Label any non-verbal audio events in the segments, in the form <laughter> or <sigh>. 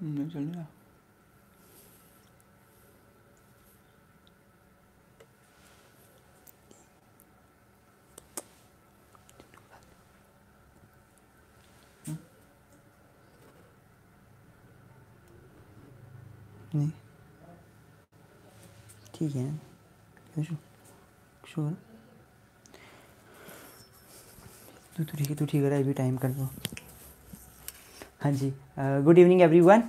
चलने ठीक है शोर तो ठीक है तू ठीक है अभी टाइम कर दो हाँ जी गुड इवनिंग एवरीवन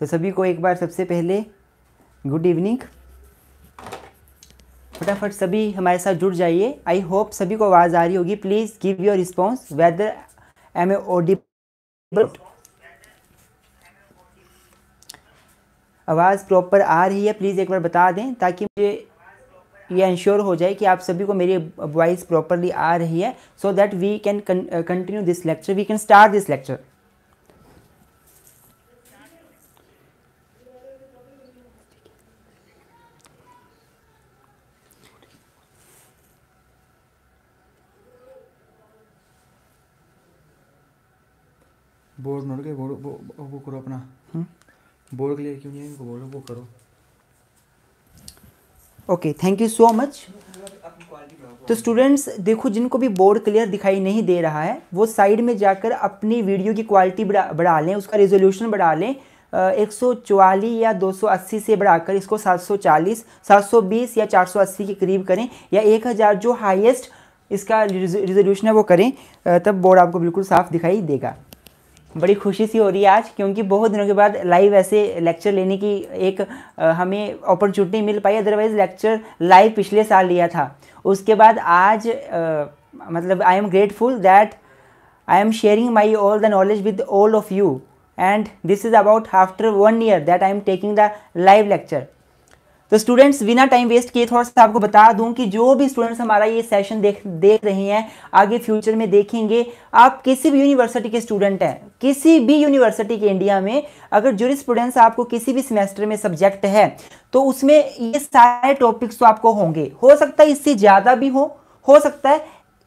तो सभी को एक बार सबसे पहले गुड इवनिंग फटाफट सभी हमारे साथ जुड़ जाइए आई होप सभी को आवाज़ आ रही होगी please give your response whether am I audible आवाज़ प्रॉपर आ रही है प्लीज़ एक बार बता दें ताकि मुझे ये इंश्योर हो जाए कि आप सभी को मेरी वॉइस प्रॉपरली आ रही है so that we can continue this lecture we can start this lecture board note के बोर्ड वो, वो करो अपना हम्म? बोर्ड क्लियर क्यों नहीं है इनको बोलो वो करो okay thank you so much तो स्टूडेंट्स देखो जिनको भी बोर्ड क्लियर दिखाई नहीं दे रहा है वो साइड में जाकर अपनी वीडियो की क्वालिटी बढ़ा बढ़ा लें उसका रेजोल्यूशन बढ़ा लें एक सौ या 280 से बढ़ाकर इसको 740, 720 या 480 के करीब करें या 1000 जो हाइएस्ट इसका रिजोल्यूशन है वो करें तब बोर्ड आपको बिल्कुल साफ दिखाई देगा बड़ी खुशी सी हो रही है आज क्योंकि बहुत दिनों के बाद लाइव ऐसे लेक्चर लेने की एक आ, हमें अपॉर्चुनिटी मिल पाई अदरवाइज़ लेक्चर लाइव पिछले साल लिया था उसके बाद आज आ, मतलब I am grateful that I am sharing my all the knowledge with all of you and this is about after one year that I am taking the live lecture तो स्टूडेंट्स बिना टाइम वेस्ट किए थोड़ा सा आपको बता दूं कि जो भी स्टूडेंट्स हमारा ये सेशन देख देख रहे हैं आगे फ्यूचर में देखेंगे आप किसी भी यूनिवर्सिटी के स्टूडेंट हैं किसी भी यूनिवर्सिटी के इंडिया में अगर स्टूडेंट्स आपको किसी भी सेमेस्टर में सब्जेक्ट है तो उसमें ये सारे टॉपिक्स तो आपको होंगे हो सकता है इससे ज़्यादा भी हो हो सकता है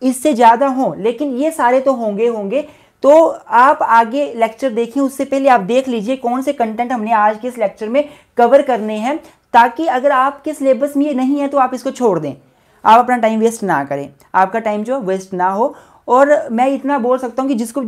इससे ज़्यादा हो लेकिन ये सारे तो होंगे होंगे तो आप आगे लेक्चर देखें उससे पहले आप देख लीजिए कौन से कंटेंट हमने आज के इस लेक्चर में कवर करने हैं ताकि अगर आपके सिलेबस में ये नहीं है तो आप इसको छोड़ दें आप अपना टाइम वेस्ट ना करें आपका टाइम जो वेस्ट ना हो और मैं इतना बोल सकता हूँ कि जिसको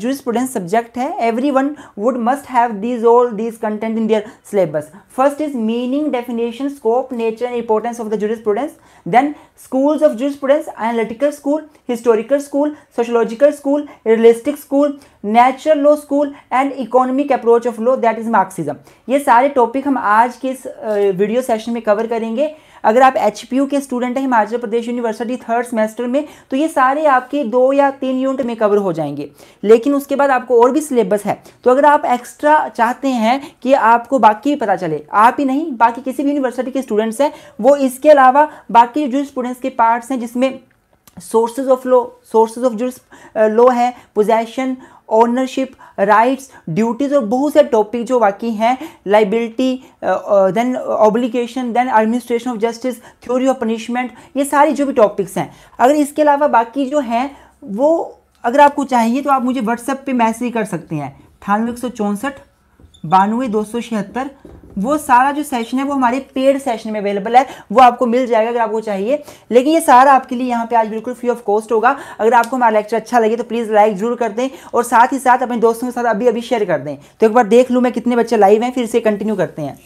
जूस स्टूडेंट सब्जेक्ट है every one would must have these all these content in their syllabus first is meaning definition scope nature and importance of the juice students then schools of juice students analytical school historical school sociological school realistic school natural law school and economic approach of law that is Marxism ये सारे topic हम आज के इस video session में cover करेंगे अगर आप एच के स्टूडेंट हैं Himachal Pradesh university third semester में तो ये सारे आपके दो या तीन यूनिट में कवर हो जाएंगे लेकिन उसके बाद आपको और भी सिलेबस है तो अगर आप एक्स्ट्रा चाहते हैं कि आपको बाकी भी पता चले आप ही नहीं बाकी किसी भी यूनिवर्सिटी के स्टूडेंट्स हैं वो इसके अलावा बाकी जो स्टूडेंट्स के पार्ट्स हैं जिसमें sources of law sources of जो लो है पोजेशन ओनरशिप राइट्स ड्यूटीज़ और बहुत से टॉपिक जो बाकी हैं liability then obligation then administration of justice theory of punishment ये सारी जो भी टॉपिक्स हैं अगर इसके अलावा बाकी जो हैं वो अगर आपको चाहिए तो आप मुझे व्हाट्सएप पे मैसेज कर सकते हैं अठानवे एक सौ चौंसठ बानवे दो सौ छिहत्तर वो सारा जो सेशन है वो हमारे पेड सेशन में अवेलेबल है वो आपको मिल जाएगा अगर आपको चाहिए लेकिन ये सारा आपके लिए यहाँ पे आज बिल्कुल फ्री ऑफ कॉस्ट होगा अगर आपको हमारा लेक्चर अच्छा लगे तो प्लीज़ लाइक जरूर कर दें और साथ ही साथ अपने दोस्तों के साथ अभी अभी शेयर कर दें तो एक बार देख लूँ मैं कितने बच्चे लाइव हैं फिर इसे कंटिन्यू करते हैं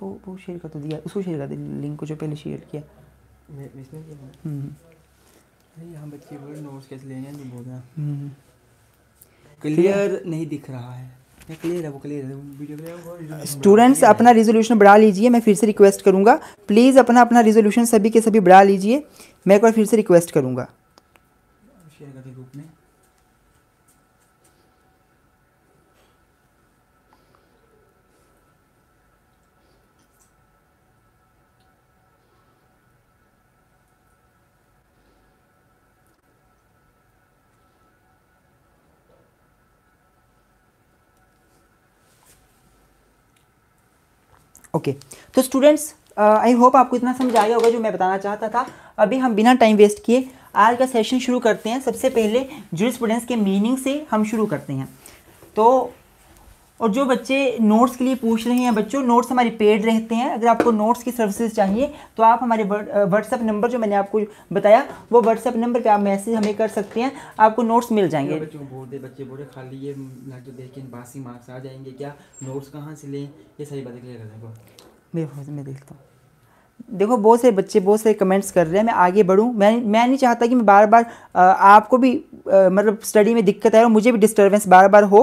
को वो शेयर कर तो दिया उसको शेयर कर दिया लिंक को जो पहले शेयर किया हम्म। यहाँ बच्चे नोट्स कैसे लेने हैं हम्म। क्लियर नहीं दिख रहा है क्लियर है वो क्लियर है स्टूडेंट्स अपना रिजोल्यूशन बढ़ा लीजिए मैं फिर से रिक्वेस्ट करूँगा प्लीज़ अपना अपना रिजोल्यूशन सभी के सभी बढ़ा लीजिए मैं एक बार फिर से रिक्वेस्ट करूँगा शेयर ग्रुप में ओके तो स्टूडेंट्स आई होप आपको इतना समझ आ गया होगा जो मैं बताना चाहता था अभी हम बिना टाइम वेस्ट किए आज का सेशन शुरू करते हैं सबसे पहले जुडिस्प्रूडेंस के मीनिंग से हम शुरू करते हैं तो और जो बच्चे नोट्स के लिए पूछ रहे हैं बच्चों नोट्स हमारे पेड रहते हैं अगर आपको नोट्स की सर्विसेज चाहिए तो आप हमारे व्हाट्सअप नंबर जो मैंने आपको बताया वो व्हाट्सएप नंबर पे आप मैसेज हमें कर सकते हैं आपको नोट्स मिल जाएंगे बच्चों बच्चे बोले खाली ये तो देखें बासी मार्क्स आ जाएंगे क्या नोट्स कहाँ से लें ये सारी बातें क्लियर देखो मैं देखता हूँ देखो बहुत से बच्चे बहुत से कमेंट्स कर रहे हैं मैं आगे बढ़ूँ मैं मैं नहीं चाहता कि मैं बार बार आ, आपको भी मतलब स्टडी में दिक्कत आए और मुझे भी डिस्टर्बेंस बार बार हो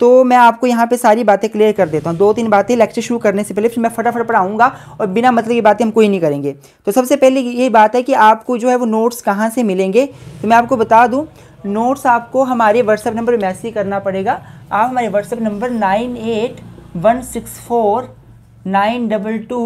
तो मैं आपको यहाँ पे सारी बातें क्लियर कर देता हूँ दो तीन बातें लेक्चर शुरू करने से पहले फिर मैं फटाफट पढ़ाऊँगा और बिना मतलब की बातें हम कोई नहीं करेंगे तो सबसे पहले ये बात है कि आपको जो है वो नोट्स कहाँ से मिलेंगे तो मैं आपको बता दूँ नोट्स आपको हमारे व्हाट्सअप नंबर मैसेज करना पड़ेगा आप हमारे WhatsApp number nine eight one six four nine double two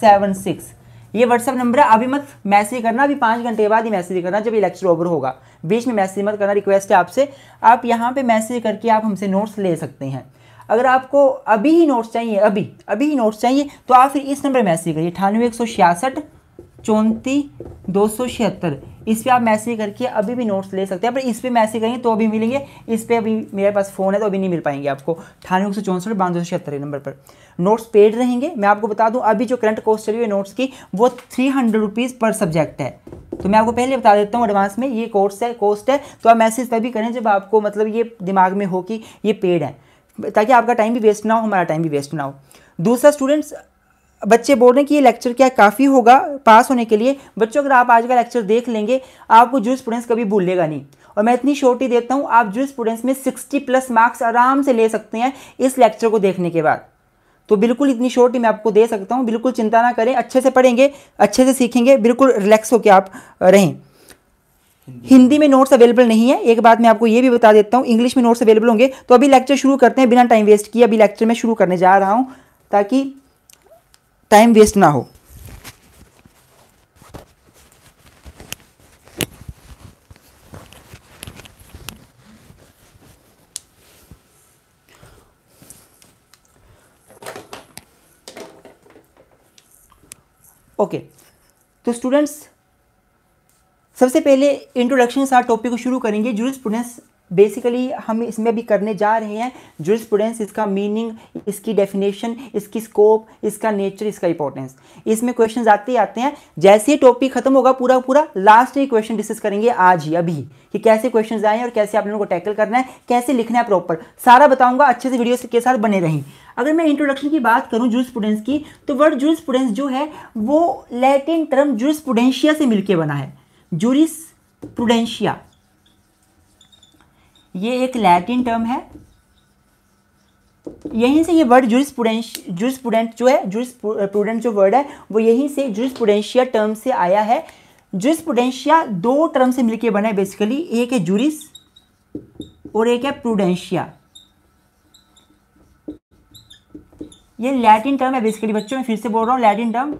seven six ये व्हाट्सअप नंबर है अभी मत मैसेज करना अभी पाँच घंटे के बाद ही मैसेज करना जब ये लेक्चर ओवर होगा बीच में मैसेज मत करना रिक्वेस्ट है आपसे आप यहाँ पे मैसेज करके आप हमसे नोट्स ले सकते हैं अगर आपको अभी ही नोट्स चाहिए अभी अभी ही नोट्स चाहिए तो आप फिर इस नंबर मैसेज करिए अठानवे एक सौ छियासठ चौंती दो सौ छिहत्तर इस पर आप मैसेज करके अभी भी नोट्स ले सकते हैं पर इस पर मैसेज करेंगे तो अभी मिलेंगे इस पर अभी मेरे पास फ़ोन है तो अभी नहीं मिल पाएंगे आपको अठानवे एक सौ चौंसठ बानवे सौ छिहत्तर नंबर पर नोट्स पेड रहेंगे मैं आपको बता दूं अभी जो करंट कॉस्ट रही है नोट्स की वो थ्री हंड्रेड रुपीज़ पर सब्जेक्ट है तो मैं आपको पहले बता देता हूँ एडवांस में ये कोर्स है कॉस्ट है तो आप मैसेज तभी करें जब आपको मतलब ये दिमाग में हो कि ये पेड है ताकि आपका टाइम भी वेस्ट ना हो हमारा टाइम भी वेस्ट ना हो दूसरा स्टूडेंट्स बच्चे बोल रहे हैं कि ये लेक्चर क्या काफ़ी होगा पास होने के लिए बच्चों अगर आप आज का लेक्चर देख लेंगे आपको जूस स्टूडेंट्स कभी भूलेगा नहीं और मैं इतनी छोटी देता हूँ आप जूस स्टूडेंट्स में सिक्सटी प्लस मार्क्स आराम से ले सकते हैं इस लेक्चर को देखने के बाद तो बिल्कुल इतनी शोटी मैं आपको दे सकता हूँ बिल्कुल चिंता ना करें अच्छे से पढ़ेंगे अच्छे से सीखेंगे बिल्कुल रिलैक्स होकर आप रहें हिंदी, में नोट्स अवेलेबल नहीं है एक बात मैं आपको ये भी बता देता हूँ इंग्लिश में नोट्स अवेलेबल होंगे तो अभी लेक्चर शुरू करते हैं बिना टाइम वेस्ट किए अभी लेक्चर में शुरू करने जा रहा हूँ ताकि टाइम वेस्ट ना हो ओके okay. तो स्टूडेंट्स सबसे पहले इंट्रोडक्शन साथ टॉपिक को शुरू करेंगे जूरिस्प्रूडेंस बेसिकली हम इसमें भी करने जा रहे हैं जुरिस्प्रूडेंस इसका मीनिंग इसकी डेफिनेशन इसकी स्कोप इसका नेचर इसका इंपॉर्टेंस इसमें क्वेश्चन आते ही आते हैं जैसे ही टॉपिक खत्म होगा पूरा पूरा लास्ट ही क्वेश्चन डिस्कस करेंगे आज ही अभी कि कैसे क्वेश्चन आए और कैसे आप लोगों को टैकल करना है कैसे लिखना है प्रॉपर सारा बताऊंगा अच्छे से वीडियो के साथ बने रहें अगर मैं इंट्रोडक्शन की बात करूं जुरिस्प्रूडेंस की तो वर्ड जुरिस्प्रूडेंस जो है वो लैटिन टर्म प्रोडेंशिया से मिलकर बना है जुरिस प्रूडेंशिया ये एक लैटिन टर्म है यहीं से ये वर्ड जुरिस्पूडेंश जुरिस्पूडेंट जो है प्रूडेंट जो वर्ड है वो यहीं से जुरिस्पूडेंशिया टर्म से आया है जुरिस्पूडेंशिया दो टर्म से मिलकर बना है बेसिकली एक है जुरिस और एक है प्रूडेंशिया ये लैटिन टर्म है बेसिकली बच्चों मैं फिर से बोल रहा हूँ लैटिन टर्म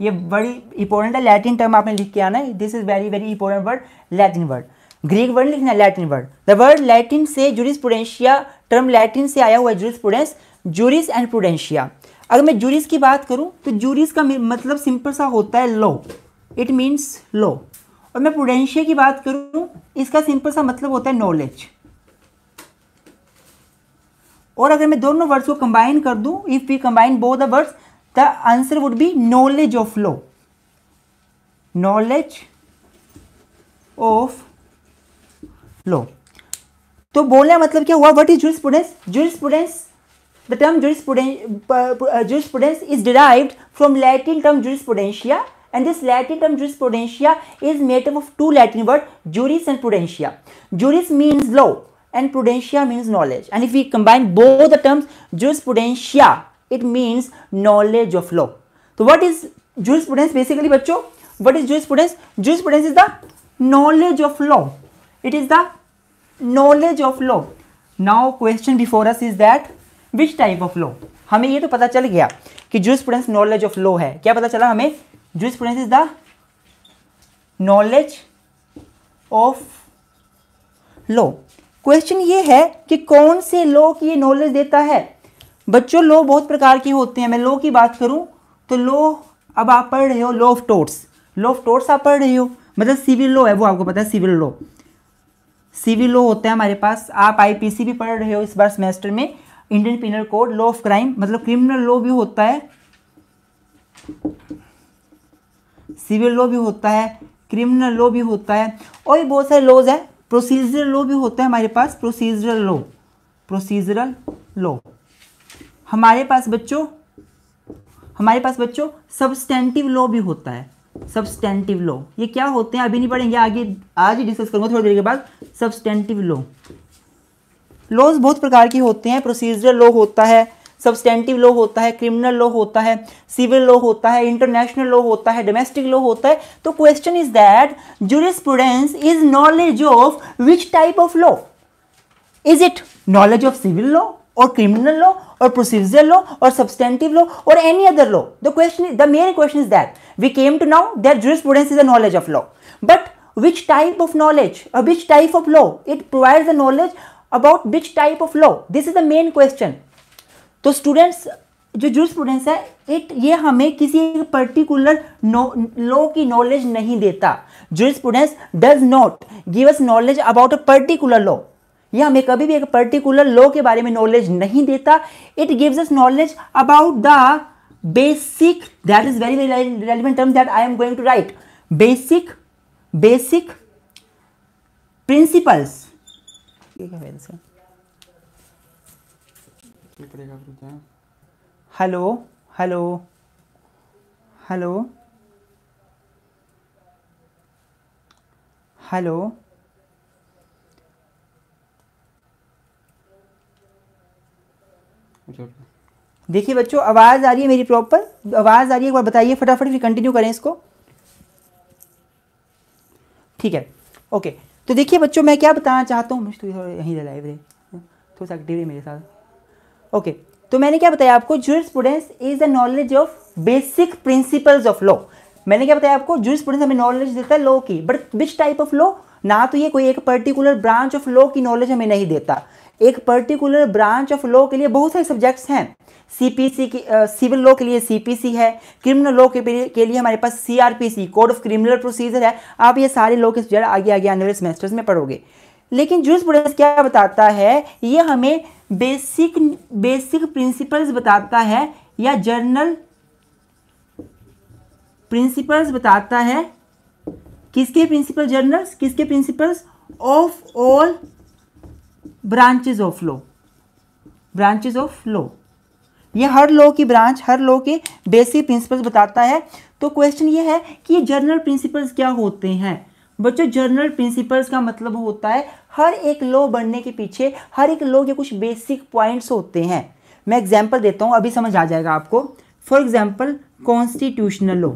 ये बड़ी इंपॉर्टेंट है लैटिन टर्म आपने लिख के आना है this is very very important word Latin word Greek word लिखना Latin word the word Latin से जूरिस प्रोडेंशिया टर्म लैटिन से आया हुआ है jurisprudence juris and prudentia अगर मैं जूरिस की बात करूं तो जूरिस का मतलब सिंपल सा होता है लॉ इट मीन्स लॉ और मैं प्रोडेंशिया की बात करूं इसका सिंपल सा मतलब होता है नॉलेज और अगर मैं दोनों वर्ड्स को कंबाइन कर दूं if we combine both the words the answer would be knowledge of law knowledge of law तो बोलने मतलब क्या हुआ what is juice students juice students the term juice student juice स्टूडेंट्स is derive from Latin term juice पोडेंशिया and this Latin term juice पोडेंशिया is made up of to Latin word juris and प्रोडेंशिया juris means low and प्रोडेंशिया means knowledge and if you combine बो the terms juice पोडेंशिया it means knowledge of law तो what is juice students basically बच्चों what is juice students juice स्टूडेंट्स is the knowledge of law it is the knowledge of law now question before us is that which type of law हमें ये तो पता चल गया कि जूसप्रूडेंस knowledge of law है क्या पता चला हमें jus jurisprudence is the knowledge of law question ये है कि कौन से लॉ की ये नॉलेज देता है बच्चों लॉ बहुत प्रकार के होते हैं मैं लॉ की बात करूं तो लॉ अब आप पढ़ रहे हो law of torts law of torts आप पढ़ रहे हो मतलब सिविल लॉ है वो आपको पता है सिविल लॉ सिविल लॉ होता है हमारे पास आप आईपीसी भी पढ़ रहे हो इस बार सेमेस्टर में Indian penal code law of crime मतलब क्रिमिनल लॉ भी होता है सिविल लॉ भी होता है क्रिमिनल लॉ भी होता है और भी बहुत सारे लॉज है प्रोसीजरल लॉ भी होता है हमारे पास प्रोसीजरल लॉ प्रोसीजरल लॉ हमारे पास बच्चों हमारे पास बच्चों सबस्टेंटिव लॉ भी होता है सब्सटेंटिव लॉ ये क्या होते हैं अभी नहीं पढ़ेंगे आगे आज ही डिस्कस करूंगा थोड़ी देर के बाद सब्सटेंटिव लॉ लॉज बहुत प्रकार के होते हैं प्रोसीजरल लॉ होता है सब्सटेंटिव लॉ होता है क्रिमिनल लॉ होता है सिविल लॉ होता है इंटरनेशनल लॉ होता है डोमेस्टिक लॉ होता है तो question is that jurisprudence is knowledge of which type of law is it knowledge of civil law और क्रिमिनल लो और प्रोसीजर लो और सब्सटेंटिव लो और any other law the question the main question is that we came to now that जूस स्टूडेंट is a knowledge of law but which type of knowledge which type of law it provide the knowledge about which type of law this is the main question तो students जो जूस स्टूडेंट्स है it ये हमें किसी पर्टिकुलर लॉ की knowledge नहीं देता जूस स्टूडेंट्स does not give us knowledge about a particular law यह हमें कभी भी एक पर्टिकुलर लॉ के बारे में नॉलेज नहीं देता it gives us knowledge about the basic that is very very relevant term that I am going to write basic basic principles hello hello hello hello देखिए बच्चों आवाज़ आ रही है मेरी प्रॉपर आवाज़ आ रही है एक बार बताइए फटाफट फिर कंटिन्यू करें इसको ठीक है ओके तो देखिए बच्चों मैं क्या बताना चाहता हूँ मुझे तो यहीं रहा लाइब्रेरी थोड़ा सा एक्टिव मेरे साथ ओके तो मैंने क्या बताया आपको jurisprudence is the knowledge of basic principles of law मैंने क्या बताया आपको जूरिस्प्रूडेंस हमें नॉलेज देता है लॉ की but which type of law ना तो ये कोई एक पर्टिकुलर ब्रांच ऑफ लॉ की नॉलेज हमें नहीं देता एक पर्टिकुलर ब्रांच ऑफ लॉ के लिए बहुत सारे सब्जेक्ट्स हैं सीपीसी की सिविल लॉ के लिए सीपीसी है क्रिमिनल लॉ के, के लिए हमारे पास CrPC code of criminal procedure है आप ये सारे लॉ के सब्जेक्ट आगे आगे आने वाले सेमेस्टर्स में पढ़ोगे लेकिन जूस प्रोडक्ट क्या बताता है ये हमें बेसिक बेसिक प्रिंसिपल्स बताता है या जर्नल प्रिंसिपल्स बताता है किसके प्रिंसिपल जर्नल्स किसके principles of all branches of law branches of law ये हर लो की ब्रांच हर लो के बेसिक प्रिंसिपल्स बताता है तो क्वेश्चन ये है कि जर्नल प्रिंसिपल्स क्या होते हैं बच्चों जर्नल प्रिंसिपल्स का मतलब होता है हर एक लो बनने के पीछे हर एक लो के कुछ बेसिक पॉइंट्स होते हैं मैं एग्जाम्पल देता हूँ अभी समझ आ जाएगा आपको for example constitutional law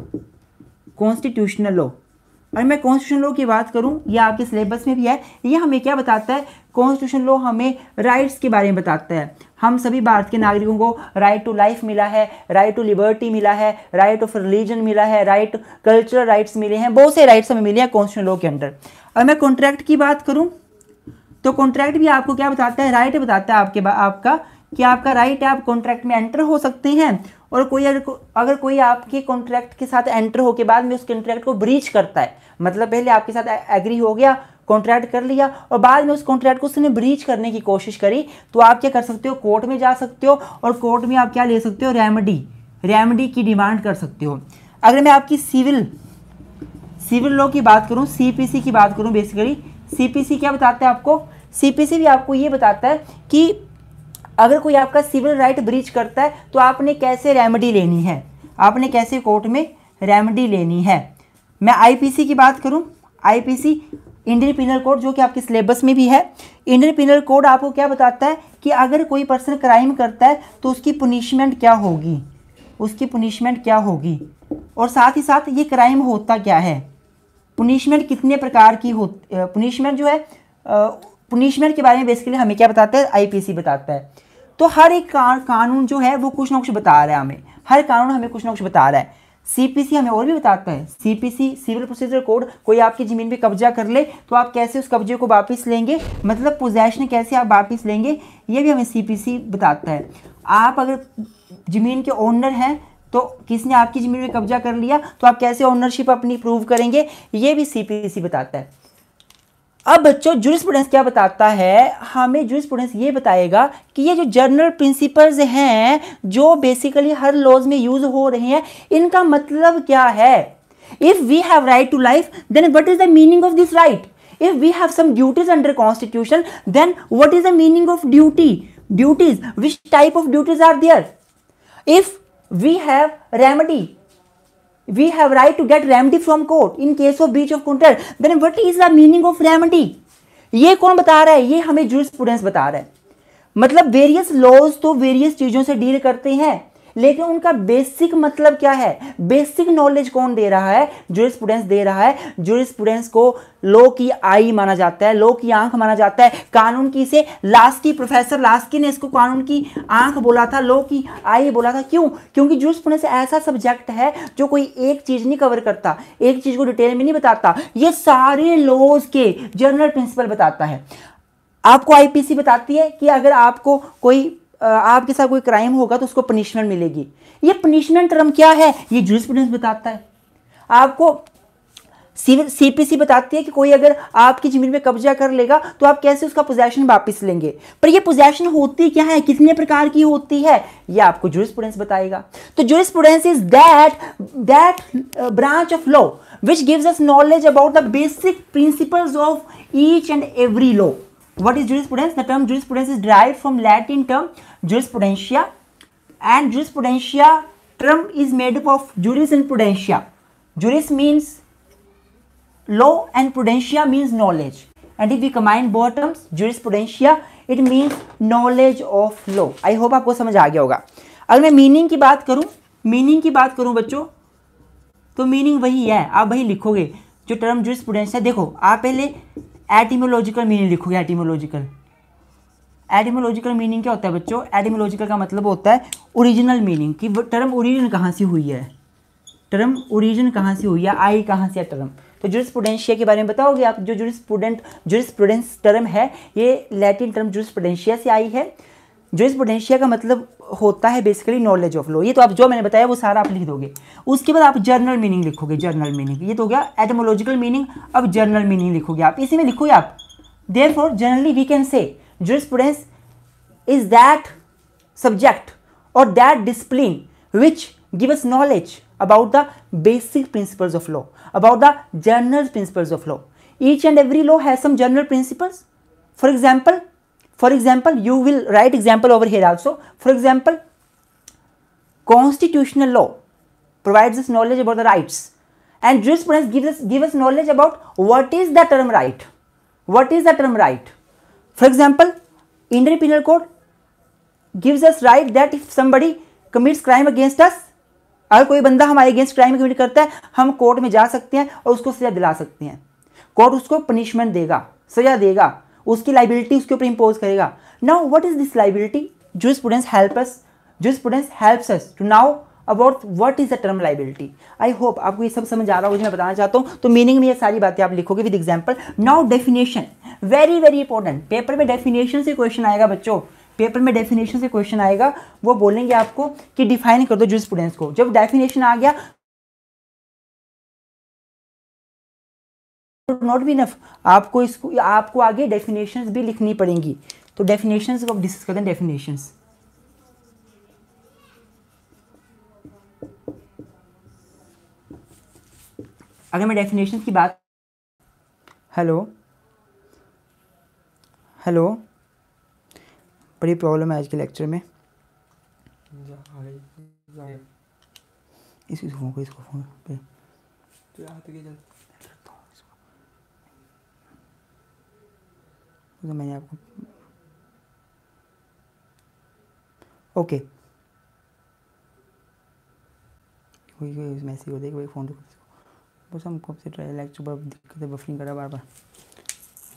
constitutional law अगर मैं कॉन्स्टिट्यूशनल लो की बात करूँ यह आपके सिलेबस में भी है यह हमें क्या बताता है कॉन्स्टिट्यूशन लॉ हमें राइट्स के बारे में बताता है हम सभी भारत के नागरिकों को राइट टू लाइफ मिला है राइट टू लिबर्टी मिला है राइट ऑफ रिलीजन मिला है राइट कल्चरल राइट्स मिले हैं बहुत से राइट्स हमें मिले हैं कॉन्स्टिट्यूशन लॉ के अंडर अगर मैं कॉन्ट्रैक्ट की बात करूँ तो कॉन्ट्रैक्ट भी आपको क्या बताता है राइट बताता है आपके आपका कि आपका राइट है आप कॉन्ट्रैक्ट में एंटर हो सकते हैं और कोई अगर, अगर कोई आपके कॉन्ट्रैक्ट के साथ एंटर होकर बाद में उस कॉन्ट्रैक्ट को ब्रीच करता है मतलब पहले आपके साथ एग्री हो गया कॉन्ट्रैक्ट कर लिया और बाद में उस कॉन्ट्रैक्ट को उसने ब्रीच करने की कोशिश करी तो आप क्या कर सकते हो कोर्ट में जा सकते हो और कोर्ट में आप क्या ले सकते हो रेमेडी रेमडी की डिमांड कर सकते हो अगर मैं आपकी सिविल सिविल लॉ की बात करूँ सी की बात करूँ बेसिकली सी क्या बताता है आपको सी भी आपको ये बताता है कि अगर कोई आपका सिविल राइट ब्रीच करता है तो आपने कैसे रेमेडी लेनी है आपने कैसे कोर्ट में रेमेडी लेनी है मैं आईपीसी की बात करूं आईपीसी इंडियन पिनल कोड जो कि आपके सिलेबस में भी है इंडियन पिनल कोड आपको क्या बताता है कि अगर कोई पर्सन क्राइम करता है तो उसकी पुनिशमेंट क्या होगी उसकी पुनिशमेंट क्या होगी और साथ ही साथ ये क्राइम होता क्या है पुनिशमेंट कितने प्रकार की हो पुनिशमेंट जो है पुनिशमेंट के बारे में बेसिकली हमें क्या बताता है आईपीसी बताता है तो हर एक कानून जो है वो कुछ ना कुछ बता रहा है हमें हर कानून हमें कुछ ना कुछ बता रहा है सीपीसी हमें और भी बताता है सीपीसी सिविल प्रोसीजर कोड कोई आपकी ज़मीन पे कब्जा कर ले तो आप कैसे उस कब्जे को वापस लेंगे मतलब पोजेशन कैसे आप वापस लेंगे ये भी हमें सीपीसी बताता है आप अगर ज़मीन के ओनर हैं तो किसने आपकी ज़मीन में कब्जा कर लिया तो आप कैसे ओनरशिप अपनी प्रूव करेंगे ये भी सी बताता है अब बच्चों जूरिस्प्रूडेंस क्या बताता है हमें जूरिस्प्रूडेंस ये बताएगा कि ये जो जनरल प्रिंसिपल्स हैं जो बेसिकली हर लॉज में यूज हो रहे हैं इनका मतलब क्या है if we have right to life then what is the meaning of this right if we have some duties under constitution then what is the meaning of duty duties which type of duties are there if we have remedy we have right to get remedy from court in case of breach of contract then what is the meaning of remedy ये कौन बता रहा है ये हमें jurisprudence बता रहा है मतलब वेरियस लॉज तो वेरियस चीजों से डील करते हैं लेकिन उनका बेसिक मतलब क्या है बेसिक नॉलेज कौन दे रहा है जो स्टूडेंट्स दे रहा है जो स्टूडेंट्स को लो की आई माना जाता है लो की आंख माना जाता है कानून की इसे लास्की प्रोफेसर लास्की ने इसको कानून की आंख बोला था लो की आई बोला था क्यों क्योंकि जूसपुरेंस ऐसा सब्जेक्ट है जो कोई एक चीज़ नहीं कवर करता एक चीज़ को डिटेल में नहीं बताता ये सारे लॉज के जनरल प्रिंसिपल बताता है आपको आईपीसी बताती है कि अगर आपको कोई आपके साथ कोई क्राइम होगा तो उसको पनिशमेंट मिलेगी ये पनिशमेंट टर्म क्या है ये जूसप्रूडेंस बताता है आपको सी पी सी बताती है कि कोई अगर आपकी ज़मीन में कब्जा कर लेगा तो आप कैसे उसका पोजेशन वापस लेंगे पर ये पोजेशन होती क्या है कितने प्रकार की होती है ये आपको जूरिस्प्रूडेंस बताएगा तो jurisprudence is that that branch of law which gives us knowledge about the basic principles of each and every law what is jurisprudence the term jurisprudence is derived from latin term jurisprudentia and jurisprudentia term is made up of juris and prudentia juris means law and prudentia means knowledge and if we combine both terms jurisprudentia it means knowledge of law i hope आपको समझ आ गया होगा अगर मैं meaning की बात करूं meaning की बात करूं बच्चों तो मीनिंग वही है आप वही लिखोगे जो टर्म जुरिस्प्रूडेंस है देखो आप पहले एटीमोलॉजिकल मीनिंग लिखोगे एटीमोलॉजिकल एटीमोलॉजिकल मीनिंग क्या होता है बच्चों एटीमोलॉजिकल का मतलब होता है ओरिजिनल मीनिंग कि टर्म ओरिजिन कहाँ से हुई है टर्म ओरिजिन कहाँ से हुई है आई कहाँ से है टर्म तो जुरिस्प्रूडेंशिया के बारे में बताओगे आप जो जुरिस्प्रूडेंट जुरिस्प्रूडेंस टर्म है ये लैटिन टर्म जुरिस्प्रूडेंशिया से आई है जो इस पोटेंशिया का मतलब होता है बेसिकली नॉलेज ऑफ लॉ ये तो आप जो मैंने बताया वो सारा आप लिख दोगे उसके बाद आप जर्नल मीनिंग लिखोगे जर्नल मीनिंग ये तो हो गया एटमोलॉजिकल मीनिंग अब जर्नल मीनिंग लिखोगे आप इसी में लिखोगे आप therefore generally we can say जो जुरिस्प्रूडेंस इज दैट सब्जेक्ट और that discipline which give us knowledge about the basic principles of law about the general principles of law each and every law has some general principles. For example for example you will write example over here also for example constitutional law provides us knowledge about the rights and jurisprudence gives us give us knowledge about what is the term right what is the term right for example indian penal code gives us right that if somebody commits crime against us अगर कोई बंदा हमारे against crime commit करता है हम court में जा सकते हैं और उसको सजा दिला सकते हैं कोर्ट उसको पनिशमेंट देगा सजा देगा उसकी लाइबिलिटी उसके ऊपर इम्पोज करेगा now what is this liability जो स्टूडेंट्स हेल्प जो students helps us to now about what is the term liability I hope आपको ये सब समझ आ रहा है मैं बताना चाहता हूँ तो मीनिंग में ये सारी बातें आप लिखोगे with example now definition very very important paper में डेफिनेशन से क्वेश्चन आएगा बच्चों पेपर में डेफिनेशन से क्वेश्चन आएगा वो बोलेंगे आपको कि डिफाइन कर दो जो स्टूडेंट्स को जब डेफिनेशन आ गया नॉट बी नफ आपको इसको आपको आगे डेफिनेशन भी लिखनी पड़ेंगी तो डेफिनेशन को आप डिस्कस करते हैं डेफिनेशन अगर मैं डेफिनेशन की बात हेलो हेलो बड़ी प्रॉब्लम है आज के लेक्चर में इसको इसको फोन पे क्योंकि तो मैंने आपको ओके मैसेज हो देगा भाई फ़ोन बस हम कब से ट्राई लाइक सुबह दिक्कत है बफरिंग करा बार बार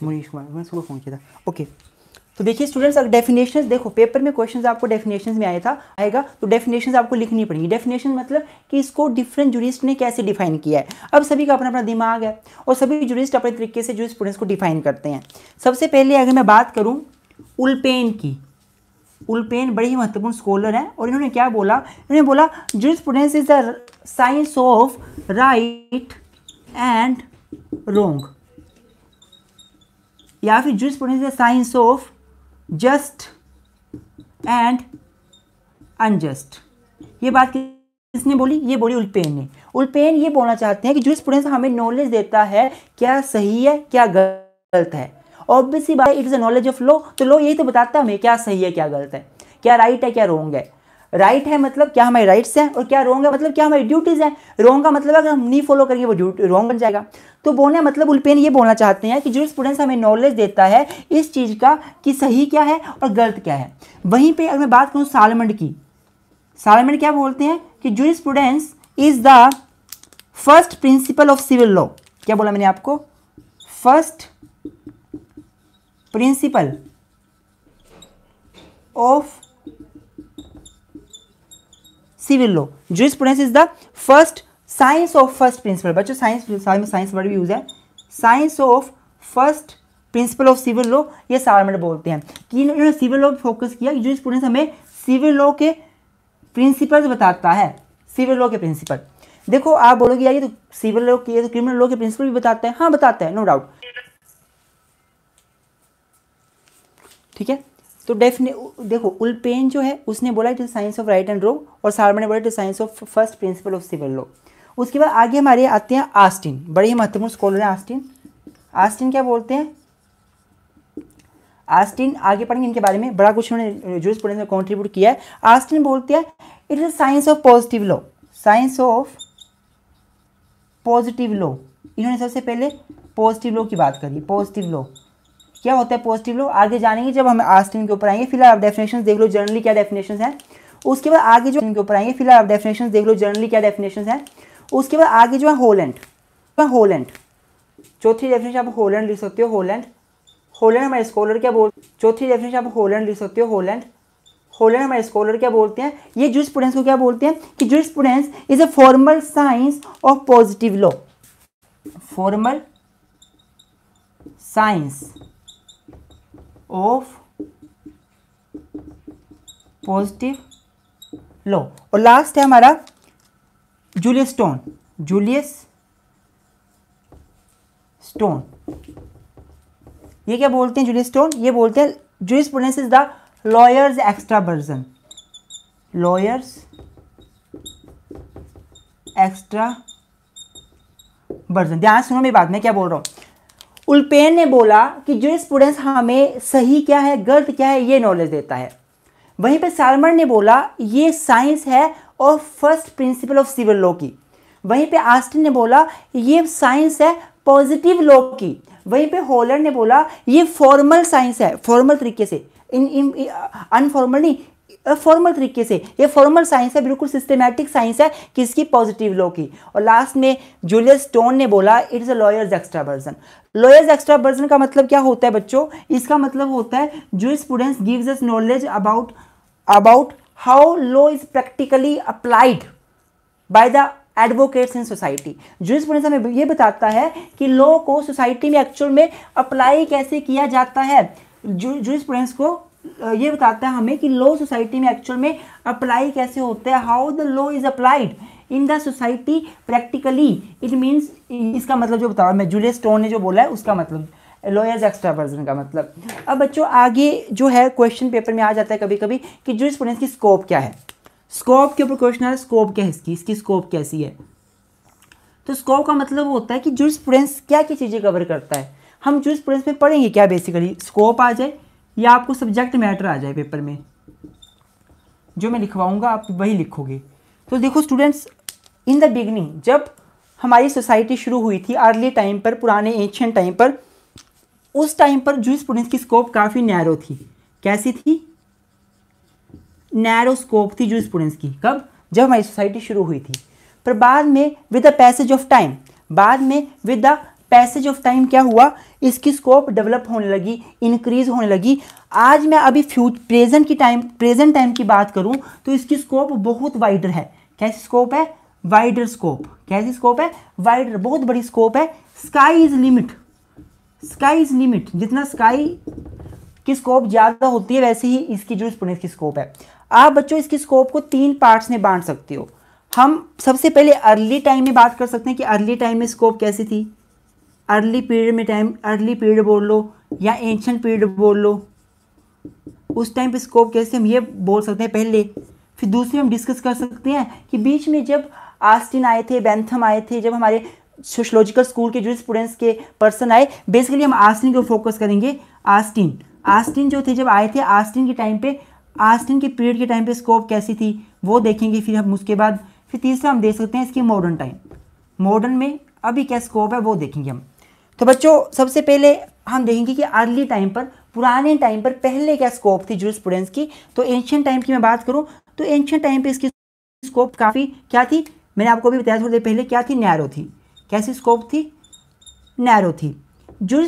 मनीष कुमार मैं सुबह फ़ोन किया था ओके तो देखिए स्टूडेंट्स अगर डेफिनेशन देखो पेपर में क्वेश्चन आपको डेफिनेशन में आया था आएगा तो डेफिनेशन आपको लिखनी पड़ेगी डेफिनेशन मतलब कि इसको डिफरेंट जुरिस्ट ने कैसे डिफाइन किया है अब सभी का अपना अपना दिमाग है और सभी जुरिस्ट अपने तरीके से जूरिस्ट स्टूडेंट्स को डिफाइन करते हैं सबसे पहले अगर मैं बात करूँ उल्पेन की उल्पेन बड़ी ही महत्वपूर्ण स्कॉलर है और इन्होंने क्या बोला इन्होंने बोला jurisprudence is the science of right and wrong या फिर jurisprudence is the science of just and unjust ये बात किसने बोली ये बोली उल्पेन ने उल्पेन ये बोलना चाहते हैं कि जो स्टूडेंट हमें नॉलेज देता है क्या सही है क्या गलत है ऑब्वियसली बात it is a knowledge of law तो लॉ यही तो बताता है हमें क्या सही है क्या गलत है क्या राइट है क्या रॉन्ग है राइट है मतलब क्या हमारे राइट्स हैं और क्या रॉन्ग है मतलब क्या हमारी ड्यूटीज़ हैं रॉन्ग मतलब का मतलब अगर हम नहीं फॉलो करेंगे वो ड्यूटी रॉन्ग बन जाएगा तो बोलने मतलब उल्पेन ये बोलना चाहते हैं कि जो स्टूडेंट्स हमें नॉलेज देता है इस चीज़ का कि सही क्या है और गलत क्या है वहीं पर अगर मैं बात करूँ सालमंड की सालमंड क्या बोलते हैं कि जो स्टूडेंट्स is the first principle of civil law क्या बोला मैंने आपको first principle of civil law jurisprudence is the first science of first principle बच्चों साइंस में साइंस वर्ड भी यूज है science of first principle of civil law ये सारे मेरे बोलते हैं कि इन्होंने सिविल लॉ फोकस किया जो स्टूडेंट्स हमें सिविल लॉ के प्रिंसिपल्स बताता है सिविल लॉ के प्रिंसिपल देखो आप बोलोगे यार ये तो सिविल लॉ के तो क्रिमिनल लॉ के प्रिंसिपल भी बताते हैं हाँ बताते हैं नो डाउट ठीक है तो डेफिने देखो उलपेन जो है उसने बोला it is science of right and wrong और सालमन ने बोला it is science of first principle of civil law उसके बाद आगे हमारे आते हैं आस्टिन बड़े ही महत्वपूर्ण स्कॉलर हैं आस्टिन आस्टिन क्या बोलते हैं आस्टिन आगे पढ़ेंगे इनके बारे में बड़ा कुछ उन्होंने जूस में कॉन्ट्रीब्यूट किया है आस्टिन बोलते हैं it is science of positive law science of positive law इन्होंने सबसे पहले पॉजिटिव लॉ की बात करी पॉजिटिव लॉ क्या होता है पॉजिटिव लो आगे जानेंगे जब हम आस्टिन के ऊपर आएंगे फिलहाल आप डेफिनेशन देख लो जनरली क्या डेफिनेशन है उसके बाद आगे जो इनके ऊपर आएंगे फिलहाल आप डेफिनेशन देख लो जनरली क्या डेफिनेशन है उसके बाद आगे जो है होलैंड तो होलैंड चौथी डेफिनेशन आप होलैंड लिख सकते हो होलैंड होलैंड हमारे स्कॉलर क्या बोल चौथी डेफिनेशन आप होलैंड लिख सकते हो होलैंड होलैंड हमारे स्कॉलर क्या बोलते हैं ये जूस स्टूडेंट्स को क्या बोलते हैं कि जूस स्टूडेंट्स is a formal science of positive law formal science of positive law और लास्ट है हमारा जूलियस स्टोन जूलियस स्टोन ये क्या बोलते हैं जूलियस स्टोन ये बोलते हैं jurisprudence is the lawyer's extraversion lawyer's extraversion ध्यान सुनो मेरी बात मैं क्या बोल रहा हूं उल्पेन ने बोला कि जो स्टूडेंट्स हमें सही क्या है गलत क्या है ये नॉलेज देता है वहीं पर सालमर ने बोला ये साइंस है और first principle of civil law की वहीं पे आस्टिन ने बोला ये साइंस है पॉजिटिव लॉ की वहीं पे होलर ने बोला ये फॉर्मल साइंस है फॉर्मल तरीके से इन अनफॉर्मल नहीं फॉर्मल तरीके से ये फॉर्मल साइंस है बिल्कुल सिस्टमैटिक साइंस है किसकी पॉजिटिव लॉ की और लास्ट में जूलियस स्टोन ने बोला is a lawyer's extraversion lawyer's extraversion का मतलब क्या होता है बच्चों इसका मतलब होता है जो स्टूडेंट्स gives us knowledge about about how law is practically applied by the advocates in society students हमें ये बताता है कि लॉ को सोसाइटी में एक्चुअल में अप्लाई कैसे किया जाता है जो स्टूडेंट्स को ये बताता है हमें कि लॉ सोसाइटी में एक्चुअल में अप्लाई कैसे होता है how the law is applied in the society practically it means इसका मतलब जो बता रहा हूँ मैं जूलियस स्टोन ने जो बोला है उसका मतलब लॉयर्स एक्स्ट्रा वर्जन का मतलब अब बच्चों आगे जो है क्वेश्चन पेपर में आ जाता है कभी कभी कि जूरिस्प्रूडेंस की स्कोप क्या है स्कोप के ऊपर क्वेश्चन आ रहा है स्कोप क्या है इसकी इसकी स्कोप कैसी है तो स्कोप का मतलब होता है कि जूरिस्प्रूडेंस क्या क्या चीज़ें कवर करता है हम जूरिस्प्रूडेंस में पढ़ेंगे क्या बेसिकली स्कोप आ जाए या आपको सब्जेक्ट मैटर आ जाए पेपर में जो मैं लिखवाऊंगा आप वही लिखोगे तो देखो स्टूडेंट्स इन द बिगनिंग जब हमारी सोसाइटी शुरू हुई थी अर्ली टाइम पर पुराने एशियन टाइम पर उस टाइम पर जूस स्टूडेंट्स की स्कोप काफ़ी नैरो थी कैसी थी नैरो स्कोप थी जूस स्टूडेंट्स की कब जब हमारी सोसाइटी शुरू हुई थी पर बाद में with the passage of time बाद में with the passage of time क्या हुआ इसकी स्कोप डेवलप होने लगी इंक्रीज होने लगी आज मैं अभी फ्यूच प्रेजेंट की टाइम प्रेजेंट टाइम की बात करूं तो इसकी स्कोप बहुत वाइडर है कैसी स्कोप है वाइडर स्कोप कैसी स्कोप है वाइडर बहुत बड़ी स्कोप है sky is limit sky is limit जितना स्काई की स्कोप ज़्यादा होती है वैसे ही इसकी जो स्टूडेंट की स्कोप है आप बच्चों इसकी स्कोप को तीन पार्ट्स में बांट सकते हो हम सबसे पहले अर्ली टाइम में बात कर सकते हैं कि अर्ली टाइम में स्कोप कैसी थी अर्ली पीरियड में टाइम अर्ली पीरियड बोल लो या एंशंट पीरियड बोल लो उस टाइम पे स्कोप कैसे हम ये बोल सकते हैं पहले फिर दूसरे हम डिस्कस कर सकते हैं कि बीच में जब आस्टिन आए थे बैंथम आए थे जब हमारे सोशलॉजिकल स्कूल के जो स्टूडेंट्स के पर्सन आए बेसिकली हम आस्टिन को फोकस करेंगे आस्टिन आस्टिन जो थे जब आए थे आस्टिन के टाइम पे आस्टिन के पीरियड के टाइम पे स्कोप कैसी थी वो देखेंगे फिर हम उसके बाद फिर तीसरा हम देख सकते हैं इसकी मॉडर्न टाइम मॉडर्न में अभी क्या स्कोप है वो देखेंगे हम तो बच्चों सबसे पहले हम देखेंगे कि अर्ली टाइम पर पुराने टाइम पर पहले क्या स्कोप थी जूस स्टूडेंट्स की तो एंशियन टाइम की मैं बात करूँ तो एंशियन टाइम पर इसकी स्कोप काफ़ी क्या थी मैंने आपको भी बताया थोड़ी देर पहले क्या थी नैरो थी कैसी स्कोप थी नैरो थी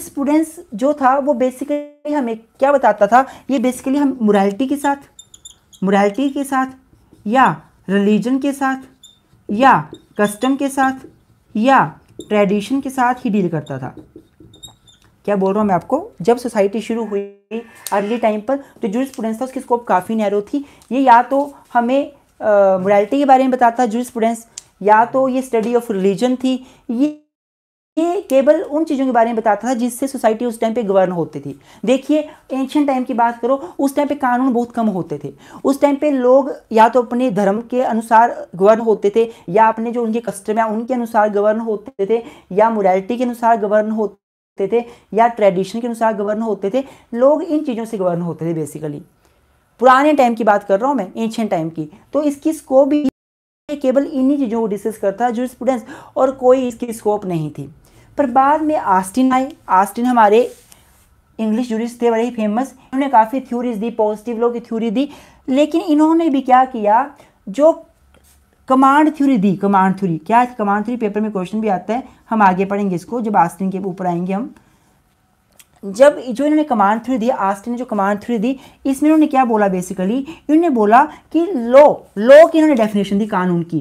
स्टूडेंट्स जो था वो बेसिकली हमें क्या बताता था ये बेसिकली हम मोरालिटी के साथ मोरालिटी के साथ या रिलीजन के साथ या कस्टम के साथ या ट्रेडिशन के साथ ही डील करता था क्या बोल रहा हूँ मैं आपको जब सोसाइटी शुरू हुई अर्ली टाइम पर तो जो स्टूडेंट्स था उसकी स्कोप काफ़ी नैरो थी ये या तो हमें मोरालिटी के बारे में बताता जो स्टूडेंट्स या तो ये स्टडी ऑफ रिलीजन थी ये ये केवल उन चीज़ों के बारे में बताता था जिससे सोसाइटी उस टाइम पे गवर्न होती थी देखिए एंशियन टाइम की बात करो उस टाइम पे कानून बहुत कम होते थे उस टाइम पे लोग या तो अपने धर्म के अनुसार गवर्न होते थे या अपने जो उनके कस्टम है उनके अनुसार गवर्न होते थे या मोरालिटी के अनुसार गवर्न होते थे या ट्रेडिशन के अनुसार गवर्न होते थे लोग इन चीज़ों से गवर्न होते थे बेसिकली पुराने टाइम की बात कर रहा हूँ मैं एंशियन टाइम की तो इसकी स्कोप भी केवल इन्हीं चीज़ों को डिस्कस करता जो स्टूडेंट्स और कोई इसकी स्कोप नहीं थी पर बाद में आस्टिन आए आस्टिन हमारे इंग्लिश जूरिस्ट थे बड़े ही फेमस इन्होंने काफ़ी थ्योरीज दी पॉजिटिव लोग की थ्योरी दी लेकिन इन्होंने भी क्या किया जो कमांड थ्योरी दी कमांड थ्योरी क्या कमांड थ्योरी पेपर में क्वेश्चन भी आता है हम आगे पढ़ेंगे इसको जब आस्टिन के ऊपर आएंगे हम जब जो इन्होंने कमांड थ्री दी आस्टिन ने जो कमांड थ्री दी इसमें इन्होंने क्या बोला बेसिकली इन्होंने बोला कि लॉ लॉ की इन्होंने डेफिनेशन दी कानून की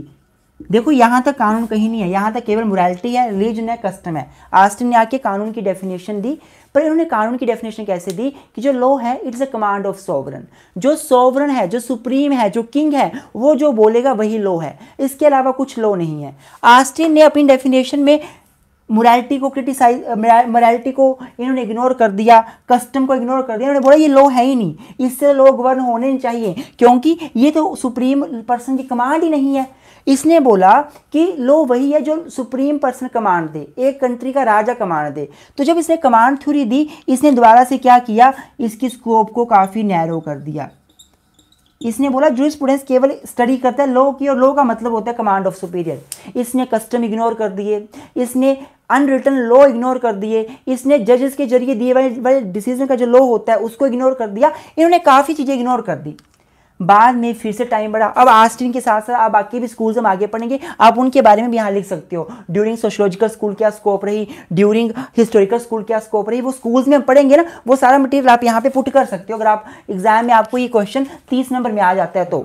देखो यहाँ तक कानून कहीं नहीं है यहाँ तक केवल मोरालिटी है रिलीजन है कस्टम है आस्टिन ने आके कानून की डेफिनेशन दी पर इन्होंने कानून की डेफिनेशन कैसे दी कि जो लॉ है it's a command of sovereign जो सोवरन है जो सुप्रीम है जो किंग है वो जो बोलेगा वही लॉ है इसके अलावा कुछ लॉ नहीं है आस्टिन ने अपनी डेफिनेशन में मोरालिटी को क्रिटिसाइज मोरालिटी uh, को इन्होंने इग्नोर कर दिया कस्टम को इग्नोर कर दिया इन्होंने बोला ये लॉ है ही नहीं इससे लोग गवर्न होने नहीं चाहिए क्योंकि ये तो सुप्रीम पर्सन की कमांड ही नहीं है इसने बोला कि लो वही है जो सुप्रीम पर्सन कमांड दे एक कंट्री का राजा कमांड दे तो जब इसने कमांड थ्योरी दी इसने दोबारा से क्या किया इसकी स्कोप को काफ़ी नैरो कर दिया इसने बोला जो स्टूडेंट्स केवल स्टडी करता है लो की और लो का मतलब होता है कमांड ऑफ सुपीरियर इसने कस्टम इग्नोर कर दिए इसने अनरिटर्न लॉ इग्नोर कर दिए इसने जजेस के जरिए दिए वाले डिसीजन का जो लॉ होता है उसको इग्नोर कर दिया इन्होंने काफ़ी चीज़ें इग्नोर कर दी बाद में फिर से टाइम बढ़ा अब आस्टिन के साथ साथ आप बाकी भी स्कूल्स हम आगे पढ़ेंगे आप उनके बारे में भी यहाँ लिख सकते हो ड्यूरिंग सोशोलॉजिकल स्कूल क्या स्कोप रही ड्यूरिंग हिस्टोरिकल स्कूल क्या स्कोप रही वो स्कूल्स में पढ़ेंगे ना वो सारा मटेरियल आप यहाँ पे पुट कर सकते हो अगर आप एग्जाम में आपको ये क्वेश्चन तीस नंबर में आ जाता है तो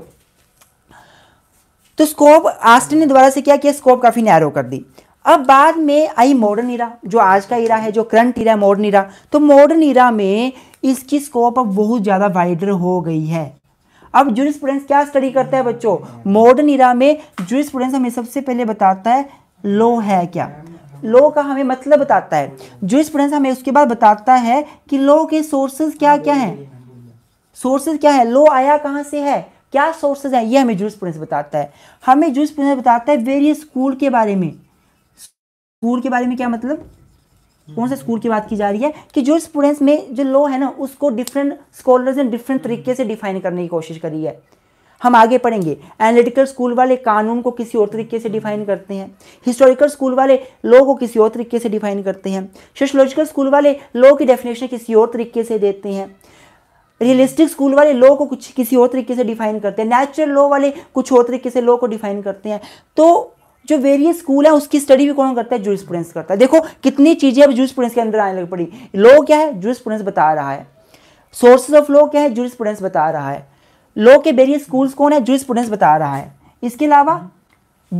तो स्कोप आस्टिन ने दोबारा से क्या किया स्कोप काफ़ी नैरो कर दी अब बाद में आई मॉडर्न ईरा जो आज का इरा है जो करंट इरा मॉडर्न ईरा तो मॉडर्न ईरा में इसकी स्कोप अब बहुत ज़्यादा वाइडर हो गई है अब जूरिस्प्रूडेंस क्या स्टडी करता है बच्चों मॉडर्न ईरा में जूरिस्प्रूडेंस हमें सबसे पहले बताता है लो है क्या लो का हमें मतलब बताता है जूरिस्प्रूडेंस हमें उसके बाद बताता है कि लो के सोर्सेज क्या क्या हैं सोर्सेज क्या है लो आया कहाँ से है क्या सोर्सेज है ये हमें जूरिस्प्रूडेंस बताता है हमें जूरिस्प्रूडेंस बताता है वेरियस स्कूल के बारे में स्कूल के बारे में क्या मतलब कौन से स्कूल की बात की जा रही है कि जो स्टूडेंट्स में जो लॉ है ना उसको डिफरेंट स्कॉलर्स ने डिफरेंट तरीके से डिफाइन करने की कोशिश करी है हम आगे पढ़ेंगे एनालिटिकल स्कूल वाले कानून को किसी और तरीके से डिफाइन करते हैं हिस्टोरिकल स्कूल वाले लॉ को किसी और तरीके से डिफाइन करते हैं सोशलॉजिकल स्कूल वाले लॉ की डेफिनेशन किसी और तरीके से देते हैं रियलिस्टिक स्कूल वाले लॉ को कुछ किसी और तरीके से डिफाइन करते हैं नेचुरल लॉ वाले कुछ और तरीके से लॉ को डिफाइन करते हैं तो जो वेरियस स्कूल है उसकी स्टडी भी कौन करता है जूस करता है देखो कितनी चीज़ें अब जूस के अंदर आने लग पड़ी लॉ क्या है जूस बता रहा है सोर्सेज ऑफ लॉ क्या है जूस बता रहा है लॉ के वेरियस स्कूल्स कौन है जूस बता रहा है इसके अलावा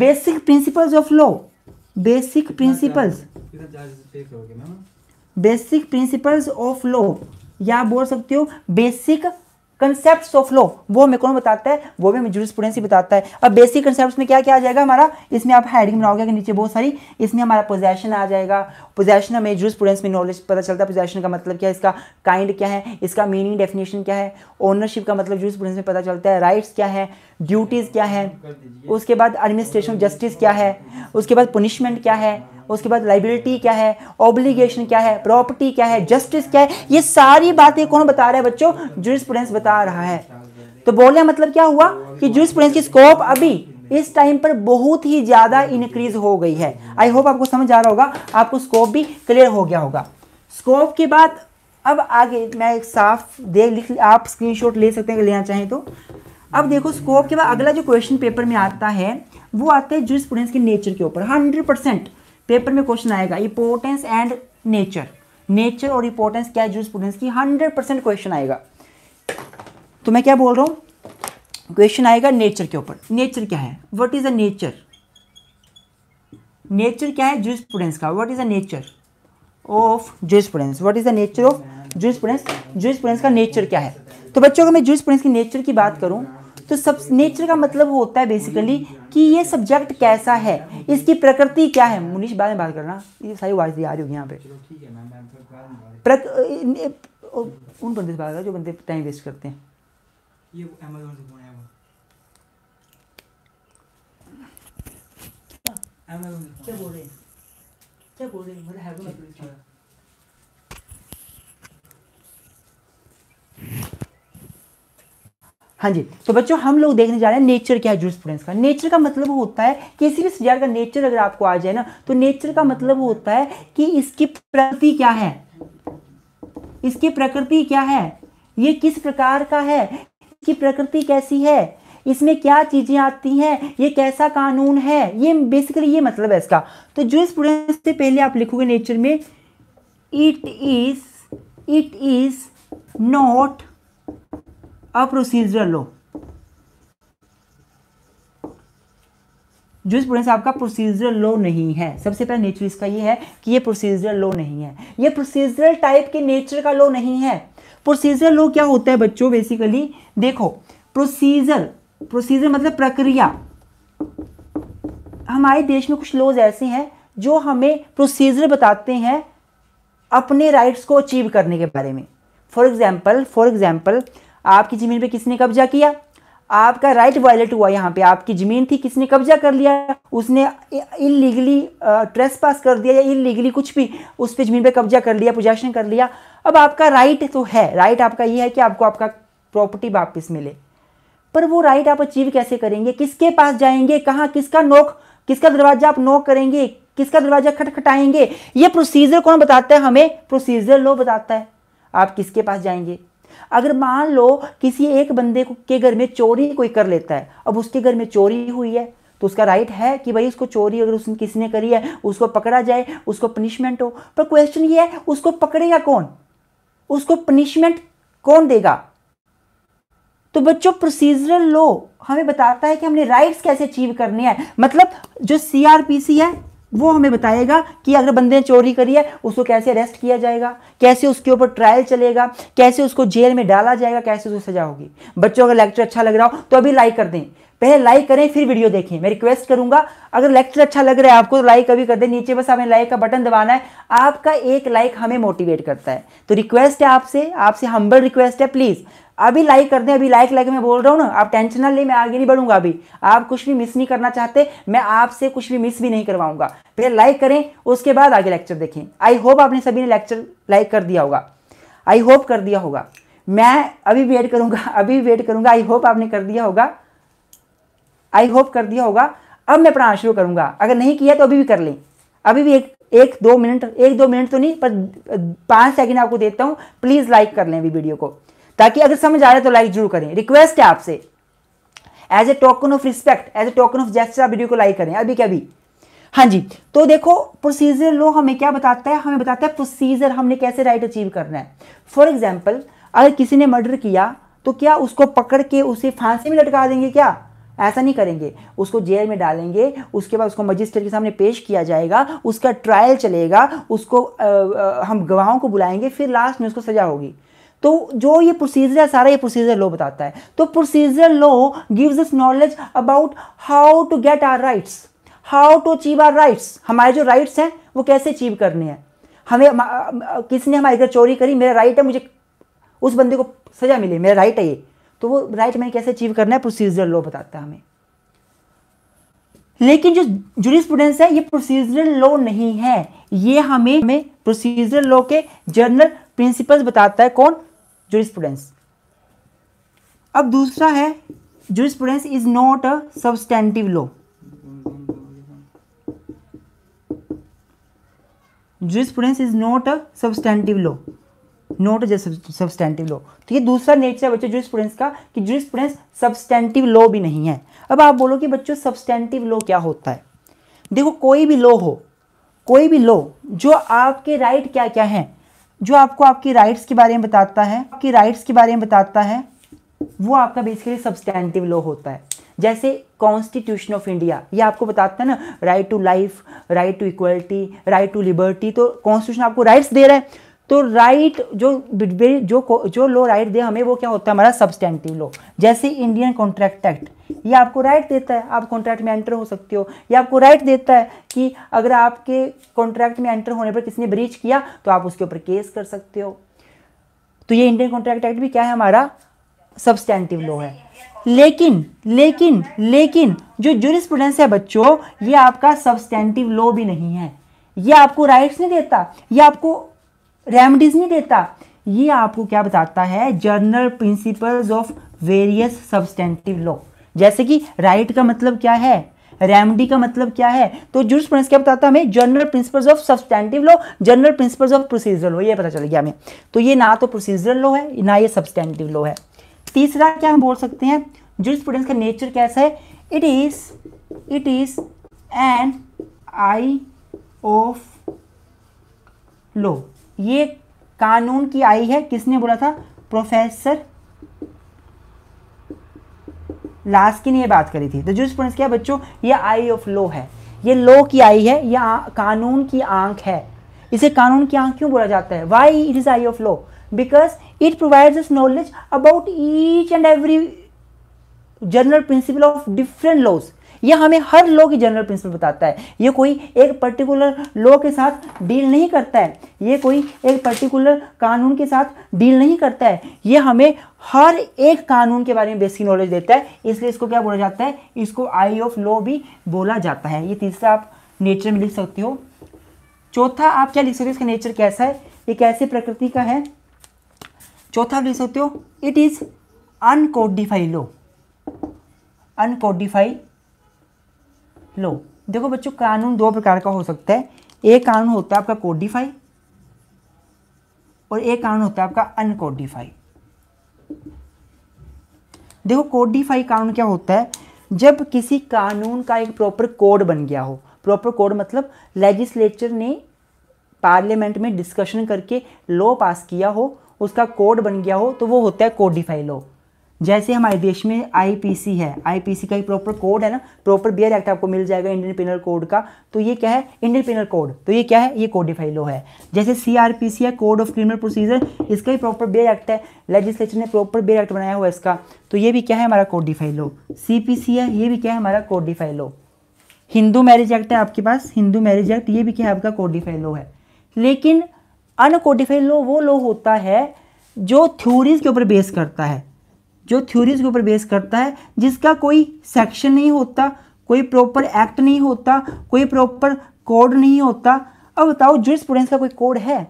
basic principles of law basic principles basic principles of law या बोल सकते हो बेसिक कंसेप्ट ऑफ लॉ वो को बताता है वो भी जूरिस्प्रूडेंसी बताता है अब बेसिक कंसेप्ट में क्या क्या आ जाएगा हमारा इसमें आप हेडिंग बनाओगे कि नीचे बहुत सारी इसमें हमारा पोजेशन आ जाएगा पोजेशन हमें जूरिस्प्रूडेंस में नॉलेज पता चलता है पोजेशन का मतलब क्या है इसका काइंड क्या है इसका मीनिंग डेफिनेशन क्या है ओनरशिप का मतलब जूरिस्प्रूडेंस में पता चलता है राइट्स क्या है ड्यूटीज़ क्या है उसके बाद एडमिनिस्ट्रेशन जस्टिस क्या है उसके बाद पनिशमेंट क्या है उसके बाद लाइबिलिटी क्या है ऑब्लिगेशन क्या है प्रॉपर्टी क्या है जस्टिस क्या है ये सारी बातें कौन बता रहा है बच्चों जूरिस्प्रूडेंस बता रहा है तो बोलने मतलब क्या हुआ कि जूरिस्प्रूडेंस की स्कोप अभी इस टाइम पर बहुत ही ज़्यादा इंक्रीज हो गई है आई होप आपको समझ आ रहा होगा आपको स्कोप भी क्लियर हो गया होगा स्कोप के बाद अब आगे मैं एक साफ देख लिख आप स्क्रीनशॉट ले सकते हैं लेना चाहें तो अब देखो स्कोप के बाद अगला जो क्वेश्चन पेपर में आता है वो आता है जूस के नेचर के ऊपर हंड्रेड परसेंट पेपर में क्वेश्चन आएगा इंपोर्टेंस एंड नेचर नेचर और इंपोर्टेंस क्या जूस स्टूडेंट्स की हंड्रेड परसेंट क्वेश्चन आएगा तो मैं क्या बोल रहा हूं क्वेश्चन आएगा नेचर के ऊपर नेचर क्या है what is a nature nature क्या है जूस स्टूडेंट्स का what is a nature of juice students what is the nature of juice students juice students का नेचर क्या है तो बच्चों अगर मैं जूस स्टूडेंट्स की नेचर की बात करूँ तो सब नेचर का मतलब होता है बेसिकली कि ये सब्जेक्ट कैसा है इसकी प्रकृति क्या है मुनीष बाद में बात करना ये सारी आवाज़ आ रही होगी यहाँ पे तो उन बंदे से बात कर जो बंदे टाइम वेस्ट करते हैं क्या बोल रहे हैं क्या बोल रहे हैं मतलब हाँ जी तो बच्चों हम लोग देखने जा रहे हैं नेचर क्या है स्टूडेंट्स का नेचर का मतलब होता है किसी भी सब्जेक्ट का नेचर अगर आपको आ जाए ना तो नेचर का मतलब होता है कि इसकी प्रकृति क्या है इसकी प्रकृति क्या है ये किस प्रकार का है इसकी प्रकृति कैसी है इसमें क्या चीज़ें आती हैं ये कैसा कानून है ये बेसिकली ये मतलब है इसका तो जो स्टूडेंट्स से पहले आप लिखोगे नेचर में it is it is not a procedural law जो स्टूडेंट्स आपका प्रोसीजरल लॉ नहीं है सबसे पहला नेचर इसका ये है कि ये प्रोसीजरल लॉ नहीं है ये प्रोसीजरल टाइप के नेचर का लॉ नहीं है प्रोसीजरल लॉ क्या होता है बच्चों बेसिकली देखो प्रोसीजर प्रोसीजर मतलब प्रक्रिया हमारे देश में कुछ लॉज ऐसे हैं जो हमें प्रोसीजर बताते हैं अपने राइट्स को अचीव करने के बारे में फॉर एग्जाम्पल फॉर एग्जाम्पल आपकी ज़मीन पे किसने कब्जा किया आपका राइट वायलेट हुआ यहाँ पे आपकी ज़मीन थी किसने कब्जा कर लिया उसने इलीगली ट्रेस पास कर दिया या इलीगली कुछ भी उस पर ज़मीन पे कब्जा कर लिया पोजेशन कर लिया अब आपका राइट तो है राइट आपका ये है कि आपको आपका प्रॉपर्टी वापस मिले पर वो राइट आप अचीव कैसे करेंगे किसके पास जाएंगे कहाँ किसका नोक किसका दरवाज़ा आप नोक करेंगे किसका दरवाज़ा खटखटाएंगे ये प्रोसीजर कौन बताता है हमें प्रोसीजर लो बताता है आप किसके पास जाएंगे अगर मान लो किसी एक बंदे को के घर में चोरी कोई कर लेता है अब उसके घर में चोरी हुई है तो उसका राइट है कि भाई उसको चोरी अगर उसने किसी ने करी है उसको पकड़ा जाए उसको पनिशमेंट हो पर क्वेश्चन ये है उसको पकड़ेगा कौन उसको पनिशमेंट कौन देगा तो बच्चों प्रोसीजरल लॉ हमें बताता है कि हमने राइट्स कैसे अचीव करने हैं मतलब जो सीआरपीसी है वो हमें बताएगा कि अगर बंदे ने चोरी करी है उसको कैसे अरेस्ट किया जाएगा कैसे उसके ऊपर ट्रायल चलेगा कैसे उसको जेल में डाला जाएगा कैसे उसको सजा होगी बच्चों अगर लेक्चर अच्छा लग रहा हो तो अभी लाइक कर दें पहले लाइक करें फिर वीडियो देखें मैं रिक्वेस्ट करूंगा अगर लेक्चर अच्छा लग रहा है आपको तो लाइक अभी कर दें नीचे बस हमें लाइक का बटन दबाना है आपका एक लाइक हमें मोटिवेट करता है तो रिक्वेस्ट है आपसे आपसे हम्बल रिक्वेस्ट है प्लीज़ अभी लाइक कर दें अभी लाइक लाइक मैं बोल रहा हूँ ना आप टेंशन ना ले मैं आगे नहीं बढ़ूंगा अभी आप कुछ भी मिस नहीं करना चाहते मैं आपसे कुछ भी मिस भी नहीं करवाऊंगा पहले लाइक करें उसके बाद आगे लेक्चर देखें आई होप आपने सभी ने लेक्चर लाइक कर दिया होगा आई होप कर दिया होगा मैं अभी वेट करूंगा अभी वेट करूंगा आई होप आपने कर दिया होगा आई होप कर दिया होगा अब मैं पढ़ाना शुरू करूंगा अगर नहीं किया तो अभी भी कर लें अभी भी एक एक दो मिनट एक दो मिनट तो नहीं पर पाँच सेकंड आपको देता हूँ प्लीज़ लाइक कर लें अभी वीडियो को ताकि अगर समझ आ रहा है तो लाइक जरूर करें रिक्वेस्ट है आपसे as a token of respect as a token of gesture आप वीडियो को लाइक करें अभी के अभी हाँ जी तो देखो प्रोसीजर लो हमें क्या बताता है हमें बताता है प्रोसीजर हमने कैसे राइट अचीव करना है फॉर एग्जाम्पल अगर किसी ने मर्डर किया तो क्या उसको पकड़ के उसे फांसी में लटका देंगे क्या ऐसा नहीं करेंगे उसको जेल में डालेंगे उसके बाद उसको मजिस्ट्रेट के सामने पेश किया जाएगा उसका ट्रायल चलेगा उसको आ, आ, हम गवाहों को बुलाएंगे फिर लास्ट में उसको सजा होगी तो जो ये प्रोसीजर है सारा ये प्रोसीजर लॉ बताता है तो procedure law gives us knowledge about how to get our rights how to achieve our rights हमारे जो राइट्स हैं वो कैसे अचीव करने हैं हमें किसने हमारे घर चोरी करी मेरा राइट है मुझे उस बंदे को सजा मिली मेरा राइट है ये तो वो राइट मैंने कैसे अचीव करना है प्रोसीजर लॉ बताता है हमें लेकिन जो स्टूडेंट्स है ये प्रोसीजरल लॉ नहीं है ये हमें हमें प्रोसीजरल लॉ के जनरल प्रिंसिपल्स बताता है कौन जुरिस्प्रूडेंस अब दूसरा है jurisprudence is not a substantive law jurisprudence is not a substantive law not a substantive law तो ये दूसरा नेचर है बच्चों जुरिस्प्रूडेंस का कि जुरिस्प्रूडेंस सब्सटेंटिव लॉ भी नहीं है अब आप बोलो कि बच्चों सब्सटेंटिव लॉ क्या होता है देखो कोई भी लॉ हो कोई भी लॉ जो आपके राइट क्या क्या हैं जो आपको आपकी राइट्स के बारे में बताता है आपकी राइट्स के बारे में बताता है वो आपका बेसिकली सब्सटैंडिव लॉ होता है जैसे कॉन्स्टिट्यूशन ऑफ इंडिया ये आपको बताता है ना right to life right to equality right to liberty तो कॉन्स्टिट्यूशन आपको राइट्स दे रहा है तो राइट जो जो जो लो राइट दे हमें वो क्या होता है हमारा सब्सटेंटिव लो जैसे इंडियन कॉन्ट्रैक्ट एक्ट ये आपको राइट देता है आप कॉन्ट्रैक्ट में एंटर हो सकते हो ये आपको राइट देता है कि अगर आपके कॉन्ट्रैक्ट में एंटर होने पर किसी ने ब्रीच किया तो आप उसके ऊपर केस कर सकते हो तो ये इंडियन कॉन्ट्रैक्ट एक्ट भी क्या है हमारा सब्सटेंटिव लो है लेकिन लेकिन लेकिन जो जूरिस्प्रूडेंस है बच्चों ये आपका सब्सटेंटिव लो भी नहीं है ये आपको राइट्स नहीं देता ये आपको रेमडीज नहीं देता ये आपको क्या बताता है general principles of various substantive law जैसे कि राइट का मतलब क्या है रेमडी का मतलब क्या है तो जूस प्रिंस क्या बताता हमें general principles of substantive law general principles of procedural law ये पता चल गया हमें तो ये ना तो प्रोसीजरल लॉ है ना ये सब्सटेंटिव लॉ है तीसरा क्या हम बोल सकते हैं जूस प्रिंस का नेचर कैसा है it is it is an eye of law ये कानून की आई है किसने बोला था प्रोफेसर लास्की ने ये बात करी थी तो जूस प्रिंस क्या बच्चों ये आई ऑफ लॉ है ये लॉ की आई है या कानून की आंख है इसे कानून की आंख क्यों बोला जाता है why it is eye of law because it provides us knowledge about each and every general principle of different laws यह हमें हर लॉ की जनरल प्रिंसिपल बताता है ये कोई एक पर्टिकुलर लॉ के साथ डील नहीं करता है ये कोई एक पर्टिकुलर कानून के साथ डील नहीं करता है यह हमें हर एक कानून के बारे में बेसिक नॉलेज देता है इसलिए इसको क्या बोला जाता है इसको आई ऑफ लॉ भी बोला जाता है ये तीसरा आप नेचर में लिख सकते हो चौथा आप क्या लिख सकते हो इसका नेचर कैसा है ये कैसे प्रकृति का है चौथा आप लिख सकते हो it is uncodified law uncodified law देखो बच्चों कानून दो प्रकार का हो सकता है एक कानून होता है आपका कोडिफाई और एक कानून होता है आपका अनकोडिफाई देखो कोडिफाई कानून क्या होता है जब किसी कानून का एक प्रॉपर कोड बन गया हो प्रॉपर कोड मतलब लेजिस्लेचर ने पार्लियामेंट में डिस्कशन करके लॉ पास किया हो उसका कोड बन गया हो तो वो होता है कोडिफाई लॉ जैसे हमारे देश में आईपीसी है आईपीसी का एक प्रॉपर कोड है ना प्रॉपर बियर एक्ट आपको मिल जाएगा इंडियन पिनल कोड का तो ये क्या है इंडियन पिनल कोड तो ये क्या है ये कोडिफाइलो है जैसे सीआरपीसी है कोड ऑफ क्रिमिनल प्रोसीजर इसका ही प्रॉपर बियर एक्ट है लेजिस्लेचर ने प्रॉपर बियर एक्ट बनाया हुआ है इसका तो ये भी क्या है हमारा सी पी सी है ये भी क्या है हमारा कोडिफाइलो हिंदू मैरिज एक्ट है आपके पास हिंदू मैरिज एक्ट ये भी क्या है आपका कोडिफाइलो है लेकिन अनकोडिफाइलो वो लो होता है जो थ्योरीज के ऊपर बेस करता है जो थ्योरीज के ऊपर बेस करता है जिसका कोई सेक्शन नहीं होता कोई प्रॉपर एक्ट नहीं होता कोई प्रॉपर कोड नहीं होता अब बताओ जुडिस्प्रूडेंस का कोई कोड है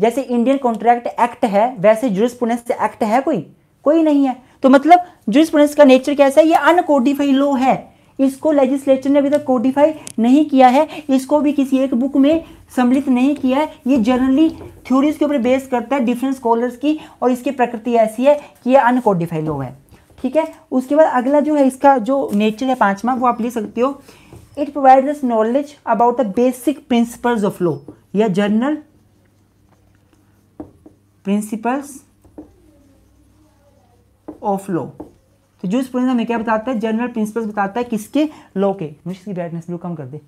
जैसे इंडियन कॉन्ट्रैक्ट एक्ट है वैसे जुडिस्प्रूडेंस एक्ट है कोई कोई नहीं है तो मतलब जुडिस्प्रूडेंस का नेचर कैसा है ये अनकोडिफाइड लॉ है इसको लेजिस्लेचर ने अभी तक कोडिफाई नहीं किया है इसको भी किसी एक बुक में सम्मिलित नहीं किया है ये जनरली थ्योरीज के ऊपर बेस करता है डिफरेंट स्कॉलर्स की और इसकी प्रकृति ऐसी है कि ये अनकोडिफाइड लॉ है ठीक है उसके बाद अगला जो है इसका जो नेचर है पांचवा वो आप ले सकते हो it provide this knowledge about the basic principles of law या जर्नल प्रिंसिपल्स ऑफ लॉ तो जूस प्रिंस हमें क्या बताता है जनरल प्रिंसिपल्स बताता है किसके लो के इसकी ब्राइटनेस ब्लू कम कर दे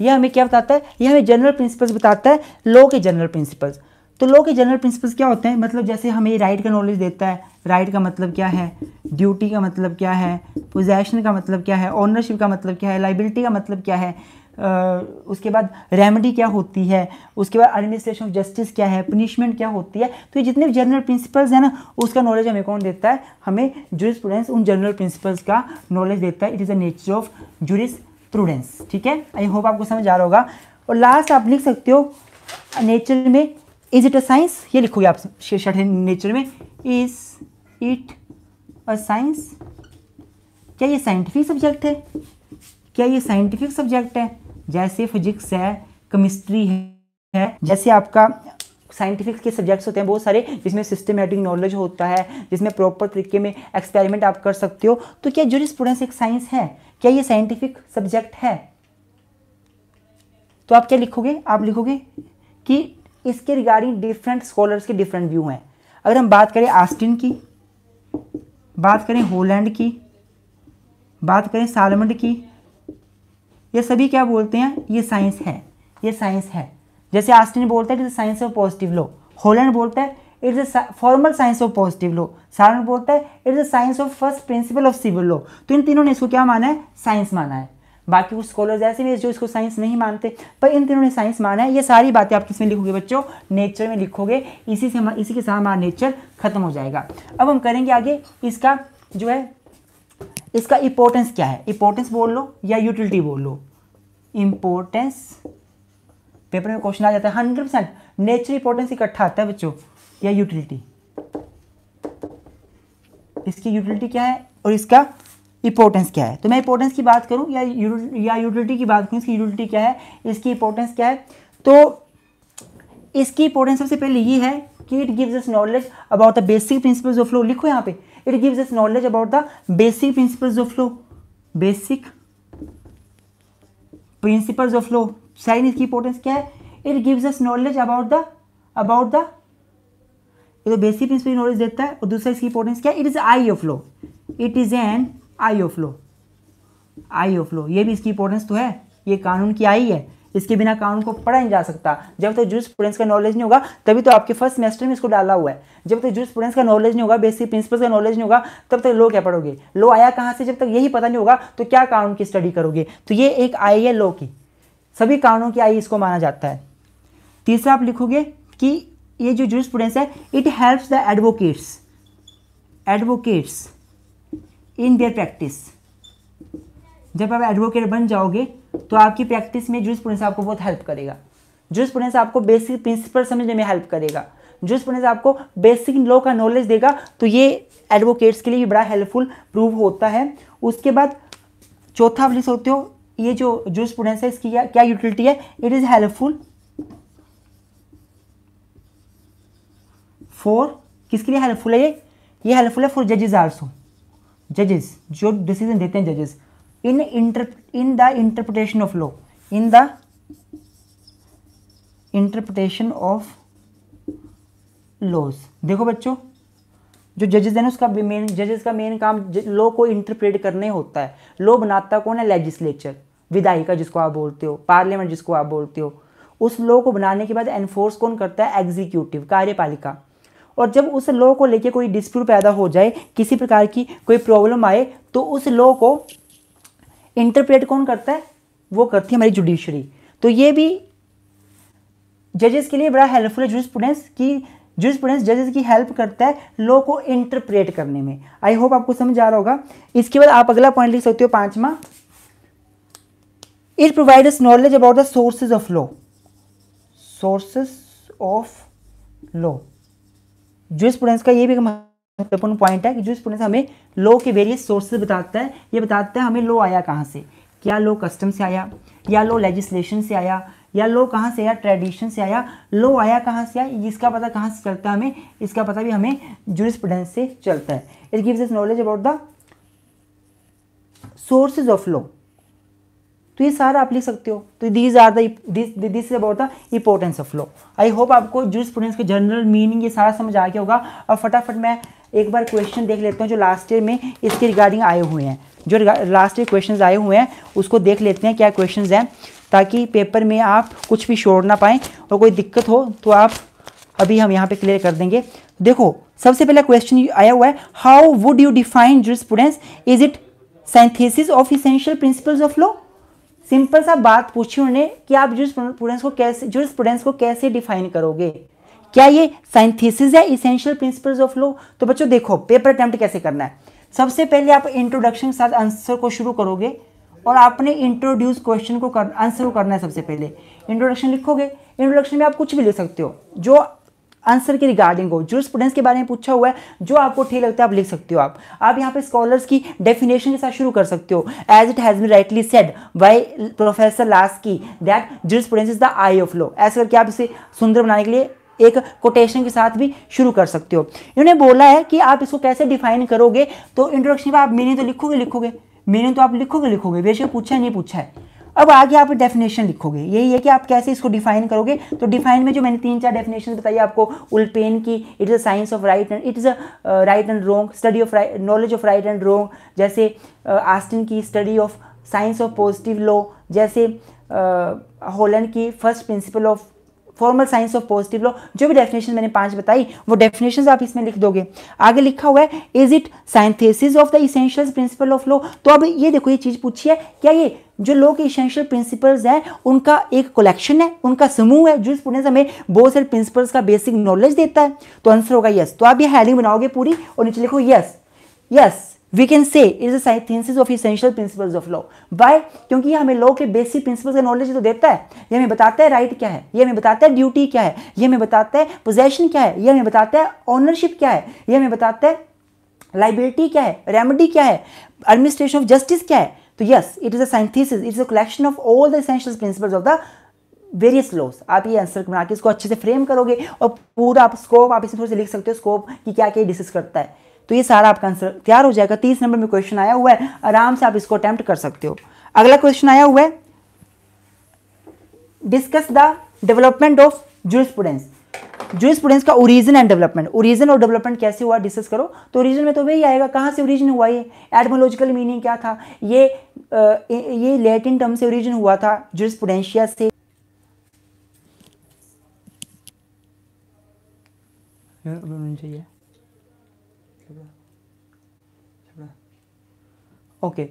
यह हमें क्या बताता है यह हमें जनरल प्रिंसिपल्स बताता है लो के जनरल प्रिंसिपल्स तो लो के जनरल प्रिंसिपल्स क्या होते हैं मतलब जैसे हमें राइट का नॉलेज देता है राइट का मतलब क्या है ड्यूटी का मतलब क्या है पोजेशन का मतलब क्या है ऑनरशिप का मतलब क्या है लाइबिलिटी का मतलब क्या है उसके बाद रेमेडी क्या होती है उसके बाद एडमिनिस्ट्रेशन ऑफ जस्टिस क्या है पनिशमेंट क्या होती है तो ये जितने भी जनरल प्रिंसिपल्स हैं ना उसका नॉलेज हमें कौन देता है हमें जुरिस प्रूडेंस उन जनरल प्रिंसिपल्स का नॉलेज देता है it is the nature of jurisprudence ठीक है आई होप आपको समझ आ रहा होगा और लास्ट आप लिख सकते हो नेचर में इज इट अ साइंस ये लिखोगे आप है नेचर में इज इट अ साइंस क्या ये साइंटिफिक सब्जेक्ट है क्या ये साइंटिफिक सब्जेक्ट है जैसे फिजिक्स है केमिस्ट्री है जैसे आपका साइंटिफिक्स के सब्जेक्ट्स होते हैं बहुत सारे जिसमें सिस्टमेटिक नॉलेज होता है जिसमें प्रॉपर तरीके में एक्सपेरिमेंट आप कर सकते हो तो क्या जो स्टूडेंट्स एक साइंस है क्या ये साइंटिफिक सब्जेक्ट है तो आप क्या लिखोगे आप लिखोगे कि इसके रिगार्डिंग डिफरेंट स्कॉलर्स के डिफरेंट व्यू हैं अगर हम बात करें आस्टिन की बात करें होलैंड की बात करें सालमंड की ये सभी क्या बोलते हैं ये साइंस है ये साइंस है जैसे आस्टिन बोलता है is science of positive law Holland बोलता है it's is formal science of positive law Salmond बोलता है it's is science of first principle of civil law तो इन तीनों ने इसको क्या माना है साइंस माना है बाकी कुछ स्कॉलर्स ऐसे भी जो इसको साइंस नहीं मानते पर इन तीनों ने साइंस माना है ये सारी बातें आप किसमें लिखोगे बच्चों नेचर में लिखोगे इसी से हम इसी के साथ हमारा नेचर खत्म हो जाएगा अब हम करेंगे आगे इसका जो है इसका इम्पोर्टेंस क्या है इंपोर्टेंस बोल लो या यूटिलिटी बोल लो इंपोर्टेंस पेपर में क्वेश्चन आ जाता है हंड्रेड परसेंट नेचर इंपोर्टेंस इकट्ठा आता है बच्चों या यूटिलिटी इसकी यूटिलिटी क्या है और इसका इंपॉर्टेंस क्या है तो मैं इंपॉर्टेंस की बात करूं या या यूटिलिटी की बात करूं इसकी यूटिलिटी क्या है इसकी इंपॉर्टेंस क्या है तो इसकी इंपॉर्टेंस सबसे पहले ये है कि it gives us knowledge about the basic principles of law लिखो यहाँ पे it gives us knowledge about the basic principle of law basic principle of law साइन इसकी इंपॉर्टेंस क्या है it gives us knowledge about the about the ये तो basic principle knowledge देता है और दूसरा इसकी इंपॉर्टेंस क्या है it is eye of law it is an eye of law eye of law ये भी इसकी इंपॉर्टेंस तो है ये कानून की आई है इसके बिना कानून को पढ़ा नहीं जा सकता जब तक तो जूस प्रिंस का नॉलेज नहीं होगा तभी तो आपके फर्स्ट सेमेस्टर में इसको डाला हुआ है जब तक तो जूस प्रिंस का नॉलेज नहीं होगा बेसिक प्रिंसिपल का नॉलेज नहीं होगा तब तक लो क्या पढ़ोगे लो आया कहाँ से जब तक यही पता नहीं होगा तो क्या कानून की स्टडी करोगे तो ये एक आई है लो की सभी कानूनों की आई इसको माना जाता है तीसरा आप लिखोगे कि ये जो जूस प्रिंस है it helps the advocates advocates in their practice जब आप एडवोकेट बन जाओगे तो आपकी प्रैक्टिस में जूस पुणे आपको बहुत हेल्प करेगा जूस पुणे आपको बेसिक प्रिंसिपल समझने में हेल्प करेगा जूस पुणे आपको बेसिक लॉ का नॉलेज देगा तो ये एडवोकेट्स के लिए भी बड़ा हेल्पफुल प्रूव होता है उसके बाद चौथा आप सोचते हो ये जो जूस पुणे है इसकी क्या क्या यूटिलिटी है इट इज़ हेल्पफुल फॉर किसके लिए हेल्पफुल है ये ये हेल्पफुल है फॉर जजेस आल्सो जजेस जो डिसीजन देते हैं जजेस in inter in the interpretation of law in the interpretation of laws देखो बच्चों जो जजेस हैं उसका मेन जजेस का मेन काम लॉ को इंटरप्रेट करने होता है लॉ बनाता कौन है लेजिस्लेचर विधायिका जिसको आप बोलते हो पार्लियामेंट जिसको आप बोलते हो उस लॉ को बनाने के बाद एनफोर्स कौन करता है एग्जीक्यूटिव कार्यपालिका और जब उस लॉ को लेके कोई डिस्प्यूट पैदा हो जाए किसी प्रकार की कोई प्रॉब्लम आए तो उस लॉ को इंटरप्रेट कौन करता है वो करती है हमारी जुडिशरी तो ये भी जजेस के लिए बड़ा हेल्पफुल है जूसप्रूडेंस की जूसप्रूडेंस जजेस की हेल्प करता है लॉ को इंटरप्रेट करने में आई होप आपको समझ आ रहा होगा इसके बाद आप अगला पॉइंट लिख सकते हो पांचवा it provide knowledge about the sources of law sources of law jurisprudence का ये भी महत्वपूर्ण पॉइंट है कि जूस पुणे से हमें लो के वेरियस सोर्सेज बताता है ये बताता है हमें लो आया कहाँ से क्या लो कस्टम से आया या लो लेजिस्लेशन से आया या लो कहाँ से आया ट्रेडिशन से आया लो आया कहाँ से आया इसका पता कहाँ से चलता है हमें इसका पता भी हमें जूरिस्प्रूडेंस से चलता है it gives knowledge about the sources of law तो ये सारा आप लिख सकते हो तो these are this this about the importance of law I hope आपको जूरिस्प्रूडेंस के जनरल मीनिंग ये सारा समझ आ गया होगा और फटाफट मैं एक बार क्वेश्चन देख लेते हैं जो लास्ट ईयर में इसके रिगार्डिंग आए हुए हैं जो लास्ट ईयर क्वेश्चंस आए हुए हैं उसको देख लेते हैं क्या क्वेश्चंस हैं ताकि पेपर में आप कुछ भी छोड़ ना पाएँ और कोई दिक्कत हो तो आप अभी हम यहाँ पे क्लियर कर देंगे देखो सबसे पहला क्वेश्चन आया हुआ है how would you define students is it synthesis of essential principles of law simple सा बात पूछी उन्होंने कि आप स्टूडेंट्स को कैसे स्टूडेंट्स को कैसे डिफाइन करोगे क्या ये साइंथिसिस है इसेंशियल प्रिंसिपल्स ऑफ लॉ तो बच्चों देखो पेपर अटैम्प्ट कैसे करना है सबसे पहले आप इंट्रोडक्शन के साथ आंसर को शुरू करोगे और आपने इंट्रोड्यूस क्वेश्चन को कर आंसर को करना है सबसे पहले इंट्रोडक्शन लिखोगे इंट्रोडक्शन में आप कुछ भी लिख सकते हो जो आंसर के रिगार्डिंग हो जो स्टूडेंट्स के बारे में पूछा हुआ है जो आपको ठीक लगता है आप लिख सकते हो आप आप यहाँ पे स्कॉलर्स की डेफिनेशन के साथ शुरू कर सकते हो as it has be rightly said by professor Laski that jurisprudence is the eye of law ऐसा करके आप इसे सुंदर बनाने के लिए एक कोटेशन के साथ भी शुरू कर सकते हो इन्होंने बोला है कि आप इसको कैसे डिफाइन करोगे तो इंट्रोडक्शन पर आप मीनिंग तो लिखोगे लिखोगे मीनिंग तो आप लिखोगे लिखोगे बेशक पूछा नहीं पूछा है अब आगे आप डेफिनेशन लिखोगे यही है कि आप कैसे इसको डिफाइन करोगे तो डिफाइन में जो मैंने तीन चार डेफिनेशन बताई आपको उल्पेन की it is a science of right and it is a right and wrong study of knowledge of right and wrong जैसे आस्टिन uh, की study of science of positive law जैसे होलैंड uh, की first principle of formal science of positive law जो भी definition मैंने पांच बताई वो डेफिनेशन आप इसमें लिख दोगे आगे लिखा हुआ है is it synthesis of the essential principle of law तो अब ये देखो ये चीज पूछी है क्या ये जो लोग के इसेंशियल प्रिंसिपल्स हैं उनका एक कलेक्शन है उनका समूह है जो स्टूडेंट्स समय बहुत सारे प्रिंसिपल्स का बेसिक नॉलेज देता है तो आंसर होगा यस तो आप ये हेडिंग बनाओगे पूरी और नीचे लिखो yes yes we can say is a of essential principles of law by क्योंकि ये हमें लॉ के बेसिक प्रिंसिपल्स का नॉलेज तो देता है ये हमें बताता है राइट right क्या है ये हमें बताता है ड्यूटी क्या है ये हमें बताता है पोजेशन क्या है ये हमें बताता है ऑनरशिप क्या है ये हमें बताता है लाइबिलिटी क्या है रेमेडी क्या है एडमिनिस्ट्रेशन ऑफ जस्टिस क्या है तो yes it is synthesis it is a collection of all the essential principles of the various laws आप ये आंसर बना के इसको अच्छे से फ्रेम करोगे और पूरा आप स्कोप आप इसमें थोड़े से लिख सकते हो स्कोप कि क्या क्या डिसिस करता है तो ये सारा आपका आंसर तैयार हो जाएगा तीस नंबर में क्वेश्चन आया हुआ है आराम से आप इसको अटैम्प्ट कर सकते हो अगला क्वेश्चन आया हुआ है discuss the development of juice juice जूरिस्पूडेंस का ओरिजिन एंड डेवलपमेंट ओरिजिन और डेवलपमेंट कैसे हुआ डिस्कस करो तो ओरिजिन में तो वही आएगा कहाँ से ओरिजिन हुआ ये एडमोलॉजिकल मीनिंग क्या था ये आ, ये लैटिन टर्म से ओरिजिन हुआ था जूरिस्पूडेंशिया से चाहिए ओके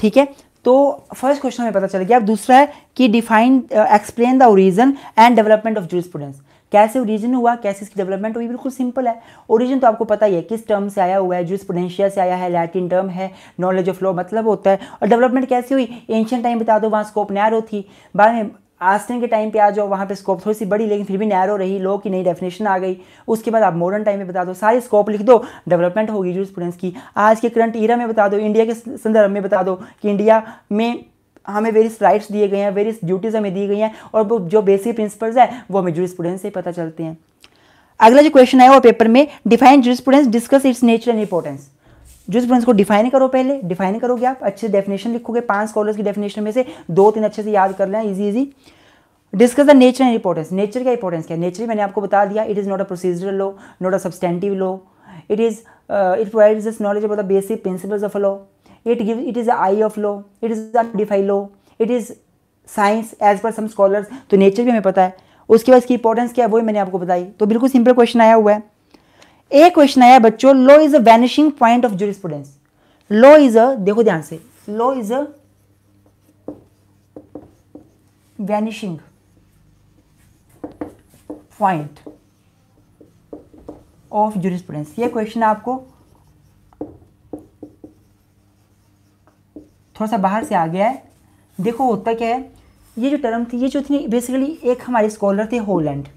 ठीक है तो फर्स्ट क्वेश्चन हमें पता चल गया अब दूसरा है कि define explain the origin and development of jurisprudence कैसे ओरिजिन हुआ कैसे इसकी डेवलपमेंट हुई बिल्कुल सिंपल है ओरिजिन तो आपको पता ही है किस टर्म से आया हुआ है जूसपोडेंशिया से आया है लैटिन टर्म है नॉलेज ऑफ लॉ मतलब होता है और डेवलपमेंट कैसे हुई एंशियन टाइम बता दो वहाँ स्कोप नैरो थी बाद में आस्टन के टाइम पे आ जाओ वहाँ पे स्कोप थोड़ी सी बड़ी लेकिन फिर भी नैरो रही लो की नई डेफिनेशन आ गई उसके बाद आप मॉडर्न टाइम में बता दो सारी स्कोप लिख दो डेवलपमेंट होगी स्टूडेंट्स की आज के करंट ईरा में बता दो इंडिया के संदर्भ में बता दो कि इंडिया में हमें वेरियस राइट्स दिए गए हैं वेरियस ड्यूटीज़ हमें दी गई हैं और वो जो बेसिक प्रिंसिपल्स है वो हमें स्टूडेंट्स से पता चलते हैं अगला जो क्वेश्चन है वो पेपर में define students discuss its nature and importance प्रिंस को डिफाइन करो पहले डिफाइन करोगे आप अच्छे से डेफिनेशन लिखोगे पांच स्कॉलर्स की डेफिनेशन में से दो तीन अच्छे से याद कर लें easy easy discuss the nature and importance nature का इंपॉर्टेंस क्या नेचर मैंने आपको बता दिया it is not a procedural law not a substantive law it is it provides us knowledge about the basic principles of law it give it is a eye of law it is a defy law it is science as per some scholars तो nature भी हमें पता है उसके बाद इसकी importance क्या है वही मैंने आपको बताई तो बिल्कुल सिंपल क्वेश्चन आया हुआ है एक क्वेश्चन आया बच्चों law is a vanishing point of jurisprudence law is a देखो ध्यान से law is a vanishing point of jurisprudence ये क्वेश्चन आपको थोड़ा सा बाहर से आ गया है देखो होता क्या है ये जो टर्म थी ये जो थी बेसिकली एक हमारे स्कॉलर थे होलैंड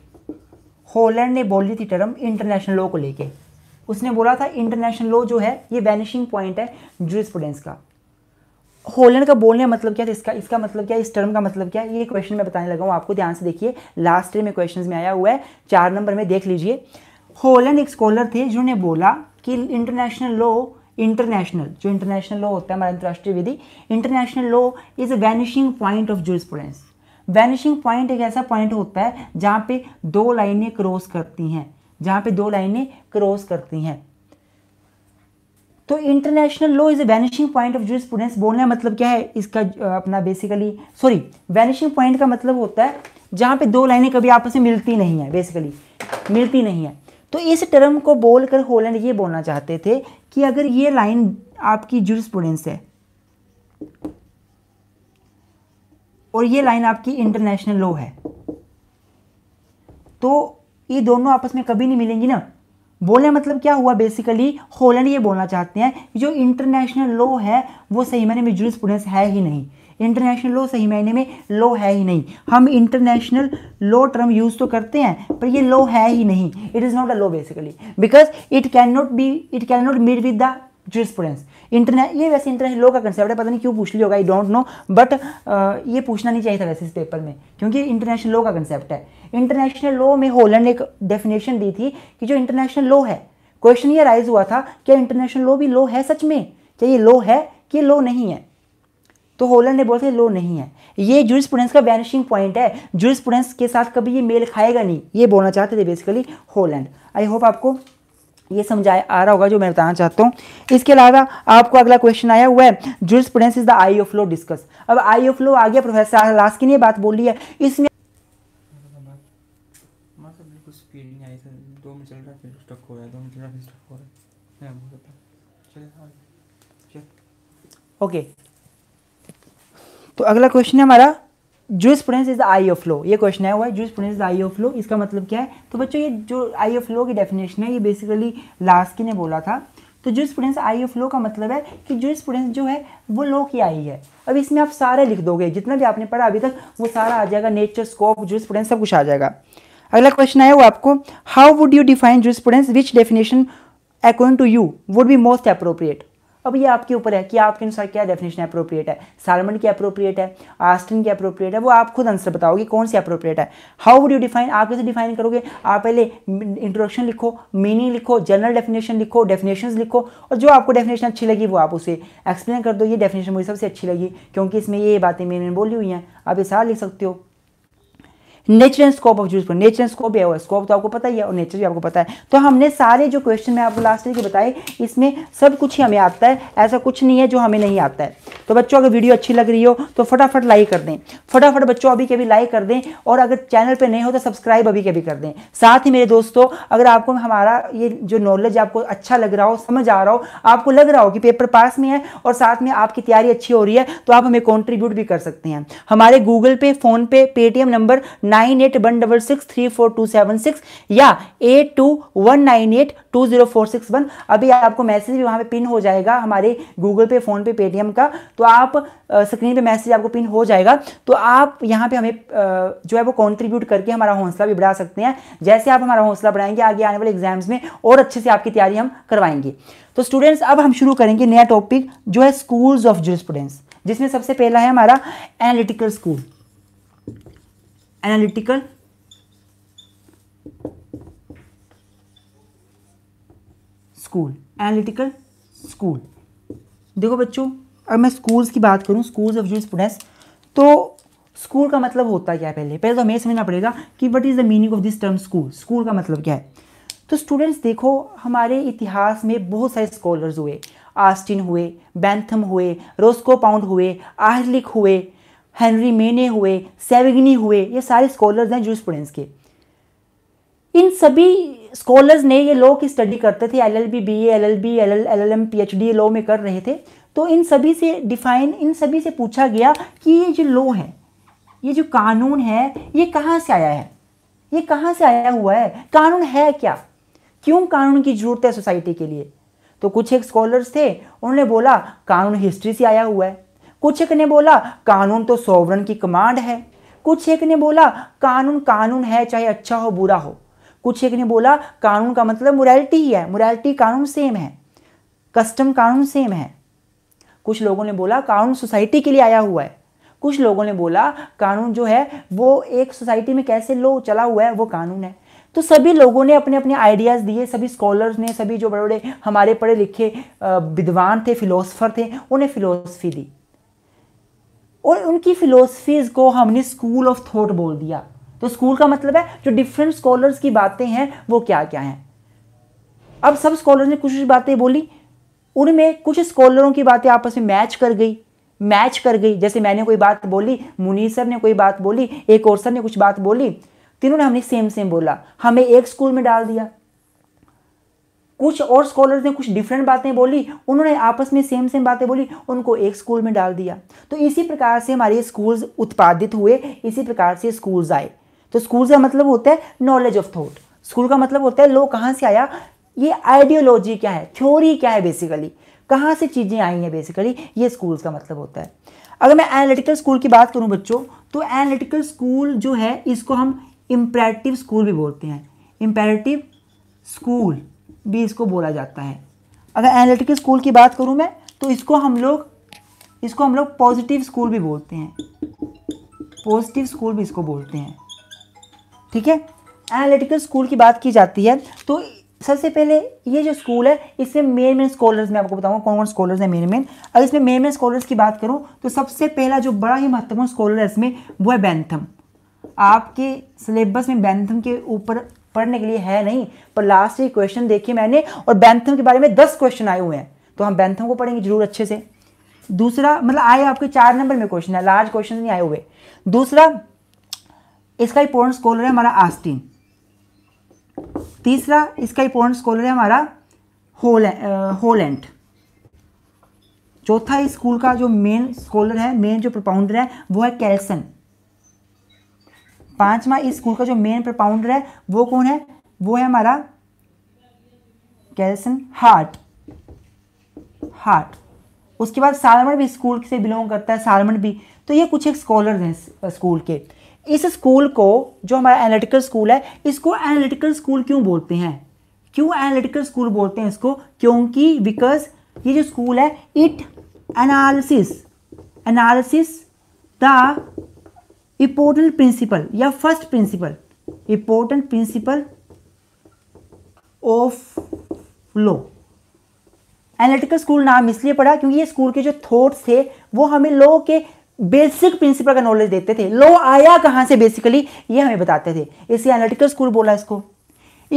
होलैंड ने बोली थी टर्म इंटरनेशनल लॉ को लेके उसने बोला था इंटरनेशनल लॉ जो है ये वैनिशिंग पॉइंट है जूरिस्प्रूडेंस का होलैंड का बोलने का मतलब क्या था इसका इसका मतलब क्या इस टर्म का मतलब क्या ये क्वेश्चन मैं बताने लगा हूँ आपको ध्यान से देखिए लास्ट ईयर में क्वेश्चन में आया हुआ है चार नंबर में देख लीजिए होलैंड एक स्कॉलर थे जिन्होंने बोला कि इंटरनेशनल लॉ इंटरनेशनल जो इंटरनेशनल लॉ होता है हमारा अंतर्राष्ट्रीय विधि international law is a vanishing point of jurisprudence vanishing point एक ऐसा पॉइंट होता है जहाँ पे दो लाइनें क्रॉस करती हैं जहाँ पे दो लाइनें क्रॉस करती हैं तो international law is a vanishing point of students बोलने का मतलब क्या है इसका अपना बेसिकली सॉरी वैनिशिंग पॉइंट का मतलब होता है जहाँ पे दो लाइनें कभी आपस में मिलती नहीं है बेसिकली मिलती नहीं है तो इस टर्म को बोलकर होलैंड ये बोलना चाहते थे कि अगर ये लाइन आपकी जूरिस्प्रूडेंस है और ये लाइन आपकी इंटरनेशनल लो है तो ये दोनों आपस में कभी नहीं मिलेंगी ना बोलने मतलब क्या हुआ बेसिकली होलैंड ये बोलना चाहते हैं कि जो इंटरनेशनल लो है वो सही मायने में जूरिस्प्रूडेंस है ही नहीं इंटरनेशनल लो सही मायने में लो है ही नहीं हम इंटरनेशनल लो टर्म यूज़ तो करते हैं पर ये लो है ही नहीं it is not a law basically because it can not be it can not meet with the jurisprudence internet ये वैसे इंटरनेशनल लोग का कंसेप्ट है पता नहीं क्यों पूछ लिया होगा आई डोंट नो बट ये पूछना नहीं चाहिए था वैसे इस पेपर में क्योंकि इंटरनेशनल लॉ का कंसेप्ट है इंटरनेशनल लॉ में होलैंड ने एक डेफिनेशन दी थी कि जो इंटरनेशनल लॉ है क्वेश्चन ये राइज हुआ था क्या इंटरनेशनल लॉ भी लॉ है सच में क्या ये लॉ है कि लॉ नहीं है तो होलैंड ने बोलते लो नहीं है ये जूरिस्प्रूडेंस का वैनिशिंग पॉइंट है जूरिस्प्रूडेंस के साथ कभी ये मेल खाएगा नहीं ये बोलना चाहते थे बेसिकली होलैंड आई होप आपको ये समझाए आ रहा होगा जो मैं बताना चाहता हूँ इसके अलावा आपको अगला क्वेश्चन आया हुआ है prudence is the eye of law discuss अब आई ऑफ लो आ गया प्रोफेसर लास्किन ये बात बोली है इसमें ओके हाँ। okay. तो अगला क्वेश्चन है हमारा jurisprudence is the eye of law ये क्वेश्चन आया हुआ है jurisprudence is eye of law इसका मतलब क्या है तो बच्चों ये जो आई ऑफ लो की डेफिनेशन है ये बेसिकली लास्की ने बोला था तो jurisprudence eye of law का मतलब है कि जूस प्रिंस जो है वो लो की आई है अब इसमें आप सारे लिख दोगे जितना भी आपने पढ़ा अभी तक वो सारा आ जाएगा नेचर स्कोप जूस प्रिंस सब कुछ आ जाएगा अगला क्वेश्चन आया हुआ आपको how would you define jurisprudence which definition according to you would be most appropriate अब ये आपके ऊपर है कि आपके अनुसार क्या डेफिनेशन अप्रोप्रिएट है सालमन की अप्रोप्रिएट है आस्टिन की अप्रोप्रिएट है वो आप खुद आंसर बताओगे कौन सी अप्रोप्रिएट है हाउ वुड यू डिफाइन आप कैसे डिफाइन करोगे आप पहले इंट्रोडक्शन लिखो मीनिंग लिखो जनरल डेफिनेशन लिखो डेफिनेशन लिखो और जो आपको डेफिनेशन अच्छी लगी वो आप उसे एक्सप्लेन कर दो ये डेफिनेशन मुझे सबसे अच्छी लगी क्योंकि इसमें ये बातें मैंने बोली हुई हैं आप ये सारा लिख सकते हो नेचुरल स्कोप ऑफ जूस एंड स्कोप है स्कोप तो आपको पता ही है और नेचर भी आपको पता है तो हमने सारे जो क्वेश्चन में आपको लास्ट ईयर के बताए इसमें सब कुछ ही हमें आता है ऐसा कुछ नहीं है जो हमें नहीं आता है तो बच्चों अगर वीडियो अच्छी लग रही हो तो फटाफट लाइक कर दें फटाफट बच्चों अभी के लाइक कर दें और अगर चैनल पर नहीं हो तो सब्सक्राइब अभी के कर दें साथ ही मेरे दोस्तों अगर आपको हमारा ये जो नॉलेज आपको अच्छा लग रहा हो समझ आ रहा हो आपको लग रहा हो कि पेपर पास में है और साथ में आपकी तैयारी अच्छी हो रही है तो आप हमें कॉन्ट्रीब्यूट भी कर सकते हैं हमारे Google pay phone pay Paytm number nine eight one double six three four two seven six या eight two one nine eight two zero four six one अभी आपको मैसेज भी वहाँ पे पिन हो जाएगा हमारे Google pay phone pay Paytm का तो आप स्क्रीन पे मैसेज आपको पिन हो जाएगा तो आप यहाँ पे हमें जो है वो कॉन्ट्रीब्यूट करके हमारा हौसला भी बढ़ा सकते हैं जैसे आप हमारा हौसला बढ़ाएंगे आगे आने वाले एग्जाम्स में और अच्छे से आपकी तैयारी हम करवाएंगे तो स्टूडेंट्स अब हम शुरू करेंगे नया टॉपिक जो है स्कूल्स ऑफ जूर जिसमें सबसे पहला है हमारा analytical school analytical school analytical school देखो बच्चों अब मैं स्कूल्स की बात करूं स्कूल्स ऑफ जूस तो स्कूल का मतलब होता क्या है पहले पहले तो हमें समझना पड़ेगा कि what is the meaning of this term school school का मतलब क्या है तो स्टूडेंट्स देखो हमारे इतिहास में बहुत सारे स्कॉलर्स हुए आस्टिन हुए बैंथम हुए रोस्को पाउंड हुए आहलिक हुए हेनरी मेने हुए सेविग्नी हुए ये सारे स्कॉलर्स हैं जूस प्रिंस के इन सभी स्कॉलर्स ने ये लॉ की स्टडी करते थे L L B B L L B L L L L M P H D law में कर रहे थे तो इन सभी से डिफाइन इन सभी से पूछा गया कि ये जो लॉ है ये जो कानून है ये कहाँ से आया है ये कहाँ से आया हुआ है कानून है क्या क्यों कानून की ज़रूरत है सोसाइटी के लिए तो कुछ एक स्कॉलर्स थे उन्होंने बोला कानून हिस्ट्री से आया हुआ है कुछ एक ने बोला कानून तो सोवरन की कमांड है कुछ एक ने बोला कानून कानून है चाहे अच्छा हो बुरा हो कुछ एक ने बोला कानून का मतलब मोरालिटी ही है मोरालिटी कानून सेम है कस्टम कानून सेम है कुछ लोगों ने बोला कानून सोसाइटी के लिए आया हुआ है कुछ लोगों ने बोला कानून जो है वो एक सोसाइटी में कैसे लो चला हुआ है वो कानून है तो सभी लोगों ने अपने अपने आइडियाज़ दिए सभी स्कॉलर्स ने सभी जो बड़े बड़े हमारे पढ़े लिखे विद्वान थे फिलोसफर थे उन्हें फिलोसफी दी और उनकी फ़िलोसफीज़ को हमने स्कूल ऑफ थॉट बोल दिया तो स्कूल का मतलब है जो डिफरेंट स्कॉलर्स की बातें हैं वो क्या क्या हैं अब सब स्कॉलर्स ने कुछ कुछ बातें बोली उनमें कुछ स्कॉलरों की बातें आपस में मैच कर गई मैच कर गई जैसे मैंने कोई बात बोली मुनीर सर ने कोई बात बोली एक और सर ने कुछ बात बोली तीनों ने हमने सेम सेम बोला हमें एक स्कूल में डाल दिया कुछ और स्कॉलर्स ने कुछ डिफरेंट बातें बोली उन्होंने आपस में सेम सेम बातें बोली उनको एक स्कूल में डाल दिया तो इसी प्रकार से हमारे स्कूल्स उत्पादित हुए इसी प्रकार से स्कूल्स आए तो स्कूल का मतलब होता है नॉलेज ऑफ थॉट स्कूल का मतलब होता है लोग कहाँ से आया ये आइडियोलॉजी क्या है थ्योरी क्या है बेसिकली कहाँ से चीज़ें आई हैं बेसिकली ये स्कूल्स का मतलब होता है अगर मैं एनालिटिकल स्कूल की बात करूँ बच्चों तो एनालिटिकल स्कूल जो है इसको हम इम्पेरेटिव स्कूल भी बोलते हैं इम्पेरेटिव स्कूल भी इसको बोला जाता है अगर एनालिटिकल स्कूल की बात करूँ मैं तो इसको हम लोग इसको हम लोग पॉजिटिव स्कूल भी बोलते हैं पॉजिटिव स्कूल भी इसको बोलते हैं ठीक है एनालिटिकल स्कूल की बात की जाती है तो सबसे पहले ये जो स्कूल है इसमें मेन मेन स्कॉलर्स मैं आपको बताऊंगा कौन कौन स्कॉलर्स हैं मेन मेन अगर इसमें मेन मेन स्कॉलर्स की बात करूँ तो सबसे पहला जो बड़ा ही महत्वपूर्ण स्कॉलर है इसमें वो है बैंथम आपके सिलेबस में बैंथम के ऊपर पढ़ने के लिए है नहीं पर लास्ट ये क्वेश्चन देखिए मैंने और बैंथम के बारे में दस क्वेश्चन आए हुए हैं तो हम बैंथम को पढ़ेंगे जरूर अच्छे से दूसरा मतलब आए आपके चार नंबर में क्वेश्चन है लार्ज क्वेश्चन नहीं आए हुए दूसरा इसका इंपोर्टेंट स्कॉलर है हमारा आस्टिन तीसरा इसका इंपोर्टेंट स्कॉलर है हमारा होलैंड चौथा स्कूल का जो मेन स्कॉलर है मेन जो प्रोपाउंडर है वो है कैल्सन पांचवा इस स्कूल का जो मेन प्रपाउंडर है वो कौन है वो है हमारा कैल्सन हार्ट हार्ट उसके बाद सालमन भी स्कूल से बिलोंग करता है सालमन भी तो ये कुछ एक स्कॉलर हैं स्कूल के इस स्कूल को जो हमारा एनालिटिकल स्कूल है इसको एनालिटिकल स्कूल क्यों बोलते हैं क्यों एनालिटिकल स्कूल बोलते हैं इसको क्योंकि बिकॉज ये जो स्कूल है it analysis analysis the important principle या first principle important principle of law analytical school नाम इसलिए पड़ा क्योंकि ये स्कूल के जो थॉट्स थे वो हमें लॉ के बेसिक प्रिंसिपल का नॉलेज देते थे लॉ आया कहां से बेसिकली ये हमें बताते थे इसे एनालिटिकल स्कूल बोला इसको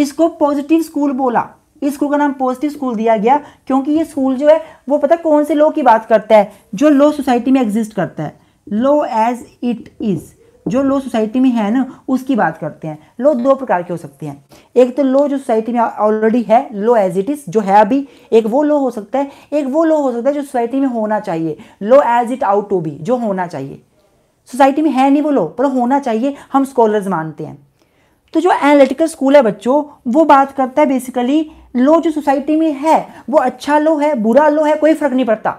इसको पॉजिटिव स्कूल बोला इस स्कूल का नाम पॉजिटिव स्कूल दिया गया क्योंकि ये स्कूल जो है वो पता कौन से लॉ की बात करता है जो लॉ सोसाइटी में एग्जिस्ट करता है लॉ एज इट इज़ जो लो सोसाइटी में है ना उसकी बात करते हैं लो दो प्रकार के हो सकते हैं एक तो लो जो सोसाइटी में ऑलरेडी है लो एज इट इज़ जो है अभी एक वो लो हो सकता है एक वो लो हो सकता है जो सोसाइटी में होना चाहिए law as it ought to be जो होना चाहिए सोसाइटी में है नहीं वो लो पर होना चाहिए हम स्कॉलर्स मानते हैं तो जो एनालिटिकल स्कूल है बच्चों वो बात करता है बेसिकली लो जो सोसाइटी में है वो अच्छा लो है बुरा लो है कोई फर्क नहीं पड़ता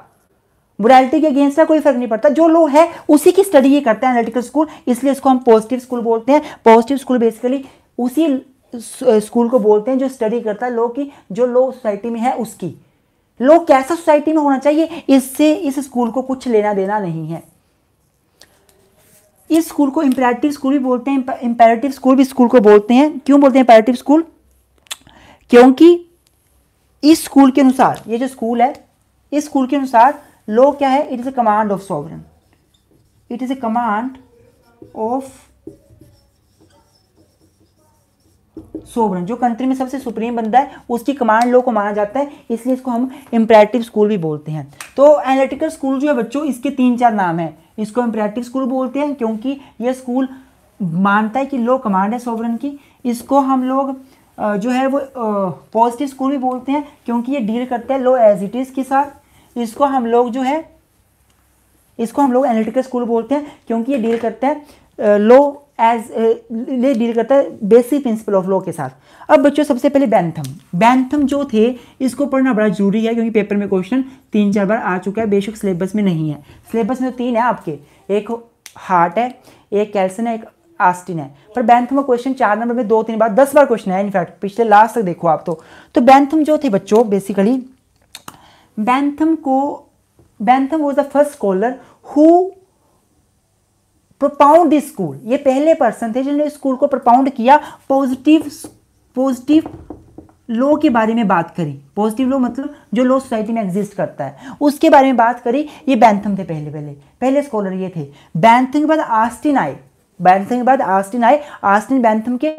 मोरालिटी के अगेंस्ट का कोई फर्क नहीं पड़ता जो लोग है उसी की स्टडी ये करते हैं एनालिटिकल स्कूल इसलिए इसको हम पॉजिटिव स्कूल बोलते हैं पॉजिटिव स्कूल बेसिकली उसी स्कूल को बोलते हैं जो स्टडी करता है लोग की जो लोग सोसाइटी में है उसकी लोग कैसा सोसाइटी में होना चाहिए इससे इस स्कूल को कुछ लेना देना नहीं है इस स्कूल को इम्पेरेटिव स्कूल भी बोलते हैं इंपेरेटिव स्कूल भी स्कूल को बोलते हैं क्यों बोलते हैं इंपेरेटिव स्कूल क्योंकि इस स्कूल के अनुसार ये जो स्कूल है इस स्कूल के अनुसार लॉ क्या है it is a command of sovereign it is a command of sovereign जो कंट्री में सबसे सुप्रीम बनता है उसकी कमांड लो को माना जाता है इसलिए इसको हम इम्परेटिव स्कूल भी बोलते हैं तो एनालिटिकल स्कूल जो है बच्चों इसके तीन चार नाम है इसको इंपरेटिव स्कूल बोलते हैं क्योंकि यह स्कूल मानता है कि लो कमांड है सोवरन की इसको हम लोग जो है वो पॉजिटिव स्कूल भी बोलते हैं क्योंकि ये डील करता है लो एज इट इज़ के साथ इसको हम लोग जो है इसको हम लोग एनालिटिकल स्कूल बोलते हैं क्योंकि ये डील करता है लो एज ये डील करता है बेसिक प्रिंसिपल ऑफ लॉ के साथ अब बच्चों सबसे पहले बैंथम बैंथम जो थे इसको पढ़ना बड़ा जरूरी है क्योंकि पेपर में क्वेश्चन तीन चार बार आ चुका है बेशक सिलेबस में नहीं है सिलेबस में तो तीन है आपके एक हार्ट है एक कैल्सन है एक आस्टिन है पर बैंथम का क्वेश्चन चार नंबर में दो तीन बार दस बार क्वेश्चन है इनफैक्ट पिछले लास्ट तक देखो आप तो तो बैंथम जो थे बच्चों बेसिकली बैंथम को Bentham was the first scholar who propound school ये पहले पर्सन थे जिन्होंने स्कूल को प्रोपाउंड किया पॉजिटिव पॉजिटिव लो के बारे में बात करी पॉजिटिव लो मतलब जो लो सोसाइटी में एग्जिस्ट करता है उसके बारे में बात करी ये बैंथम थे पहले पहले पहले स्कॉलर ये थे बैंथम के बाद आस्टिन आए बैंथम के बाद आस्टिन आए आस्टिन बैंथम के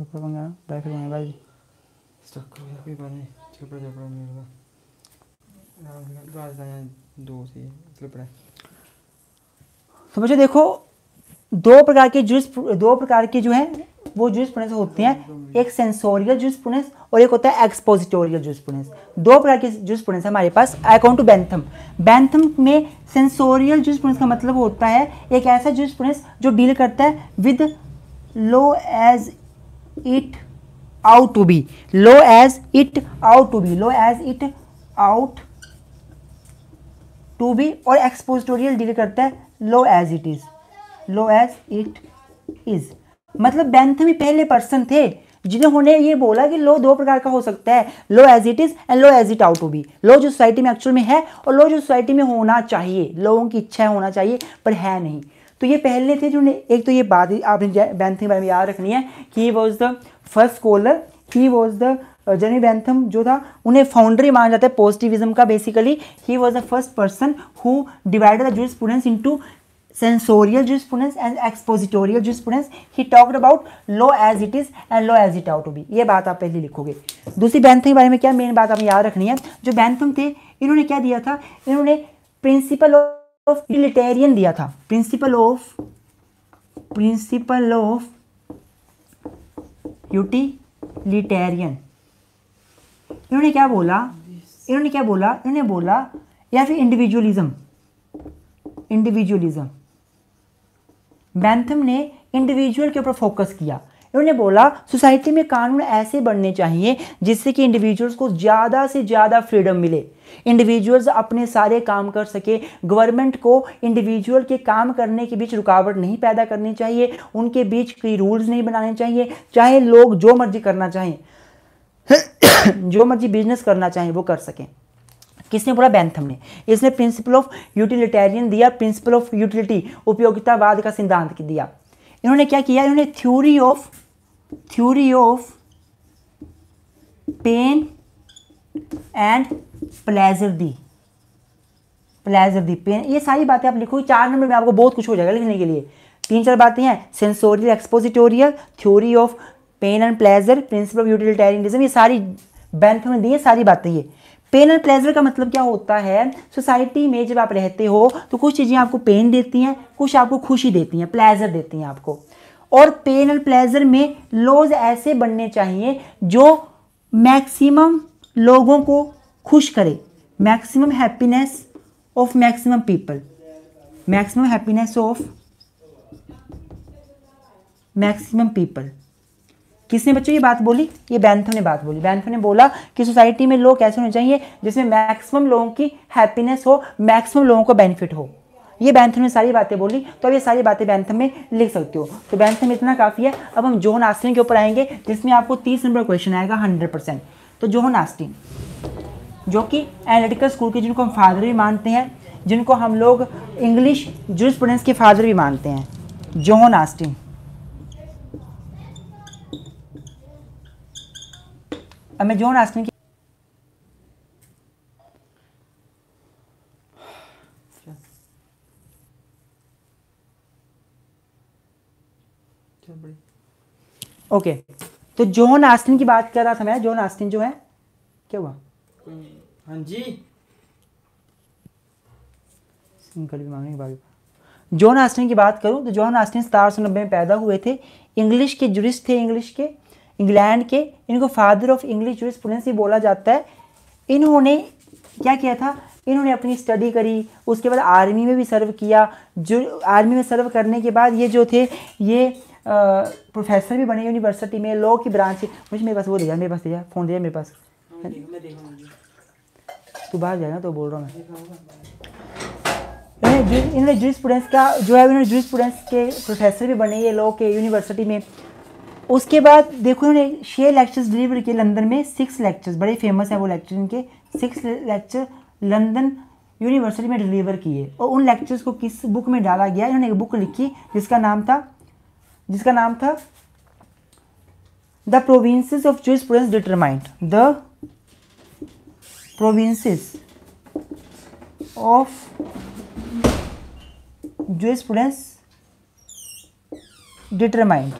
में गया बैक रूम में भाई स्टक हो गया कोई बात नहीं चिपड़ा चिपड़ा नहीं होगा राज दो से चुप चिपड़ा तो बच्चों देखो दो प्रकार के जूस दो प्रकार के जो हैं वो जूस पुनेस होते हैं एक सेंसोरियल जूस पुनेस और एक होता है एक्सपोजिटोरियल जूस पुनेस दो प्रकार के जूस पुनेस है हमारे पास अकाउंट टू बैंथम बैंथम में सेंसोरियल जूस पुनेस का मतलब होता है एक ऐसा जूस पुनेस जो डील करता है with law as it ought to be law as it ought to be law as it ought to be और एक्सपोजिटोरियल डील करता है law as it is law as it is मतलब Bentham ही पहले person थे जिन्होंने ये बोला कि लो दो प्रकार का हो सकता है law as it is and law as it ought to be law जो सोसाइटी में एक्चुअल में है और लो जो सोसाइटी में होना चाहिए लोगों की इच्छा होना चाहिए पर है नहीं तो ये पहले थे जिन्होंने एक तो ये बात ही आपने बैंथम बारे में याद रखनी है कि he was the first scholar he was the जनी बैंथम जो था उन्हें फाउंडरी माना जाता है पॉजिटिविज्म का basically he was the first person who divided the juice students into students and एक्सपोजिटोरियल juice students he talked about low as it is and law as it ought to B ये बात आप पहले लिखोगे दूसरी Bentham के बारे में क्या मेन बात आपने याद रखनी है जो बैंथम थे इन्होंने क्या दिया था इन्होंने प्रिंसिपल ऑफ यूटिलिटेरियन दिया था principle of principle of utilitarian इन्होंने क्या बोला इन्होंने क्या बोला इन्होंने बोला या फिर इंडिविजुअलिज्म इंडिविजुअलिज्म बैंथम ने इंडिविजुअल के ऊपर फोकस किया इन्होंने बोला सोसाइटी में कानून ऐसे बनने चाहिए जिससे कि इंडिविजुअल्स को ज़्यादा से ज़्यादा फ्रीडम मिले इंडिविजुअल्स अपने सारे काम कर सके गवर्नमेंट को इंडिविजुअल के काम करने के बीच रुकावट नहीं पैदा करनी चाहिए उनके बीच कोई रूल्स नहीं बनाने चाहिए चाहे लोग जो मर्जी करना चाहें <coughs> जो मर्जी बिजनेस करना चाहें वो कर सकें किसने बोला बैंथम ने इसने प्रिंसिपल ऑफ यूटिलिटेरियन दिया प्रिंसिपल ऑफ यूटिलिटी उपयोगितावाद का सिद्धांत दिया इन्होंने क्या किया इन्होंने theory of theory of pain and pleasure दी प्लेजर दी पेन ये सारी बातें आप लिखो चार नंबर में आपको बहुत कुछ हो जाएगा लिखने के लिए तीन चार बातें हैं censorial expository theory of pain and pleasure principle of utilitarianism ये सारी बैंक में दी है सारी बातें ये पेन और प्लेजर का मतलब क्या होता है सोसाइटी में जब आप रहते हो तो कुछ चीज़ें आपको पेन देती हैं कुछ आपको खुशी देती हैं प्लेजर देती हैं आपको और पेन और प्लेजर में लॉज ऐसे बनने चाहिए जो मैक्सिमम लोगों को खुश करे maximum happiness of maximum people maximum happiness of maximum people किसने बच्चों ये बात बोली ये बैंथो ने बात बोली बैंथो ने बोला कि सोसाइटी में लोग ऐसे होने चाहिए जिसमें मैक्सिमम लोगों की हैप्पीनेस हो मैक्सिमम लोगों को बेनिफिट हो ये बैंथम ने सारी बातें बोली तो अब ये सारी बातें बैंथम में लिख सकते हो तो बैंथम इतना काफ़ी है अब हम जोहन आस्टिन के ऊपर आएंगे जिसमें आपको तीस नंबर क्वेश्चन आएगा हंड्रेड परसेंट तो जोहन आस्टिन जो कि एनालिटिकल स्कूल के जिनको हम फादर भी मानते हैं जिनको हम लोग इंग्लिश जूस के फादर भी मानते हैं जोहन आस्टिन अमेजोन आस्किंग की ओके तो जोन आस्टिन की बात कर रहा था मैं जोन आस्टिन जो है क्या हुआ हाँ जी सिंगल भी मांगेंगे भाभी जोन आस्टिन की बात करूं तो जोन आस्टिन सतारह सौ नब्बे में पैदा हुए थे इंग्लिश के जुरिस्ट थे इंग्लिश के इंग्लैंड के इनको फादर ऑफ इंग्लिश जूरिस्प्रूडेंस ही बोला जाता है इन्होंने क्या किया था इन्होंने अपनी स्टडी करी उसके बाद आर्मी में भी सर्व किया जो आर्मी में सर्व करने के बाद ये जो थे ये आ, प्रोफेसर भी बने यूनिवर्सिटी में लॉ की ब्रांच मुझे मेरे पास वो दिया मेरे पास दिया फ़ोन दिया मेरे पास तू बाहर जाएगा तो बोल रहा हूँ मैं इन्होंने इन्होंने जूस स्टूडेंट्स का जो है इन्होंने जूस स्टूडेंट्स के प्रोफेसर भी बने ये लॉ के यूनिवर्सिटी में उसके बाद देखो उन्होंने छः लेक्चर्स डिलीवर किए लंदन में सिक्स लेक्चर्स बड़े फेमस हैं वो लेक्चर इनके सिक्स लेक्चर लंदन यूनिवर्सिटी में डिलीवर किए और उन लेक्चर्स को किस बुक में डाला गया इन्होंने एक बुक लिखी जिसका नाम था जिसका नाम था the provinces of jurisprudence determined the provinces of jurisprudence determined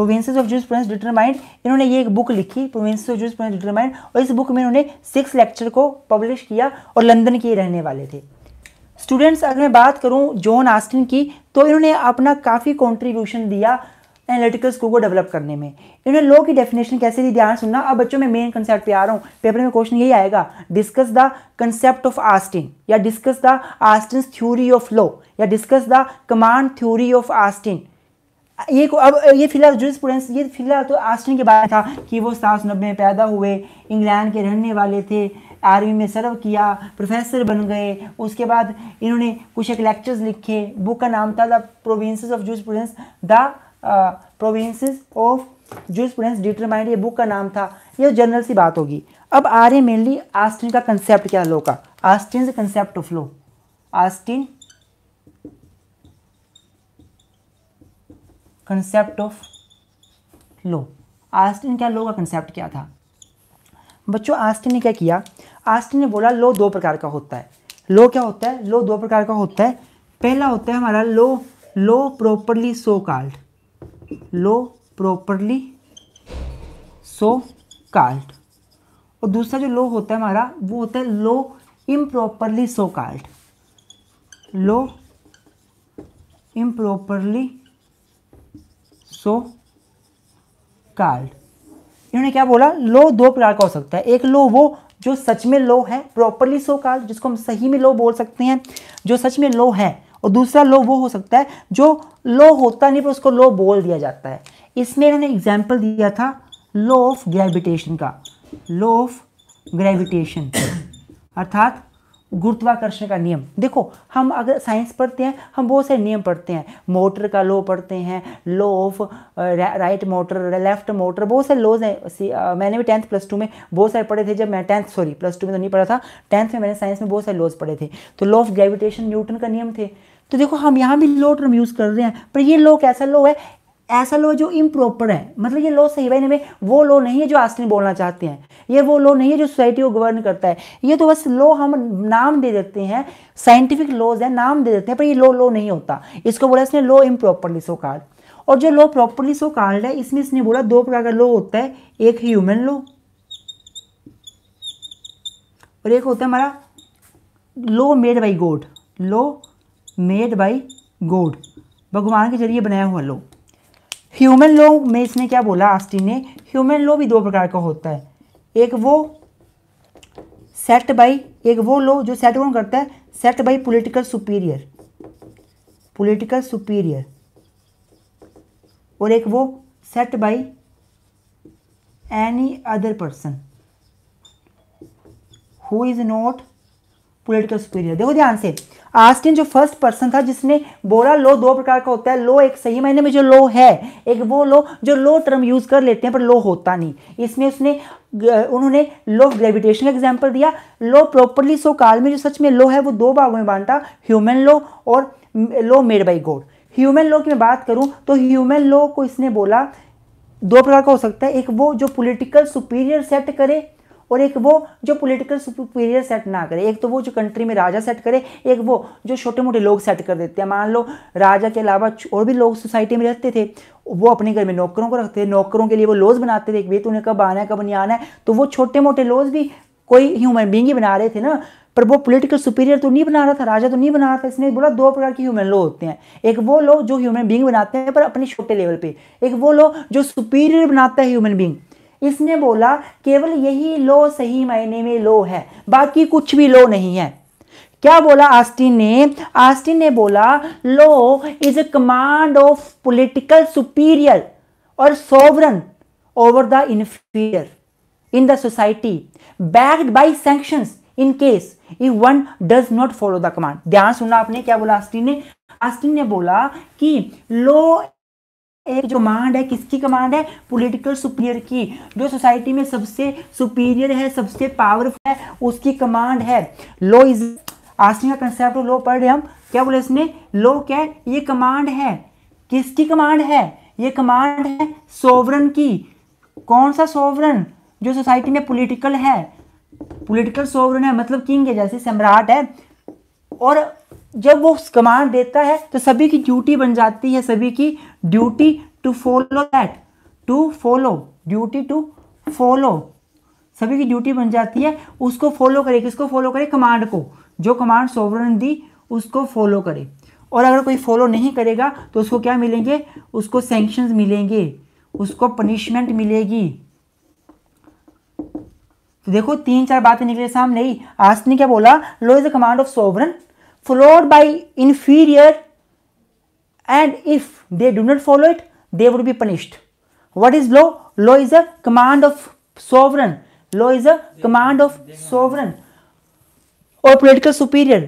provinces of jurisprudence determined इन्होंने ये एक बुक लिखी provinces of jurisprudence determined और इस बुक में इन्होंने सिक्स लेक्चर को पब्लिश किया और लंदन के रहने वाले थे स्टूडेंट्स अगर मैं बात करूँ जॉन आस्टिन की तो इन्होंने अपना काफ़ी कॉन्ट्रीब्यूशन दिया एनालिटिकल स्कूल को डेवलप करने में इन्होंने लॉ की डेफिनेशन कैसे दी ध्यान सुनना अब बच्चों में मेन कंसेप्ट पे आ रहा हूँ पेपर में क्वेश्चन यही आएगा discuss the concept of Austin या discuss the Austin theory of law या discuss the command theory of Austin ये को अब ये फिलहाल स्टूडेंट्स ये फिलहाल तो आस्टिन के बारे में था कि वो सात नब्बे में पैदा हुए इंग्लैंड के रहने वाले थे आर्मी में सर्व किया प्रोफेसर बन गए उसके बाद इन्होंने कुछ एक लेक्चर्स लिखे बुक का नाम था the province of students the province of students determined ये बुक का नाम था ये जनरल तो सी बात होगी अब आ रहे मेनली आस्टिन का कंसेप्ट क्या लो का Austin concept of law Austin concept of law Austin क्या लो का कंसेप्ट क्या था बच्चों आस्टिन ने क्या किया आस्टिन ने बोला लो दो प्रकार का होता है लो क्या होता है लो दो प्रकार का होता है पहला होता है हमारा law law properly so called law properly so called और दूसरा जो लो होता है हमारा वो होता है law improperly so called law improperly so called इन्होंने क्या बोला लो दो प्रकार का हो सकता है एक लो वो जो सच में लो है प्रॉपरली सो कार्ड जिसको हम सही में लो बोल सकते हैं जो सच में लो है और दूसरा लो वो हो सकता है जो लो होता नहीं पर उसको लो बोल दिया जाता है इसमें इन्होंने एग्जाम्पल दिया था लो ऑफ ग्रेविटेशन का लो ऑफ ग्रेविटेशन अर्थात गुरुत्वाकर्षण का नियम देखो हम अगर साइंस पढ़ते हैं हम बहुत सारे नियम पढ़ते हैं मोटर का लॉ पढ़ते हैं law of right motor left motor बहुत सारे लॉज हैं uh, मैंने भी टेंथ प्लस टू में बहुत सारे पढ़े थे जब मैं टेंथ सॉरी प्लस टू में तो नहीं पढ़ा था टेंथ में मैंने साइंस में बहुत सारे लॉज पढ़े थे तो लॉ ऑफ ग्रेविटेशन न्यूटन का नियम थे तो देखो हम यहाँ भी लॉ टर्म यूज़ कर रहे हैं पर ये लॉ कैसा लॉ है ऐसा लॉ जो इम्प्रॉपर है मतलब ये लॉ सही मायने में वो लॉ नहीं है जो आस्टिन बोलना चाहते हैं ये वो लॉ नहीं है जो सोसाइटी को गवर्न करता है ये तो बस लॉ हम नाम दे देते हैं साइंटिफिक लॉज है नाम दे देते हैं पर ये लॉ लॉ नहीं होता इसको बोला इसने लॉ इम्प्रॉपरली सो कार्ड और जो लॉ प्रॉपरली सो कार्ड है इसमें इसने बोला दो प्रकार का लॉ होता है एक ह्यूमन लॉ और एक होता है हमारा law made by God law made by God भगवान के जरिए बनाया हुआ लॉ ह्यूमन लॉ में इसने क्या बोला आस्टिन ने ह्यूमन लॉ भी दो प्रकार का होता है एक वो सेट बाई एक वो लॉ जो सेट कौन करता है set by political superior political superior और एक वो set by any other person who is not political superior देखो ध्यान से आस्टिन जो फर्स्ट पर्सन था जिसने बोला लो दो प्रकार का होता है लो एक सही मायने में जो लो है एक वो लो जो लो टर्म यूज़ कर लेते हैं पर लो होता नहीं इसमें उसने उन्होंने लो ऑफ ग्रेविटेशन का एग्जाम्पल दिया लो प्रॉपरली सो काल में जो सच में लो है वो दो भागों में बांटा ह्यूमन लो और law made by God human law की मैं बात करूं तो ह्यूमन लो को इसने बोला दो प्रकार का हो सकता है एक वो जो पॉलिटिकल सुपीरियर सेट करे और एक वो जो पॉलिटिकल सुपीरियर सेट ना करे एक तो वो जो कंट्री में राजा सेट करे एक वो जो छोटे मोटे लोग सेट कर देते हैं मान लो राजा के अलावा और भी लोग सोसाइटी में रहते थे वो अपने घर में नौकरों को रखते थे नौकरों के लिए वो लॉज बनाते थे एक भाई उन्हें कब आना है कब नहीं आना है तो वो छोटे मोटे लॉज भी कोई ह्यूमन बींग ही बना रहे थे ना पर वो पॉलिटिकल सुपीरियर तो नहीं बना रहा था राजा तो नहीं बना रहा था इसने बोला दो प्रकार के ह्यूमन लॉ होते हैं एक वो लोग जो ह्यूमन बींग बनाते हैं पर अपने छोटे लेवल पे एक वो लोग जो सुपीरियर बनाता है ह्यूमन बींग इसने बोला केवल यही लो सही मायने में लो है बाकी कुछ भी लो नहीं है क्या बोला आस्टिन ने आस्टिन ने बोला law is a command of political superior और sovereign over the inferior in the society backed by sanction in case if one does not follow the command ध्यान सुना आपने क्या बोला आस्टिन ने आस्टिन ने बोला कि लो एक जो कमांड है किसकी कमांड है पॉलिटिकल सुपीरियर की जो सोसाइटी में सबसे सुपीरियर है सबसे पावरफुल है उसकी कमांड है लो इज आसिया कंसेप्ट लो पढ़ रहे हम क्या बोले इसमें लो क्या ये कमांड है किसकी कमांड है ये कमांड है सोवरन की कौन सा सोवरन जो सोसाइटी में पॉलिटिकल है पॉलिटिकल सोवरन है मतलब किंग है जैसे सम्राट है और जब वो कमांड देता है तो सभी की ड्यूटी बन जाती है सभी की duty to follow that to follow duty to follow सभी की ड्यूटी बन जाती है उसको फॉलो करे किसको फॉलो करे कमांड को जो कमांड सोवरन दी उसको फॉलो करे और अगर कोई फॉलो नहीं करेगा तो उसको क्या मिलेंगे उसको सेंक्शन मिलेंगे उसको पनिशमेंट मिलेगी तो देखो तीन चार बातें निकले सामने ही आज ने क्या बोला law is the command of sovereign followed by inferior and if they do not follow it they would be punished what is law law is a command of sovereign law is a command of sovereign or political superior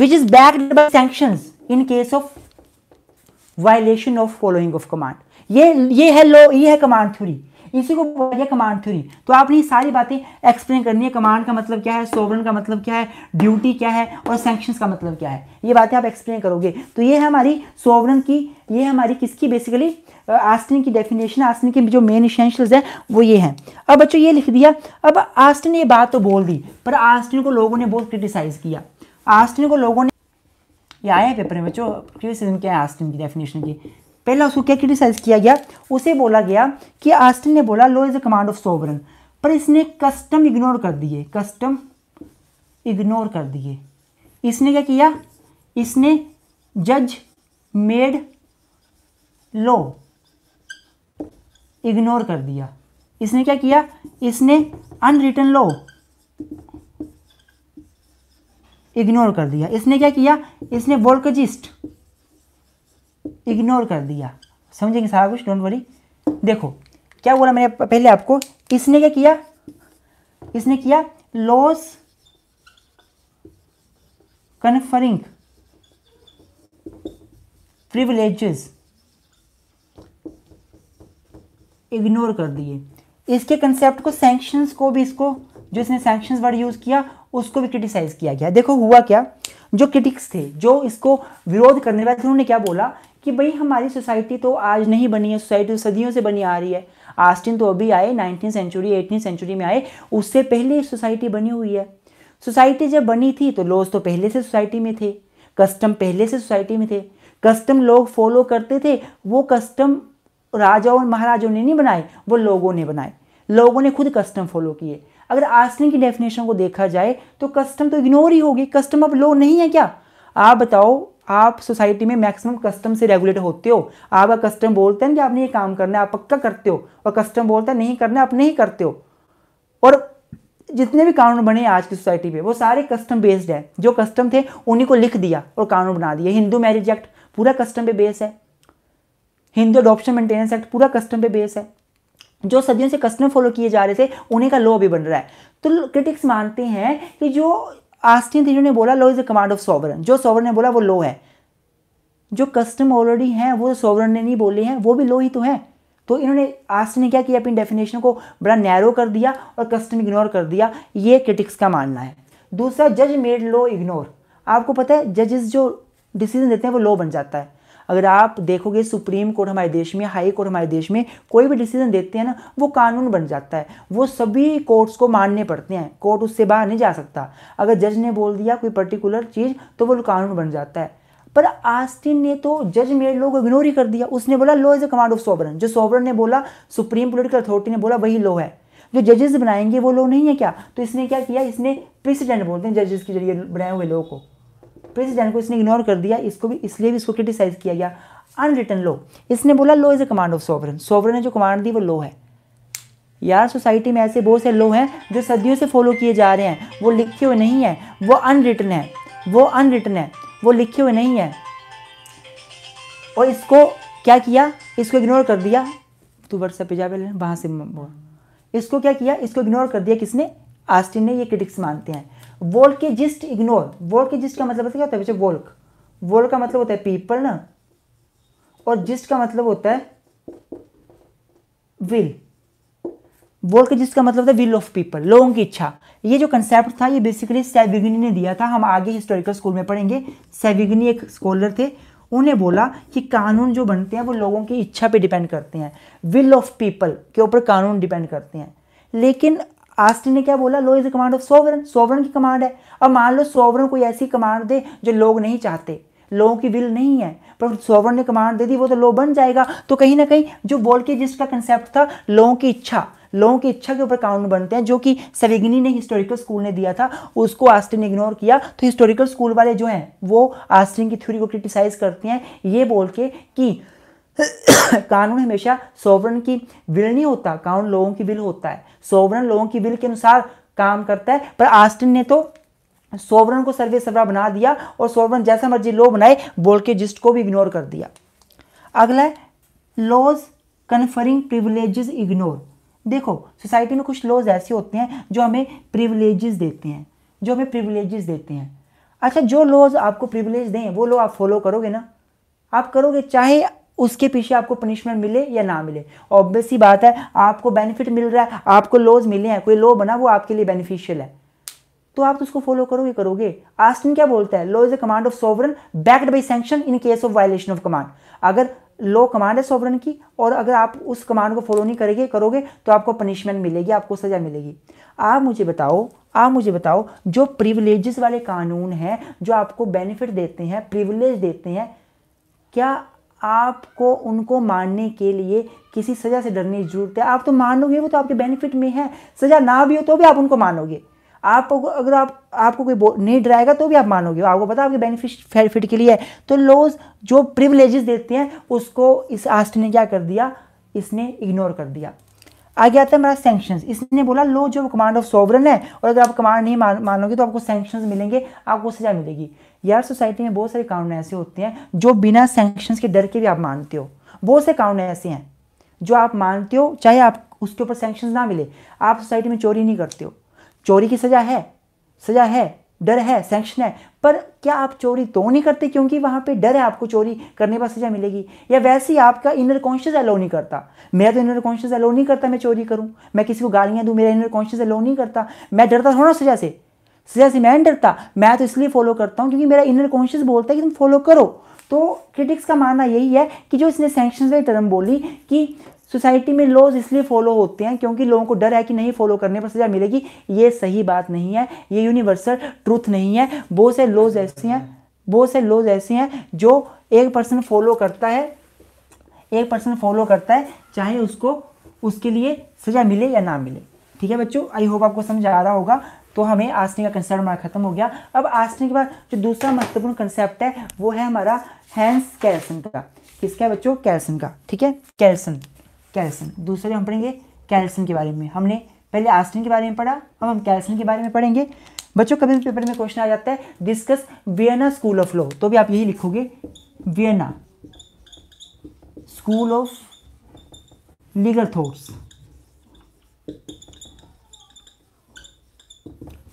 which is backed by sanctions in case of violation of following of command ये ये है law ये है command theory इसी को बोला गया command theory तो आपने ये सारी बातें एक्सप्लेन करनी है कमांड का मतलब क्या है सोवरन का मतलब क्या है ड्यूटी क्या है और सेंक्शंस का मतलब क्या है ये बातें आप एक्सप्लेन करोगे तो ये है हमारी सोवरन की ये हमारी किसकी बेसिकली आस्टिन की डेफिनेशन आस्टिन के जो मेन इसेंशियल्स है वो ये हैं अब बच्चों ये लिख दिया अब आस्टिन ये बात तो बोल दी पर आस्टिन को लोगों ने बहुत क्रिटिसाइज़ किया आस्टिन को लोगों ने ये आया है पेपर में बच्चों क्रिटिसिज्म क्या है आस्टिन की डेफिनेशन की पहला उसको क्या क्रिटिसाइज किया गया उसे बोला गया कि आस्टिन ने बोला law is a command of sovereign पर इसने कस्टम इग्नोर कर दिए कस्टम इग्नोर कर दिए इसने क्या किया इसने जज मेड लॉ इग्नोर कर दिया इसने क्या किया इसने अनरिटन लॉ इग्नोर कर दिया इसने क्या किया इसने वोल्कजिस्ट इग्नोर कर दिया समझेंगे सारा कुछ डोंट वरी देखो क्या बोला मैंने पहले आपको इसने क्या किया इसने किया लॉस कन्फरिंग प्रिविलेजेस इग्नोर कर दिए इसके कंसेप्ट को सैंक्शंस को भी इसको जो इसने सैंक्शंस वर्ड यूज़ किया उसको भी क्रिटिसाइज किया गया देखो हुआ क्या जो क्रिटिक्स थे जो इसको विरोध करने वाले थे उन्होंने क्या बोला कि भाई हमारी सोसाइटी तो आज नहीं बनी है सोसाइटी तो सदियों से बनी आ रही है आस्टिन तो अभी आए नाइनटीन सेंचुरी एटीन सेंचुरी में आए उससे पहले सोसाइटी बनी हुई है सोसाइटी जब बनी थी तो लॉज तो पहले से सोसाइटी में थे कस्टम पहले से सोसाइटी में थे कस्टम लोग फॉलो करते थे वो कस्टम राजा और महाराजों ने नहीं बनाए वो लोगों ने बनाए लोगों ने खुद कस्टम फॉलो किए अगर आस्टिन की डेफिनेशन को देखा जाए तो कस्टम तो इग्नोर ही होगी कस्टम अब लो नहीं है क्या आप बताओ आप सोसाइटी में मैक्सिमम कस्टम से रेगुलेट होते हो आपका कस्टम बोलते हैं कि आपने ये काम करना है आप पक्का करते हो और कस्टम बोलता है नहीं करना आप नहीं करते हो और जितने भी कानून बने आज की सोसाइटी में वो सारे कस्टम बेस्ड है जो कस्टम थे उन्हीं को लिख दिया और कानून बना दिया हिंदू मैरिज एक्ट पूरा कस्टम पे बेस है हिंदू अडॉप्शन मेंटेनेंस एक्ट पूरा कस्टम पे बेस है जो सदियों से कस्टम फॉलो किए जा रहे थे उन्हीं का लॉ भी बन रहा है तो क्रिटिक्स मानते हैं कि जो आस्टिन थीजो ने बोला law is the command of sovereign जो सॉवरन ने बोला वो लो है जो कस्टम ऑलरेडी हैं वो सॉवरन तो ने नहीं बोले हैं वो भी लो ही तो है तो इन्होंने आस्टिन ने क्या किया अपनी डेफिनेशन को बड़ा नैरो कर दिया और कस्टम इग्नोर कर दिया ये क्रिटिक्स का मानना है दूसरा जज मेड लो इग्नोर आपको पता है जजेस जो डिसीजन देते हैं वो लो बन जाता है अगर आप देखोगे सुप्रीम कोर्ट हमारे देश में हाई कोर्ट हमारे देश में कोई भी डिसीजन देते हैं ना वो कानून बन जाता है वो सभी कोर्ट्स को मानने पड़ते हैं कोर्ट उससे बाहर नहीं जा सकता अगर जज ने बोल दिया कोई पर्टिकुलर चीज़ तो वो कानून बन जाता है पर आस्टिन ने तो जज मेरे लोग इग्नोर ही कर दिया उसने बोला law is a command of sovereign जो सोवरन ने बोला सुप्रीम पोलिटिकल अथॉरिटी ने बोला वही लॉ है जो जजेस बनाएंगे वो लॉ नहीं है क्या तो इसने क्या किया इसने प्रेसिडेंट बोलते हैं जजेस के जरिए बनाए हुए लोगों को डैन को इसने इग्नोर कर दिया इसको भी इसलिए भी इसको क्रिटिसाइज किया गया अनरिटन लॉ इसने बोला law is a command of sovereign sovereign ने जो कमांड दी वो लॉ है यार सोसाइटी में ऐसे बहुत से लॉ हैं जो सदियों से फॉलो किए जा रहे हैं वो लिखे हुए नहीं है वो अनरिटन है वो अनरिटन है वो लिखे हुए नहीं है और इसको क्या किया इसको इग्नोर कर दिया तू व्हाट्सएप पे जा पहले वहाँ से इसको क्या किया इसको इग्नोर कर दिया किसने आस्टिन ने ये क्रिटिक्स मानते हैं Volksgeist ignore Volksgeist का मतलब क्या होता है बच्चे वोल्क वोल्क का मतलब होता है पीपल ना और जिस्ट का मतलब होता है विल वोल के जिसका मतलब था विल ऑफ पीपल लोगों की इच्छा ये जो कंसेप्ट था ये बेसिकली सेविग्नी ने दिया था हम आगे हिस्टोरिकल स्कूल में पढ़ेंगे सेविग्नी एक स्कॉलर थे उन्हें बोला कि कानून जो बनते हैं वो लोगों की इच्छा पे डिपेंड करते हैं विल ऑफ पीपल के ऊपर कानून डिपेंड करते हैं लेकिन आस्टिन ने क्या बोला law is the command of sovereign sovereign की कमांड है अब मान लो सोवरन कोई ऐसी कमांड दे जो लोग नहीं चाहते लोगों की विल नहीं है पर सोवरन ने कमांड दे दी वो तो लो बन जाएगा तो कहीं ना कहीं जो के का कंसेप्ट था लोगों की इच्छा लोगों की इच्छा के ऊपर कानून बनते हैं जो कि सविग्नी ने हिस्टोरिकल स्कूल ने दिया था उसको आस्टिन ने इग्नोर किया तो हिस्टोरिकल स्कूल वाले जो हैं वो आस्टिन की थ्योरी को क्रिटिसाइज करते हैं ये बोल के कि <coughs> कानून हमेशा सोवरन की विल नहीं होता कानून लोगों की विल होता है सोवरन लोगों की विल के अनुसार काम करता है पर आस्टिन ने तो सोवरन को सर्वे सर्वा बना दिया और सोवरन जैसा मर्जी लो बनाए बोल के जिस्ट को भी इग्नोर कर दिया अगला है लॉज कन्फरिंग प्रिविलेजेस इग्नोर देखो सोसाइटी में कुछ लॉज ऐसे होते हैं जो हमें प्रिविलेजेस देते हैं जो हमें प्रिविलेजेस देते हैं अच्छा जो लॉज आपको प्रिविलेज दें वो लॉ आप फॉलो करोगे ना आप करोगे चाहे उसके पीछे आपको पनिशमेंट मिले या ना मिले ऑब्वियस ही बात है आपको बेनिफिट मिल रहा है आपको लॉज मिले हैं कोई लॉ बना वो आपके लिए बेनिफिशियल है तो आप तो उसको फॉलो करोगे करोगे आस्टिन क्या बोलता है law is a command of sovereign backed by sanction in case of violation of command अगर लॉ कमांड है सॉवरन की और अगर आप उस कमांड को फॉलो नहीं करेंगे करोगे तो आपको पनिशमेंट मिलेगी आपको सज़ा मिलेगी आप मुझे बताओ आप मुझे बताओ जो प्रिविलेजेस वाले कानून हैं जो आपको बेनिफिट देते हैं प्रिविलेज देते हैं क्या आपको उनको मारने के लिए किसी सज़ा से डरने की जरूरत है आप तो मानोगे वो तो आपके बेनिफिट में है सज़ा ना भी हो तो भी आप उनको मानोगे आप अगर आप आपको कोई नहीं डराएगा तो भी आप मानोगे आपको पता आपके बेनिफिट बेनिफिट के लिए है तो लोज जो प्रिवलेजेस देते हैं उसको इस आस्ट ने क्या कर दिया इसने इग्नोर कर दिया आगे आता है हमारा सेंक्शन इसने बोला लो जो कमांड ऑफ सॉवरन है और अगर आप कमांड नहीं मान, मानोगे तो आपको सेंक्शन मिलेंगे आपको सजा मिलेगी यार सोसाइटी में बहुत सारे कानून ऐसे होते हैं जो बिना सेंक्शन के डर के भी आप मानते हो बहुत से कानून ऐसे हैं जो आप मानते हो चाहे आप उसके ऊपर सेंक्शन ना मिले आप सोसाइटी में चोरी नहीं करते हो चोरी की सज़ा है सज़ा है डर है सेंक्शन है पर क्या आप चोरी तो नहीं करते क्योंकि वहाँ पे डर है आपको चोरी करने पर सज़ा मिलेगी या वैसे ही आपका इनर कॉन्शियस अलो नहीं करता मेरा तो इनर कॉन्शियस अलो नहीं करता मैं चोरी करूँ मैं किसी को गालियाँ दूँ मेरा इनर कॉन्शियस अलो नहीं करता मैं डरता थोड़ा सज़ा से सज़ा से मैं नहीं डरता मैं तो इसलिए फॉलो करता हूँ क्योंकि मेरा इनर कॉन्शियस बोलता है कि तुम फॉलो करो तो क्रिटिक्स का मानना यही है कि जो इसने सेंक्शन वाली टर्म बोली कि सोसाइटी में लॉज इसलिए फॉलो होते हैं क्योंकि लोगों को डर है कि नहीं फॉलो करने पर सज़ा मिलेगी ये सही बात नहीं है ये यूनिवर्सल ट्रूथ नहीं है बहुत से लॉज ऐसे हैं बहुत से लॉज ऐसे हैं जो एक पर्सन फॉलो करता है एक पर्सन फॉलो करता है चाहे उसको उसके लिए सज़ा मिले या ना मिले ठीक है बच्चों आई होप आपको समझ आ रहा होगा तो हमें आसने का कंसेप्ट हमारा खत्म हो गया अब आसने के बाद जो दूसरा महत्वपूर्ण कंसेप्ट है वो है हमारा हैंस कैल्सन का किसका है बच्चों कैल्सन का ठीक है कैल्सन कैल्शियम दूसरे हम पढ़ेंगे कैल्शियम के बारे में हमने पहले आस्टिन के बारे में पढ़ा अब हम कैल्शियम के बारे में पढ़ेंगे बच्चों कभी भी पेपर में क्वेश्चन आ जाता है discuss Vienna school of law तो भी आप यही लिखोगे Vienna school of legal thoughts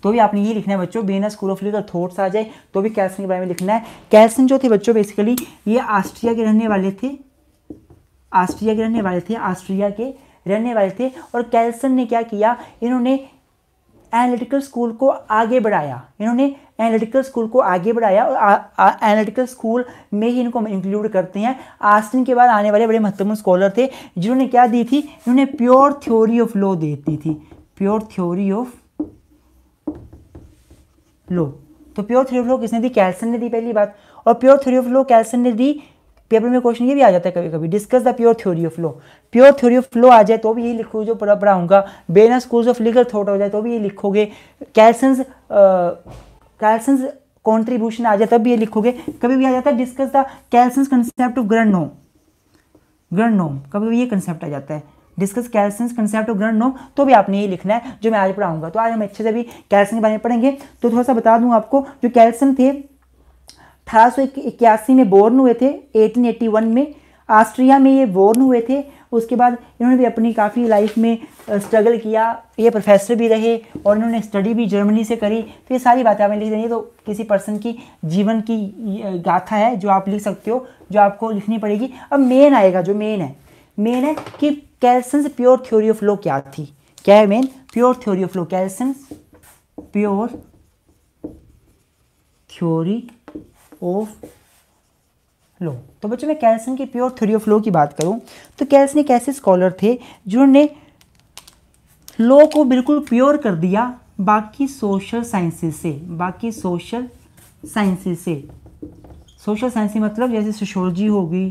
तो भी आपने ये लिखना है बच्चों Vienna school of legal thoughts आ जाए तो भी कैल्सन के बारे में लिखना है कैल्सन जो थे बच्चों बेसिकली ये ऑस्ट्रिया के रहने वाले थे ऑस्ट्रिया के रहने वाले थे ऑस्ट्रिया के रहने वाले थे और कैल्सन ने क्या किया इन्होंने एनालिटिकल स्कूल को आगे बढ़ाया इन्होंने एनालिटिकल स्कूल को आगे बढ़ाया और एनालिटिकल स्कूल में ही इनको हम इंक्लूड करते हैं आस्टिन के बाद आने वाले बड़े महत्वपूर्ण स्कॉलर थे जिन्होंने क्या दी थी इन्होंने प्योर थ्योरी ऑफ लॉ दे दी थी प्योर थ्योरी ऑफ लॉ तो प्योर थ्योरी ऑफ लॉ किसने दी कैल्सन ने दी पहली बात और pure theory of law Kelsen ने दी पेपर में क्वेश्चन ये भी आ जाता है कभी कभी discuss the pure theory of law pure theory of law आ जाए तो भी यही लिखो जो पढ़ा पढ़ाऊंगा बेना स्कूल्स ऑफ लीगल थॉट हो जाए तो भी ये लिखोगे कैल्सन्स कैल्सन्स कॉन्ट्रीब्यूशन आ जाए तब भी ये लिखोगे कभी भी आ जाता है discuss the Kelsen's concept of Grundnorm Grundnorm कभी भी ये कंसेप्ट आ जाता है discuss Kelsen concept of Grundnorm तो भी आपने ये लिखना है जो मैं आज पढ़ाऊंगा तो आज हम अच्छे से भी कैल्सन के बारे में पढ़ेंगे तो थोड़ा सा बता दूँ आपको जो कैल्सन थे अठारह में बोर्न हुए थे 1881 में ऑस्ट्रिया में ये बोर्न हुए थे उसके बाद इन्होंने भी अपनी काफ़ी लाइफ में स्ट्रगल किया ये प्रोफेसर भी रहे और इन्होंने स्टडी भी जर्मनी से करी तो ये सारी बातें हमें लिख देंगे तो किसी पर्सन की जीवन की गाथा है जो आप लिख सकते हो जो आपको लिखनी पड़ेगी अब मेन आएगा जो मेन है मेन है कि Kelsen pure theory of law क्या थी क्या है main pure theory of law Kelsen pure theory of law तो बच्चों मैं कैल्सन की प्योर थ्योरी ऑफ लो की बात करूँ तो कैल्सन एक ऐसे स्कॉलर थे जिन्होंने लो को बिल्कुल प्योर कर दिया बाकी सोशल साइंसेस से बाकी सोशल साइंसेस से सोशल साइंस मतलब जैसे सोशोलॉजी हो गई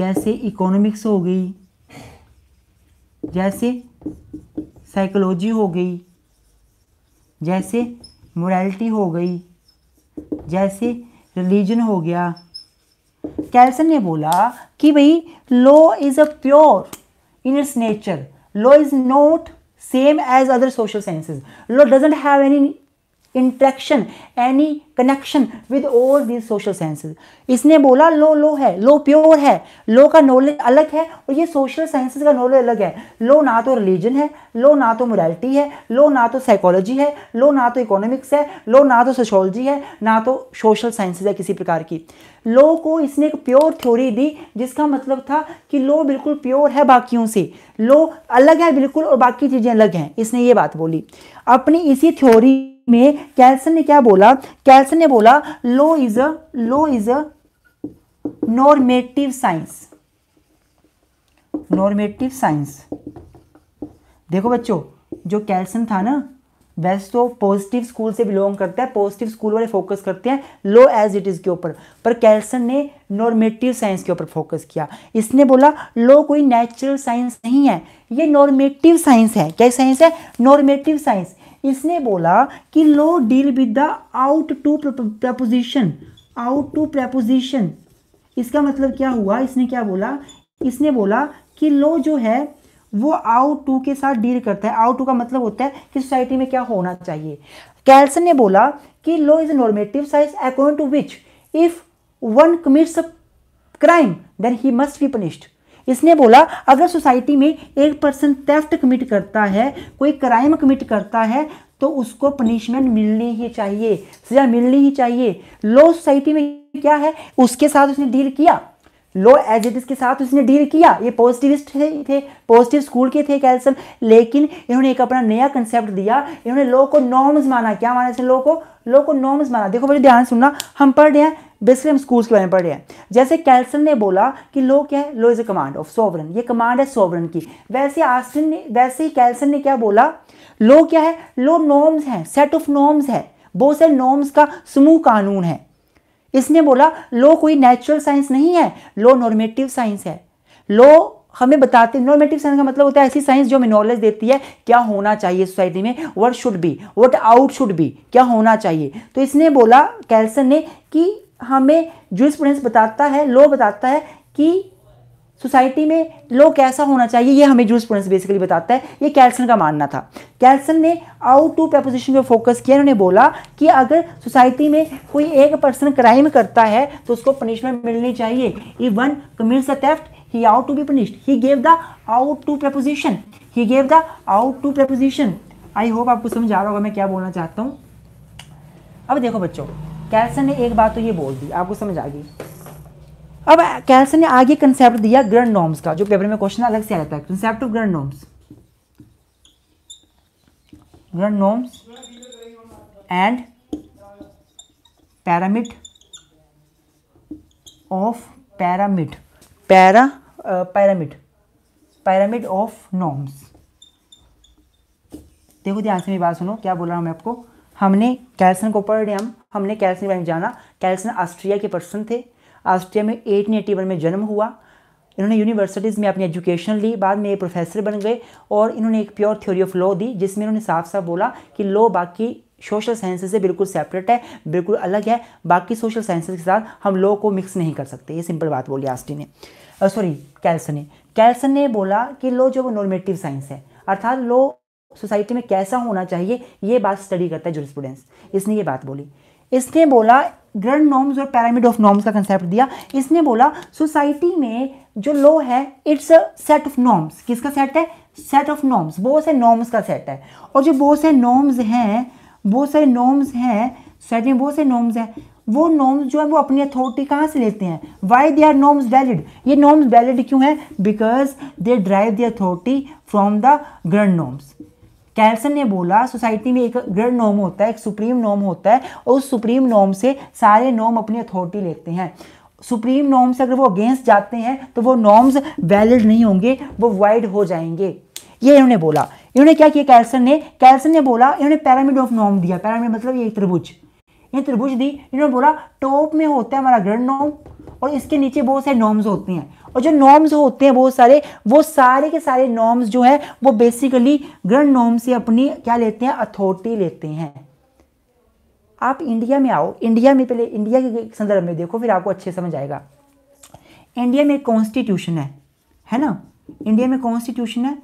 जैसे इकोनॉमिक्स हो गई जैसे साइकोलॉजी हो गई जैसे मोरालिटी हो गई जैसे रिलीजन हो गया कैल्सन ने बोला कि भाई law is a pure in its nature law is not same as other social sciences law doesn't have any interaction any connection with all these social sciences इसने बोला लो लो है लो प्योर है लो का नॉलेज अलग है और ये सोशल साइंसेज का नॉलेज अलग है लो ना तो रिलीजन है लो ना तो मोरालिटी है लो ना तो साइकोलॉजी है लो ना तो इकोनॉमिक्स है लो ना तो सोशोलॉजी है ना तो सोशल साइंसेज है किसी प्रकार की लो को इसने एक प्योर थ्योरी दी जिसका मतलब था कि लो बिल्कुल प्योर है बाकियों से लो अलग है बिल्कुल और बाकी चीज़ें अलग हैं इसने ये बात बोली अपनी इसी थ्योरी में कैल्सन ने क्या बोला कैल्सन ने बोला law is a law is a normative science normative science देखो बच्चों जो कैल्सन था ना वैसे तो पॉजिटिव स्कूल से बिलोंग करता है पॉजिटिव स्कूल वाले फोकस करते हैं लो एज इट इज़ के ऊपर पर कैल्सन ने नॉर्मेटिव साइंस के ऊपर फोकस किया इसने बोला लो कोई नेचुरल साइंस नहीं है ये नॉर्मेटिव साइंस है क्या साइंस है नॉर्मेटिव साइंस इसने बोला कि law deal with the ought to proposition ought to proposition इसका मतलब क्या हुआ इसने क्या बोला इसने बोला कि लो जो है वो आउट टू के साथ डील करता है आउट टू का मतलब होता है कि सोसाइटी में क्या होना चाहिए कैल्सन ने बोला कि लो इज नॉर्मेटिव साइज according to which if one commits a crime then he must be punished इसने बोला अगर सोसाइटी में एक पर्सन थेफ्ट कमिट करता है कोई क्राइम कमिट करता है तो उसको पनिशमेंट मिलनी ही चाहिए सजा मिलनी ही चाहिए लो सोसाइटी में क्या है उसके साथ उसने डील किया लो एज इट इज के साथ उसने डील किया ये पॉजिटिविस्ट थे थे पॉजिटिव स्कूल के थे कैल्सन लेकिन इन्होंने एक अपना नया कंसेप्ट दिया इन्होंने लॉ को नॉर्म्स माना क्या माना इसने लॉ को लॉ को नॉर्म्स माना देखो बड़े ध्यान सुनना हम पढ़ रहे हैं बेसिकली हम स्कूल्स के बारे में पढ़ रहे हैं जैसे कैल्सन ने बोला कि लो क्या है law is a command of sovereign ये कमांड है सोवरन की वैसे आस्टिन ने वैसे ही कैल्सन ने क्या बोला लो क्या है लो नॉर्म्स हैं सेट ऑफ नॉर्म्स है बहुत सारे नॉर्म्स का समूह कानून है इसने बोला लो कोई नेचुरल साइंस नहीं है लो नॉर्मेटिव साइंस है लो हमें बताते नॉर्मेटिव साइंस का मतलब होता है ऐसी साइंस जो हमें नॉलेज देती है क्या होना चाहिए सोसाइटी में what should be what ought should be क्या होना चाहिए तो इसने बोला कैल्सन ने कि हमें जूसप्रूडेंस बताता है लो बताता है कि सोसाइटी में लो कैसा होना चाहिए ये हमें जूस प्रोडेंस बेसिकली बताता है ये कैल्सन का मानना था कैल्सन ने आउट टू प्रपोजिशन पे फोकस किया उन्होंने बोला कि अगर सोसाइटी में कोई एक पर्सन क्राइम करता है तो उसको पनिशमेंट मिलनी चाहिए if one commits a theft he ought to be punished he gave the ought to proposition he gave the ought to proposition I hope आपको समझ आ रहा होगा मैं क्या बोलना चाहता हूँ अब देखो बच्चों कैल्सन ने एक बात तो ये बोल दी आपको समझ आ गई अब कैल्सन ने आगे कंसेप्ट दिया ग्रैंड नॉर्म्स का जो पेपर में क्वेश्चन अलग से आता जाता है concept of grand norms grand norms and pyramid of pyramid पैरा पैरामिड पैरामिड ऑफ नॉर्म्स देखो ध्यान से मेरी बात सुनो क्या बोल रहा हूं मैं आपको हमने कैल्सन को हम हमने कैल्सन के बारे में जाना कैल्सन ऑस्ट्रिया के पर्सन थे ऑस्ट्रिया में एटीन एटी वन में जन्म हुआ इन्होंने यूनिवर्सिटीज़ में अपनी एजुकेशन ली बाद में ये प्रोफेसर बन गए और इन्होंने एक प्योर थ्योरी ऑफ लॉ दी जिसमें इन्होंने साफ साफ बोला कि लॉ बाकी सोशल साइंसेज से बिल्कुल सेपरेट है बिल्कुल अलग है बाकी सोशल साइंसेज के साथ हम लॉ को मिक्स नहीं कर सकते ये सिंपल बात बोली आस्टी ने सॉरी कैल्सन ने कैल्सन ने बोला कि लॉ जो वो नॉर्मेटिव साइंस है अर्थात लॉ सोसाइटी में कैसा होना चाहिए ये बात स्टडी करता है स्टूडेंट्स इसने ये बात बोली इसने बोला ग्रैंड नॉर्म्स और पैरामिड ऑफ नॉर्म्स का कंसेप्ट दिया इसने बोला सोसाइटी में जो लॉ है it's a set of norms किसका सेट है सेट ऑफ नॉर्म्स बहुत से नॉर्म्स का सेट है और जो बहुत से नॉर्म्स हैं बहुत सारे नॉर्म्स हैं सोसाइटी में बहुत से नॉर्म्स हैं वो नॉर्म्स जो है वो अपनी अथॉरिटी कहाँ से लेते हैं why they are norms valid ये नॉर्म्स वैलिड क्यों है because they drive the authority from the grand norms Kelsen ने बोला सोसाइटी में एक ग्रेड नॉम होता है एक सुप्रीम नॉम होता है और उस सुप्रीम नॉम से सारे नॉम अपनी अथॉरिटी लेते हैं सुप्रीम नॉम से अगर वो अगेंस्ट जाते हैं तो वो नॉम्स वैलिड नहीं होंगे वो वाइड हो जाएंगे ये इन्होंने बोला इन्होंने क्या किया कैल्सन ने कैल्सन ने बोला इन्होंने पैरामिड ऑफ नॉम दिया पैरामिड मतलब ये त्रिभुज ये त्रिभुज दी इन्होंने बोला टॉप में होता है हमारा ग्रैंड नॉम और इसके नीचे बहुत सारे नॉम्स होते हैं और जो नॉर्म्स होते हैं बहुत सारे वो सारे के सारे नॉर्म्स जो है वो बेसिकली ग्रंड नॉर्म से अपनी क्या लेते हैं अथॉरिटी लेते हैं आप इंडिया में आओ इंडिया में पहले इंडिया के संदर्भ में देखो फिर आपको अच्छे समझ आएगा इंडिया में कॉन्स्टिट्यूशन है है ना इंडिया में कॉन्स्टिट्यूशन है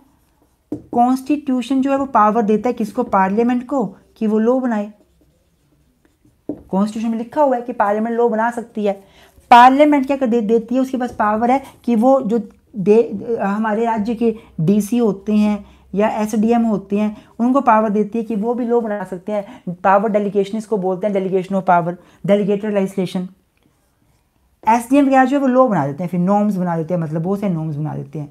कॉन्स्टिट्यूशन जो है वो पावर देता है किसको पार्लियामेंट को कि वो लॉ बनाए कॉन्स्टिट्यूशन में लिखा हुआ है कि पार्लियामेंट लॉ बना सकती है पार्लियामेंट क्या कर दे, देती है उसके पास पावर है कि वो जो दे हमारे राज्य के डीसी होते हैं या एसडीएम होते हैं उनको पावर देती है कि वो भी लो बना सकते हैं पावर डेलीगेशन इसको बोलते हैं delegation of power delegated legislation S D M क्या जो है वो लो बना देते हैं फिर नॉर्म्स बना देते हैं मतलब बहुत से नॉर्म्स बना देते हैं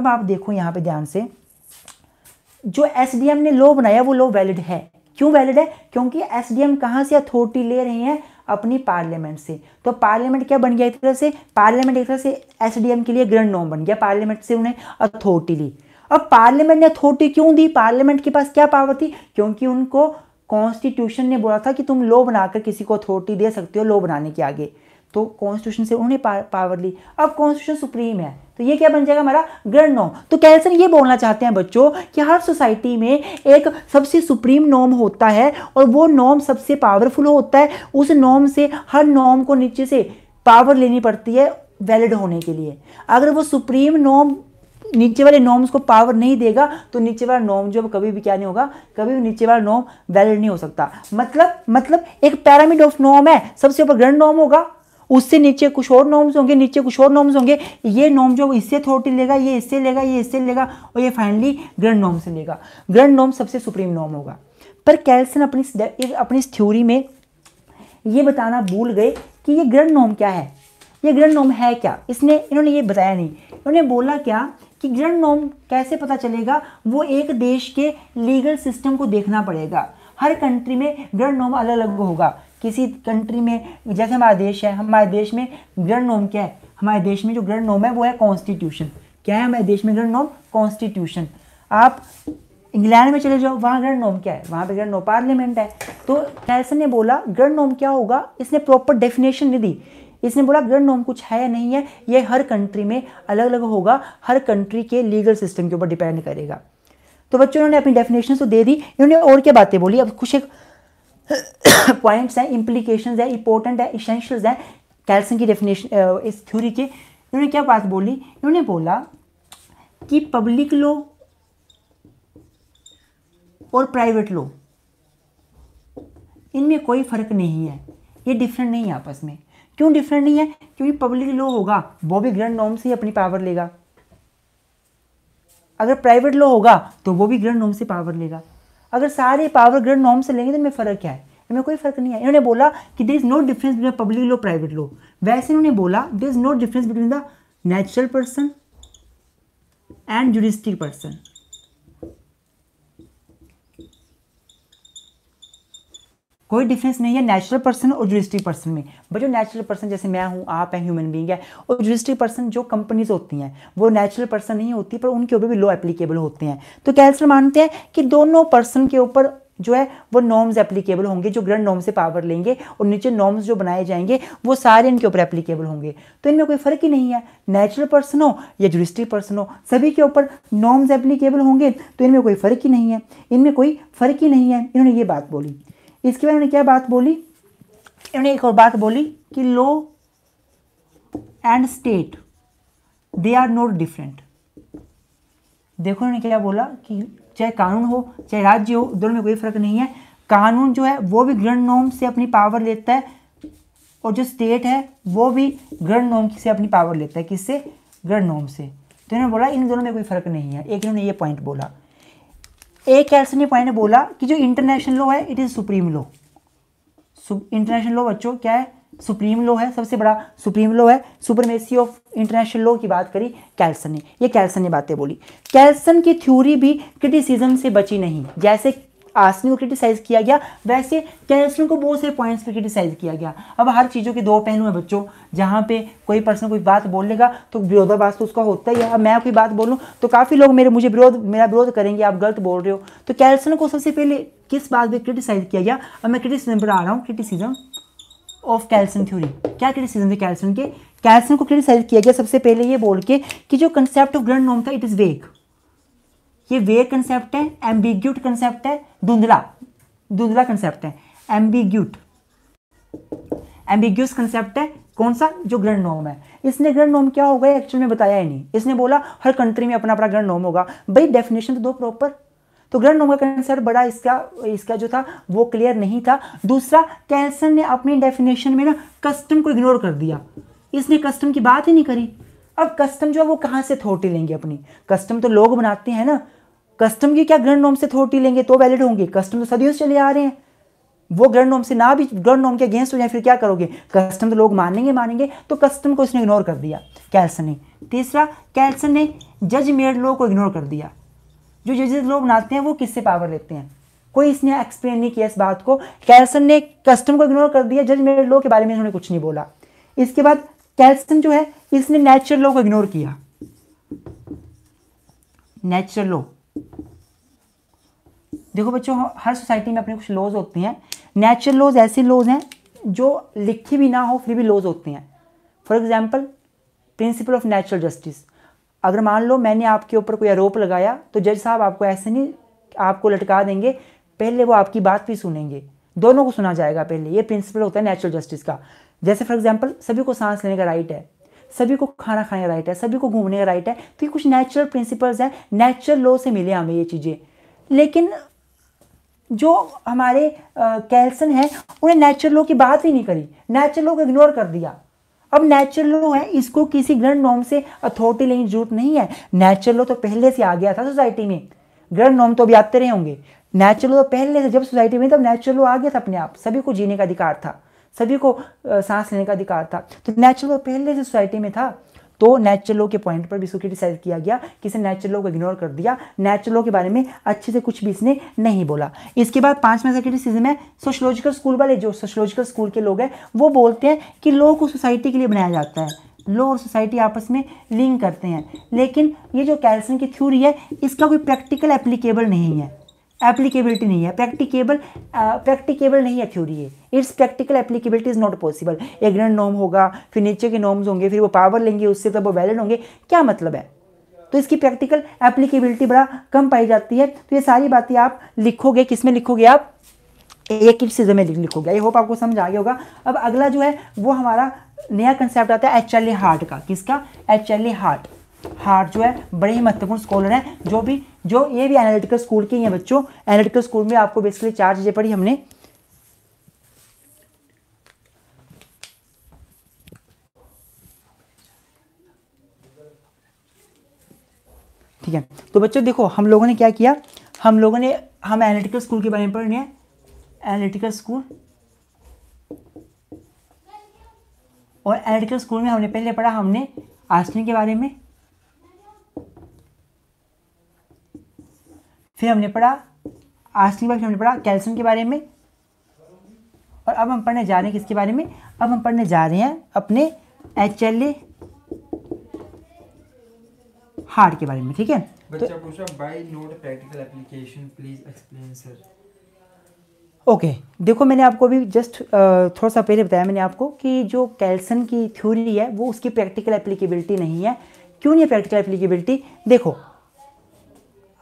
अब आप देखो यहाँ पे ध्यान से जो एस डी एम ने लो बनाया वो लो वैलिड है क्यों वैलिड है क्योंकि एस डी एम कहाँ से अथॉरिटी ले रहे हैं अपनी पार्लियामेंट से तो पार्लियामेंट क्या बन गया एक तरह से पार्लियामेंट एक तरह से एस के लिए ग्रैंड नॉम बन गया पार्लियामेंट से उन्हें अथॉरिटी ली अब पार्लियामेंट ने अथॉरिटी क्यों दी पार्लियामेंट के पास क्या पावर थी क्योंकि उनको कॉन्स्टिट्यूशन ने बोला था कि तुम लॉ बनाकर किसी को अथॉरिटी दे सकते हो लॉ बनाने के आगे तो कॉन्स्टिट्यूशन से उन्होंने पावर ली अब कॉन्स्टिट्यूशन सुप्रीम है तो ये क्या बन जाएगा हमारा ग्रैंड नॉम तो कैल्सन ये बोलना चाहते हैं बच्चों कि हर सोसाइटी में एक सबसे सुप्रीम नॉम होता है और वो नॉम सबसे पावरफुल होता है उस नॉम से हर नॉम को नीचे से पावर लेनी पड़ती है वैलिड होने के लिए अगर वो सुप्रीम नॉम नीचे वाले नॉम्स को पावर नहीं देगा तो नीचे वाला नॉम जो कभी भी क्या नहीं होगा कभी भी नीचे वाला नॉम वैलिड नहीं हो सकता मतलब मतलब एक पैरामिड ऑफ नॉम है सबसे ऊपर ग्रैंड नॉम होगा उससे नीचे कुछ और नॉर्म्स होंगे नीचे कुछ और नॉर्म्स होंगे ये नॉर्म जो इससे अथॉरिटी लेगा ये इससे लेगा ये इससे लेगा और ये फाइनली ग्रैंड नॉर्म से लेगा ग्रैंड नॉर्म सबसे सुप्रीम नॉर्म होगा पर कैल्सन अपनी अपनी इस थ्योरी में ये बताना भूल गए कि ये ग्रैंड नॉर्म क्या है ये ग्रैंड नॉर्म है क्या इसने इन्होंने ये बताया नहीं इन्होंने बोला क्या कि ग्रैंड नॉर्म कैसे पता चलेगा वो एक देश के लीगल सिस्टम को देखना पड़ेगा हर कंट्री में ग्रैंड नॉर्म अलग अलग होगा किसी कंट्री में जैसे हमारा देश है हमारे देश में ग्रैंड नॉम क्या है हमारे देश में जो ग्रैंड नॉम है वो है कॉन्स्टिट्यूशन क्या है हमारे देश में ग्रैंड नॉम कॉन्स्टिट्यूशन आप इंग्लैंड में चले जाओ वहाँ ग्रैंड नॉम क्या है वहाँ पे ग्रैंड नॉम पार्लियामेंट है तो कैलसन ने बोला ग्रैंड नॉम क्या होगा इसने प्रॉपर डेफिनेशन नहीं दी इसने बोला ग्रैंड नॉम कुछ है या नहीं है ये हर कंट्री में अलग अलग होगा हर कंट्री के लीगल सिस्टम के ऊपर डिपेंड करेगा तो बच्चों ने अपनी डेफिनेशन तो दे दी इन्होंने और क्या बातें बोली अब कुछ एक पॉइंट्स <coughs> हैं इम्प्लीकेशन है इंपॉर्टेंट है इसेंशियल्स हैं कैल्सन की डेफिनेशन uh, इस थ्योरी के इन्होंने क्या बात बोली इन्होंने बोला कि पब्लिक लो और प्राइवेट लो इनमें कोई फ़र्क नहीं है ये डिफरेंट नहीं है आपस में क्यों डिफरेंट नहीं है क्योंकि पब्लिक लो होगा वो भी ग्रैंड नॉर्म से ही अपनी पावर लेगा अगर प्राइवेट लो होगा तो वो भी ग्रैंड नॉर्म से पावर लेगा अगर सारे पावर ग्रिड नॉर्म से लेंगे तो इनमें फ़र्क क्या है इनमें कोई फर्क नहीं है इन्होंने बोला कि there is no difference between public law private law वैसे इन्होंने बोला there is no difference between the natural person and juristic person कोई डिफरेंस नहीं है नेचुरल पर्सन और जुडिस्ट्री पर्सन में बट जो नेचुरल पर्सन जैसे मैं हूँ आप हैं ह्यूमन बींग है और जुडिस्ट्री पर्सन जो कंपनीज होती हैं वो नेचुरल पर्सन नहीं होती पर उनके ऊपर भी लॉ एप्लीकेबल होते हैं तो कैंसर मानते हैं कि दोनों पर्सन के ऊपर जो है वो नॉर्म्स एप्लीकेबल होंगे जो ग्रैंड नॉर्म से पावर लेंगे और नीचे नॉर्म्स जो बनाए जाएंगे वो सारे इनके ऊपर एप्लीकेबल होंगे तो इनमें कोई फर्क ही नहीं है नेचुरल पर्सन हो या जुडिस्ट्री पर्सन हो सभी के ऊपर नॉर्म्स एप्लीकेबल होंगे तो इनमें कोई फर्क ही नहीं है इनमें कोई फर्क ही नहीं है इन्होंने ये बात बोली इसके बाद उन्होंने क्या बात बोली इन्होंने एक और बात बोली कि law and state they are not different देखो उन्होंने क्या बोला कि चाहे कानून हो चाहे राज्य हो दोनों में कोई फर्क नहीं है कानून जो है वो भी ग्रंड नॉम से अपनी पावर लेता है और जो स्टेट है वो भी ग्रंड नॉम से अपनी पावर लेता है किससे ग्रंड नॉम से तो इन्होंने बोला इन दोनों में कोई फर्क नहीं है एक इन्होंने ये पॉइंट बोला ए कैल्सनी पाई ने बोला कि जो इंटरनेशनल लॉ है it is supreme law international law बच्चों क्या है सुप्रीम लॉ है सबसे बड़ा सुप्रीम लॉ है सुपरमेसी ऑफ इंटरनेशनल लॉ की बात करी कैल्सन ने ये कैल्सन ने बातें बोली कैल्सन की थ्योरी भी क्रिटिसिज्म से बची नहीं जैसे आसनी को क्रिटिसाइज़ किया गया वैसे कैंसलिंग को बहुत से पॉइंट्स पे क्रिटिसाइज़ किया गया अब हर चीज़ों के दो पहलू हैं बच्चों जहाँ पे कोई पर्सन कोई बात बोल लेगा तो विरोधाभास तो उसका होता ही है अब मैं कोई बात बोलूँ तो काफ़ी लोग मेरे मुझे विरोध मेरा विरोध करेंगे आप गलत बोल रहे हो तो कैल्सन को सबसे पहले किस बात पर क्रिटिसाइज़ किया गया अब मैं क्रिटिसिजम पर आ रहा हूँ क्रिटिसिजम ऑफ कैल्सन थ्योरी क्या क्रिटिसिजम थे कैल्सन के कैल्सन को क्रिटिसाइज़ किया गया सबसे पहले ये बोल के कि जो कंसेप्ट ऑफ ग्रैंड नॉम था इट इज़ वेक ये वे कंसेप्ट है एम्बिग्यूट कंसेप्ट है धुंधला धुंधला कंसेप्ट है एम्बिग्यूट एम्बिग्यूस कंसेप्ट है कौन सा जो ग्रैंड नॉम है इसने ग्रैंड नॉम क्या होगा एक्चुअल में बताया ही नहीं इसने बोला हर कंट्री में अपना अपना ग्रैंड नॉम होगा भाई डेफिनेशन तो दो प्रॉपर तो ग्रैंड नॉम का कंसेप्ट बड़ा इसका इसका जो था वो क्लियर नहीं था दूसरा कैल्सन ने अपनी डेफिनेशन में ना कस्टम को इग्नोर कर दिया इसने कस्टम की बात ही नहीं करी अब कस्टम जो है वो कहाँ से थोटी लेंगे अपनी कस्टम तो लोग बनाते हैं ना कस्टम की क्या ग्रैंड नॉम से अथॉरिटी लेंगे तो वैलिड होंगे कस्टम तो सदियों से चले आ रहे हैं वो ग्रैंड नॉम से ना भी ग्रैंड नॉम के अगेंस्ट हो जाए फिर क्या करोगे कस्टम तो लोग मानेंगे मानेंगे तो कस्टम को इसने इग्नोर कर दिया कैल्सन ने तीसरा कैल्सन ने जज मेड लोग को इग्नोर कर दिया जो जजेस लोग बनाते हैं वो किससे पावर लेते हैं कोई इसने एक्सप्लेन नहीं किया इस बात को कैल्सन ने कस्टम को इग्नोर कर दिया जज मेड लोग के बारे में उन्होंने कुछ नहीं बोला इसके बाद कैल्सन जो है इसने नेचुरल लॉ को इग्नोर किया नेचुरल लॉ देखो बच्चों हर सोसाइटी में अपने कुछ लॉज होती हैं नेचुरल लॉज ऐसे लॉज हैं जो लिखी भी ना हो फिर भी लॉज होती हैं for example principle of natural justice अगर मान लो मैंने आपके ऊपर कोई आरोप लगाया तो जज साहब आपको ऐसे नहीं आपको लटका देंगे पहले वो आपकी बात भी सुनेंगे दोनों को सुना जाएगा पहले ये प्रिंसिपल होता है नेचुरल जस्टिस का जैसे फॉर एग्जाम्पल सभी को सांस लेने का राइट है सभी को खाना खाने का राइट है सभी को घूमने का राइट है तो ये कुछ नेचुरल प्रिंसिपल्स हैं नेचुरल लॉ से मिले हमें ये चीज़ें लेकिन जो हमारे कैल्सन है उन्हें नेचुरल लॉ की बात ही नहीं करी नेचुरल लॉ को इग्नोर कर दिया अब नेचुरल लॉ है इसको किसी ग्रैंड नॉम से अथॉरिटी लेने की जरूरत नहीं है नेचुरल लॉ तो पहले से आ गया था सोसाइटी में ग्रैंड नॉम तो अभी आते तो रहे होंगे नेचुरल लॉ तो पहले से जब सोसाइटी में तब नेचुरल लॉ आ गया था अपने आप सभी को जीने का अधिकार था सभी को सांस लेने का अधिकार था तो नेचुरल लॉ पहले से सोसाइटी में था तो नेचुरल लॉ के पॉइंट पर भी इसको क्रिटिसाइज किया गया कि इसे नेचुरल लॉ को इग्नोर कर दिया नेचुरल लॉ के बारे में अच्छे से कुछ भी इसने नहीं बोला इसके बाद पाँच में से सीजन है सोशलॉजिकल स्कूल वाले जो सोशलॉजिकल स्कूल के लोग हैं वो बोलते हैं कि लॉ को सोसाइटी के लिए बनाया जाता है लॉ और सोसाइटी आपस में लिंक करते हैं लेकिन ये जो कैल्सन की थ्योरी है इसका कोई प्रैक्टिकल एप्लीकेबल नहीं है एप्लीकेबिलिटी नहीं है प्रैक्टिकेबल प्रैक्टिकेबल uh, नहीं है थ्योरी है it's practical applicability is not possible एक ग्रैंड नॉम होगा फिर नीचे के नॉर्म्स होंगे फिर वो पावर लेंगे उससे तब तो वो वैलिड होंगे क्या मतलब है तो इसकी प्रैक्टिकल एप्लीकेबिलिटी बड़ा कम पाई जाती है तो ये सारी बातें आप लिखोगे किस में लिखोगे आप एक ही चीज़ में लिखोगे आई होप आपको समझ आ गया होगा अब अगला जो है वो हमारा नया कंसेप्ट आता है एच एल ए हार्ट का किसका H L A Hart Hart जो है बड़े ही महत्वपूर्ण स्कॉलर हैं जो भी जो ये भी एनालिटिकल स्कूल की है बच्चों एनालिटिकल स्कूल में आपको बेसिकली चार चीज़ें पढ़ी हमने ठीक है तो बच्चों देखो हम लोगों ने क्या किया हम लोगों ने हम एनालिटिकल स्कूल के बारे में पढ़ हैं एनालिटिकल स्कूल और एनालिटिकल स्कूल में हमने पहले पढ़ा हमने आस्टिन के बारे में फिर हमने पढ़ा आज की हमने पढ़ा कैल्शियम के बारे में और अब हम पढ़ने जा रहे हैं किसके बारे में अब हम पढ़ने जा रहे हैं अपने एच एल ए हार्ट के बारे में ठीक है ओके तो okay, देखो मैंने आपको अभी जस्ट थोड़ा सा पहले बताया मैंने आपको कि जो कैल्सन की थ्योरी है वो उसकी प्रैक्टिकल एप्लीकेबिलिटी नहीं है क्यों नहीं है प्रैक्टिकल एप्लीकेबिलिटी देखो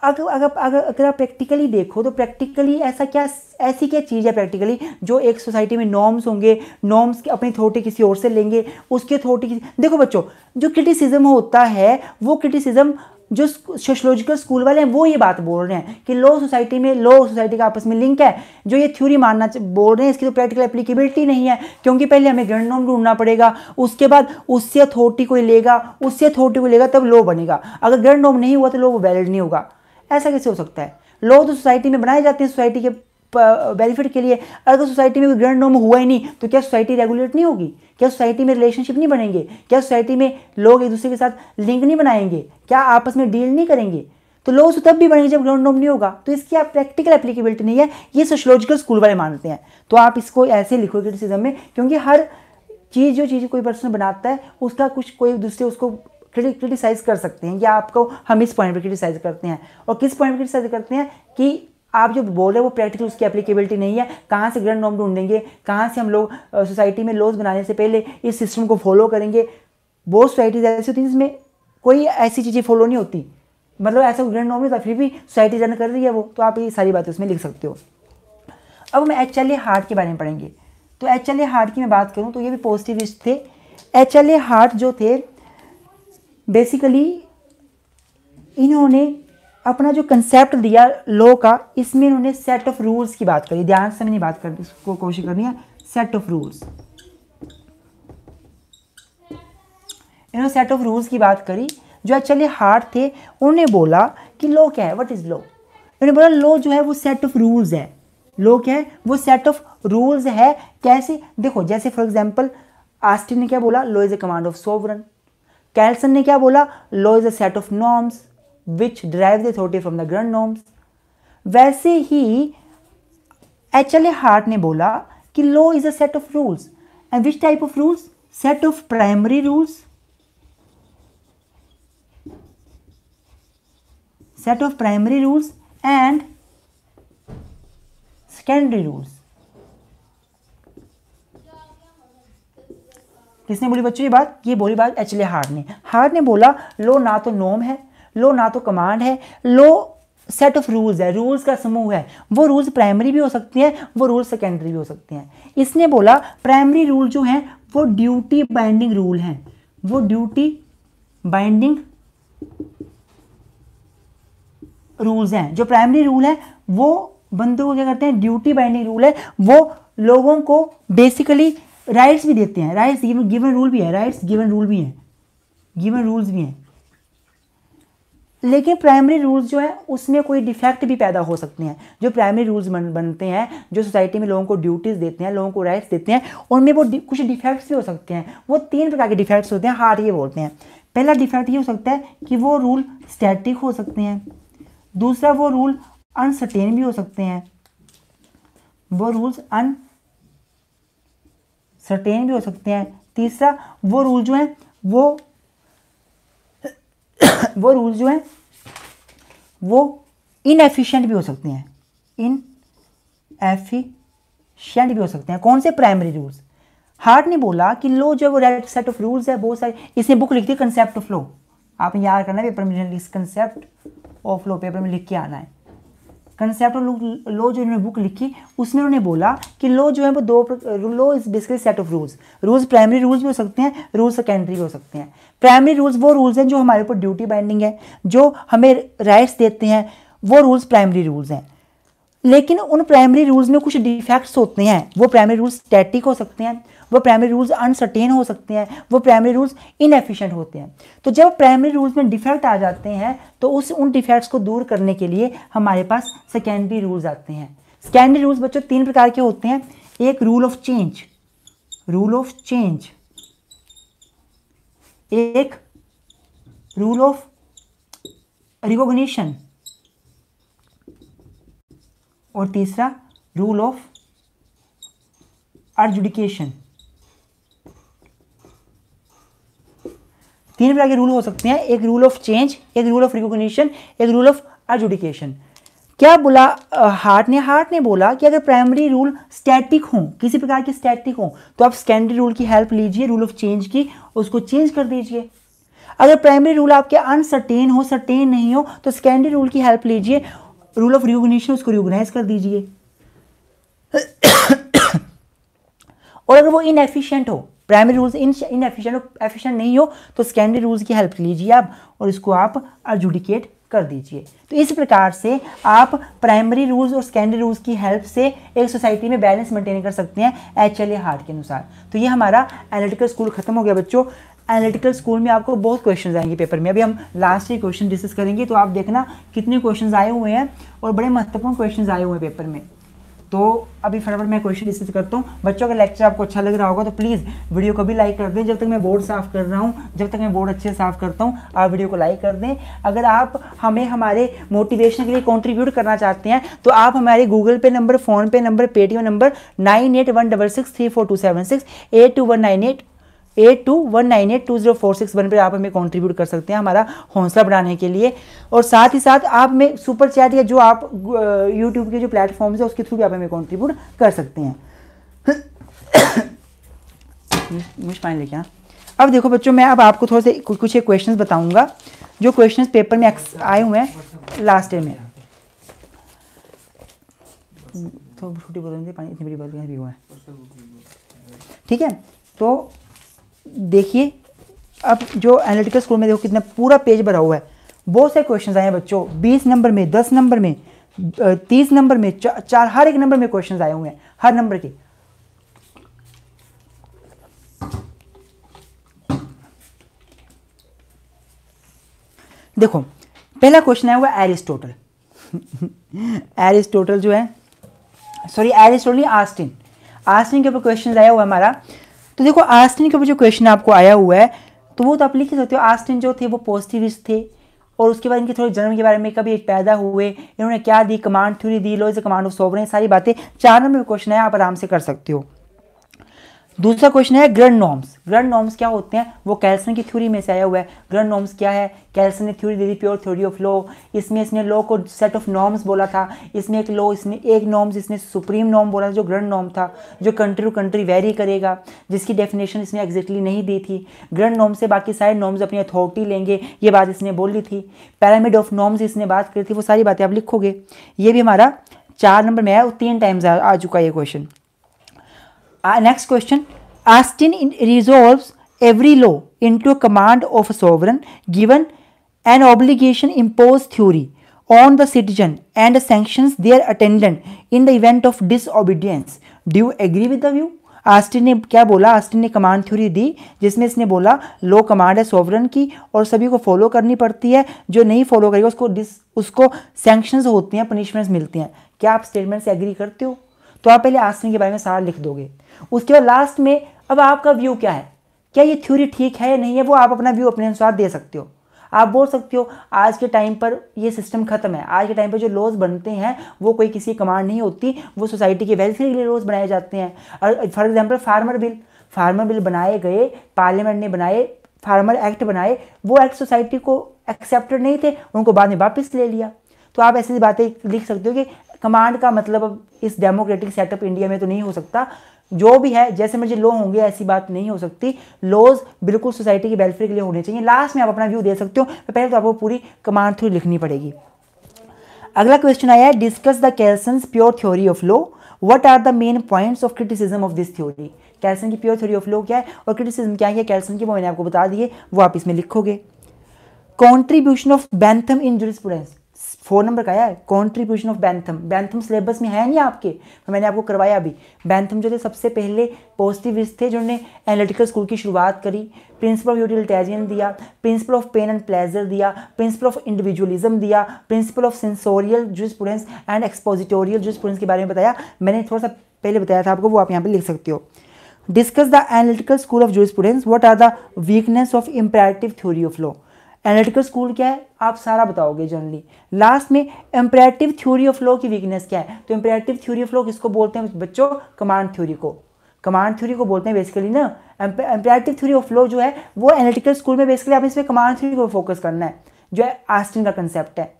अगर अगर अगर अगर आप प्रैक्टिकली देखो तो प्रैक्टिकली ऐसा क्या ऐसी क्या चीज़ है प्रैक्टिकली जो एक सोसाइटी में नॉर्म्स होंगे नॉर्म्स की अपनी थोटी किसी और से लेंगे उसके थोटी किसी देखो बच्चों जो क्रिटिसिज्म होता है वो क्रिटिसिज्म जो सोशलॉजिकल स्कूल वाले हैं वो ये बात बोल रहे हैं कि लो सोसाइटी में लो सोसाइटी का आपस में लिंक है जो ये थ्योरी मानना बोल रहे हैं इसकी तो प्रैक्टिकल एप्लीकेबिलिटी नहीं है क्योंकि पहले हमें ग्रैंड नॉर्म ढूंढना पड़ेगा उसके बाद उससे अथॉरिटी कोई लेगा उससे अथॉरिटी को लेगा तब लो बनेगा अगर ग्रैंड नॉर्म नहीं हुआ तो लो वैलिड नहीं होगा ऐसा कैसे हो सकता है लॉ तो सोसाइटी में बनाए जाते हैं सोसाइटी के बेनिफिट के लिए अगर सोसाइटी में कोई ग्रैंड नॉम हुआ ही नहीं तो क्या सोसाइटी रेगुलेट नहीं होगी क्या सोसाइटी में रिलेशनशिप नहीं बनेंगे क्या सोसाइटी में लोग एक दूसरे के साथ लिंक नहीं बनाएंगे क्या आपस में डील नहीं करेंगे तो लोग तो तब भी बनेंगे जब ग्राउंड नॉम नहीं होगा तो इसकी आप प्रैक्टिकल एप्लीकेबिलिटी नहीं है ये सोशोलॉजिकल स्कूल वाले मानते हैं तो आप इसको ऐसे लिखो क्रिटिसिज्म में क्योंकि हर चीज़ जो चीज़ कोई पर्सन बनाता है उसका कुछ कोई दूसरे उसको क्रिटिसाइज़ कर सकते हैं या आपको हम इस पॉइंट पर क्रिटिसाइज़ करते हैं और किस पॉइंट पर क्रिटिसाइज़ करते हैं कि आप जो बोल रहे हो वो प्रैक्टिकल उसकी एप्लीकेबिलिटी नहीं है कहाँ से ग्रैंड नॉर्म ढूंढेंगे कहाँ से हम लोग सोसाइटी में लॉज बनाने से पहले इस सिस्टम को फॉलो करेंगे बहुत सोसाइटीज़ ऐसी होती हैं जिसमें कोई ऐसी चीज़ें फॉलो नहीं होती मतलब ऐसा ग्रैंड नॉर्म नहीं होता फिर भी सोसाइटी जन कर रही है वो तो आप ये सारी बातें उसमें लिख सकते हो अब हम एच एल ए हार्ट के बारे में पढ़ेंगे तो एच एल ए हार्ट की मैं बात करूँ तो ये भी पॉजिटिविस्ट थे एच एल ए हार्ट जो थे बेसिकली इन्होंने अपना जो कंसेप्ट दिया लॉ का इसमें इन्होंने सेट ऑफ रूल्स की बात करी ध्यान से मैंने बात कर कोशिश करनी है सेट ऑफ रूल्स इन्होंने सेट ऑफ रूल्स की बात करी जो एक्चुअली हार्ड थे उन्होंने बोला कि लॉ क्या है व्हाट इज़ लॉ इन्होंने बोला लॉ जो है वो सेट ऑफ रूल्स है लॉ क्या है वो सेट ऑफ रूल्स है कैसे देखो जैसे फॉर एग्जाम्पल आस्टिन ने क्या बोला law is a command of sovereign Kelsen ने क्या बोला law is a set of norms which drive the authority from the grand norms वैसे ही एच एल ए हार्ट ने बोला कि law is a set of rules and which type of rules set of primary rules set of primary rules and secondary rules किसने बोली बच्चों ये बात ये बोली बात एचले हार्ड ने हार्ड ने बोला लो ना तो नोम है लो ना तो कमांड है लो सेट ऑफ रूल्स है रूल्स का समूह है वो रूल्स प्राइमरी भी हो सकते हैं वो रूल सेकेंडरी भी हो सकते हैं इसने बोला प्राइमरी रूल जो हैं वो ड्यूटी बाइंडिंग रूल हैं वो ड्यूटी बाइंडिंग रूल्स हैं जो प्राइमरी रूल है वो बंदों को क्या करते हैं ड्यूटी बाइंडिंग रूल है वो लोगों को बेसिकली राइट्स भी देते हैं राइट्स गिवन गिवन रूल भी है राइट्स गिवन रूल भी हैं गिवन रूल्स भी हैं लेकिन प्राइमरी रूल्स जो है उसमें कोई डिफेक्ट भी पैदा हो सकते हैं जो प्राइमरी रूल्स बन, बनते हैं जो सोसाइटी में लोगों को ड्यूटीज़ देते हैं लोगों को राइट्स देते हैं उनमें वो कुछ डिफेक्ट्स भी हो सकते हैं वो तीन प्रकार के डिफेक्ट्स होते हैं हार्ड ये बोलते हैं पहला डिफेक्ट ये हो सकता है कि वो रूल स्टैटिक हो सकते हैं दूसरा वो रूल अनसर्टेन भी हो सकते हैं वो रूल्स अन सर्टेन भी हो सकते हैं तीसरा वो रूल जो है वो वो रूल जो हैं वो इनएफिशिएंट <coughs> भी हो सकते हैं इन एफिशिएंट भी हो सकते हैं कौन से प्राइमरी रूल्स हार्ट ने बोला कि लो जो है वो रेड सेट ऑफ रूल्स है बहुत सारे इसने बुक लिखी थी कंसेप्ट ऑफ लो आपने याद करना है पेपर में कंसेप्ट ऑफ लो पेपर में लिख के आना है कंसेप्ट ऑफ लो जो इन्होंने बुक लिखी उसमें उन्होंने बोला कि लो जो है वो दो law is basically set of rules rules primary rules भी हो सकते हैं रूल सेकेंडरी भी हो सकते हैं प्राइमरी रूल्स वो रूल्स हैं जो हमारे ऊपर ड्यूटी बाइंडिंग है जो हमें राइट्स देते हैं वो रूल्स प्राइमरी रूल्स हैं लेकिन उन प्राइमरी रूल्स में कुछ डिफेक्ट्स होते हैं वो प्राइमरी रूल्स स्टैटिक हो सकते हैं वो प्राइमरी रूल्स अनसर्टेन हो सकते हैं वो प्राइमरी रूल्स इनएफिशिएंट होते हैं तो जब प्राइमरी रूल्स में डिफेक्ट आ जाते हैं तो उस उन डिफेक्ट्स को दूर करने के लिए हमारे पास सेकेंडरी रूल्स आते हैं सेकेंडरी रूल्स बच्चों तीन प्रकार के होते हैं एक rule of change rule of change एक रूल ऑफ रिकॉग्निशन और तीसरा रूल ऑफ अर्जुडिकेशन तीन प्रकार के रूल हो सकते हैं एक रूल ऑफ चेंज एक रूल ऑफ रिकॉग्निशन एक रूल ऑफ अर्जुडिकेशन क्या बोला हार्ट ने हार्ट ने बोला कि अगर प्राइमरी रूल स्टैटिक हो किसी प्रकार के स्टैटिक हो तो आप सेकेंडरी रूल की हेल्प लीजिए रूल ऑफ चेंज की उसको चेंज कर दीजिए अगर प्राइमरी रूल आपके अनसर्टेन हो सर्टेन नहीं हो तो सेकेंडरी रूल की हेल्प लीजिए रूल ऑफ रिकोगशन उसको रिकोगनाइज कर दीजिए और अगर वो इनएफिशिएंट हो प्राइमरी रूल्स इन इनएफिशिएंट हो एफिशिएंट नहीं हो तो सेकेंडरी रूल्स की हेल्प लीजिए आप और इसको आप अर्जुडिकेट कर दीजिए तो इस प्रकार से आप प्राइमरी रूल्स और सेकेंडरी रूल्स की हेल्प से एक सोसाइटी में बैलेंस मेंटेन कर सकते हैं एच एल हार्ट के अनुसार तो ये हमारा एनालिटिकल स्कूल खत्म हो गया बच्चों एनालिटिकल स्कूल में आपको बहुत क्वेश्चन आएंगे पेपर में अभी हम लास्ट ही क्वेश्चन डिस्कस करेंगे तो आप देखना कितने क्वेश्चन आए हुए हैं और बड़े महत्वपूर्ण क्वेश्चन आए हुए हैं पेपर में तो अभी फटाफट मैं क्वेश्चन डिस्कस करता हूँ बच्चों का लेक्चर आपको अच्छा लग रहा होगा तो प्लीज़ वीडियो को भी लाइक कर दें जब तक मैं बोर्ड साफ़ कर रहा हूँ जब तक मैं बोर्ड अच्छे से साफ़ करता हूँ आप वीडियो को लाइक कर दें अगर आप हमें हमारे मोटिवेशन के लिए कॉन्ट्रीब्यूट करना चाहते हैं तो आप हमारे गूगल पे number PhonePe number Paytm number nine eight one double six three four two seven six eight two one nine eight eight two one nine eight two zero four six one पर आप हमें contribute कर सकते हैं हमारा हौसला बढ़ाने के लिए और साथ ही साथ आप में सुपर चैट या जो आप यूट्यूब के जो प्लेटफॉर्म है उसके थ्रू भी आप हमें कॉन्ट्रीब्यूट कर सकते हैं <coughs> पानी लेके अब देखो बच्चों मैं अब आपको थोड़े से कुछ एक क्वेश्चन बताऊंगा जो क्वेश्चन पेपर में आए हुए हैं लास्ट ईयर में तो छोटी बोतल पानी इतनी बड़ी बोतल भी है ठीक है तो देखिए अब जो एनालिटिकल स्कूल में देखो कितना पूरा पेज भरा हुआ है बहुत सारे क्वेश्चन आए हैं बच्चों बीस नंबर में दस नंबर में तीस नंबर में चार हर एक नंबर में क्वेश्चन आए हुए हैं हर नंबर के देखो पहला क्वेश्चन आया हुआ एरिस्टोटल एरिस्टोटल <laughs> जो है सॉरी एरिस्टोटल आस्टिन आस्टिन के ऊपर क्वेश्चन आया हुआ हमारा तो देखो आस्टिन का जो क्वेश्चन आपको आया हुआ है तो वो तो आप लिख सकते हो आस्टिन जो थे वो पॉजिटिविस्ट थे और उसके बाद इनके थोड़े जन्म के बारे में कभी पैदा हुए इन्होंने क्या दी कमांड थ्योरी दी लॉज कमांड ऑफ सोवरेन सारी बातें चार नंबर क्वेश्चन है आप आराम से कर सकते हो दूसरा क्वेश्चन है ग्रंड नॉर्म्स ग्रंड नॉर्म्स क्या होते हैं वो कैल्सन की थ्योरी में से आया हुआ है ग्रंड नॉर्म्स क्या है कैल्सन ने थ्योरी दे दी प्योर थ्योरी ऑफ लॉ इसमें इसने लॉ को सेट ऑफ नॉर्म्स बोला था इसमें एक लॉ इसने एक नॉर्म्स इसने सुप्रीम नॉर्म बोला था जो ग्रंड नॉर्म था जो कंट्री टू कंट्री वेरी करेगा जिसकी डेफिनेशन इसने एग्जैक्टली नहीं दी थी ग्रंड नॉर्म से बाकी सारे नॉर्म्स अपनी अथॉरिटी लेंगे ये बात इसने बोली थी पैरामिड ऑफ नॉर्म्स इसने बात करी थी वो सारी बातें आप लिखोगे ये भी हमारा चार नंबर में है और तीन टाइम्स आ, चुका चुका ये question Uh, next question. Austin resolves every law into a command of a sovereign given an obligation imposed theory on the citizen and sanctions their attendant in the event of disobedience. Do you agree with the view? Austin ने क्या बोला Austen ने command theory दी जिसमें इसने बोला लो command है sovereign की और सभी को फॉलो करनी पड़ती है जो नहीं फॉलो करेगा उसको डिस उसको सैंक्शंस होती हैं पनिशमेंट्स मिलती हैं क्या आप स्टेटमेंट से एग्री करते हो तो आप पहले आसने के बारे में सारा लिख दोगे उसके बाद लास्ट में अब आपका व्यू क्या है क्या ये थ्योरी ठीक है या नहीं है वो आप अपना व्यू अपने अनुसार दे सकते हो आप बोल सकते हो आज के टाइम पर ये सिस्टम खत्म है आज के टाइम पर जो लॉज बनते हैं वो कोई किसी कमांड नहीं होती वो सोसाइटी के वेलफेयर के लिए लॉज बनाए जाते हैं और for example farmer bill farmer bill बनाए गए पार्लियामेंट ने बनाए फार्मर एक्ट बनाए वो एक्ट सोसाइटी को एक्सेप्टेड नहीं थे उनको बाद में वापस ले लिया तो आप ऐसी बातें लिख सकते हो कि कमांड का मतलब अब इस डेमोक्रेटिक सेटअप इंडिया में तो नहीं हो सकता जो भी है जैसे मुझे लो होंगे ऐसी बात नहीं हो सकती लॉज बिल्कुल सोसाइटी के वेलफेयर के लिए होने चाहिए लास्ट में आप अपना व्यू दे सकते हो पहले तो आपको पूरी कमांड थ्रू लिखनी पड़ेगी अगला क्वेश्चन आया है discuss the Kelsen pure theory of law what are the main points of criticism of this theory Kelsen की प्योर थ्योरी ऑफ लो क्या है और क्रिटिसिज्म क्या है कैल्सन की वो मैंने आपको बता दिए वो आप इसमें लिखोगे contribution of Bentham in jurisprudence four number का आया है contribution of Bentham Bentham syllabus में है नहीं आपके तो मैंने आपको करवाया अभी बैंथम जो थे सबसे पहले पॉजिटिविस्ट थे जिन्होंने एनालिटिकल स्कूल की शुरुआत करी प्रिंसिपल ऑफ यूटिलिटेरियन दिया principle of pain and pleasure दिया प्रिंसिपल ऑफ इंडिविजुअलिज्म दिया प्रिंसिपल ऑफ सेंसोरियल जो स्टूडेंट्स एंड एक्सपोजिटोरियल जो स्टूडेंट्स के बारे में बताया मैंने थोड़ा सा पहले बताया था आपको वो आप यहाँ पर लिख सकते हो discuss the analytical school of जो स्टूडेंट्स what are the weakness of imperative theory of law analytical school क्या है आप सारा बताओगे जनरली लास्ट में एम्परेटिव थ्योरी ऑफ लॉ की वीकनेस क्या है तो एम्परेटिव थ्योरी ऑफ लॉ किसको बोलते हैं बच्चों कमांड थ्योरी को कमांड थ्योरी को बोलते हैं बेसिकली ना एम्परेटिव थ्योरी ऑफ लॉ जो है वो एनालिटिकल स्कूल में बेसिकली आप इसमें कमांड थ्योरी को फोकस करना है जो है आस्टिन का कंसेप्ट है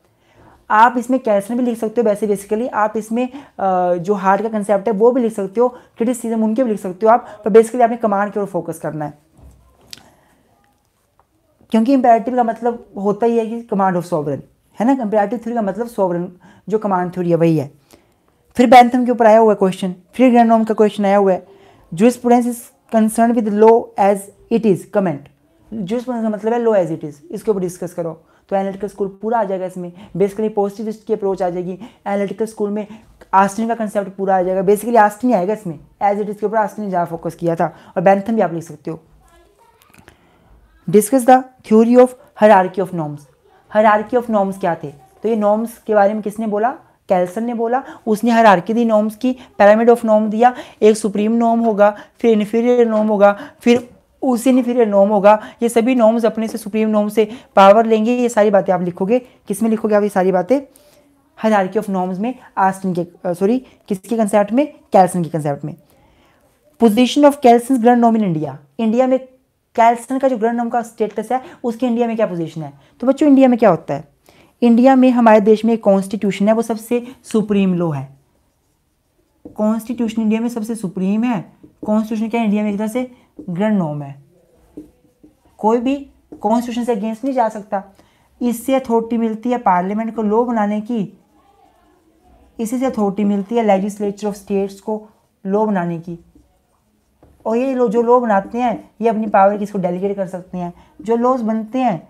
आप इसमें कैल्सन भी लिख सकते हो वैसे बेसिकली आप इसमें जो हार्ट का कंसेप्ट है वो भी लिख सकते हो क्रिटिसिज्म उनके भी लिख सकते हो आप पर बेसिकली आपने कमांड की ओर फोकस करना है क्योंकि इम्पेरेटिव का मतलब होता ही है कि कमांड ऑफ सॉवरन है ना कंपेरेटिव थ्योरी का मतलब सॉवरन जो कमांड थ्योरी है वही है फिर बैंथम के ऊपर आया हुआ क्वेश्चन फिर ग्रैंडोम का क्वेश्चन आया हुआ है जो स्टूडेंट्स is concern with law as it is comment jurisprudence का मतलब है लो एज इट इज़ इसके ऊपर डिस्कस करो तो एनालिटिकल स्कूल पूरा आ जाएगा इसमें बेसिकली पॉजिटिविस्ट की अप्रोच आ जाएगी एनालिटिकल स्कूल में आस्टिन का कंसेप्ट पूरा आ जाएगा बेसिकली आस्टिन आएगा इसमें एज इट इज़ के ऊपर आस्टिन ने ज़्यादा फोकस किया था और बैंथम भी आप लिख सकते हो discuss the theory of hierarchy of norms hierarchy of norms क्या थे तो ये नॉर्म्स के बारे में किसने बोला कैल्सन ने बोला उसने हरारकी दी नॉर्म्स की पैरामिड ऑफ नॉर्म दिया एक सुप्रीम नॉर्म होगा फिर इन्फीरियर नॉर्म होगा फिर उससे इन्फीरियर नॉर्म होगा ये सभी नॉर्म्स अपने से सुप्रीम नॉर्म से पावर लेंगे ये सारी बातें आप लिखोगे किस में लिखोगे आप ये सारी बातें हरारकी ऑफ नॉर्म्स में आस्टिन के सॉरी किसके कंसेप्ट में कैल्सन के कंसेप्ट में position of Kelsen grand norm in India India में कैल्सन का जो ग्रहण नाम का स्टेटस है उसकी इंडिया में क्या पोजीशन है तो बच्चों इंडिया में क्या होता है इंडिया में हमारे देश में एक कॉन्स्टिट्यूशन है वो सबसे सुप्रीम लॉ है कॉन्स्टिट्यूशन इंडिया में सबसे सुप्रीम है कॉन्स्टिट्यूशन क्या इंडिया में एक तरह से ग्रह नॉम है कोई भी कॉन्स्टिट्यूशन से अगेंस्ट नहीं जा सकता इससे अथॉरिटी मिलती है पार्लियामेंट को लॉ बनाने की इसी से अथॉरिटी मिलती है लेजिस्लेचर ऑफ स्टेट्स को लॉ बनाने की और ये लो, जो लो बनाते हैं ये अपनी पावर किसको डेलीगेट कर सकते हैं जो लॉज बनते हैं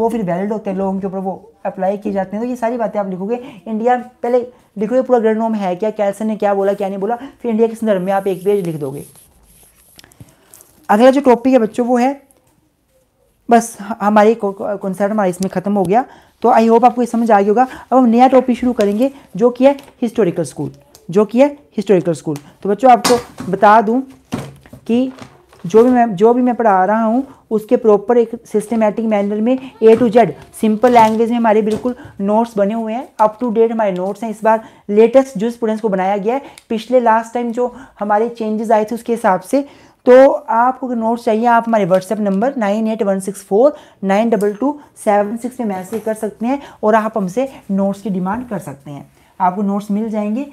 वो फिर वैलिड होते हैं लोगों के ऊपर वो अप्लाई किए जाते हैं तो ये सारी बातें आप लिखोगे इंडिया पहले लिखोगे पूरा ग्रेड नोम है क्या कैसे ने क्या बोला क्या नहीं बोला फिर इंडिया के संदर्भ में आप एक पेज लिख दोगे अगला जो टॉपिक है बच्चों वो है बस हमारी कॉन्सेप्ट हमारा इसमें ख़त्म हो गया तो आई होप आपको ये समझ आ गया होगा अब हम नया टॉपिक शुरू करेंगे जो कि है हिस्टोरिकल स्कूल जो कि है हिस्टोरिकल स्कूल तो बच्चों आपको बता दूं कि जो भी मैं जो भी मैं पढ़ा रहा हूँ उसके प्रॉपर एक सिस्टमेटिक मैनर में A to Z simple language में हमारे बिल्कुल नोट्स बने हुए हैं अप टू डेट हमारे नोट्स हैं इस बार लेटेस्ट जो स्टूडेंट्स को बनाया गया है पिछले लास्ट टाइम जो हमारे चेंजेस आए थे उसके हिसाब से तो आपको नोट्स चाहिए आप हमारे WhatsApp number nine eight one six four nine double two seven six में मैसेज कर सकते हैं और आप हमसे नोट्स की डिमांड कर सकते हैं आपको नोट्स मिल जाएंगे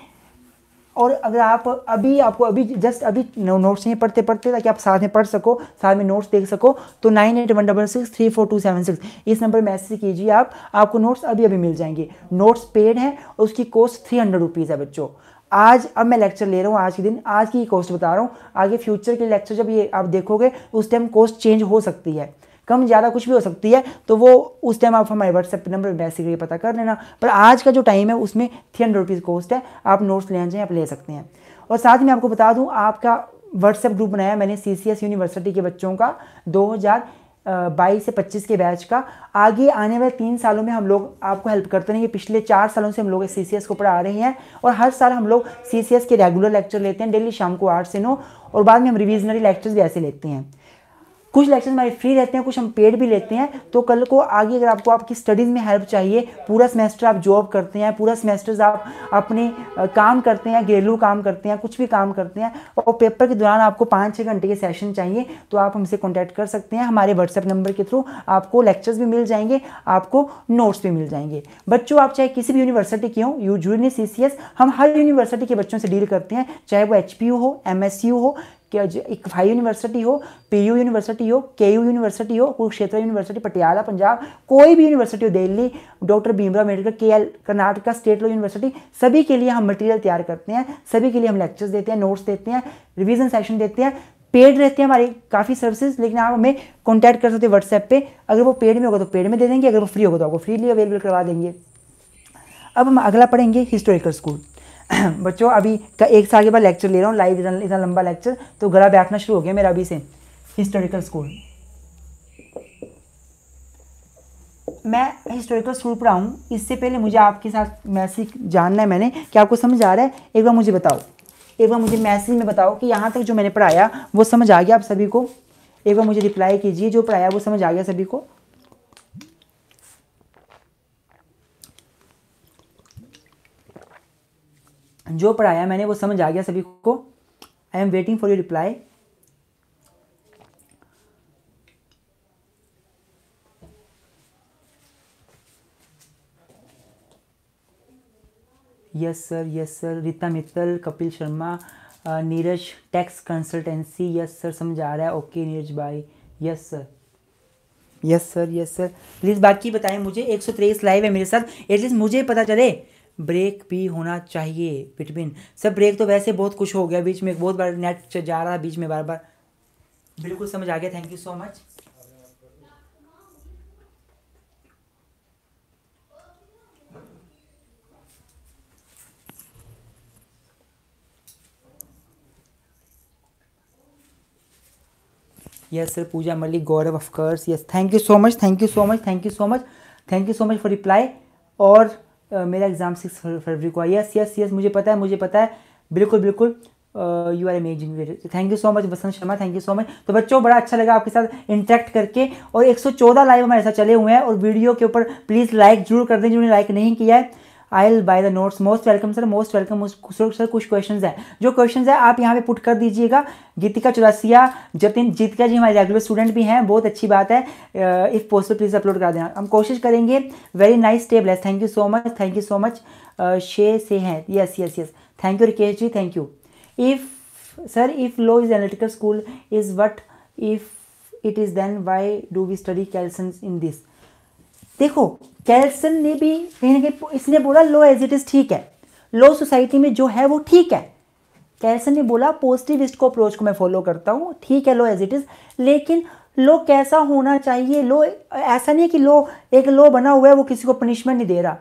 और अगर आप अभी आपको अभी जस्ट अभी नोट्स नहीं पढ़ते पढ़ते ताकि आप साथ में पढ़ सको साथ में नोट्स देख सको तो nine eight one double six three four two seven six इस नंबर मैसेज कीजिए आप आपको नोट्स अभी अभी मिल जाएंगे नोट्स पेड है और उसकी कॉस्ट थ्री हंड्रेड रुपीज़ है बच्चों आज अब मैं लेक्चर ले रहा हूँ आज के दिन आज की कॉस्ट बता रहा हूँ आगे फ्यूचर के लेक्चर जब ये आप देखोगे उस टाइम कॉस्ट चेंज हो सकती है कम ज़्यादा कुछ भी हो सकती है तो वो उस टाइम आप हमारे व्हाट्सएप नंबर पर मैसेज करके पता कर लेना पर आज का जो टाइम है उसमें थ्री हंड्रेड रुपीज़ कॉस्ट है आप नोट्स लेना चाहें आप ले सकते हैं और साथ में आपको बता दूँ आपका व्हाट्सएप ग्रुप बनाया मैंने सी यूनिवर्सिटी के बच्चों का दो बाईस से पच्चीस के बैच का आगे आने वाले तीन सालों में हम लोग आपको हेल्प करते रहेंगे पिछले चार सालों से हम लोग सी को पढ़ा रहे हैं और हर साल हम लोग सी के रेगुलर लेक्चर लेते हैं डेली शाम को आठ से नौ और बाद में हम रिविजनरी लेक्चर्स भी ऐसे लेते हैं कुछ लेक्चर्स हमारे फ्री रहते हैं कुछ हम पेड भी लेते हैं तो कल को आगे अगर आपको आपकी स्टडीज़ में हेल्प चाहिए पूरा सेमेस्टर आप जॉब करते हैं पूरा सेमेस्टर आप अपने काम करते हैं घरेलू काम करते हैं कुछ भी काम करते हैं और पेपर के दौरान आपको पाँच छः घंटे के सेशन चाहिए तो आप हमसे कॉन्टैक्ट कर सकते हैं हमारे व्हाट्सएप नंबर के थ्रू आपको लेक्चर्स भी मिल जाएंगे आपको नोट्स भी मिल जाएंगे बच्चों आप चाहे किसी भी यूनिवर्सिटी के हों यू जूनियर सी हम हर यूनिवर्सिटी के बच्चों से डील करते हैं चाहे वो एच हो एम हो इकफाई यूनिवर्सिटी हो पी यू यूनिवर्सिटी हो के यू यूनिवर्सिटी हो कुरुक्षेत्र यूनिवर्सिटी पटियाला पंजाब कोई भी यूनिवर्सिटी हो दिल्ली डॉक्टर भीमराव अम्बेडकर के एल कर्नाटका स्टेट लॉ यूनिवर्सिटी सभी के लिए हम मटेरियल तैयार करते हैं सभी के लिए हम लेक्चर्स देते हैं नोट्स देते हैं रिविजन सेशन देते हैं पेड रहते हैं हमारी काफ़ी सर्विसेज लेकिन आप हमें कॉन्टैक्ट कर सकते हैं व्हाट्सएप पर अगर वो पेड में होगा तो पेड में दे देंगे अगर वो फ्री होगा तो आपको फ्रीली अवेलेबल करवा देंगे अब हम अगला पढ़ेंगे हिस्टोरिकल स्कूल <clears throat> बच्चों अभी का एक साल के बाद लेक्चर ले रहा हूँ लाइव इतना इतना लंबा लेक्चर तो गला बैठना शुरू हो गया मेरा अभी से हिस्टोरिकल स्कूल मैं हिस्टोरिकल स्कूल पर आऊँ इससे पहले मुझे आपके साथ मैसेज जानना है मैंने कि आपको समझ आ रहा है एक बार मुझे बताओ एक बार मुझे मैसेज में बताओ कि यहाँ तक जो मैंने पढ़ाया वो समझ आ गया आप सभी को एक बार मुझे रिप्लाई कीजिए जो पढ़ाया वो समझ आ गया सभी को जो पढ़ाया मैंने वो समझ आ गया सभी को I am waiting for your reply yes sir yes sir Rita Mittal Kapil Sharma Neeraj tax consultancy yes sir समझ आ रहा है ओके नीरज भाई yes sir yes sir yes sir please बाकी बताएं मुझे एक सौ तेईस लाइव है मेरे साथ एटलीस्ट मुझे पता चले ब्रेक भी होना चाहिए बिटवीन सर ब्रेक तो वैसे बहुत कुछ हो गया बीच में बहुत बार नेट जा रहा है बीच में बार बार बिल्कुल समझ आ गया thank you so much yes sir Pooja Mallick Gaurav of yes thank you so much thank you so much thank you so much thank you so much for reply और मेरा एग्ज़ाम सिक्स फरवरी को यस यस यस मुझे पता है मुझे पता है बिल्कुल बिल्कुल you are amazing thank you so much Vasant Sharma thank you so much तो बच्चों बड़ा अच्छा लगा आपके साथ इंटरेक्ट करके और 114 लाइव हमारे साथ चले हुए हैं और वीडियो के ऊपर प्लीज़ लाइक जरूर कर दें जिन्होंने लाइक नहीं किया है I'll buy the notes most welcome sir most welcome sir कुछ क्वेश्चन है जो क्वेश्चन है आप यहाँ पे पुट कर दीजिएगा गीतिका चौरासिया जतिन जीतिका जी हमारे रेगुलर स्टूडेंट भी हैं बहुत अच्छी बात है इफ़ पॉसिबल प्लीज़ अपलोड करा देना हम कोशिश करेंगे वेरी नाइस है thank you so much thank you so much शे से हैं yes yes yes thank you Rikesh ji thank you if sir if law is analytical school is what if it is then why do we study Kelsen in this देखो Kelsen ने भी कहीं ना कहीं इसने बोला लो एज इट इज़ ठीक है लो सोसाइटी में जो है वो ठीक है कैल्सन ने बोला पॉजिटिविस्ट को अप्रोच को मैं फॉलो करता हूँ ठीक है लो एज इट इज़ लेकिन लो कैसा होना चाहिए लो ऐसा नहीं है कि लो एक लो बना हुआ है वो किसी को पनिशमेंट नहीं दे रहा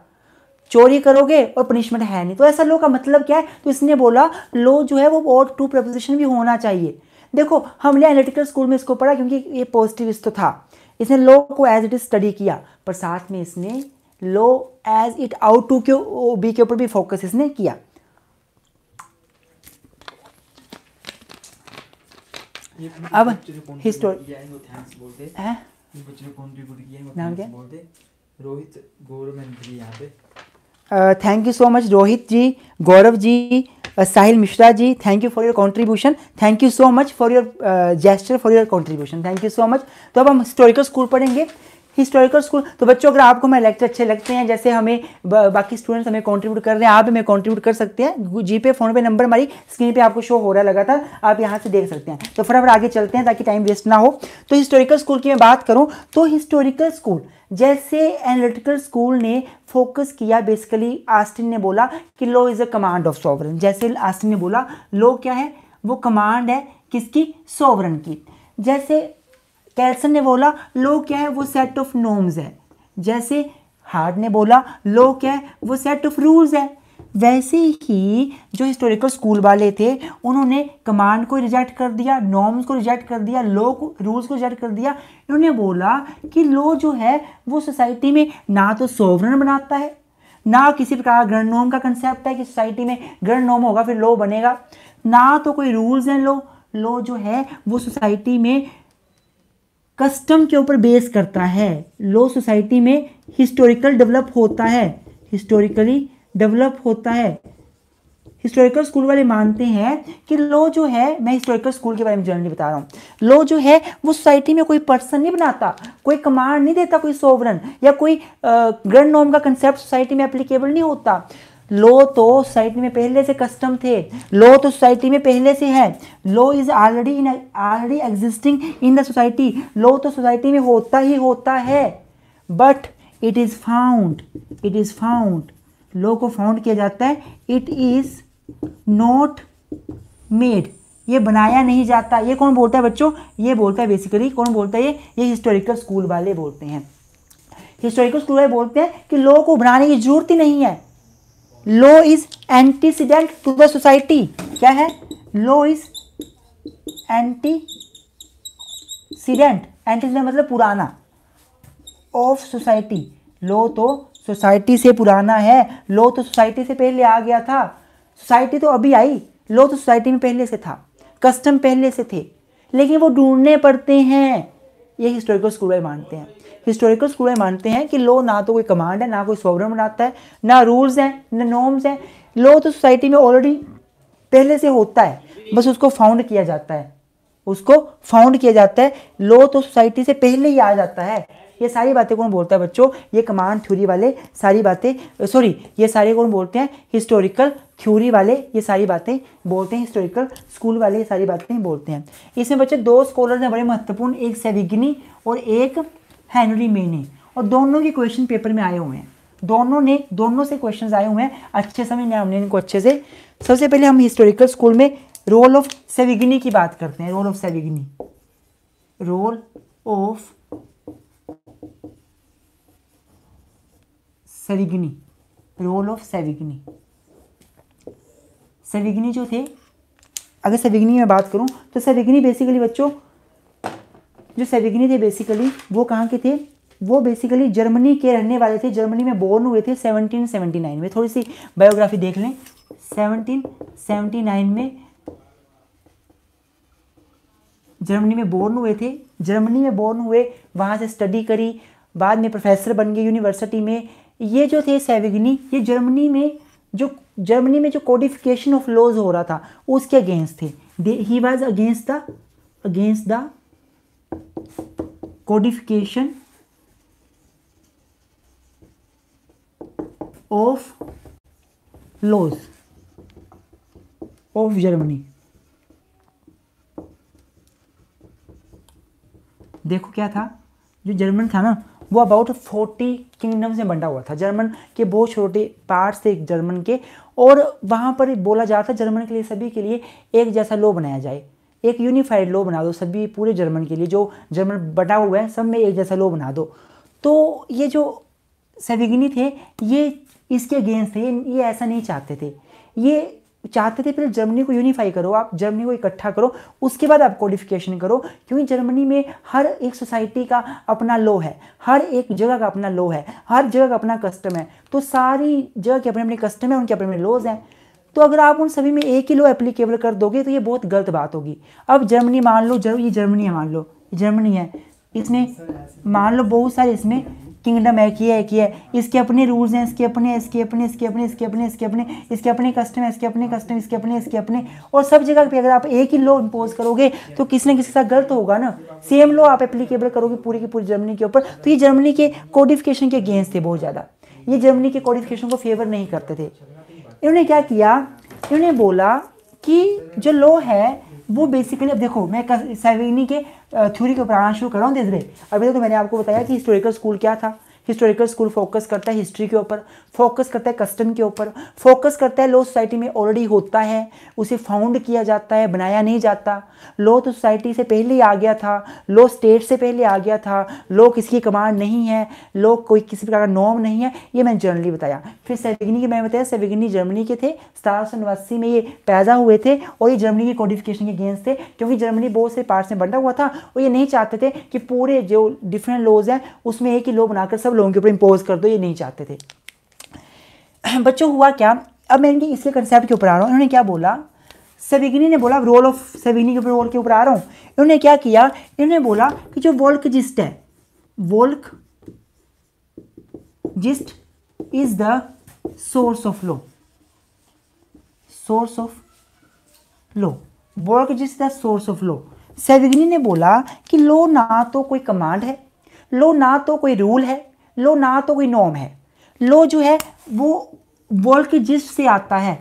चोरी करोगे और पनिशमेंट है नहीं तो ऐसा लो का मतलब क्या है तो इसने बोला लो जो है वो और टू प्रपोजिशन भी होना चाहिए देखो हमने एनालिटिकल स्कूल में इसको पढ़ा क्योंकि ये पॉजिटिविस्ट तो था इसने लो को एज इट इज स्टडी किया पर साथ में इसने law as it ought to के बी के ऊपर भी फोकस इसने किया अब हिस्टोरी नाम क्या रोहित गौरव मंत्री यहाँ पे thank you so much Rohit ji Gaurav ji Sahil Mishra ji thank you for your contribution thank you so much for your gesture for your contribution thank you so much तो अब हम हिस्टोरिकल स्कूल पढ़ेंगे हिस्टोरिकल स्कूल तो बच्चों अगर आपको मेरे लेक्चर अच्छे लगते हैं जैसे हमें बाकी स्टूडेंट्स हमें कॉन्ट्रीब्यूट कर रहे हैं आप हमें कॉन्ट्रीब्यूट कर सकते हैं जी पे फोन पे नंबर हमारी स्क्रीन पर आपको शो हो रहा लगा था आप यहाँ से देख सकते हैं तो फटाफट आगे चलते हैं ताकि टाइम वेस्ट ना हो तो हिस्टोरिकल स्कूल की मैं बात करूँ तो हिस्टोरिकल स्कूल जैसे एनालिटिकल स्कूल ने फोकस किया बेसिकली आस्टिन ने बोला कि law is a command of sovereign जैसे आस्टिन ने बोला लो क्या है वो कमांड है किसकी सॉवरन की जैसे कैल्सन ने बोला लो क्या है वो सेट ऑफ नॉर्म्स है जैसे हार्ड ने बोला लो क्या है वो सेट ऑफ रूल्स है वैसे ही जो हिस्टोरिकल स्कूल वाले थे उन्होंने कमांड को रिजेक्ट कर दिया नॉर्म्स को रिजेक्ट कर दिया लो को रूल्स को रिजेक्ट कर दिया इन्होंने बोला कि लो जो है वो सोसाइटी में ना तो सोवरन बनाता है ना किसी प्रकार ग्रैंड नॉर्म का कंसेप्ट है कि सोसाइटी में ग्रैंड नॉर्म होगा फिर लो बनेगा ना तो कोई रूल्स हैं लो लो जो है वो सोसाइटी में कस्टम के ऊपर बेस करता है लो सोसाइटी में हिस्टोरिकल डेवलप होता है हिस्टोरिकली डेवलप होता है हिस्टोरिकल स्कूल वाले मानते हैं कि लो जो है मैं हिस्टोरिकल स्कूल के बारे में जनरली बता रहा हूँ लो जो है वो सोसाइटी में कोई पर्सन नहीं बनाता कोई कमांड नहीं देता कोई सोवरन या कोई ग्रैंड नॉर्म का कंसेप्ट सोसाइटी में एप्लीकेबल नहीं होता लो तो सोसाइटी में पहले से कस्टम थे लो तो सोसाइटी में पहले से है law is already in already existing in the society law तो सोसाइटी में होता ही होता है but it is found it is found law को फाउंड किया जाता है इट इज़ नॉट मेड ये बनाया नहीं जाता ये कौन बोलता है बच्चों ये बोलता है बेसिकली कौन बोलता है ये ये हिस्टोरिकल स्कूल वाले बोलते हैं हिस्टोरिकल स्कूल वाले बोलते हैं कि लोगों को बनाने की जरूरत ही नहीं है law is antecedent to the society क्या है law is antecedent antecedent मतलब पुराना ऑफ सोसाइटी लो तो सोसाइटी से पुराना है लो तो सोसाइटी से पहले आ गया था सोसाइटी तो अभी आई लो तो सोसाइटी में पहले से था कस्टम पहले से थे लेकिन वो ढूंढने पड़ते हैं ये हिस्टोरिकल स्कूल मानते हैं हिस्टोरिकल स्कूल में मानते हैं कि लो ना तो कोई कमांड है ना कोई सॉवरन बनाता है ना रूल्स हैं ना नॉर्म्स हैं लो तो सोसाइटी में ऑलरेडी पहले से होता है बस उसको फाउंड किया जाता है उसको फाउंड किया जाता है लो तो सोसाइटी से पहले ही आ जाता है ये सारी बातें कौन बोलता है बच्चों ये कमांड थ्योरी वाले सारी बातें सॉरी ये सारे कौन बोलते हैं हिस्टोरिकल थ्योरी वाले ये सारी बातें बोलते हैं हिस्टोरिकल स्कूल वाले ये सारी बातें बोलते हैं इसमें बच्चे दो स्कॉलर्स हैं बड़े महत्वपूर्ण एक सेविग्नी और एक हैनरी मे ने और दोनों के क्वेश्चन पेपर में आए हुए हैं दोनों ने दोनों से क्वेश्चंस आए हुए हैं अच्छे समय में हमने इनको अच्छे से सबसे पहले हम हिस्टोरिकल स्कूल में रोल ऑफ सेविग्नी की बात करते हैं role of Savigny role of Savigny role of Savigny Savigny जो थे अगर सेविग्नी में बात करूं तो सेविग्नी बेसिकली बच्चों जो सेविग्नी थे बेसिकली वो कहाँ के थे वो बेसिकली जर्मनी के रहने वाले थे जर्मनी में बोर्न हुए थे 1779 में थोड़ी सी बायोग्राफी देख लें 1779 में जर्मनी में बोर्न हुए थे जर्मनी में बोर्न हुए वहाँ से स्टडी करी बाद में प्रोफेसर बन गए यूनिवर्सिटी में ये जो थे सेविग्नी ये जर्मनी में जो जर्मनी में जो कोडिफिकेशन ऑफ लॉज हो रहा था उसके अगेंस्ट थे ही was against the against the codification of laws of Germany देखो क्या था जो जर्मन था ना वो अबाउट फोर्टी किंगडम्स में बंटा हुआ था जर्मन के बहुत छोटे पार्ट्स थे जर्मन के और वहाँ पर बोला जा रहा था जर्मन के लिए सभी के लिए एक जैसा लॉ बनाया जाए एक यूनिफाइड लॉ बना दो सभी पूरे जर्मन के लिए जो जर्मन बटा हुआ है सब में एक जैसा लॉ बना दो तो ये जो सेविगनी थे ये इसके अगेंस्ट थे ये ऐसा नहीं चाहते थे ये चाहते थे पहले जर्मनी को यूनिफाई करो आप जर्मनी को इकट्ठा करो उसके बाद आप कोडिफिकेशन करो क्योंकि जर्मनी में हर एक सोसाइटी का अपना लॉ है हर एक जगह का अपना लॉ है हर जगह का अपना कस्टम है तो सारी जगह के अपने अपने कस्टम है उनके अपने अपने लॉज हैं तो अगर आप उन सभी में एक ही लो एप्लीकेबल कर दोगे तो ये बहुत गलत बात होगी अब जर्मनी मान लो जर, ये जर्मनी है मान लो जर्मनी है इसमें मान लो बहुत सारे इसमें किंगडम है कि है कि है इसके अपने रूल्स हैं इसके अपने इसके अपने इसके अपने इसके अपने इसके अपने इसके अपने कस्टम है इसके अपने कस्टम इसके अपने इसके अपने और सब जगह पे अगर आप एक ही लो इम्पोज करोगे तो किसी ना किसी के साथ गलत होगा ना सेम लो आप एप्लीकेबल करोगे पूरी की पूरी जर्मनी के ऊपर तो ये जर्मनी के कोडिफिकेशन के अगेंस्ट थे बहुत ज़्यादा ये जर्मनी के कोडिफिकेशन को फेवर नहीं करते थे इन्होंने क्या किया इन्होंने बोला कि जो लो है वो बेसिकली अब देखो मैं सैवेनी के थ्योरी को पढ़ाना शुरू कर रहा हूँ धीरे धीरे अभी तो मैंने आपको बताया कि हिस्टोरिकल स्कूल क्या था हिस्टोरिकल स्कूल फोकस करता है हिस्ट्री के ऊपर फोकस करता है कस्टम के ऊपर फोकस करता है लो सोसाइटी में ऑलरेडी होता है उसे फाउंड किया जाता है बनाया नहीं जाता लो तो सोसाइटी से पहले ही आ गया था लो स्टेट से पहले आ गया था लो किसकी कमांड नहीं है लो कोई किसी प्रकार का नॉम नहीं है ये मैंने जर्नली बताया फिर सेविगनी के मैंने बताया सेविगनी जर्मनी के थे सतारह में ये पैदा हुए थे और ये जर्मनी के कॉडिफिकेशन के गेंस थे क्योंकि जर्मनी बहुत से पार्ट्स में बंटा हुआ था और ये नहीं चाहते थे कि पूरे जो डिफरेंट लॉज हैं उसमें एक ही लो बनाकर सब लोगों के ऊपर इम्पोज कर दो ये नहीं चाहते थे <clears throat> बच्चों हुआ क्या अब मैं इनकी इसके कंसेप्ट के ऊपर आ रहा हूँ इन्होंने क्या बोला सेविगनी ने बोला रोल ऑफ सेविगनी के रोल के ऊपर आ रहा हूँ इन्होंने क्या किया इन्होंने बोला कि जो वोल्क जिस्ट है Volksgeist is the source of law source of law Volksgeist the source of law Savigny ने बोला कि लो ना तो कोई कमांड है लो ना तो कोई रूल है लो ना तो कोई नॉम है लो जो है वो वर्ल्ड के जिस्ट से आता है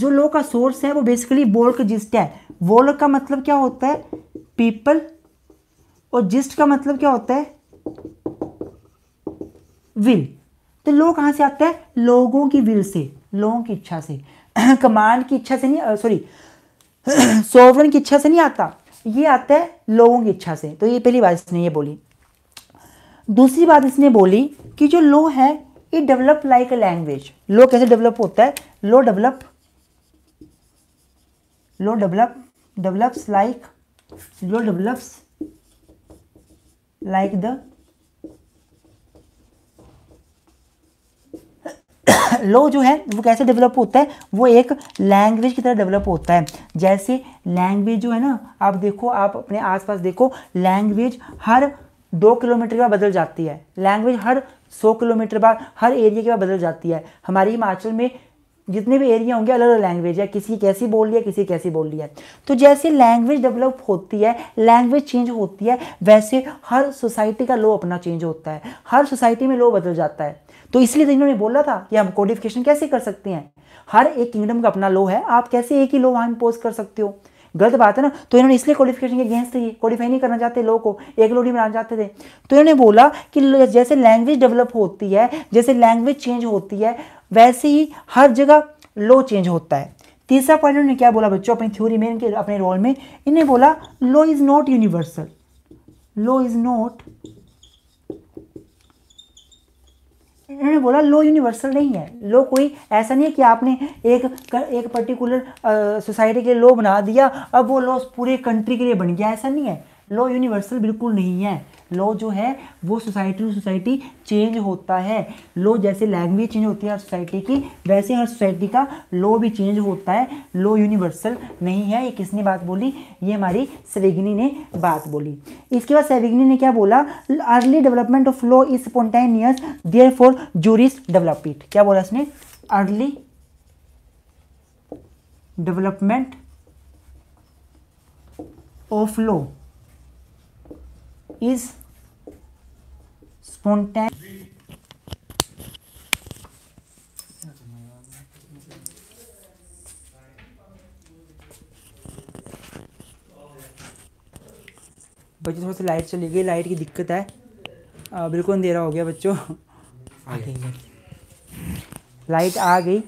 जो लो का सोर्स है वो बेसिकली वर्ल्ड के जिस्ट है वर्ल्ड का मतलब क्या होता है पीपल और जिस्ट का मतलब क्या होता है विल तो लो कहाँ से आता है लोगों की विल से लोगों की इच्छा से कमांड <clears throat> की इच्छा से नहीं सॉरी सोवरन <clears throat> की इच्छा से नहीं आता ये आता है लोगों की इच्छा से तो ये पहली बात इसने ये बोली दूसरी बात इसने बोली कि जो लो है it develop like a language law कैसे डेवलप होता है law develop law develop develops like law develops like the law जो है वो कैसे डेवलप होता है वो एक लैंग्वेज की तरह डेवलप होता है जैसे लैंग्वेज जो है ना आप देखो आप अपने आसपास देखो लैंग्वेज हर दो किलोमीटर के बाद बदल जाती है लैंग्वेज हर सौ किलोमीटर बाद हर एरिया के बाद बदल जाती है हमारी हिमाचल में जितने भी एरिया होंगे अलग अलग लैंग्वेज है किसी कैसी बोल रही है किसी कैसी बोल रही है तो जैसे लैंग्वेज डेवलप होती है लैंग्वेज चेंज होती है वैसे हर सोसाइटी का लो अपना चेंज होता है हर सोसाइटी में लो बदल जाता है तो इसलिए तो इन्होंने बोला था कि हम कोडिफिकेशन कैसे कर सकते हैं हर एक किंगडम का अपना लो है आप कैसे एक ही लो वहाँ इम्पोज कर सकते हो गलत बात है ना तो इन्होंने इसलिए क्वालिफिकेशन के अगेंस्ट थे क्वालिफाई नहीं करना चाहते लोगों को एक लोडी बनाना चाहते थे तो इन्होंने बोला कि जैसे लैंग्वेज डेवलप होती है जैसे लैंग्वेज चेंज होती है वैसे ही हर जगह लो चेंज होता है तीसरा पॉइंट उन्होंने क्या बोला बच्चों अपनी थ्योरी में इनके अपने रोल में इन्हें बोला law is not universal law is not इन्होंने बोला लो यूनिवर्सल नहीं है लो कोई ऐसा नहीं है कि आपने एक एक पर्टिकुलर सोसाइटी के लिए लो बना दिया अब वो लॉ पूरे कंट्री के लिए बन गया ऐसा नहीं है लो यूनिवर्सल बिल्कुल नहीं है लॉ जो है वो सोसाइटी टू सोसाइटी चेंज होता है लॉ जैसे लैंग्वेज चेंज होती है हर सोसाइटी की वैसे हर सोसाइटी का लॉ भी चेंज होता है लॉ यूनिवर्सल नहीं है ये किसने बात बोली ये हमारी सेविग्नी ने बात बोली इसके बाद सेविग्नी ने क्या बोला early development of law is spontaneous therefore jurists develop it क्या बोला इसने early development of law is spontaneous बच्चों थोड़ा सा लाइट चली गई लाइट की दिक्कत है बिल्कुल अंधेरा हो गया बच्चों आ गई लाइट आ गई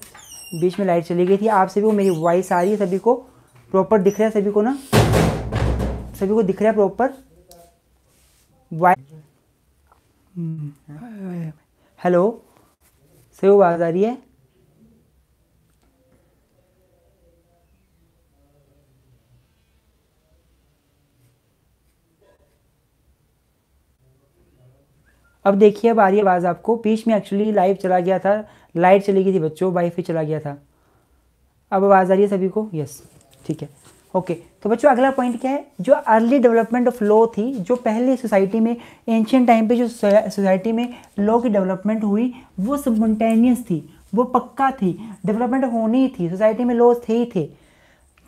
बीच में लाइट चली गई थी आप सभी को मेरी वॉइस आ रही है सभी को प्रॉपर दिख रहा है सभी को ना सभी को दिख रहा है प्रॉपर वाइट हेलो से आवाज़ आ रही है अब देखिए अब आ रही आवाज़ आपको बीच में एक्चुअली लाइव चला गया था लाइट चली गई थी बच्चों वाईफाई चला गया था अब आवाज़ आ रही है सभी को यस ठीक है ओके तो बच्चों अगला पॉइंट क्या है जो अर्ली डेवलपमेंट ऑफ लॉ थी जो पहले सोसाइटी में एंशियंट टाइम पे जो सोसाइटी में लॉ की डेवलपमेंट हुई वो सबमटेनियस थी वो पक्का थी डेवलपमेंट होनी थी सोसाइटी में लॉज थे ही थे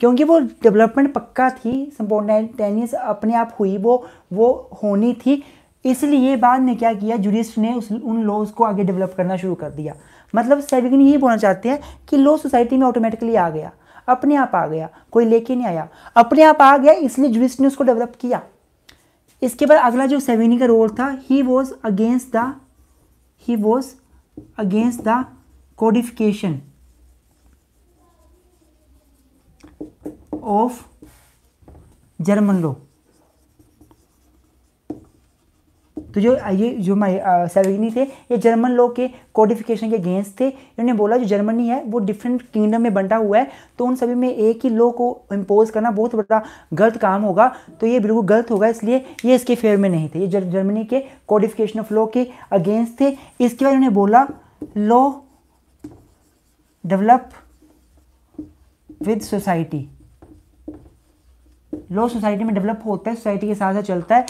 क्योंकि वो डेवलपमेंट पक्का थी स्पॉन्टेनियस अपने आप हुई वो वो होनी थी इसलिए बाद में क्या किया जुडिस्ट ने उस उन लॉज को आगे डेवलप करना शुरू कर दिया मतलब सेविक ने यही बोलना चाहते हैं कि लॉ सोसाइटी में ऑटोमेटिकली आ गया अपने आप आ गया कोई लेके नहीं आया अपने आप आ गया इसलिए जुडिस ने उसको डेवलप किया इसके बाद अगला जो सेवेनी का रोल था he was against the he was against the codification of German law तो जो ये जो सेवेगनी थे ये जर्मन लोग के कोडिफिकेशन के अगेंस्ट थे इन्होंने बोला जो जर्मनी है वो डिफरेंट किंगडम में बंटा हुआ है तो उन सभी में एक ही लॉ को इम्पोज करना बहुत बड़ा गलत काम होगा तो ये बिल्कुल गलत होगा इसलिए ये इसके फेयर में नहीं थे ये जर्मनी के कोडिफिकेशन ऑफ लॉ के अगेंस्ट थे इसके बाद इन्होंने बोला law develop with society law society में डेवलप होता है सोसाइटी के साथ साथ चलता है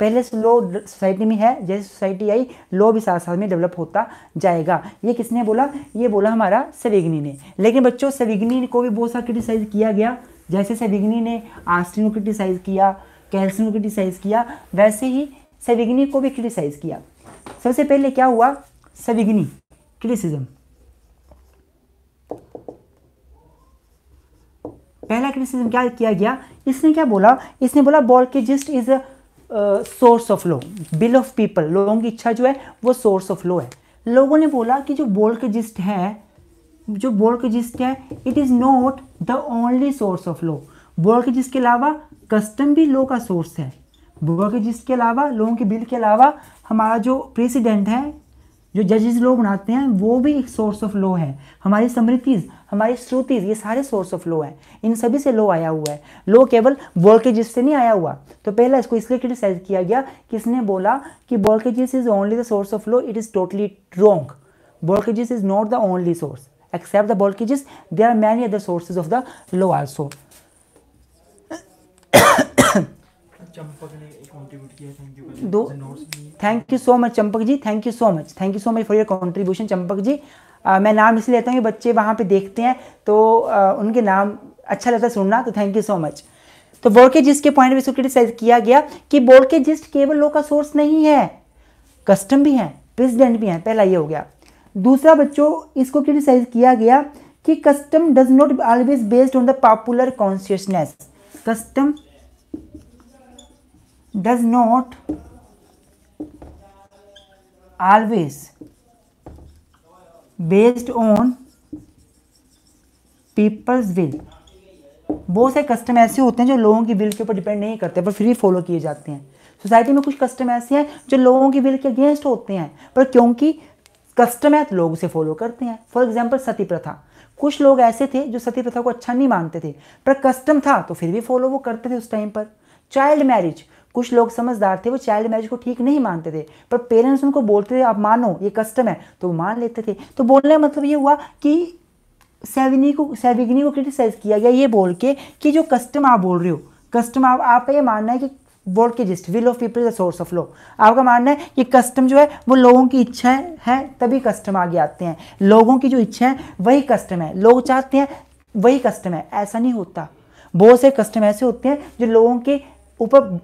पहले से लो सोसाइटी में है जैसे सोसाइटी आई लो भी साथ साथ में डेवलप होता जाएगा ये किसने बोला ये बोला हमारा सेविग्नी ने लेकिन बच्चों सेविग्नी को भी बहुत सारा क्रिटिसाइज़ किया गया जैसे सेविग्नी ने आस्टिन को क्रिटिसाइज़ किया कैल्सिन को क्रिटिसाइज़ किया वैसे ही सेविग्नी को भी क्रिटिसाइज़ किया सबसे पहले क्या हुआ सेविग्नी क्रिटिसिज्म पहला क्रिटिसिज्म क्या किया गया इसने क्या बोला इसने बोला Volksgeist is source of law will of people लोगों की इच्छा जो है वो सोर्स ऑफ लॉ है लोगों ने बोला कि जो बोल के जिस्ट है जो बोल के जिस्ट है it is not the only source of law बोल के जिसके अलावा कस्टम भी लॉ का सोर्स है बोल के जिसके अलावा लोगों के बिल के अलावा हमारा जो प्रेसिडेंट है जो जजेस लोग बनाते हैं वो भी एक सोर्स ऑफ लॉ है हमारी स्मृतिज हमारी श्रुतिज ये सारे सोर्स ऑफ लॉ है इन सभी से लॉ आया हुआ है लॉ केवल वोल्टेजिस से नहीं आया हुआ तो पहला इसको इसलिए क्रिटिसाइज किया गया कि इसने बोला कि Volksgeist is only the source of law it is totally wrong Volksgeist is not the only source except the Volksgeist they are many other sources of the law also though thank you so much Champak ji thank you so much thank you so much for your contribution Champak ji आ, मैं नाम इसलिए लेता हूँ कि बच्चे वहाँ पे देखते हैं तो आ, uh, उनके नाम अच्छा लगता है सुनना तो थैंक यू सो मच तो बोर्ड के पॉइंट में क्रिटिसाइज किया गया कि वोल्टेजिस्ट केवल लो का सोर्स नहीं है कस्टम भी है प्रेसिडेंट भी हैं पहला ये हो गया दूसरा बच्चों इसको क्रिटिसाइज किया गया कि custom does not always based on the popular consciousness custom does not always based on people's will बहुत सारे कस्टम ऐसे होते हैं जो लोगों की विल के ऊपर डिपेंड नहीं करते पर फिर भी फॉलो किए जाते हैं सोसाइटी में कुछ कस्टम ऐसे हैं जो लोगों की विल के अगेंस्ट होते हैं पर क्योंकि कस्टम है तो लोग उसे फॉलो करते हैं फॉर एग्जाम्पल सती प्रथा कुछ लोग ऐसे थे जो सती प्रथा को अच्छा नहीं मानते थे पर कस्टम था तो फिर भी फॉलो वो करते थे उस टाइम पर चाइल्ड मैरिज कुछ लोग समझदार थे वो चाइल्ड मैरिज को ठीक नहीं मानते थे पर पेरेंट्स उनको बोलते थे आप मानो ये कस्टम है तो वो मान लेते थे तो बोलने का मतलब ये हुआ कि सेविनी को सेविगनी को क्रिटिसाइज़ किया गया ये बोल के कि जो कस्टम आप बोल रहे हो कस्टम आप, आपका ये मानना है कि वर्ल्ड के Volksgeist will of people is source of law आपका मानना है कि कस्टम जो है वो लोगों की इच्छा हैं है तभी कस्टम आगे आते हैं लोगों की जो इच्छा है वही कस्टम है लोग चाहते हैं वही कस्टम है ऐसा नहीं होता बहुत से कस्टम ऐसे होते हैं जो लोगों के ऊपर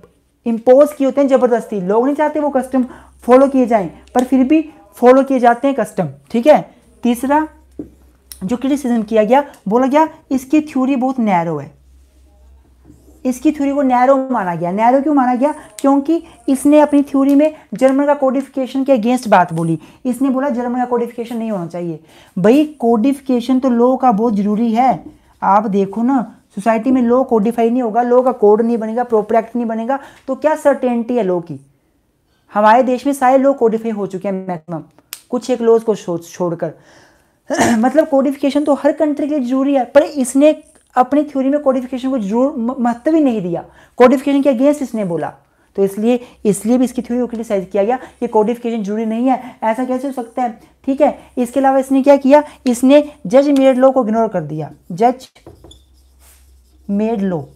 इम्पोज किए होते हैं ज़बरदस्ती लोग नहीं चाहते वो कस्टम फॉलो किए जाएं पर फिर भी फॉलो किए जाते हैं कस्टम ठीक है तीसरा जो क्रिटिसिज्म किया गया बोला गया इसकी थ्योरी बहुत नैरो है इसकी थ्योरी को नैरो माना गया नैरो क्यों माना गया क्योंकि इसने अपनी थ्योरी में जर्मन का कोडिफिकेशन के अगेंस्ट बात बोली इसने बोला जर्मन का कोडिफिकेशन नहीं होना चाहिए भाई कोडिफिकेशन तो लोगों का बहुत ज़रूरी है आप देखो ना सोसाइटी में लॉ कोडिफाई नहीं होगा लॉ का कोड नहीं बनेगा प्रॉपर एक्ट नहीं बनेगा तो क्या सर्टेनिटी है लॉ की हमारे देश में सारे लॉ कोडिफाई हो चुके हैं मैक्सिमम कुछ एक लॉज को छोड़कर <clears throat> मतलब कोडिफिकेशन तो हर कंट्री के लिए जरूरी है पर इसने अपनी थ्योरी में कोडिफिकेशन को जरूर महत्व ही नहीं दिया कोडिफिकेशन के अगेंस्ट इसने बोला तो इसलिए इसलिए भी इसकी थ्योरी को क्रिटिसाइज किया गया कि कोडिफिकेशन जरूरी नहीं है ऐसा कैसे हो सकता है ठीक है इसके अलावा इसने क्या किया इसने जज मेरिट लॉ को इग्नोर कर दिया जज मेड लो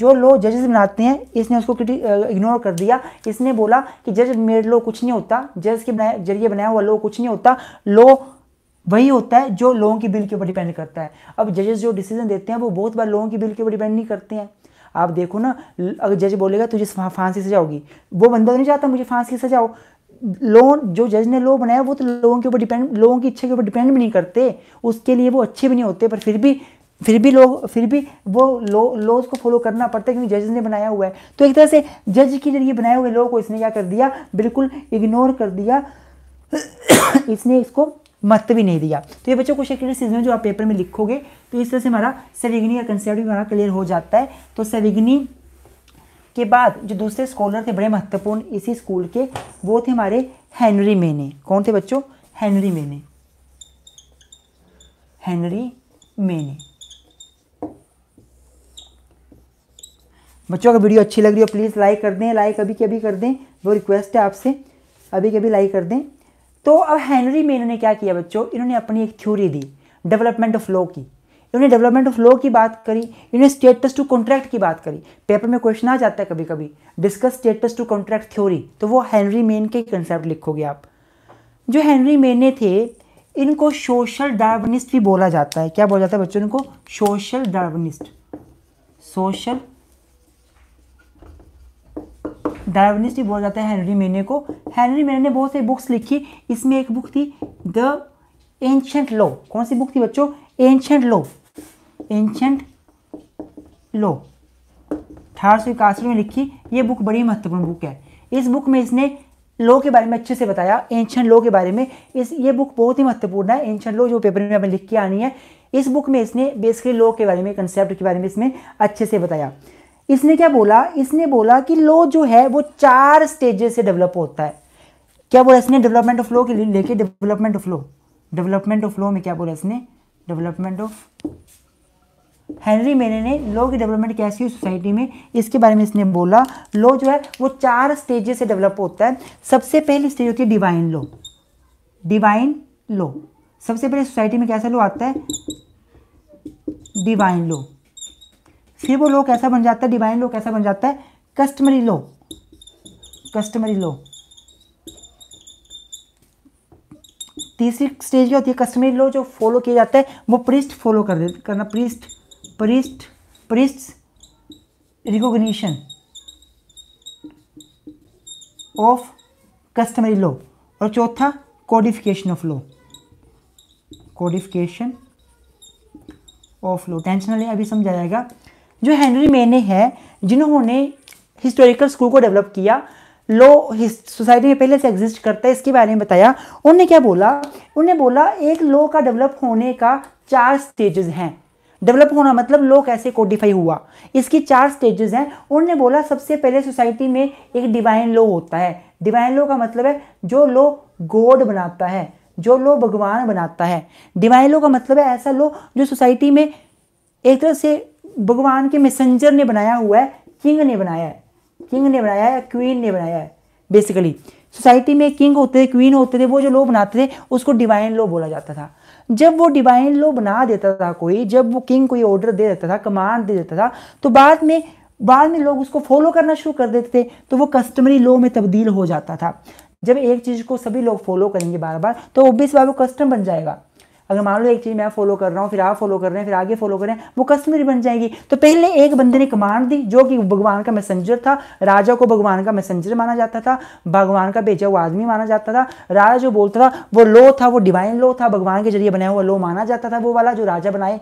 जो लो जजेस बनाते हैं इसने उसको इग्नोर कर दिया इसने बोला कि जज मेड लो कुछ नहीं होता जज के जरिए बनाया हुआ लो कुछ नहीं होता लो वही होता है जो लोगों की बिल के ऊपर डिपेंड करता है अब जजेस जो डिसीजन देते हैं वो बहुत बार लोगों की बिल के ऊपर डिपेंड नहीं करते हैं आप देखो ना अगर जज बोलेगा तुझे फांसी सजा होगी वो बंदा तो नहीं चाहता मुझे फांसी सजा हो लोन जो जज ने लॉ बनाया वो तो लोगों के ऊपर डिपेंड लोगों की इच्छा के ऊपर डिपेंड भी नहीं करते उसके लिए वो अच्छे भी नहीं होते पर फिर भी फिर भी लोग फिर भी वो लॉज को फॉलो करना पड़ता है क्योंकि जज ने बनाया हुआ है तो एक तरह से जज के जरिए बनाए हुए लॉ को इसने क्या कर दिया बिल्कुल इग्नोर कर दिया <coughs> इसने इसको महत्व भी नहीं दिया तो ये बच्चों क्वेश्चन क्लियर सीजन जो आप पेपर में लिखोगे तो इस तरह से हमारा सेविग्नी का कंसेप्ट भी हमारा क्लियर हो जाता है तो सेविग्नी के बाद जो दूसरे स्कॉलर थे बड़े महत्वपूर्ण इसी स्कूल के वो थे हमारे हेनरी मेने कौन थे बच्चों हेनरी मेने हेनरी मेने बच्चों अगर वीडियो अच्छी लग रही हो प्लीज़ लाइक कर दें लाइक अभी के अभी कर दें वो रिक्वेस्ट है आपसे अभी के अभी लाइक कर दें तो अब हेनरी मेने ने क्या किया बच्चों इन्होंने अपनी एक थ्योरी दी डेवलपमेंट ऑफ लॉ की इन्होंने डेवलपमेंट ऑफ लॉ की बात करी इन्होंने स्टेटस टू कॉन्ट्रैक्ट की बात करी पेपर में क्वेश्चन आ जाता है कभी कभी discuss status to contract theory तो वो हेनरी मेन के कंसेप्ट लिखोगे आप जो हेनरी मेने थे इनको सोशल डार्वनिस्ट भी बोला जाता है क्या बोला जाता है बच्चों इनको सोशल डार्वनिस्ट सोशल डार्विनिस्ट भी बोला जाता है हेनरी मेने को हेनरी मेने ने बहुत सारी बुक्स लिखी इसमें एक बुक थी द एंशंट लॉ कौन सी बुक थी बच्चों एंशंट लॉ एंशंट लो अठारह में लिखी ये बुक बड़ी महत्वपूर्ण बुक है इस बुक में इसने लॉ के बारे में अच्छे से बताया एंशंट लो के बारे में इस ये बुक बहुत ही महत्वपूर्ण है एंशंट लो जो पेपर में हमें लिख के आनी है इस बुक में इसने बेसिकली लॉ के बारे में कंसेप्ट के बारे में इसमें अच्छे से बताया इसने क्या बोला इसने बोला कि लो जो है वो चार स्टेजेस से डेवलप होता है क्या बोला इसने डेवलपमेंट ऑफ लो के लिए लेके development of law development of law में क्या बोला इसने डेवलपमेंट ऑफ हेनरी मेरे ने लो की डेवलपमेंट कैसी हुई सोसाइटी में इसके बारे में इसने बोला लो जो है वो चार स्टेजेस से डेवलप होता है सबसे पहली स्टेज होती है डिवाइन लो डिवाइन लो सबसे पहले सोसाइटी में कैसा लो आता है डिवाइन लो फिर वो लो कैसा बन जाता है डिवाइन लो कैसा बन जाता है कस्टमरी लॉ कस्टमरी लॉ तीसरी स्टेज क्या होती है कस्टमरी लॉ जो फॉलो किया जाता है वो प्रिस्ट फॉलो कर दे करना priest priest priest recognition of customary law और चौथा codification of law codification of law टेंशनली अभी समझा जाएगा जो हेनरी मेने हैं जिन्होंने हिस्टोरिकल स्कूल को डेवलप किया लॉ सोसाइटी में पहले से एग्जिस्ट करता है इसके बारे में बताया उनने क्या बोला उन्होंने बोला एक लॉ का डेवलप होने का चार स्टेजेस हैं डेवलप होना मतलब लो कैसे कोडिफाई हुआ इसकी चार स्टेजेस हैं उन्होंने बोला सबसे पहले सोसाइटी में एक डिवाइन लो होता है डिवाइन लो का मतलब है जो लो गॉड बनाता है जो लो भगवान बनाता है डिवाइन लो का मतलब है ऐसा लो जो सोसाइटी में एक तरह से भगवान के मैसेंजर ने बनाया हुआ है किंग ने बनाया है किंग ने बनाया है क्वीन ने बनाया है बेसिकली सोसाइटी में किंग होते थे क्वीन होते थे वो जो लोग बनाते थे उसको डिवाइन लो बोला जाता था जब वो डिवाइन लॉ बना देता था कोई जब वो किंग कोई ऑर्डर दे देता था कमांड दे देता था तो बाद में बाद में लोग उसको फॉलो करना शुरू कर देते थे तो वो कस्टमरी लॉ में तब्दील हो जाता था जब एक चीज़ को सभी लोग फॉलो करेंगे बार बार तो ओबियस बार वो कस्टम बन जाएगा अगर मान लो एक चीज़ मैं फॉलो कर रहा हूँ फिर आप फॉलो कर रहे हैं फिर आगे फॉलो कर रहे हैं वो कश्मीरी बन जाएगी तो पहले एक बंदे ने कमांड दी जो कि भगवान का मैसेंजर था राजा को भगवान का मैसेंजर माना जाता था भगवान का भेजा हुआ आदमी माना जाता था राजा जो बोलता था वो लो था वो डिवाइन लो था भगवान के जरिए बनाया हुआ लो माना जाता था वो वाला जो राजा बनाए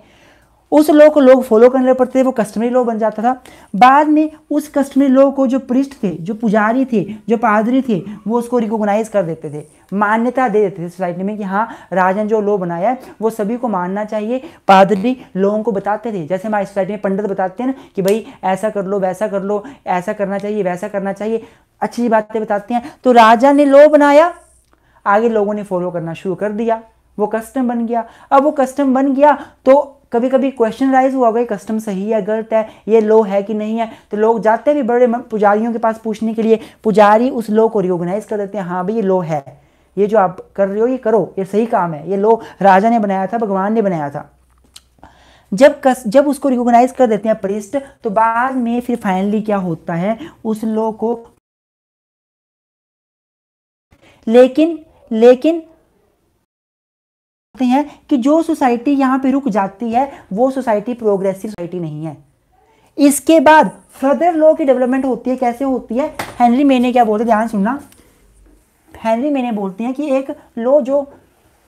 उस लॉ को लोग फॉलो करने पड़ते थे वो कस्टमरी लॉ बन जाता था बाद में उस कस्टमरी लॉ को जो पृष्ठ थे जो पुजारी थे जो पादरी थे वो उसको रिकोगनाइज कर देते थे मान्यता दे देते थे सोसाइटी में कि हाँ राजा ने जो लॉ बनाया है वो सभी को मानना चाहिए पादरी लोगों को बताते थे जैसे हमारी सोसाइटी में पंडित बताते हैं ना कि भाई ऐसा कर लो वैसा कर लो ऐसा करना चाहिए वैसा करना चाहिए अच्छी बातें बताते हैं तो राजा ने लॉ बनाया आगे लोगों ने फॉलो करना शुरू कर दिया वो कस्टम बन गया अब वो कस्टम बन गया तो कभी कभी क्वेश्चन राइज हुआ होगा कस्टम सही है गलत है ये लो है कि नहीं है तो लोग जाते भी बड़े पुजारियों के पास पूछने के लिए पुजारी उस लो को रिओगनाइज कर देते हैं हाँ भाई ये लो है ये जो आप कर रहे हो ये करो ये सही काम है ये लो राजा ने बनाया था भगवान ने बनाया था जब कस जब उसको रिकोगनाइज कर देते हैं प्रिस्ट तो बाद में फिर फाइनली क्या होता है उस लो को लेकिन लेकिन सकते हैं कि जो सोसाइटी यहां पे रुक जाती है वो सोसाइटी प्रोग्रेसिव सोसाइटी नहीं है इसके बाद फर्दर लॉ की डेवलपमेंट होती है कैसे होती है हेनरी मेने क्या बोलते ध्यान सुनना हेनरी मेने बोलते हैं कि एक लॉ जो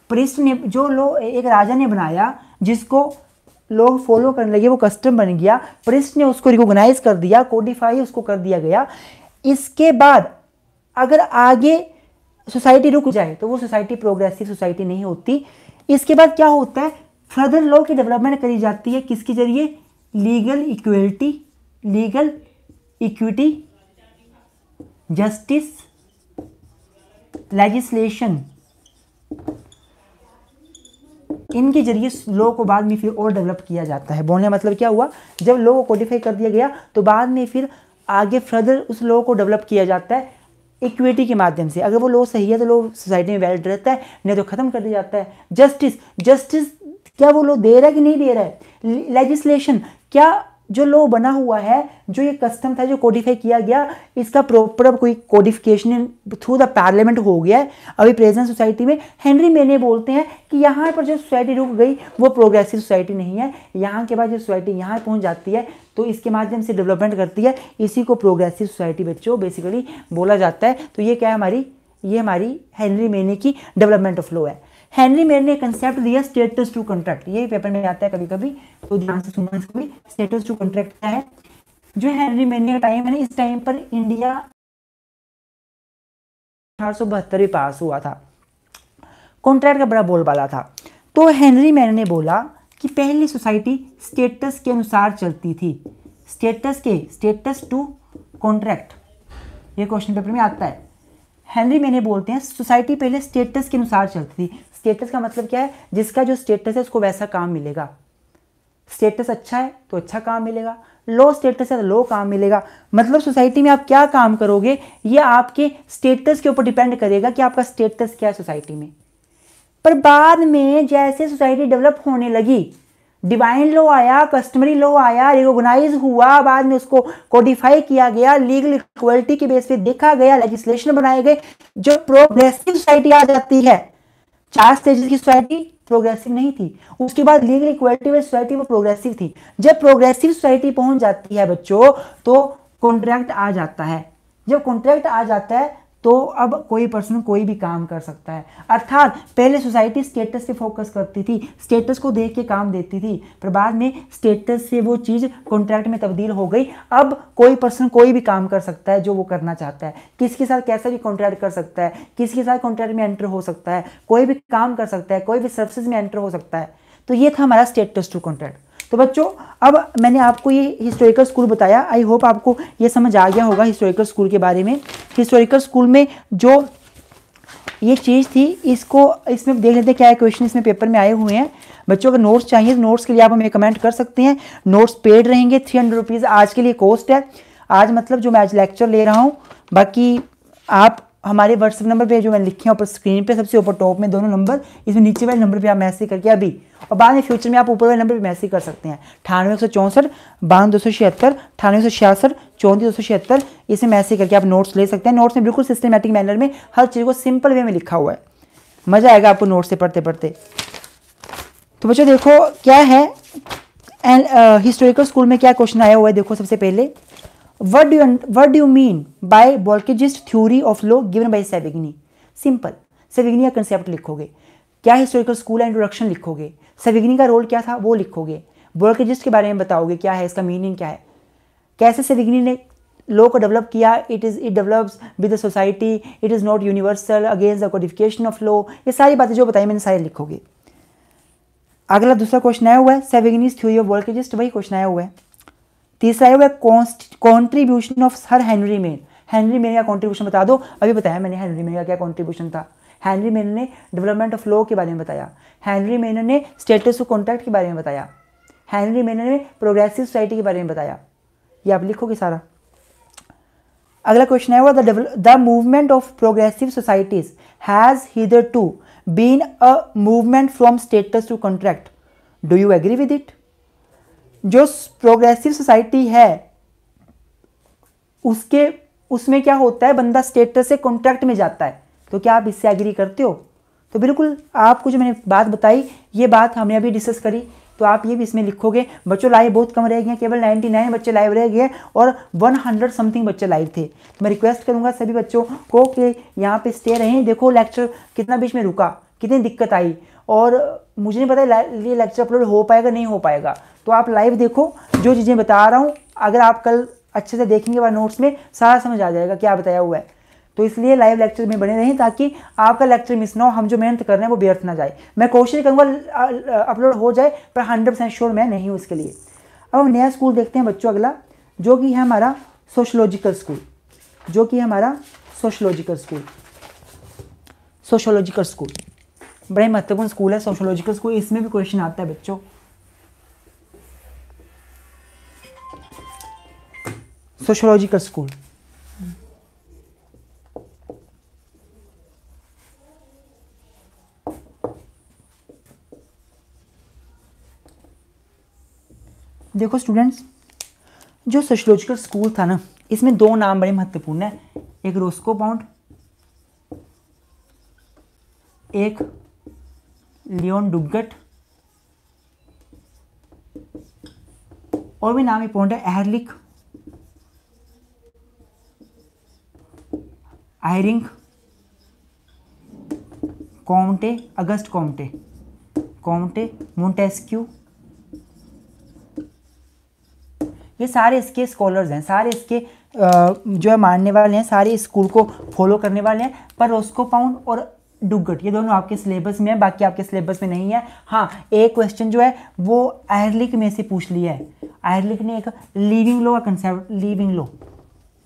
प्रिस्ट ने जो लॉ एक राजा ने बनाया जिसको लोग फॉलो करने लगे वो कस्टम बन गया प्रिस्ट ने उसको रिकोगनाइज कर दिया कोडिफाई उसको कर दिया गया इसके बाद अगर आगे सोसाइटी रुक जाए तो वो सोसाइटी प्रोग्रेसिव सोसाइटी नहीं होती इसके बाद क्या होता है फर्दर लॉ की डेवलपमेंट करी जाती है किसके जरिए legal equality legal equity justice legislation इनके जरिए लॉ को बाद में फिर और डेवलप किया जाता है बोलने मतलब क्या हुआ जब लॉ को कोडिफाई कर दिया गया तो बाद में फिर आगे फर्दर उस लॉ को डेवलप किया जाता है इक्विटी के माध्यम से अगर वो लॉ सही है तो लोग सोसाइटी में वैलिड रहता है नहीं तो ख़त्म कर दिया जाता है जस्टिस जस्टिस क्या वो लोग दे रहा है कि नहीं दे रहा है लेजिस्लेशन क्या जो लो बना हुआ है जो ये कस्टम था जो कोडिफाई किया गया इसका प्रॉपर कोई कोडिफिकेशन थ्रू द पार्लियामेंट हो गया है अभी प्रेजेंट सोसाइटी में हेनरी मेने बोलते हैं कि यहाँ पर जो सोसाइटी रुक गई वो प्रोग्रेसिव सोसाइटी नहीं है यहाँ के बाद जो सोसाइटी यहाँ पहुँच जाती है तो इसके माध्यम से डेवलपमेंट करती है इसी को प्रोग्रेसिव सोसाइटी बच्चों बेसिकली बोला जाता है तो ये क्या है हमारी ये हमारी हेनरी मेने की डेवलपमेंट ऑफ लो है हेनरी मेयर ने कंसेप्ट दिया स्टेटस टू कॉन्ट्रैक्ट ये पेपर में आता है कभी कभी तो ध्यान से सुनना इसको भी स्टेटस टू कॉन्ट्रैक्ट क्या है जो हेनरी मेयर का टाइम है ना इस टाइम पर इंडिया अठारह में पास हुआ था कॉन्ट्रैक्ट का बड़ा बोलबाला था तो हेनरी मेयर ने बोला कि पहली सोसाइटी स्टेटस के अनुसार चलती थी स्टेटस के स्टेटस टू कॉन्ट्रैक्ट ये क्वेश्चन पेपर में आता है हेनरी मैंने बोलते हैं सोसाइटी पहले स्टेटस के अनुसार चलती थी स्टेटस का मतलब क्या है जिसका जो स्टेटस है उसको वैसा काम मिलेगा स्टेटस अच्छा है तो अच्छा काम मिलेगा लो स्टेटस है तो लो काम मिलेगा मतलब सोसाइटी में आप क्या काम करोगे ये आपके स्टेटस के ऊपर डिपेंड करेगा कि आपका स्टेटस क्या है सोसाइटी में पर बाद में जैसे सोसाइटी डेवलप होने लगी डिवाइन लॉ आया कस्टमरी लॉ आया रिकोगनाइज हुआ बाद में उसको कोडिफाई किया गया लीगल इक्वलिटी के बेस पे देखा गया लेजिस्लेशन बनाए गए जो प्रोग्रेसिव सोसाइटी आ जाती है चार स्टेज की सोसाइटी प्रोग्रेसिव नहीं थी उसके बाद लीगल इक्वलिटी वाली सोसाइटी वो प्रोग्रेसिव थी जब प्रोग्रेसिव सोसाइटी पहुंच जाती है बच्चों तो कॉन्ट्रैक्ट आ जाता है जब कॉन्ट्रैक्ट आ जाता है तो अब कोई पर्सन कोई भी काम कर सकता है अर्थात पहले सोसाइटी स्टेटस पे फोकस करती थी स्टेटस को देख के काम देती थी पर बाद में स्टेटस से वो चीज़ कॉन्ट्रैक्ट में तब्दील हो गई अब कोई पर्सन कोई भी काम कर सकता है जो वो करना चाहता है किसके साथ कैसा भी कॉन्ट्रैक्ट कर सकता है किसके साथ कॉन्ट्रैक्ट में एंटर हो सकता है कोई भी काम कर सकता है कोई भी सर्विसेज में एंटर हो सकता है तो ये था हमारा स्टेटस टू कॉन्ट्रैक्ट तो बच्चों अब मैंने आपको ये हिस्टोरिकल स्कूल बताया आई होप आपको ये समझ आ गया होगा हिस्टोरिकल स्कूल के बारे में हिस्टोरिकल स्कूल में जो ये चीज़ थी इसको इसमें देख लेते हैं क्या क्वेश्चन इसमें पेपर में आए हुए हैं बच्चों अगर नोट्स चाहिए तो नोट्स के लिए आप हमें कमेंट कर सकते हैं नोट्स पेड रहेंगे थ्री हंड्रेड रुपीज़ आज के लिए कॉस्ट है आज मतलब जो मैं आज लेक्चर ले रहा हूँ बाकी आप हमारे व्हाट्सअप नंबर पे जो मैंने लिखे हैं ऊपर स्क्रीन पे सबसे ऊपर टॉप में दोनों नंबर इसमें नीचे वाले नंबर पे आप मैसेज करके अभी और बाद में फ्यूचर में आप ऊपर वाले नंबर पे मैसेज कर सकते हैं अठानवे एक सौ चौंसठ बानवे दो सौ छिहत्तर अठानवे सौ छियासठ चौंतीस दो सौ छिहत्तर इसमें मैसेज करके आप नोट्स ले सकते हैं नोट्स में बिल्कुल सिस्टमेटिक मैनर में हर चीज़ को सिंपल वे में लिखा हुआ है मज़ा आएगा आपको नोट्स से पढ़ते पढ़ते तो बच्चों देखो क्या है एंड हिस्टोरिकल स्कूल में क्या क्वेश्चन आया हुआ है देखो सबसे पहले What do you, what do you mean by voltageist theory of law given by Savigny? Simple. सेविग्नी का कंसेप्ट लिखोगे क्या हिस्टोरिकल स्कूल है इंट्रोडक्शन लिखोगे सेविग्नी का रोल क्या था वो लिखोगे बोर्केजिस्ट के बारे में बताओगे क्या है इसका मीनिंग क्या है कैसे सेविग्नी ने लॉ को डेवलप किया it is it develops with the society it is not universal against the codification of law ये सारी बातें जो बताई मैंने सारे लिखोगे अगला दूसरा क्वेश्चन आया हुआ है सेविग्नीज थ्योरी ऑफ वोल्केजिस्ट वही क्वेश्चन आया हुआ है तीसरा है वह contribution of sir Henry Maine Henry Maine का कॉन्ट्रीब्यूशन बता दो अभी बताया मैंने हेनरी मेन का क्या कॉन्ट्रीब्यूशन था हेनरी मेन ने डेवलपमेंट ऑफ लॉ के बारे में बताया हेनरी मेन ने स्टेटस ऑफ कॉन्ट्रैक्ट के बारे में बताया हेनरी मेन ने प्रोग्रेसिव सोसाइटी के बारे में बताया ये आप लिखोगे सारा अगला क्वेश्चन है वो the movement of progressive societies has hitherto been a movement from status to contract do you agree with it जो प्रोग्रेसिव सोसाइटी है उसके उसमें क्या होता है बंदा स्टेटस से कॉन्ट्रैक्ट में जाता है तो क्या आप इससे एग्री करते हो तो बिल्कुल आपको जो मैंने बात बताई ये बात हमने अभी डिस्कस करी तो आप ये भी इसमें लिखोगे बच्चों लाइव बहुत कम रह गए केवल 99 बच्चे लाइव रह गए और 100 समथिंग बच्चे लाइव थे तो मैं रिक्वेस्ट करूंगा सभी बच्चों को कि यहाँ पे स्टे रहें देखो लेक्चर कितना बीच में रुका कितनी दिक्कत आई और मुझे नहीं पता ये लेक्चर अपलोड हो पाएगा नहीं हो पाएगा तो आप लाइव देखो जो चीज़ें बता रहा हूँ अगर आप कल अच्छे से देखेंगे वह नोट्स में सारा समझ आ जाएगा क्या बताया हुआ है तो इसलिए लाइव लेक्चर में बने रहें ताकि आपका लेक्चर मिस ना हो हम जो मेहनत कर रहे हैं वो व्यर्थ ना जाए मैं कोशिश करूँगा अपलोड हो जाए पर हंड्रेड परसेंट श्योर मैं नहीं हूँ इसके लिए अब हम नया स्कूल देखते हैं बच्चों अगला जो कि है हमारा सोशोलॉजिकल स्कूल जो कि हमारा सोशोलॉजिकल स्कूल सोशोलॉजिकल स्कूल बड़े महत्वपूर्ण स्कूल है सोशोलॉजिकल स्कूल इसमें भी क्वेश्चन आता है बच्चों सोशोलॉजिकल स्कूल देखो स्टूडेंट्स जो सोशोलॉजिकल स्कूल था ना इसमें दो नाम बड़े महत्वपूर्ण हैं एक रोस्को बाउंड एक लियोन डुगट और भी नाम इंपॉर्टेंट है एहरलिक आयरिंग कॉमटे अगस्त कॉमटे कॉमटे मोन्टेस्क्यू ये सारे इसके स्कॉलर्स हैं सारे इसके जो है मानने वाले हैं सारे स्कूल को फॉलो करने वाले हैं पर रोस्को पाउंड और डुगट ये दोनों आपके सिलेबस में है बाकी आपके सिलेबस में नहीं है हाँ एक क्वेश्चन जो है वो आयरलिक में से पूछ लिया है आयरलिक ने एक लिविंग लो का कंसेप्ट लिविंग लो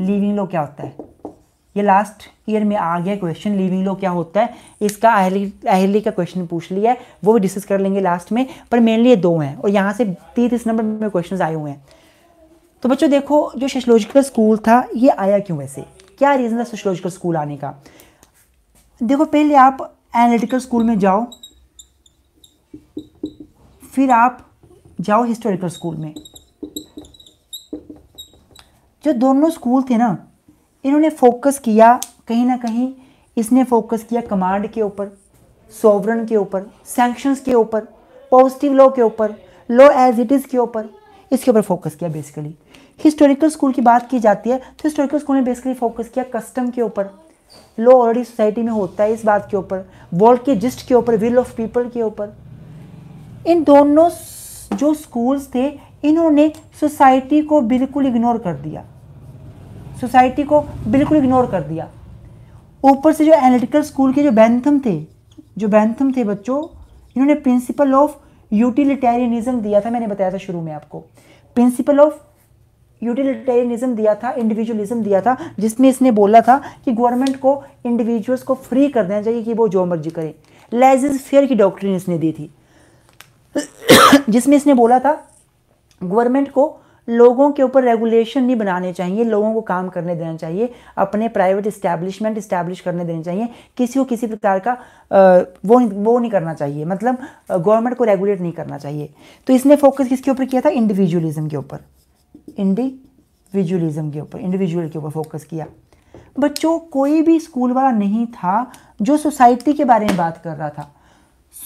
लिविंग लो क्या होता है ये लास्ट ईयर में आ गया क्वेश्चन लिविंग लॉ क्या होता है इसका अहली अहली का क्वेश्चन पूछ लिया है वो भी डिस्कस कर लेंगे लास्ट में पर मेनली ये दो हैं और यहाँ से तीस तीस नंबर में क्वेश्चन आए हुए हैं तो बच्चों देखो जो सोशोलॉजिकल स्कूल था ये आया क्यों वैसे क्या रीज़न था सोशोलॉजिकल स्कूल आने का देखो पहले आप एनालिटिकल स्कूल में जाओ फिर आप जाओ हिस्टोरिकल स्कूल में जो दोनों स्कूल थे ना इन्होंने फोकस किया कहीं ना कहीं इसने फोकस किया कमांड के ऊपर सोवरन के ऊपर सैंक्शंस के ऊपर पॉजिटिव लॉ के ऊपर लॉ एज इट इज़ के ऊपर इसके ऊपर फोकस किया बेसिकली हिस्टोरिकल स्कूल की बात की जाती है तो हिस्टोरिकल स्कूल ने बेसिकली फोकस किया कस्टम के ऊपर लॉ ऑलरेडी सोसाइटी में होता है इस बात के ऊपर वर्ल्ड के जिस्ट के ऊपर विल ऑफ पीपल के ऊपर इन दोनों जो स्कूल्स थे इन्होंने सोसाइटी को बिल्कुल इग्नोर कर दिया सोसाइटी को बिल्कुल इग्नोर कर दिया ऊपर से जो एनालिटिकल स्कूल के जो बैंथम थे जो बैंथम थे बच्चों इन्होंने प्रिंसिपल ऑफ यूटिलिटेरियनिज्म दिया था मैंने बताया था शुरू में आपको प्रिंसिपल ऑफ यूटिलिटेरियनिज्म दिया था इंडिविजुअलिज्म दिया था जिसमें इसने बोला था कि गवर्नमेंट को इंडिविजुअल्स को फ्री कर देना चाहिए कि वो जो मर्जी करें लेजिस फेयर की डॉक्ट्रिन इसने दी थी जिसमें इसने बोला था गवर्नमेंट को लोगों के ऊपर रेगुलेशन नहीं बनाने चाहिए लोगों को काम करने देना चाहिए अपने प्राइवेट इस्टेब्लिशमेंट इस्टेब्लिश करने देने चाहिए किसी को किसी प्रकार का वो वो नहीं करना चाहिए मतलब गवर्नमेंट को रेगुलेट नहीं करना चाहिए तो इसने फोकस किसके ऊपर किया था इंडिविजुअलिज्म के ऊपर इंडिविजुअलिज्म के ऊपर इंडिविजुअल के ऊपर फोकस किया बच्चों कोई भी स्कूल वाला नहीं था जो सोसाइटी के बारे में बात कर रहा था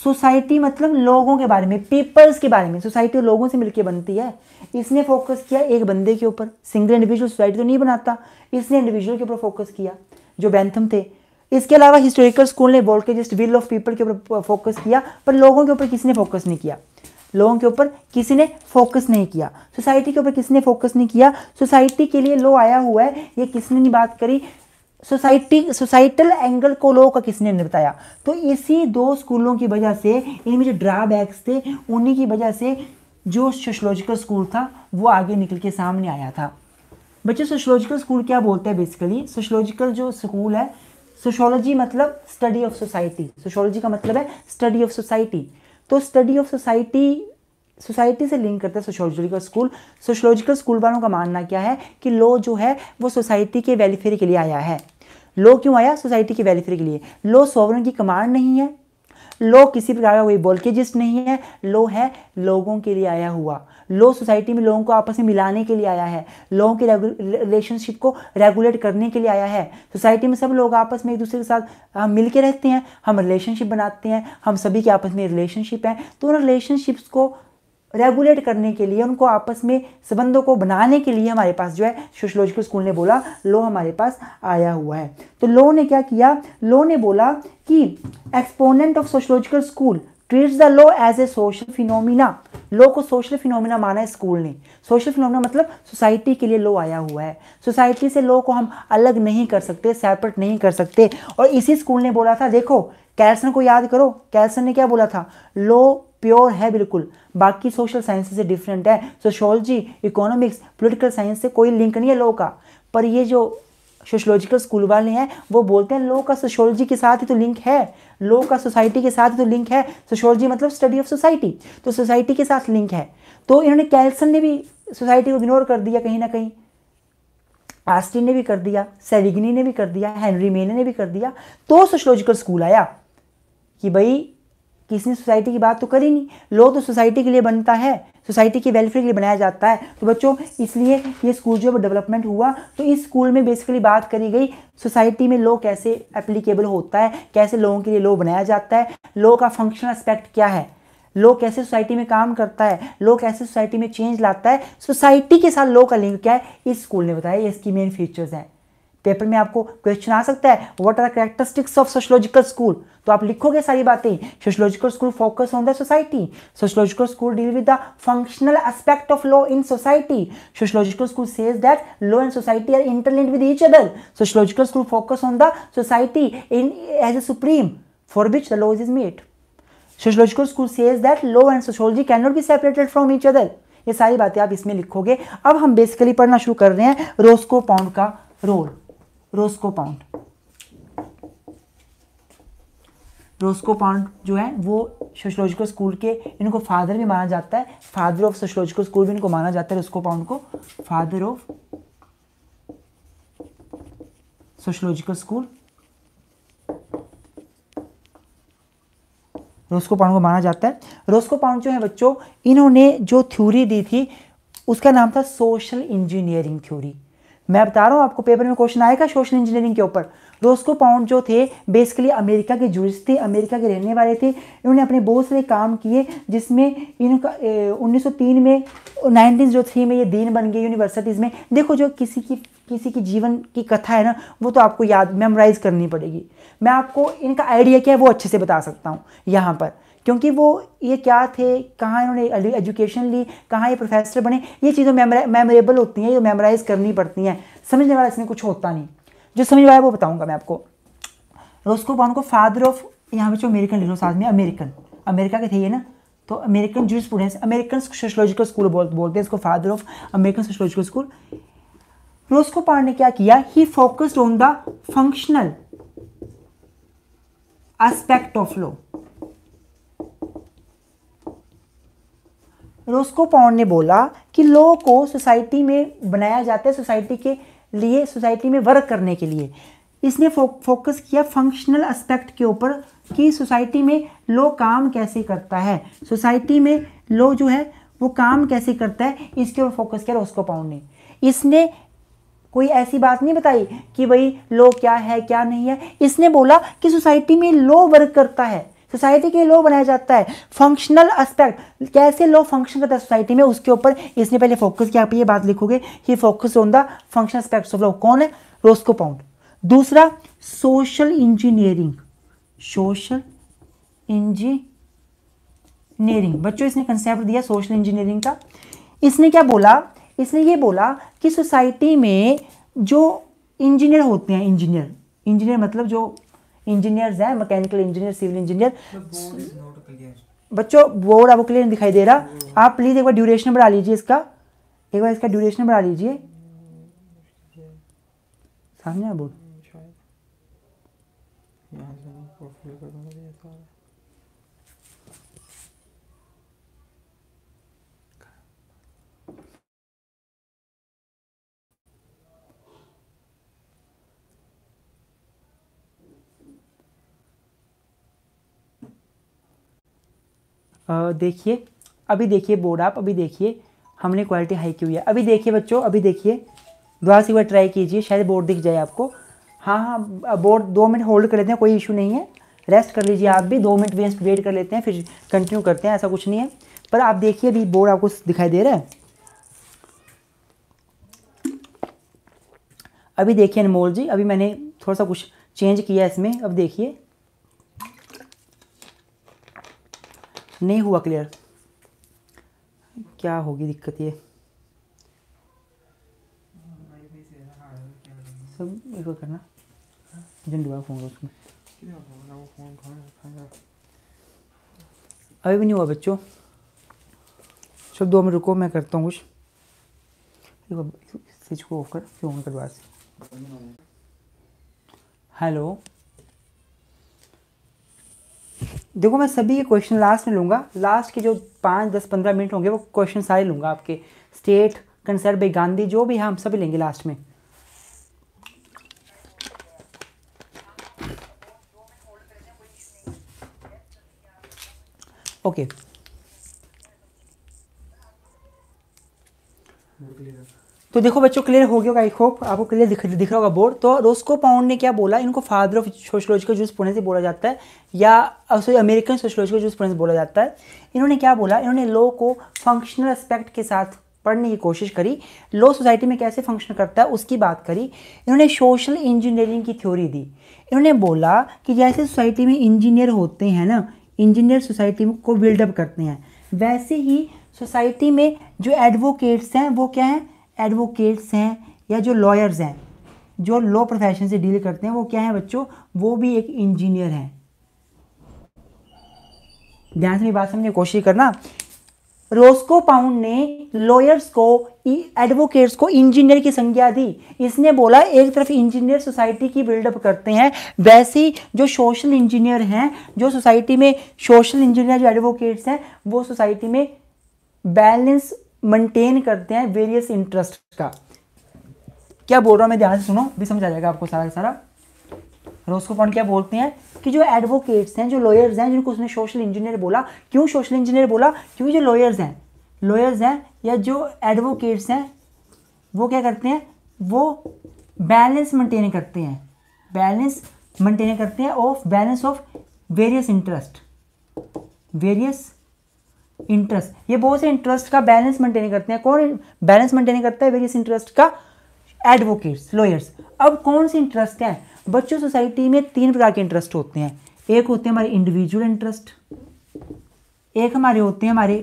सोसाइटी मतलब लोगों के बारे में पीपल्स के बारे में सोसाइटी लोगों से मिलकर बनती है इसने फोकस किया एक बंदे के ऊपर सिंगल इंडिविजुअल सोसाइटी तो नहीं बनाता इसने इंडिविजुअल के ऊपर फोकस किया जो बैंथम थे इसके अलावा हिस्टोरिकल स्कूल ने बोल के जस्ट विल ऑफ पीपल के ऊपर फोकस किया पर लोगों के ऊपर किसी ने फोकस नहीं किया लोगों के ऊपर किसी ने फोकस नहीं किया सोसाइटी के ऊपर किसी ने फोकस नहीं किया सोसाइटी के लिए लो आया हुआ है ये किसने नहीं बात करी सोसाइटी सोसाइटल एंगल को लोगों का किसने बताया तो इसी दो स्कूलों की वजह से इनमें जो ड्राबैक्स थे उन्हीं की वजह से जो सोशलॉजिकल स्कूल था वो आगे निकल के सामने आया था बच्चे सोशलॉजिकल स्कूल क्या बोलते हैं बेसिकली सोशलॉजिकल जो स्कूल है सोशोलॉजी मतलब स्टडी ऑफ सोसाइटी सोशोलॉजी का मतलब है स्टडी ऑफ सोसाइटी तो स्टडी ऑफ सोसाइटी सोसाइटी से लिंक करता है सोशोलॉजिकल स्कूल सोशोलॉजिकल स्कूल वालों का मानना क्या है कि लॉ जो है वो सोसाइटी के वेलफेयर के लिए आया है लो क्यों आया सोसाइटी की वेलफेयर के लिए लो सोवरन की कमांड नहीं है लो किसी प्रकार का कोई बोलकेजिस्ट नहीं है लो है लोगों के लिए आया हुआ लो सोसाइटी में लोगों को आपस में मिलाने के लिए आया है लोगों के रिलेशनशिप को रेगुलेट करने के लिए आया है सोसाइटी में सब लोग आपस में एक दूसरे के साथ हम हाँ, मिल रहते हैं हम रिलेशनशिप बनाते हैं हम सभी के आपस में रिलेशनशिप हैं तो उन रिलेशनशिप्स को रेगुलेट करने के लिए उनको आपस में संबंधों को बनाने के लिए हमारे पास जो है सोशलॉजिकल स्कूल ने बोला लो हमारे पास आया हुआ है तो लो ने क्या किया लो ने बोला कि exponent of sociological school treats the law as a social phenomena law को सोशल फिनोमिना माना है स्कूल ने सोशल फिनोमिना मतलब सोसाइटी के लिए लो आया हुआ है सोसाइटी से लो को हम अलग नहीं कर सकते सेपरेट नहीं कर सकते और इसी स्कूल ने बोला था देखो कैल्सन को याद करो कैल्सन ने क्या बोला था लो प्योर है बिल्कुल बाकी सोशल साइंस से डिफरेंट है सोशोलॉजी इकोनॉमिक्स पॉलिटिकल साइंस से कोई लिंक नहीं है लोगों का पर ये जो सोशोलॉजिकल स्कूल वाले हैं वो बोलते हैं लोगों का सोशोलॉजी के साथ ही तो लिंक है लोगों का सोसाइटी के साथ ही तो लिंक है सोशोलॉजी मतलब स्टडी ऑफ सोसाइटी तो सोसाइटी के साथ लिंक है तो इन्होंने कैल्सन ने भी सोसाइटी को इग्नोर कर दिया कहीं ना कहीं आस्टिन ने भी कर दिया सेलिग्नी ने भी कर दिया हेनरी मेने ने भी कर दिया तो सोशोलॉजिकल स्कूल आया कि भाई इसने सोसाइटी की बात तो करी नहीं लॉ तो सोसाइटी के लिए बनता है सोसाइटी के वेलफेयर के लिए बनाया जाता है तो बच्चों इसलिए ये स्कूल जो डेवलपमेंट हुआ तो इस स्कूल में बेसिकली बात करी गई सोसाइटी में लॉ कैसे एप्लीकेबल होता है कैसे लोगों के लिए लॉ बनाया जाता है लॉ का फंक्शनल एस्पेक्ट क्या है लो कैसे सोसाइटी में काम करता है लो कैसे सोसाइटी में चेंज लाता है सोसाइटी के साथ लो का लिंक क्या है इस स्कूल ने बताया इसकी मेन फीचर्स हैं पेपर में आपको क्वेश्चन आ सकता है what are the characteristics of sociological school तो आप लिखोगे सारी बातें sociological school focus on the society sociological school deal with the functional aspect of law in society sociological school says that law and society are interlinked with each other sociological school focus on the society in as a supreme for which the laws is made sociological school says that law and sociology can not B separated from each other ये सारी बातें आप इसमें लिखोगे अब हम basically पढ़ना शुरू कर रहे हैं रोस्को पाउंड का role Roscoe Pound Roscoe Pound जो है वो सोशलॉजिकल स्कूल के इनको फादर भी माना जाता है फादर ऑफ सोशलॉजिकल स्कूल भी इनको माना जाता है रोस्को पाउंड को father of sociological school Roscoe Pound को माना जाता है रोस्को पाउंड जो है बच्चों इन्होंने जो थ्योरी दी थी उसका नाम था सोशल इंजीनियरिंग थ्योरी मैं बता रहा हूँ आपको पेपर में क्वेश्चन आएगा सोशल इंजीनियरिंग के ऊपर रोस्को पाउंड जो थे बेसिकली अमेरिका के जूस थे अमेरिका के रहने वाले थे इन्होंने अपने बहुत सारे काम किए जिसमें इनका उन्नीस में नाइनटीन जो थ्री में ये दीन बन गए यूनिवर्सिटीज़ में देखो जो किसी की किसी की जीवन की कथा है ना वो तो आपको याद मेमोराइज करनी पड़ेगी मैं आपको इनका आइडिया क्या है वो अच्छे से बता सकता हूँ यहाँ पर क्योंकि वो ये क्या थे कहाँ इन्होंने एजुकेशन ली कहाँ ये प्रोफेसर बने ये चीज़ें मेमोरेबल होती हैं ये मेमोराइज़ करनी पड़ती हैं समझने वाला इसमें कुछ होता नहीं जो समझ वाला है वो बताऊँगा मैं आपको रोस्को बॉन को फादर ऑफ यहाँ पे जो अमेरिकन लिख लो साथ में अमेरिकन अमेरिका के थे ये ना तो अमेरिकन जूस स्टूडेंट्स अमेरिकन सोशोलॉजिकल स्कूल बोल बोलते हैं इसको father of American sociological school Roscoe पार ने क्या किया he focused on the functional aspect of law Roscoe Pound ने बोला कि लोगों को सोसाइटी में बनाया जाता है सोसाइटी के लिए सोसाइटी में वर्क करने के लिए इसने फो, फोकस किया फंक्शनल एस्पेक्ट के ऊपर कि सोसाइटी में लो काम कैसे करता है सोसाइटी में लो जो है वो काम कैसे करता है इसके ऊपर फोकस किया रोस्को पाउंड ने इसने कोई ऐसी बात नहीं बताई कि भाई लो क्या है क्या नहीं है इसने बोला कि सोसाइटी में लो वर्क करता है सोसाइटी के लो बनाया जाता है फंक्शनल एस्पेक्ट कैसे लो फंक्शन करता है सोसाइटी में उसके ऊपर इसने पहले फोकस किया आप ये बात लिखोगे he focus on the function aspect of law कौन है रोस्को पाउंड दूसरा सोशल इंजीनियरिंग सोशल इंजीनियरिंग बच्चों इसने कंसेप्ट दिया सोशल इंजीनियरिंग का इसने क्या बोला इसने ये बोला कि सोसाइटी में जो इंजीनियर होते हैं इंजीनियर इंजीनियर मतलब जो इंजीनियर्स हैं मैकेनिकल इंजीनियर सिविल इंजीनियर बच्चों बोर्ड आपको क्लियर दिखाई दे रहा आप प्लीज़ एक बार ड्यूरेशन बढ़ा लीजिए इसका एक बार इसका ड्यूरेशन बढ़ा लीजिए सामने बोर्ड देखिए अभी देखिए बोर्ड आप अभी देखिए हमने क्वालिटी हाई की हुई है अभी देखिए बच्चों अभी देखिए दोबारा से एक बार ट्राई कीजिए शायद बोर्ड दिख जाए आपको हाँ हाँ बोर्ड दो मिनट होल्ड कर लेते हैं कोई इशू नहीं है रेस्ट कर लीजिए आप भी दो मिनट वेस्ट वेट कर लेते हैं फिर कंटिन्यू करते हैं ऐसा कुछ नहीं है पर आप देखिए अभी बोर्ड आपको दिखाई दे रहा है अभी देखिए अनमोल जी अभी मैंने थोड़ा सा कुछ चेंज किया इसमें अब देखिए नहीं हुआ क्लियर क्या होगी दिक्कत ये सब एक बार करना दुआ फोन उसमें अभी भी नहीं हुआ बच्चों चलो दो मिनट रुको मैं करता हूँ कुछ स्विच को ऑफ कर फोन करवा से हेलो देखो मैं सभी के क्वेश्चन लास्ट में लूँगा लास्ट के जो पाँच दस पंद्रह मिनट होंगे वो क्वेश्चन सारे लूँगा आपके स्टेट कंसर्ट बाई गांधी जो भी है हम सभी लेंगे लास्ट में ओके okay. तो देखो बच्चों क्लियर हो गया होगा आई होप आपको क्लियर दिख दिख रहा होगा बोर्ड तो रोस्को पाउंड ने क्या बोला इनको फादर ऑफ सोशोलॉजिकल जूस पुणे से बोला जाता है या सॉरी अमेरिकन सोशोलॉजिकल जूस पुणे से बोला जाता है इन्होंने क्या बोला इन्होंने लॉ को फंक्शनल एस्पेक्ट के साथ पढ़ने की कोशिश करी लॉ सोसाइटी में कैसे फंक्शन करता है उसकी बात करी इन्होंने सोशल इंजीनियरिंग की थ्योरी दी इन्होंने बोला कि जैसे सोसाइटी में इंजीनियर होते हैं ना इंजीनियर सोसाइटी को बिल्डअप करते हैं वैसे ही सोसाइटी में जो एडवोकेट्स हैं वो क्या हैं एडवोकेट्स हैं या जो लॉयर्स हैं जो लॉ प्रोफेशन से डील करते हैं वो क्या है बच्चों वो भी एक इंजीनियर हैं ध्यान से बात समझने कोशिश करना रोस्को पाउंड ने लॉयर्स को एडवोकेट्स को इंजीनियर की संज्ञा दी इसने बोला एक तरफ इंजीनियर सोसाइटी की बिल्डअप करते हैं वैसे ही जो सोशल इंजीनियर हैं जो सोसाइटी में सोशल इंजीनियर जो एडवोकेट्स हैं वो सोसाइटी में बैलेंस मेंटेन करते हैं वेरियस इंटरेस्ट का क्या बोल रहा हूँ मैं ध्यान से सुनो भी समझ आ जाएगा आपको सारा सारा रोस्को पॉइंट क्या बोलते हैं कि जो एडवोकेट्स हैं जो लॉयर्स हैं जिनको उसने सोशल इंजीनियर बोला क्यों सोशल इंजीनियर बोला क्योंकि जो लॉयर्स हैं लॉयर्स हैं या जो एडवोकेट्स हैं वो क्या करते हैं वो बैलेंस मेंटेन करते हैं बैलेंस मेंटेन करते हैं of balance of various interest various interest ये बहुत से इंटरेस्ट का बैलेंस मेंटेन करते हैं कौन बैलेंस मेंटेन करता है वेरियस इंटरेस्ट का एडवोकेट्स लॉयर्स अब कौन से इंटरेस्ट हैं बच्चों सोसाइटी में तीन प्रकार के इंटरेस्ट होते हैं एक होते हैं हमारे इंडिविजुअल इंटरेस्ट एक हमारे होते हैं हमारे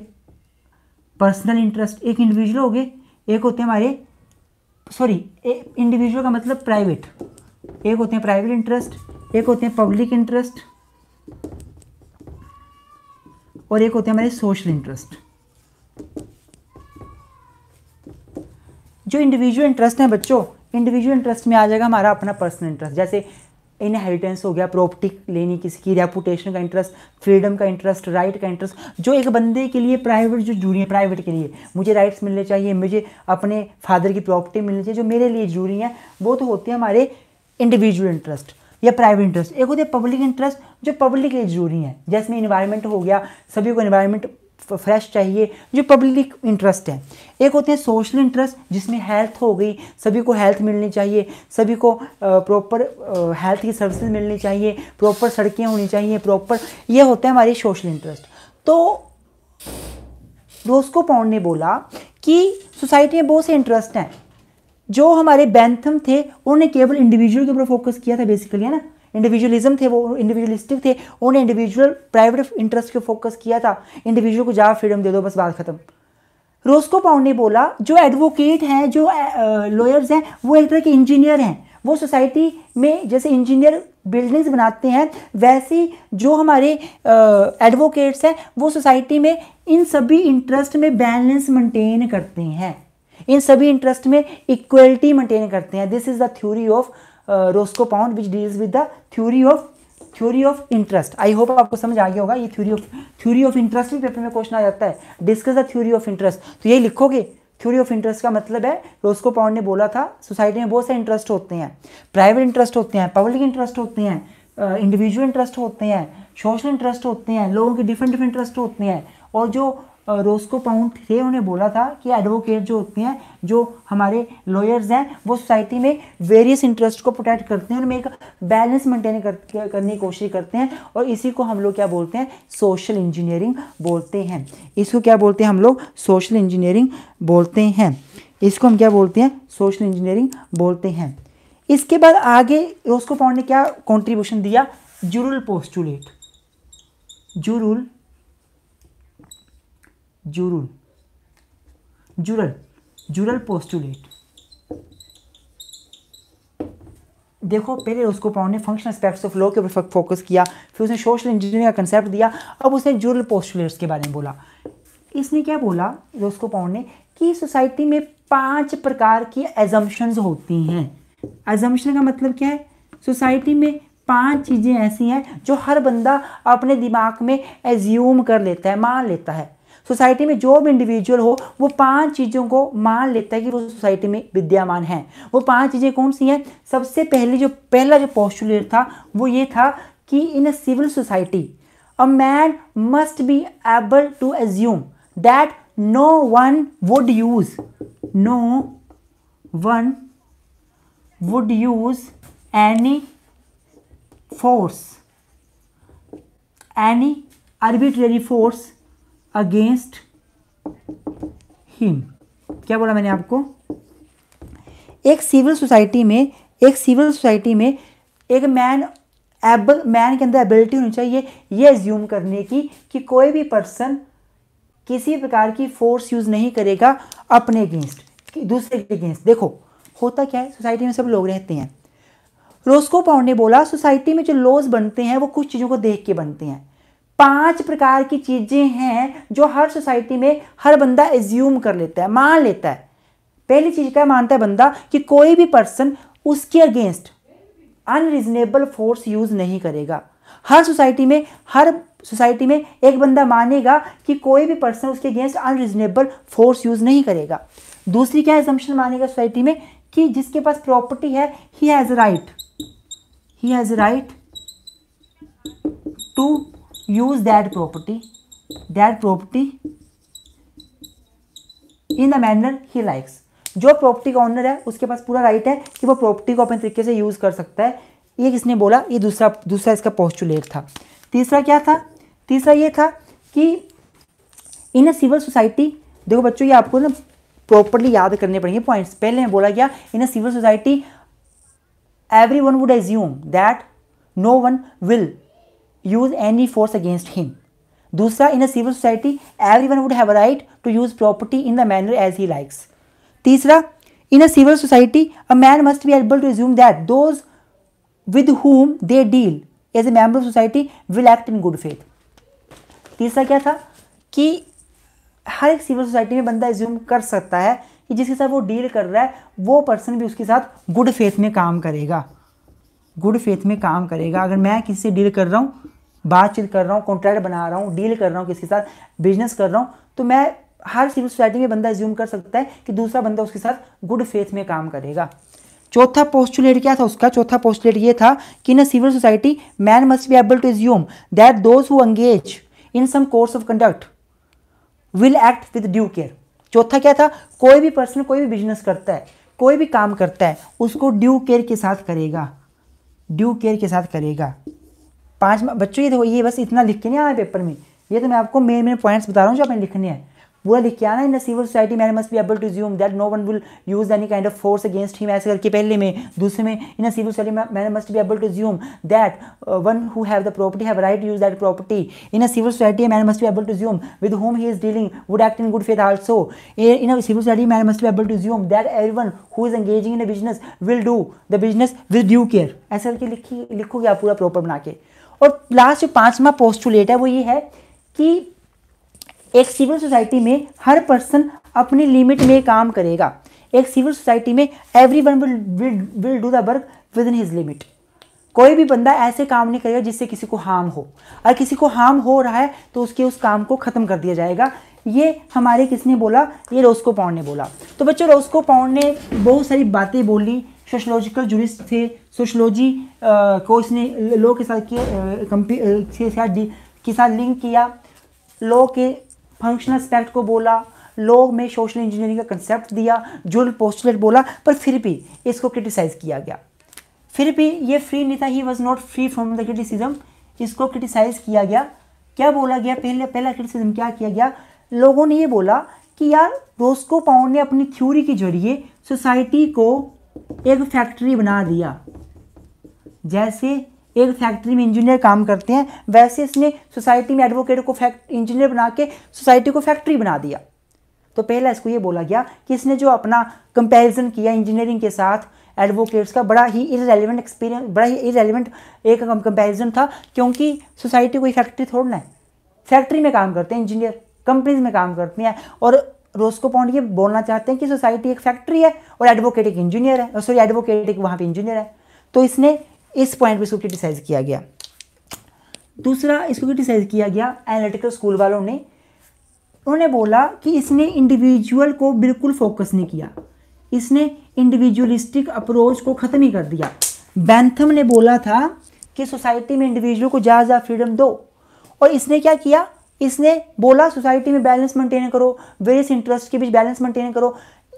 पर्सनल इंटरेस्ट एक इंडिविजुअल हो गए एक होते हैं हमारे सॉरी इंडिविजुअल का मतलब प्राइवेट एक होते हैं प्राइवेट इंटरेस्ट एक होते हैं पब्लिक इंटरेस्ट और एक होते हैं हमारे सोशल इंटरेस्ट जो इंडिविजुअल इंटरेस्ट हैं बच्चों इंडिविजुअल इंटरेस्ट में आ जाएगा हमारा अपना पर्सनल इंटरेस्ट जैसे इनहेरिटेंस हो गया प्रॉपर्टी लेनी किसी की रेपुटेशन का इंटरेस्ट फ्रीडम का इंटरेस्ट राइट का इंटरेस्ट जो एक बंदे के लिए प्राइवेट जो जुड़ी है प्राइवेट के लिए मुझे राइट्स मिलने चाहिए मुझे अपने फादर की प्रॉपर्टी मिलनी चाहिए जो मेरे लिए जुड़ी हैं वो तो होती है हमारे इंडिविजुअल इंटरेस्ट या प्राइवेट इंटरेस्ट एक होते पब्लिक इंटरेस्ट जो पब्लिक के लिए जरूरी है जैसे इन्वायरमेंट हो गया सभी को इन्वायरमेंट फ्रेश चाहिए जो पब्लिक इंटरेस्ट है एक होते हैं सोशल इंटरेस्ट जिसमें हेल्थ हो गई सभी को हेल्थ मिलनी चाहिए सभी को प्रॉपर हेल्थ की सर्विसेज मिलनी चाहिए प्रॉपर सड़कें होनी चाहिए प्रॉपर ये होते हैं हमारे सोशल इंटरेस्ट तो रोस्को पाउंड ने बोला कि सोसाइटी में बहुत से इंटरेस्ट हैं जो हमारे बैंथम थे उन्होंने केवल इंडिविजुअल के ऊपर फोकस किया था बेसिकली है ना इंडिविजुअलिज्म थे वो इंडिविजुअलिस्टिक थे उन्होंने इंडिविजुअल प्राइवेट इंटरेस्ट के फोकस किया था इंडिविजुअल को ज़्यादा फ्रीडम दे दो बस बात खत्म रोस्को पाउंड ने बोला जो एडवोकेट हैं जो लॉयर्स हैं वो एक तरह के इंजीनियर हैं वो सोसाइटी में जैसे इंजीनियर बिल्डिंग्स बनाते हैं वैसे जो हमारे एडवोकेट्स हैं वो सोसाइटी में इन सभी इंटरेस्ट में बैलेंस मेंटेन करते हैं इन सभी इंटरेस्ट में इक्वलिटी मेंटेन करते हैं this is the theory of Roscoe Pound which deals with the theory of theory of interest I hope आपको समझ आ गया होगा ये theory of theory of interest भी पेपर में क्वेश्चन आ जाता है discuss the theory of interest तो यही लिखोगे थ्योरी ऑफ इंटरेस्ट का मतलब है रोस्को पाउंड ने बोला था सोसाइटी में बहुत सारे इंटरेस्ट होते हैं प्राइवेट इंटरेस्ट होते हैं पब्लिक इंटरेस्ट होते हैं इंडिविजुअल uh, इंटरेस्ट होते हैं सोशल इंटरेस्ट होते हैं लोगों के डिफरेंट डिफरेंट इंटरेस्ट होते हैं और जो रोस्को पाउंड थे उन्हें बोला था कि एडवोकेट जो होते हैं जो हमारे लॉयर्स हैं वो सोसाइटी में वेरियस इंटरेस्ट को प्रोटेक्ट करते हैं उनमें एक बैलेंस मेंटेन कर, करने की कोशिश करते हैं और इसी को हम लोग क्या बोलते हैं सोशल इंजीनियरिंग बोलते हैं इसको क्या बोलते हैं हम लोग सोशल इंजीनियरिंग बोलते हैं इसको हम क्या बोलते हैं सोशल इंजीनियरिंग बोलते हैं इसके बाद आगे रोस्को पाउंड ने क्या कॉन्ट्रीब्यूशन दिया जुरुल पोस्टुलेट जुरुल जुरुल जुरल जुरल पोस्टुलेट देखो पहले उसको पाउंड ने फंक्शनल एस्पेक्ट्स ऑफ लॉ के ऊपर फोकस किया फिर उसने सोशल इंजीनियरिंग का कंसेप्ट दिया अब उसने जुरल पोस्टुलेट्स के बारे में बोला इसने क्या बोला रोस्को पाउंड ने कि सोसाइटी में पांच प्रकार की एजम्पन्स होती हैं एजम्पन का मतलब क्या है सोसाइटी में पांच चीज़ें ऐसी हैं जो हर बंदा अपने दिमाग में एज्यूम कर लेता है मान लेता है सोसाइटी में जो भी इंडिविजुअल हो वो पांच चीज़ों को मान लेता है कि वो सोसाइटी में विद्यमान है वो पांच चीज़ें कौन सी हैं सबसे पहले जो पहला जो पॉस्टुलेट था वो ये था कि in a civil society a man must be able to assume that no one would use no one would use any force any arbitrary force against him क्या बोला मैंने आपको एक सिविल सोसाइटी में एक सिविल सोसाइटी में एक man able man के अंदर एबिलिटी होनी चाहिए ये एज्यूम करने की कि कोई भी पर्सन किसी प्रकार की फोर्स यूज़ नहीं करेगा अपने अगेंस्ट दूसरे के अगेंस्ट देखो होता क्या है सोसाइटी में सब लोग रहते हैं रोस्को पाउंड ने बोला सोसाइटी में जो लॉज बनते हैं वो कुछ चीज़ों को देख के बनते हैं पांच प्रकार की चीज़ें हैं जो हर सोसाइटी में हर बंदा एज्यूम कर लेता है मान लेता है पहली चीज़ क्या मानता है बंदा कि कोई भी पर्सन उसके अगेंस्ट अनरिजनेबल फोर्स यूज़ नहीं करेगा हर सोसाइटी में हर सोसाइटी में एक बंदा मानेगा कि कोई भी पर्सन उसके अगेंस्ट अनरिजनेबल फोर्स यूज़ नहीं करेगा दूसरी क्या एजम्पन मानेगा सोसाइटी में कि जिसके पास प्रॉपर्टी है he has right he has right to use that property that property in the manner he likes जो प्रॉपर्टी का ऑनर है उसके पास पूरा राइट है कि वो प्रॉपर्टी को अपने तरीके से यूज़ कर सकता है ये किसने बोला ये दूसरा दूसरा इसका पॉस्टुलेट था तीसरा क्या था तीसरा ये था कि इन अ सिविल सोसाइटी देखो बच्चों ये आपको ना प्रॉपरली याद करने पड़ेंगे पॉइंट्स पहले में बोला गया इन a civil society every one would assume that no one will use any force against him दूसरा इन a civil society every one would have right to use property in the manner as he likes तीसरा इन a civil society a man must be able to resume that those with whom they deal as a member of society will act in good faith तीसरा क्या था कि हर एक civil society में बंदा assume कर सकता है कि जिसके साथ वो डील कर रहा है वो पर्सन भी उसके साथ गुड फेथ में काम करेगा गुड फेथ में काम करेगा अगर मैं किसी से डील कर रहा हूँ बातचीत कर रहा हूँ कॉन्ट्रैक्ट बना रहा हूँ डील कर रहा हूँ किसी के साथ बिजनेस कर रहा हूँ तो मैं हर सिविल सोसाइटी में बंदा ज्यूम कर सकता है कि दूसरा बंदा उसके साथ गुड फेथ में काम करेगा चौथा पोस्टुलेट क्या था उसका चौथा पोस्टुलेट ये था कि in civil society man must be able to assume that those who engage in some course of conduct will act with due care चौथा क्या था कोई भी पर्सन कोई भी बिजनेस करता है कोई भी काम करता है उसको ड्यू केयर के साथ करेगा ड्यू केयर के साथ करेगा पाँच बच्चों ये देखो ये बस इतना लिख के नहीं आया पेपर में ये तो मैं आपको मेन मेन पॉइंट्स बता रहा हूँ जो आपने लिखने हैं पूरा लिख के आना in civil society man must be able to ज्यूम that no one will use any kind of force against him ऐसे करके पहले में दूसरे में in civil society man must be able to ज्यूम that one who have the property have right use that property in a civil society man must be able to ज्यूम with home he is dealing would act in good faith also in civil society man must be able to ज्यूम that every one who is engaging in a business will do the business with due care ऐसे करके लिखी लिखोगे आप पूरा proper बना के और last जो पांचवा पोस्टुलेट है वो ये है कि एक सिविल सोसाइटी में हर पर्सन अपनी लिमिट में काम करेगा एक सिविल सोसाइटी में every one will do the work with in his limit कोई भी बंदा ऐसे काम नहीं करेगा जिससे किसी को हार्म हो और किसी को हार्म हो रहा है तो उसके उस काम को ख़त्म कर दिया जाएगा ये हमारे किसने बोला ये रोस्को पाउंड ने बोला तो बच्चों रोस्को पाउंड ने बहुत सारी बातें बोली सोशोलॉजिकल जूरिस्ट थे सोशोलॉजी को इसने लो के साथ के साथ के साथ लिंक किया लो के फंक्शनल स्पेक्ट को बोला लोग में सोशल इंजीनियरिंग का कंसेप्ट दिया जुल पोस्टलेट बोला पर फिर भी इसको क्रिटिसाइज़ किया गया फिर भी ये फ्री नहीं था he was not free from the criticism इसको क्रिटिसाइज़ किया गया क्या बोला गया पहले पहला क्रिटिसिज्म क्या किया गया लोगों ने ये बोला कि यार रोस्को पाउंड ने अपनी थ्योरी के जरिए सोसाइटी को एक फैक्ट्री बना दिया जैसे एक फैक्ट्री में इंजीनियर काम करते हैं वैसे इसने सोसाइटी में एडवोकेट को फैक्ट इंजीनियर बना के सोसाइटी को फैक्ट्री बना दिया तो पहला इसको ये बोला गया कि इसने जो अपना कंपैरिजन किया इंजीनियरिंग के साथ एडवोकेट्स का बड़ा ही इरेलीवेंट एक्सपीरियंस बड़ा ही इरेलीवेंट एक कंपैरिजन था क्योंकि सोसाइटी कोई फैक्ट्री थोड़ना है फैक्ट्री में काम करते हैं इंजीनियर कंपनीज में काम करते हैं और रोस्को पॉन्ड ये बोलना चाहते हैं कि सोसाइटी एक फैक्ट्री है और एडवोकेट एक इंजीनियर है सॉरी एडवोकेट एक वहाँ पर इंजीनियर है तो इसने इस पॉइंट पर इसको क्रिटिसाइज़ किया गया दूसरा इसको क्रिटिसाइज़ किया गया एनालिटिकल स्कूल वालों ने उन्होंने बोला कि इसने इंडिविजुअल को बिल्कुल फोकस नहीं किया इसने इंडिविजुअलिस्टिक अप्रोच को ख़त्म ही कर दिया बैंथम ने बोला था कि सोसाइटी में इंडिविजुअल को ज़्यादा ज़्यादा फ्रीडम दो और इसने क्या किया इसने बोला सोसाइटी में बैलेंस मेंटेन करो वेरियस इंटरेस्ट के बीच बैलेंस मेंटेन करो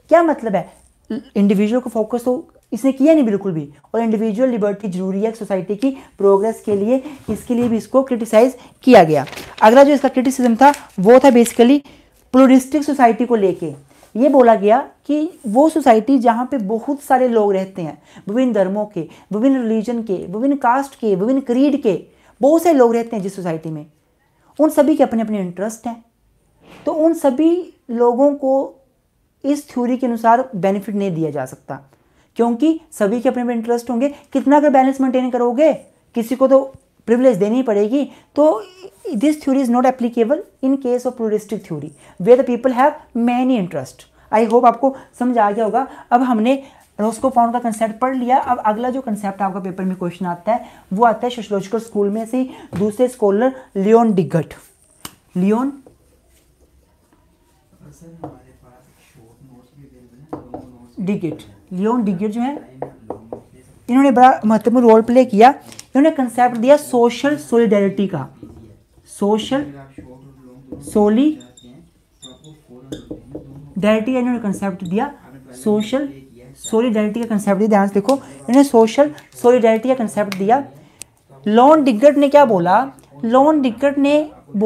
क्या मतलब है इंडिविजुअल को फोकस तो इसने किया नहीं बिल्कुल भी और इंडिविजुअल लिबर्टी जरूरी है सोसाइटी की प्रोग्रेस के लिए इसके लिए भी इसको क्रिटिसाइज किया गया अगला जो इसका क्रिटिसिज्म था वो था बेसिकली प्लूरिस्टिक सोसाइटी को लेके ये बोला गया कि वो सोसाइटी जहाँ पे बहुत सारे लोग रहते हैं विभिन्न धर्मों के विभिन्न रिलीजन के विभिन्न कास्ट के विभिन्न क्रीड के बहुत सारे लोग रहते हैं जिस सोसाइटी में उन सभी के अपने अपने इंटरेस्ट हैं तो उन सभी लोगों को इस थ्योरी के अनुसार बेनिफिट नहीं दिया जा सकता क्योंकि सभी के अपने अपने इंटरेस्ट होंगे कितना अगर बैलेंस मेंटेन करोगे किसी को तो प्रिविलेज देनी पड़ेगी तो this theory is not applicable in case of pluralistic theory way the people have many interest I hope आपको समझ आ गया होगा अब हमने रोस्को पाउंड का कंसेप्ट पढ़ लिया अब अगला जो कंसेप्ट आपका पेपर में क्वेश्चन आता है वो आता है सोशोलॉजिकल स्कूल में से दूसरे स्कॉलर लियोन डिगट लियोन डिगट लियोन डिगियर जो है इन्होंने बड़ा महत्वपूर्ण रोल प्ले किया इन्होंने कंसेप्ट दिया सोशल सोलिडरिटी का सोशल सोली डायरिटी का इन्होंने कंसेप्ट दिया सोशल सोलिडरिटी का कंसेप्ट दिया ध्यान से देखो इन्होंने सोशल सोलिडरिटी का कंसेप्ट दिया लॉन डिगट ने क्या बोला लॉन डिगट ने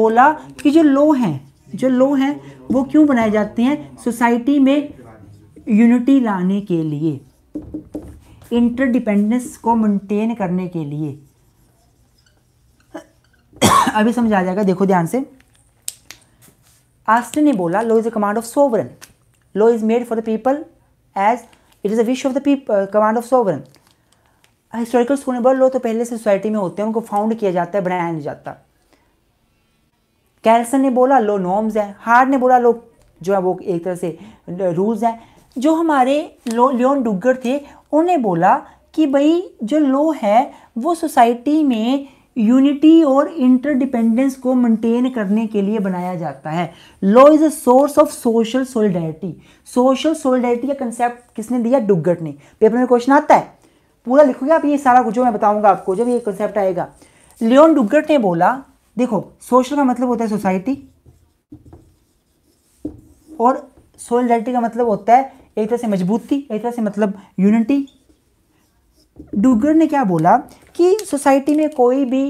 बोला कि जो लो हैं जो लो हैं वो क्यों बनाए जाते हैं सोसाइटी में यूनिटी लाने के लिए इंटरडिपेंडेंस को मेंटेन करने के लिए अभी समझ आ जाएगा देखो ध्यान से आस्टे ने बोला law is a command of sovereign law is made for the people as it is a wish of the people command of sovereign historical school बोल लो तो पहले से सोसाइटी में होते हैं उनको फाउंड किया जाता है बनाया नहीं जाता कैल्सन ने बोला लो नॉर्म्स हैं हार्ड ने बोला लो जो है वो एक तरह से रूल्स uh, हैं जो हमारे लो लियोन डुगर थे उन्हें बोला कि भाई जो लॉ है वो सोसाइटी में यूनिटी और इंटरडिपेंडेंस को मेंटेन करने के लिए बनाया जाता है law is a source of social solidarity social solidarity का कंसेप्ट किसने दिया डुगर ने पेपर में क्वेश्चन आता है पूरा लिखोगे आप ये सारा कुछ मैं बताऊंगा आपको जब ये कंसेप्ट आएगा लियोन डुगर ने बोला देखो सोशल का मतलब होता है सोसाइटी और सोलिडरिटी का मतलब होता है एक तरह से मजबूती एक तरह से मतलब यूनिटी डूगर ने क्या बोला कि सोसाइटी में कोई भी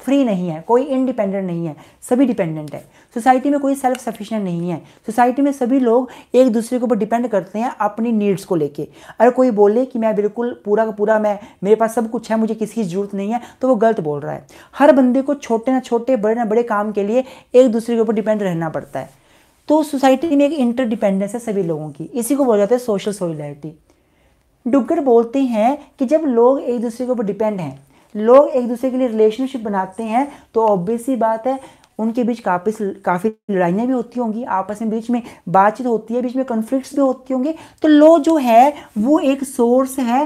फ्री नहीं है कोई इंडिपेंडेंट नहीं है सभी डिपेंडेंट है सोसाइटी में कोई सेल्फ सफिशिएंट नहीं है सोसाइटी में सभी लोग एक दूसरे के ऊपर डिपेंड करते हैं अपनी नीड्स को लेके अगर कोई बोले कि मैं बिल्कुल पूरा का पूरा मैं मेरे पास सब कुछ है मुझे किसी की ज़रूरत नहीं है तो वो गलत बोल रहा है हर बंदे को छोटे ना छोटे बड़े ना बड़े काम के लिए एक दूसरे के ऊपर डिपेंड रहना पड़ता है तो सोसाइटी में एक इंटरडिपेंडेंस है सभी लोगों की इसी को बोला जाता है सोशल सोलिडारिटी डुगर बोलते हैं कि जब लोग एक दूसरे के ऊपर डिपेंड हैं लोग एक दूसरे के लिए रिलेशनशिप बनाते हैं तो ऑब्वियस बात है उनके बीच काफी काफ़ी लड़ाइयाँ भी होती होंगी आपस में बीच में बातचीत होती है बीच में कन्फ्लिक्ट्स भी होती होंगे तो लो जो है वो एक सोर्स है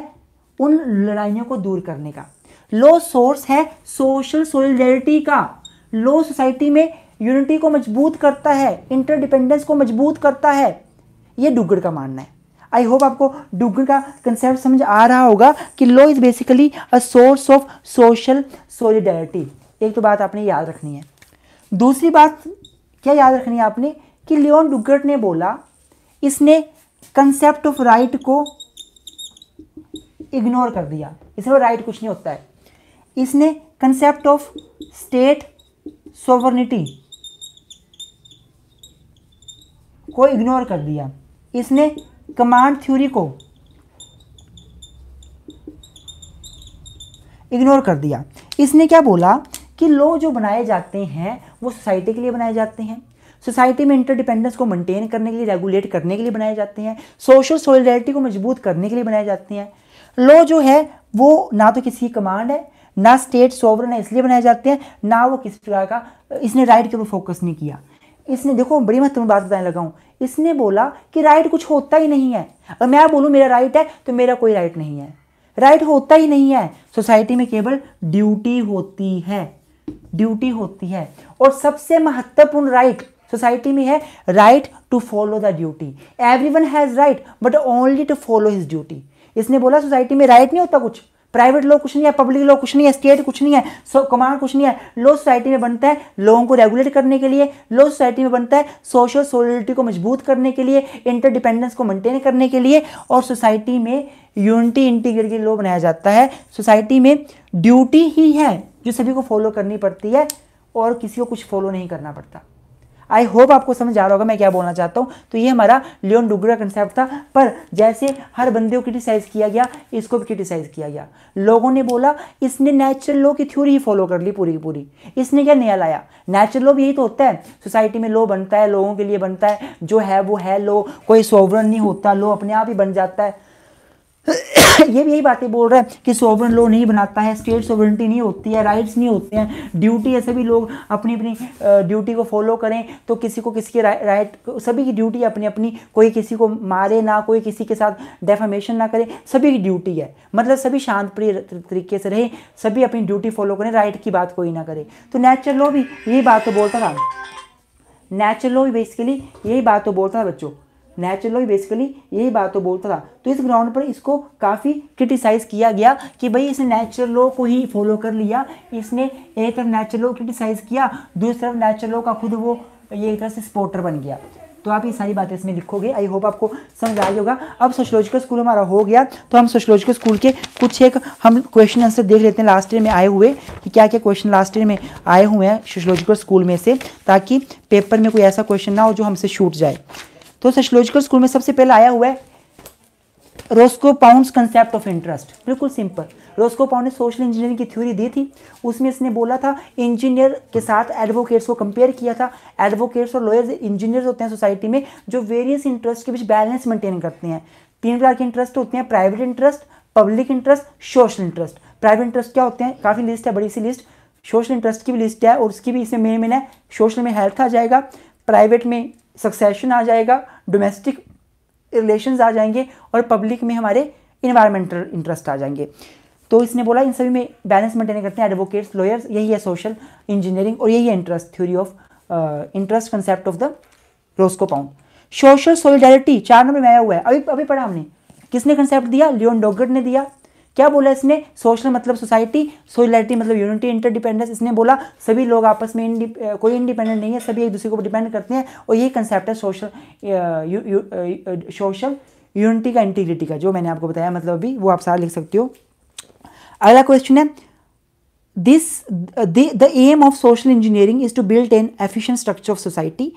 उन लड़ाइयों को दूर करने का लो सोर्स है सोशल सोलिडरिटी का लो सोसाइटी में यूनिटी को मजबूत करता है इंटरडिपेंडेंस को मजबूत करता है ये डुगड़ का मानना है आई होप आपको डुगड़ का कंसेप्ट समझ आ रहा होगा कि law is basically a source of social solidarity एक तो बात आपने याद रखनी है दूसरी बात क्या याद रखनी है आपने कि लियोन डुगर्ट ने बोला इसने कंसेप्ट ऑफ राइट को इग्नोर कर दिया इसमें राइट कुछ नहीं होता है इसने कंसेप्ट ऑफ स्टेट सोवर्निटी को इग्नोर कर दिया इसने कमांड थ्योरी को इग्नोर कर दिया इसने क्या बोला कि लॉ जो बनाए जाते हैं वो सोसाइटी के लिए बनाए जाते हैं सोसाइटी में इंटरडिपेंडेंस को मेंटेन करने के लिए रेगुलेट करने के लिए बनाए जाते हैं सोशल सोलिडरिटी को मजबूत करने के लिए बनाए जाते हैं लॉ जो है वो ना तो किसी की कमांड है ना स्टेट सोवरन है इसलिए बनाए जाते हैं ना वो किसी प्रकार का इसने राइट के ऊपर फोकस नहीं किया इसने देखो बड़ी महत्वपूर्ण बात बताने लगा हूँ इसने बोला कि राइट कुछ होता ही नहीं है अगर मैं बोलूँ मेरा राइट है तो मेरा कोई राइट नहीं है राइट होता ही नहीं है सोसाइटी में केवल ड्यूटी होती है ड्यूटी होती है और सबसे महत्वपूर्ण राइट सोसाइटी में है right to follow the duty every one has right but only to follow his duty इसने बोला सोसाइटी में राइट नहीं होता कुछ प्राइवेट लॉ कुछ नहीं है पब्लिक लॉ कुछ नहीं है स्टेट कुछ नहीं है सो कमांड कुछ नहीं है लो सोसाइटी में बनता है लोगों को रेगुलेट करने के लिए लो सोसाइटी में बनता है सोशल सोलिडिटी को मजबूत करने के लिए इंटरडिपेंडेंस को मेंटेन करने के लिए और सोसाइटी में यूनिटी इंटीग्रेट के लॉ बनाया जाता है सोसाइटी में ड्यूटी ही है जो सभी को फॉलो करनी पड़ती है और किसी को कुछ फॉलो नहीं करना पड़ता आई होप आपको समझ आ रहा होगा मैं क्या बोलना चाहता हूँ तो ये हमारा लियोन डुगरा कंसेप्ट था पर जैसे हर बंदे को क्रिटिसाइज़ किया गया इसको भी क्रिटिसाइज़ किया गया लोगों ने बोला इसने नेचुरल लॉ की थ्योरी ही फॉलो कर ली पूरी की पूरी इसने क्या नया लाया नेचुरल लॉ भी यही तो होता है सोसाइटी में लॉ बनता है लोगों के लिए बनता है जो है वो है लॉ कोई सोवरन नहीं होता लॉ अपने आप ही बन जाता है <coughs> ये भी यही बातें बोल रहा है कि सोवरन लॉ नहीं बनाता है स्टेट सोवरेंटी नहीं होती है राइट्स नहीं होते हैं ड्यूटी ऐसे भी लोग अपनी अपनी ड्यूटी को फॉलो करें तो किसी को किसी के राइट सभी की ड्यूटी है अपनी अपनी कोई किसी को मारे ना कोई किसी के साथ डेफामेशन ना करे सभी की ड्यूटी है मतलब सभी शांत प्रिय तरीके से रहे सभी अपनी ड्यूटी फॉलो करें राइट की बात कोई ना करे तो नेचुरल लॉ भी यही बात तो बोलता था नेचुरल लॉ भी बेसिकली यही बात तो बोलता था बच्चों नेचुरल बेसिकली यही बात तो बोलता था तो इस ग्राउंड पर इसको काफ़ी क्रिटिसाइज किया गया कि भाई इसने नेचुरल लॉ को ही फॉलो कर लिया इसने एक तरफ नेचुरल लॉ क्रिटिसाइज किया दूसरी तरफ नेचुरल लॉ का खुद वो ये एक तरह से स्पोर्टर बन गया तो आप ये सारी बातें इसमें लिखोगे आई होप आपको समझ आ गया होगा अब सोशोलॉजिकल स्कूल हमारा हो गया तो हम सोशोलॉजिकल स्कूल के कुछ एक हम क्वेश्चन आंसर देख लेते हैं लास्ट ईयर में आए हुए कि क्या क्या क्वेश्चन लास्ट ईयर में आए हुए हैं सोशोलॉजिकल स्कूल में से ताकि पेपर में कोई ऐसा क्वेश्चन ना हो जो हमसे छूट जाए तो सोशोलॉजिकल स्कूल में सबसे पहले आया हुआ है Roscoe pound concept of interest बिल्कुल सिंपल रोस्को पाउंड ने सोशल इंजीनियरिंग की थ्योरी दी थी उसमें इसने बोला था इंजीनियर के साथ एडवोकेट्स को कंपेयर किया था एडवोकेट्स और लॉयर्स इंजीनियर्स होते हैं सोसाइटी में जो वेरियस इंटरेस्ट के बीच बैलेंस मेंटेन करते हैं तीन प्रकार के इंटरेस्ट होते हैं private interest public interest social interest private interest क्या होते हैं काफ़ी लिस्ट है बड़ी सी लिस्ट सोशल इंटरेस्ट की भी लिस्ट है और उसकी भी इसमें मेन मेन है सोशल में हेल्थ आ जाएगा प्राइवेट में सक्सेशन आ जाएगा डोमेस्टिक रिलेशंस आ जाएंगे और पब्लिक में हमारे इन्वायरमेंटल इंटरेस्ट आ जाएंगे तो इसने बोला इन सभी में बैलेंस मेंटेन करते हैं एडवोकेट्स लॉयर्स यही है सोशल इंजीनियरिंग और यही है interest theory of interest concept of the Roscoe pound social solidarity चार नंबर में आया हुआ है अभी अभी पढ़ा हमने किसने कंसेप्ट दिया लियोन डोगर्ट ने दिया क्या बोला इसने सोशल मतलब सोसाइटी सोलिडरिटी मतलब यूनिटी इंटरडिपेंडेंस इसने बोला सभी लोग आपस में इंडि कोई इंडिपेंडेंट नहीं है सभी एक दूसरे को डिपेंड करते हैं और ये कंसेप्ट है सोशल सोशल यूनिटी का इंटीग्रिटी का जो मैंने आपको बताया मतलब अभी वो आप सारा लिख सकते हो अगला क्वेश्चन है this the M of social engineering is to build an efficient structure of society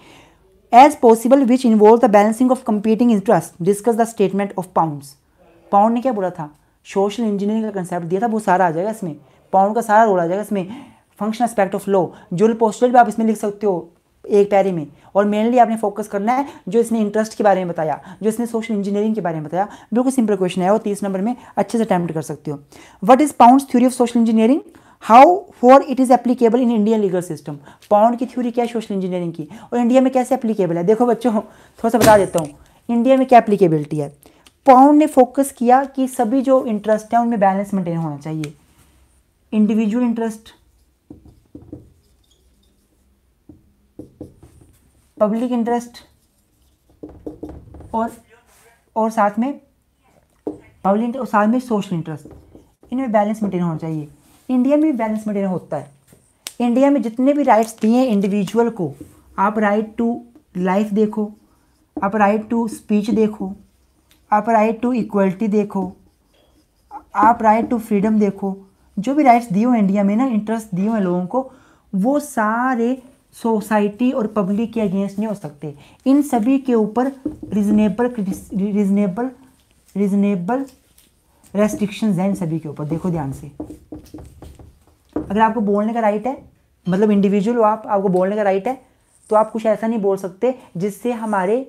as possible which involve the balancing of competing interest discuss the statement of pound pound ने क्या बोला था सोशल इंजीनियरिंग का concept दिया था वो सारा आ जाएगा इसमें पाउंड का सारा रोल आ जाएगा इसमें फंक्शन एस्पेक्ट ऑफ लॉ जो पोस्टल भी आप इसमें लिख सकते हो एक पैरी में और मेनली आपने फोकस करना है जो इसने इंटरेस्ट के बारे में बताया जो इसने सोशल इंजीनियरिंग के बारे में बताया बिल्कुल सिंपल क्वेश्चन है और तीस नंबर में अच्छे से अटैम्प्ट कर सकते हो what is pound theory of social engineering how for it is applicable in Indian legal system pound की थ्योरी क्या है सोशल इंजीनियरिंग की और इंडिया में कैसे एप्लीकेबल है देखो बच्चों थोड़ा सा बता देता हूँ इंडिया में क्या एप्लीकेबिलिटी है पाउंड ने फोकस किया कि सभी जो इंटरेस्ट हैं उनमें बैलेंस मेंटेन होना चाहिए इंडिविजुअल इंटरेस्ट पब्लिक इंटरेस्ट और और साथ में पब्लिक और साथ में सोशल इंटरेस्ट इनमें बैलेंस मेंटेन होना चाहिए इंडिया में भी बैलेंस मेंटेन होता है इंडिया में जितने भी राइट्स दिए हैं इंडिविजुअल को आप राइट टू लाइफ देखो आप राइट टू स्पीच देखो आप राइट टू इक्वलिटी देखो आप राइट टू फ्रीडम देखो जो भी राइट्स दिए हैं इंडिया में ना इंटरेस्ट दिए हैं लोगों को वो सारे सोसाइटी और पब्लिक के अगेंस्ट नहीं हो सकते इन सभी के ऊपर रिजनेबल रिजनेबल रिजनेबल रेस्ट्रिक्शंस हैं इन सभी के ऊपर देखो ध्यान से अगर आपको बोलने का राइट है मतलब इंडिविजुअल हो आप आपको बोलने का राइट है तो आप कुछ ऐसा नहीं बोल सकते जिससे हमारे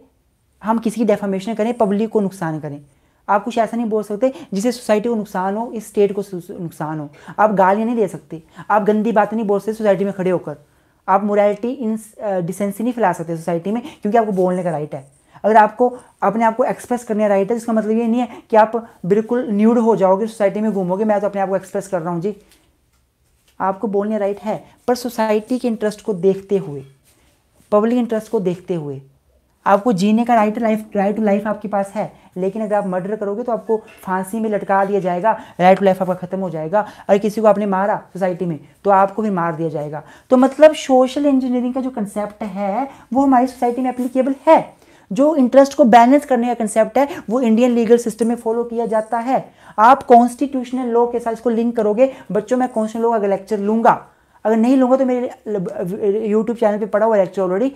हम किसी की डेफामेशन करें पब्लिक को नुकसान करें आप कुछ ऐसा नहीं बोल सकते जिसे सोसाइटी को नुकसान हो इस स्टेट को नुकसान हो आप गालियाँ नहीं दे सकते आप गंदी बातें नहीं बोल सकते सोसाइटी में खड़े होकर आप मोरालिटी इन डिसेंसी नहीं फैला सकते सोसाइटी में क्योंकि आपको बोलने का राइट है अगर आपको अपने आप को एक्सप्रेस करने का राइट है इसका मतलब ये नहीं है कि आप बिल्कुल न्यूड हो जाओगे सोसाइटी में घूमोगे मैं तो अपने आप को एक्सप्रेस कर रहा हूँ जी आपको बोलने राइट है पर सोसाइटी के इंटरेस्ट को देखते हुए पब्लिक इंटरेस्ट को देखते हुए आपको जीने का right life right to life आपके पास है लेकिन अगर आप मर्डर करोगे तो आपको फांसी में लटका दिया जाएगा राइट टू लाइफ आपका ख़त्म हो जाएगा और किसी को आपने मारा सोसाइटी में तो आपको भी मार दिया जाएगा तो मतलब सोशल इंजीनियरिंग का जो कंसेप्ट है वो हमारी सोसाइटी में अप्लीकेबल है जो इंटरेस्ट को बैलेंस करने का कंसेप्ट है वो इंडियन लीगल सिस्टम में फॉलो किया जाता है आप कॉन्स्टिट्यूशनल लॉ के साथ इसको लिंक करोगे बच्चों मैं कॉन्स्टिट्यूशनल लॉ का लेक्चर लूंगा अगर नहीं लूंगा तो मेरे यूट्यूब चैनल पे पढ़ा हुआ लेक्चर ऑलरेडी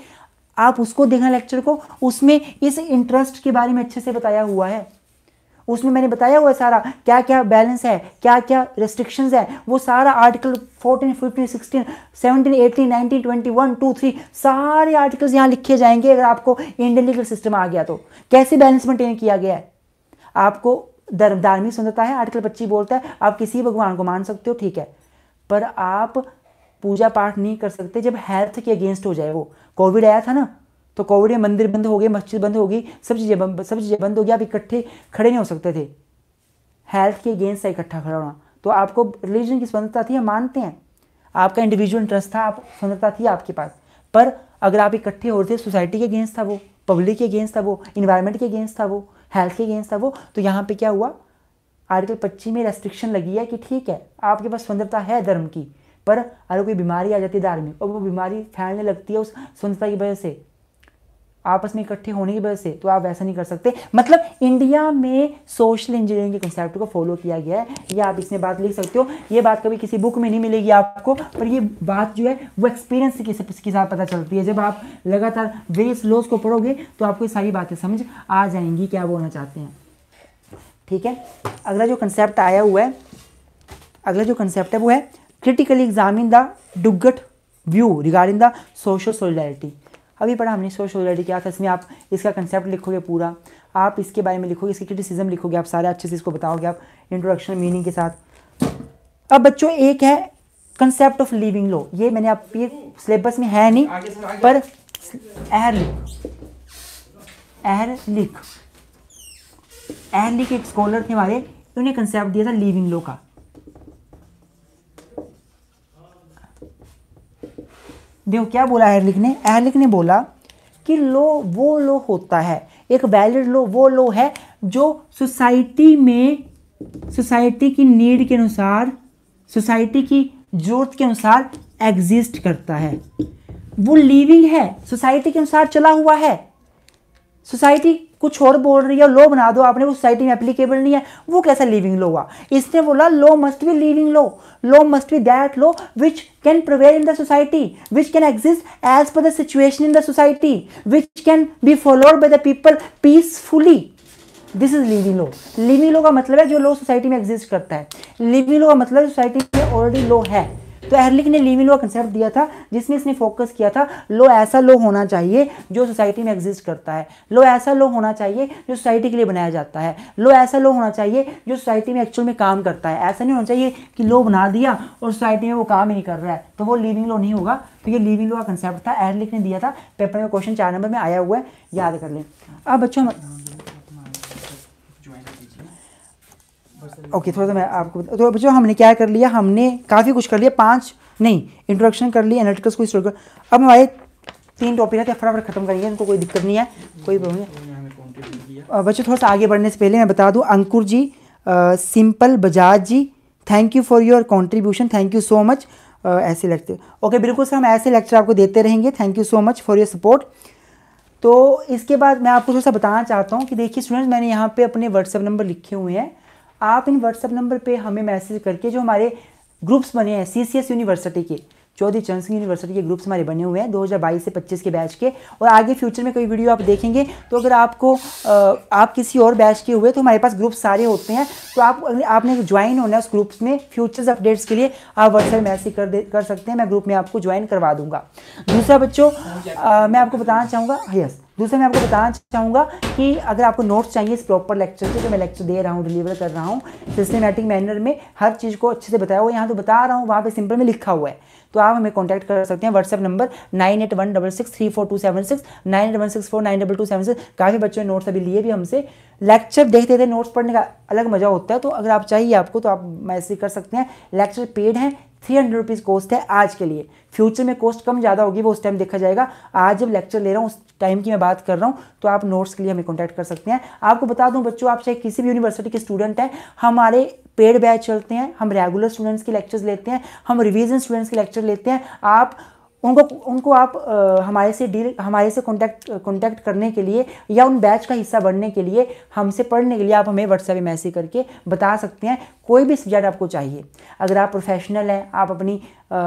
आप उसको देखना लेक्चर को उसमें इस इंटरेस्ट के बारे में अच्छे से बताया हुआ है उसमें मैंने बताया हुआ है सारा क्या क्या बैलेंस है क्या क्या रिस्ट्रिक्शंस है वो सारा article fifteen sixteen seventeen eighteen nineteen twenty one two three सारे आर्टिकल्स यहाँ लिखे जाएंगे अगर आपको इंडियन लीगल सिस्टम आ गया तो कैसे बैलेंस मेंटेन किया गया है आपको धर्म धार्मिक सुंदरता है आर्टिकल पच्चीस बोलता है आप किसी भगवान को मान सकते हो ठीक है पर आप पूजा पाठ नहीं कर सकते जब हेल्थ के अगेंस्ट हो जाए वो कोविड आया था ना तो कोविड में मंदिर बंद हो गए मस्जिद बंद हो गई सब चीज़ें बंद सब चीज़ें बंद हो गई आप इकट्ठे खड़े नहीं हो सकते थे हेल्थ के अगेंस्ट था इकट्ठा खड़ा होना तो आपको रिलीजन की स्वतंत्रता थी हम मानते हैं आपका इंडिविजुअल इंटरेस्ट था आप स्वतंत्रता थी आपके पास पर अगर आप इकट्ठे हो रहे थे सोसाइटी के अगेंस्ट था वो पब्लिक के अगेंस्ट था वो इन्वायरमेंट के अगेंस्ट था वो हेल्थ के अगेंस्ट था वो तो यहाँ पे क्या हुआ आर्टिकल पच्चीस में रेस्ट्रिक्शन लगी है कि ठीक है आपके पास स्वतंत्रता है धर्म की पर अगर कोई बीमारी आ जाती है धार्मिक में और वो बीमारी फैलने लगती है उस स्वतंत्रता की वजह से आपस में इकट्ठे होने की वजह से तो आप ऐसा नहीं कर सकते मतलब इंडिया में सोशल इंजीनियरिंग के कंसेप्ट को फॉलो किया गया है ये आप इसमें बात लिख सकते हो ये बात कभी किसी बुक में नहीं मिलेगी आपको पर ये बात जो है वो एक्सपीरियंस के साथ पता चलती है जब आप लगातार वेव्स लॉस को पढ़ोगे तो आपको सारी बातें समझ आ जाएंगी क्या बोलना चाहते हैं ठीक है अगला जो कंसेप्ट आया हुआ है अगला जो कंसेप्ट है वो है critically examine the डुगट view regarding the social solidarity अभी पढ़ा हमने सोशल सोलिडारिटी क्या था इसमें आप इसका कंसेप्ट लिखोगे पूरा आप इसके बारे में लिखोगे इसकी क्रिटिसिज्म लिखोगे आप सारे अच्छे से इसको बताओगे आप इंट्रोडक्शन मीनिंग के साथ अब बच्चों एक है कंसेप्ट ऑफ लिविंग लॉ ये मैंने आप ये सिलेबस में है नहीं एहर लिख एहर लिख एहर एहरलिक एक स्कॉलर थे हमारे उन्हें कंसेप्ट दिया था लिविंग लॉ का देखो क्या बोला एहलिक ने एहलिक ने बोला कि लो वो लो होता है एक वैलिड लो वो लो है जो सोसाइटी में सोसाइटी की नीड के अनुसार सोसाइटी की ज़रूरत के अनुसार एग्जिस्ट करता है वो लिविंग है सोसाइटी के अनुसार चला हुआ है सोसाइटी कुछ और बोल रही है लो बना दो आपने उस सोसाइटी में एप्लीकेबल नहीं है वो कैसा लिविंग लो हुआ इसने बोला लो must be living low low must be that low which can prevail in the society which can exist as per the situation in the society which can be followed by the people peacefully this is living low living law का मतलब है जो लो society में exist करता है living law का मतलब society में ऑलरेडी लो है तो एहरलिक ने लिविंग लो कंसेप्ट दिया था जिसमें इसने फोकस किया था लो ऐसा लो होना चाहिए जो सोसाइटी में एग्जिस्ट करता है लो ऐसा लो होना चाहिए जो सोसाइटी के लिए बनाया जाता है लो ऐसा लो होना चाहिए जो सोसाइटी में एक्चुअल में काम करता है ऐसा नहीं होना चाहिए कि लो बना दिया और सोसाइटी में वो काम ही नहीं कर रहा है तो वो लिविंग लो नहीं होगा तो ये लिविंग लो का कंसेप्ट था एहरलिक ने दिया था पेपर में क्वेश्चन चार नंबर में आया हुआ है याद कर लें अब बच्चों ओके okay, थोड़ा सा मैं आपको तो बच्चों हमने क्या कर लिया हमने काफ़ी कुछ कर लिया पाँच नहीं इंट्रोडक्शन कर लिया एनालिटिकल्स को स्टोर कर अब हमारे तीन टॉपिक है फटाफट खत्म करेंगे इनको कोई दिक्कत नहीं है कोई प्रॉब्लम नहीं बच्चों थोड़ा सा आगे बढ़ने से पहले मैं बता दूँ अंकुर जी simple Bajaj ji thank you for your contribution thank you so much ऐसे लेक्चर ओके बिल्कुल सर हम ऐसे लेक्चर आपको देते रहेंगे thank you so much for your support तो इसके बाद मैं आपको थोड़ा सा बताना चाहता हूँ कि देखिए स्टूडेंट्स मैंने यहाँ पे अपने व्हाट्सएप नंबर लिखे हुए हैं आप इन व्हाट्सअप नंबर पे हमें मैसेज करके जो हमारे ग्रुप्स बने हैं सी सी एस यूनिवर्सिटी के चौधरी चरण सिंह यूनिवर्सिटी के ग्रुप्स हमारे बने हुए हैं 2022 से 25 के बैच के और आगे फ्यूचर में कोई वीडियो आप देखेंगे तो अगर आपको आप किसी और बैच के हुए तो हमारे पास ग्रुप सारे होते हैं तो आप आपने ज्वाइन होना है उस ग्रुप्स में फ्यूचर्स अपडेट्स के लिए आप व्हाट्सएप मैसेज कर दे कर सकते हैं मैं ग्रुप में आपको ज्वाइन करवा दूंगा दूसरा बच्चों मैं आपको बताना चाहूँगा यस दूसरा मैं आपको बताना चाहूँगा कि अगर आपको नोट्स चाहिए इस प्रॉपर लेक्चर से जो मैं लेक्चर दे रहा हूँ डिलीवर कर रहा हूँ सिस्टमेटिक मैनर में हर चीज़ को अच्छे से बताया हुआ यहाँ तो बता रहा हूँ वहाँ पे सिंपल में लिखा हुआ है तो आप हमें कॉन्टैक्ट कर सकते हैं WhatsApp number nine eight one double six three four two seven six nine eight one six four nine double two seven six काफ़ी बच्चों ने नोट्स अभी लिए भी हमसे लेक्चर देखते थे नोट्स पढ़ने का अलग मज़ा होता है तो अगर आप चाहिए आपको तो आप मैसेज कर सकते हैं लेक्चर पेड हैं थ्री हंड्रेड रुपीज़ कॉस्ट है आज के लिए फ्यूचर में कॉस्ट कम ज़्यादा होगी वो उस टाइम देखा जाएगा आज जब लेक्चर ले रहा हूँ उस टाइम की मैं बात कर रहा हूँ तो आप नोट्स के लिए हमें कॉन्टैक्ट कर सकते हैं आपको बता दूँ बच्चों आप चाहे किसी भी यूनिवर्सिटी के स्टूडेंट हैं हमारे पेड बैच चलते हैं हम रेगुलर स्टूडेंट्स के लेक्चर्स लेते हैं हम रिविजन स्टूडेंट्स के लेक्चर लेते हैं आप उनको उनको आप आ, हमारे से डील हमारे से कॉन्टैक्ट कॉन्टैक्ट करने के लिए या उन बैच का हिस्सा बढ़ने के लिए हमसे पढ़ने के लिए आप हमें व्हाट्सएप मैसेज करके बता सकते हैं कोई भी सब्जेक्ट आपको चाहिए अगर आप प्रोफेशनल हैं आप अपनी आ,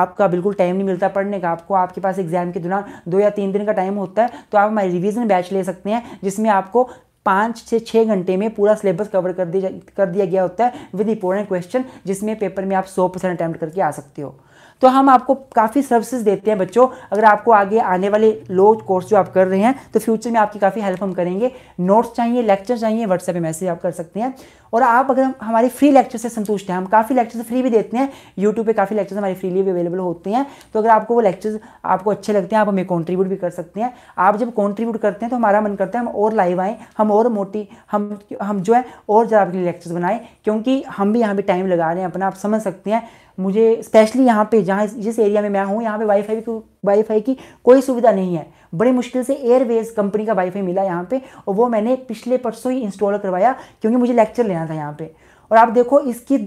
आपका बिल्कुल टाइम नहीं मिलता पढ़ने का आपको आपके पास एग्जाम के दौरान दो या तीन दिन का टाइम होता है तो आप हमारे रिविज़न बैच ले सकते हैं जिसमें आपको पाँच से छः घंटे में पूरा सिलेबस कवर कर दिया कर दिया गया होता है विद इंपॉर्टेंट क्वेश्चन जिसमें पेपर में आप सौ परसेंट अटैम्प्ट करके आ सकते हो तो हम आपको काफ़ी सर्विसेज देते हैं बच्चों अगर आपको आगे आने वाले लो कोर्स जो आप कर रहे हैं तो फ्यूचर में आपकी काफ़ी हेल्प हम करेंगे नोट्स चाहिए लेक्चर चाहिए व्हाट्सएप पर मैसेज आप कर सकते हैं और आप अगर हमारे फ्री लेक्चर से संतुष्ट हैं हम काफ़ी लेक्चर्स फ्री भी देते हैं यूट्यूब पे काफ़ी लेक्चर्स हमारे फ्रीली अवेलेबल होते हैं तो अगर आपको वो लेक्चर्स आपको अच्छे लगते हैं आप हमें कॉन्ट्रीब्यूट भी कर सकते हैं आप जब कॉन्ट्रीब्यूट करते हैं तो हमारा मन करता है हम और लाइव आएँ हम और मोटी हम हम जो है और ज़्यादा आपके लिए लेक्चर्स बनाएँ क्योंकि हम भी यहाँ पर टाइम लगा रहे हैं अपना आप समझ सकते हैं मुझे स्पेशली यहाँ पे जहाँ जिस एरिया में मैं हूँ यहाँ पे वाईफाई की वाईफाई की कोई सुविधा नहीं है बड़ी मुश्किल से एयरवेज कंपनी का वाईफाई मिला यहाँ पे और वो मैंने पिछले परसों ही इंस्टॉल करवाया क्योंकि मुझे लेक्चर लेना था यहाँ पे और आप देखो इसकी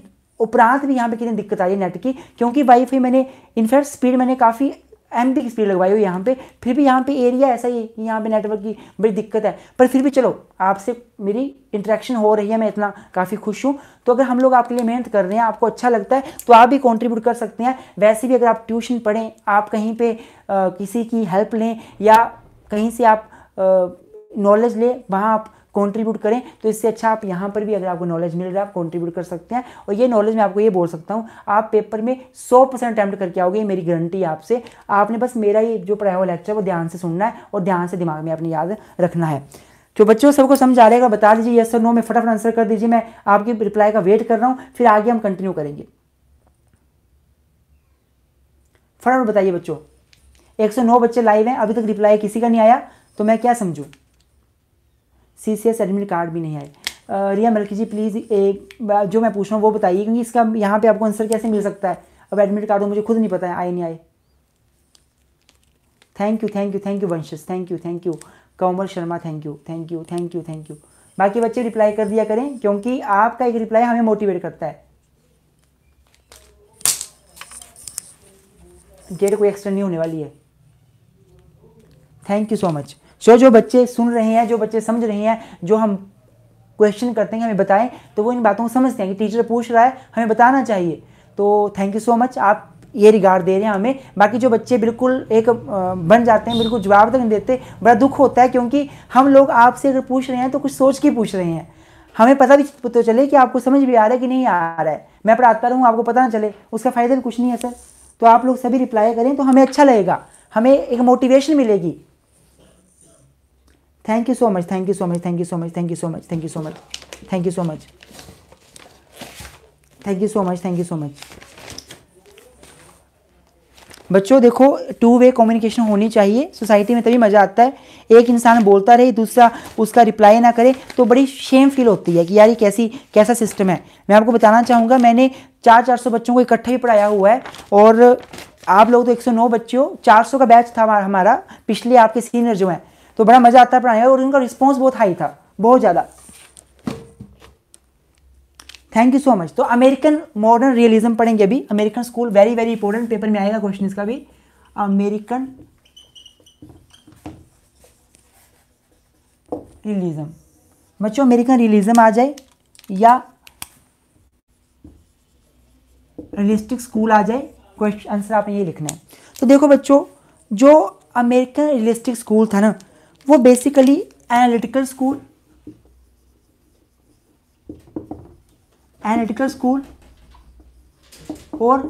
उपरांत भी यहाँ पे कितनी दिक्कत आ रही है नेट की क्योंकि वाईफाई मैंने इनफैक्ट स्पीड मैंने काफ़ी एम की स्पीड लगवाई हुई यहाँ पे फिर भी यहाँ पे एरिया ऐसा ही है यहाँ पे नेटवर्क की बड़ी दिक्कत है पर फिर भी चलो आपसे मेरी इंट्रैक्शन हो रही है मैं इतना काफ़ी खुश हूँ तो अगर हम लोग आपके लिए मेहनत कर रहे हैं आपको अच्छा लगता है तो आप भी कॉन्ट्रीब्यूट कर सकते हैं वैसे भी अगर आप ट्यूशन पढ़ें आप कहीं पर किसी की हेल्प लें या कहीं से आप नॉलेज लें वहाँ आप कॉन्ट्रीब्यूट करें तो इससे अच्छा आप यहाँ पर भी अगर आपको नॉलेज मिल रहा है आप कॉन्ट्रीब्यूट कर सकते हैं और ये नॉलेज मैं आपको ये बोल सकता हूँ आप पेपर में सौ परसेंट अटैम्प्ट करके आओगे मेरी गारंटी आपसे आपने बस मेरा ये जो पढ़ाया हुआ लेक्चर वो ध्यान से सुनना है और ध्यान से दिमाग में अपने याद रखना है तो बच्चों सबको समझ आ रहेगा बता दीजिए यस सर नो में फटाफट आंसर कर दीजिए मैं आपकी रिप्लाई का वेट कर रहा हूँ फिर आगे हम कंटिन्यू करेंगे फटाफट बताइए बच्चों 109 बच्चे लाइव हैं अभी तक रिप्लाई किसी का नहीं आया तो मैं क्या समझूँ सी सी एस एडमिट कार्ड भी नहीं आए रिया मलकी जी प्लीज़ एक जो मैं पूछ रहा हूँ वो बताइए क्योंकि इसका यहाँ पे आपको आंसर कैसे मिल सकता है अब एडमिट कार्ड तो मुझे खुद नहीं पता है आए नहीं आए thank you thank you thank you वंशस thank you thank you Kanwal Sharma thank you thank you thank you thank you बाकी बच्चे रिप्लाई कर दिया करें क्योंकि आपका एक रिप्लाई हमें मोटिवेट करता है डेट कोई एक्सटेंड नहीं होने वाली है thank you so much so जो बच्चे सुन रहे हैं जो बच्चे समझ रहे हैं जो हम क्वेश्चन करते हैं हमें बताएं तो वो इन बातों को समझते हैं कि टीचर पूछ रहा है हमें बताना चाहिए तो थैंक यू सो मच आप ये रिगार्ड दे रहे हैं हमें बाकी जो बच्चे बिल्कुल एक बन जाते हैं बिल्कुल जवाब तक नहीं देते बड़ा दुख होता है क्योंकि हम लोग आपसे अगर पूछ रहे हैं तो कुछ सोच के पूछ रहे हैं हमें पता भी तो चले कि आपको समझ भी आ रहा है कि नहीं आ रहा है मैं पढ़ाता रहूँ आपको पता ना चले उसका फ़ायदा कुछ नहीं है सर तो आप लोग सभी रिप्लाई करें तो हमें अच्छा लगेगा हमें एक मोटिवेशन मिलेगी thank you so much thank you so much thank you so much thank you so much thank you so much thank you so much thank you so much thank you so much बच्चों देखो two way communication होनी चाहिए society में तभी मज़ा आता है एक इंसान बोलता रहे दूसरा उसका रिप्लाई ना करे तो बड़ी शेम फील होती है कि यार ये कैसी कैसा सिस्टम है मैं आपको बताना चाहूँगा मैंने चार चार सौ बच्चों को इकट्ठा ही पढ़ाया हुआ है और आप लोग तो एक सौ नौ बच्चे हो चार सौ का बैच था हमारा पिछले आपके सीनियर जो हैं तो बड़ा मज़ा आता है पढ़ाने और उनका रिस्पॉन्स बहुत हाई था बहुत ज़्यादा थैंक यू सो मच तो अमेरिकन मॉडर्न रियलिज्म पढ़ेंगे अभी American school very very important paper में आएगा क्वेश्चन इसका भी अमेरिकन रियलिज्म बच्चों अमेरिकन रियलिज्म आ जाए या रियलिस्टिक स्कूल आ जाए क्वेश्चन आंसर आपने ये लिखना है तो देखो बच्चों जो अमेरिकन रियलिस्टिक स्कूल था ना वो basically analytical school analytical school और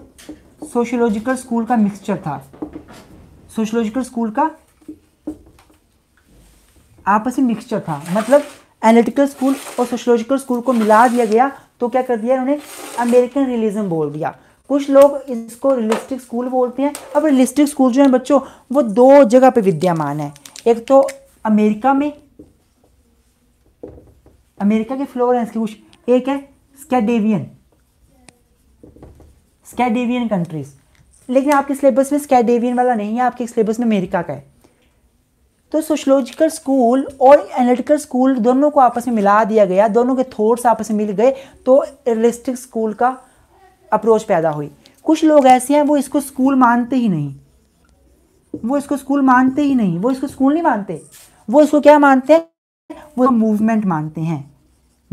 सोशियोलॉजिकल स्कूल का मिक्सचर था सोशियोलॉजिकल स्कूल का आपस में मिक्सचर था मतलब एनालिटिकल स्कूल और सोशोलॉजिकल स्कूल को मिला दिया गया तो क्या कर दिया उन्होंने अमेरिकन रियलिज्म बोल दिया कुछ लोग इसको रियलिस्टिक स्कूल बोलते हैं अब रियलिस्टिक स्कूल जो है बच्चों वो दो जगह पे विद्यमान है एक तो अमेरिका में अमेरिका के फ्लोरेंस के कुछ एक है स्कैडेवियन स्कैडेवियन कंट्रीज लेकिन आपके सिलेबस में स्कैडेवियन वाला नहीं है आपके सिलेबस में अमेरिका का है तो सोशोलॉजिकल स्कूल और एनालिटिकल स्कूल दोनों को आपस में मिला दिया गया दोनों के थॉट्स आपस में मिल गए तो रियलिस्टिक स्कूल का अप्रोच पैदा हुई कुछ लोग ऐसे हैं वो इसको स्कूल मानते ही नहीं वो इसको स्कूल मानते ही नहीं वो इसको स्कूल नहीं मानते वो इसको क्या मानते हैं वो मूवमेंट मानते हैं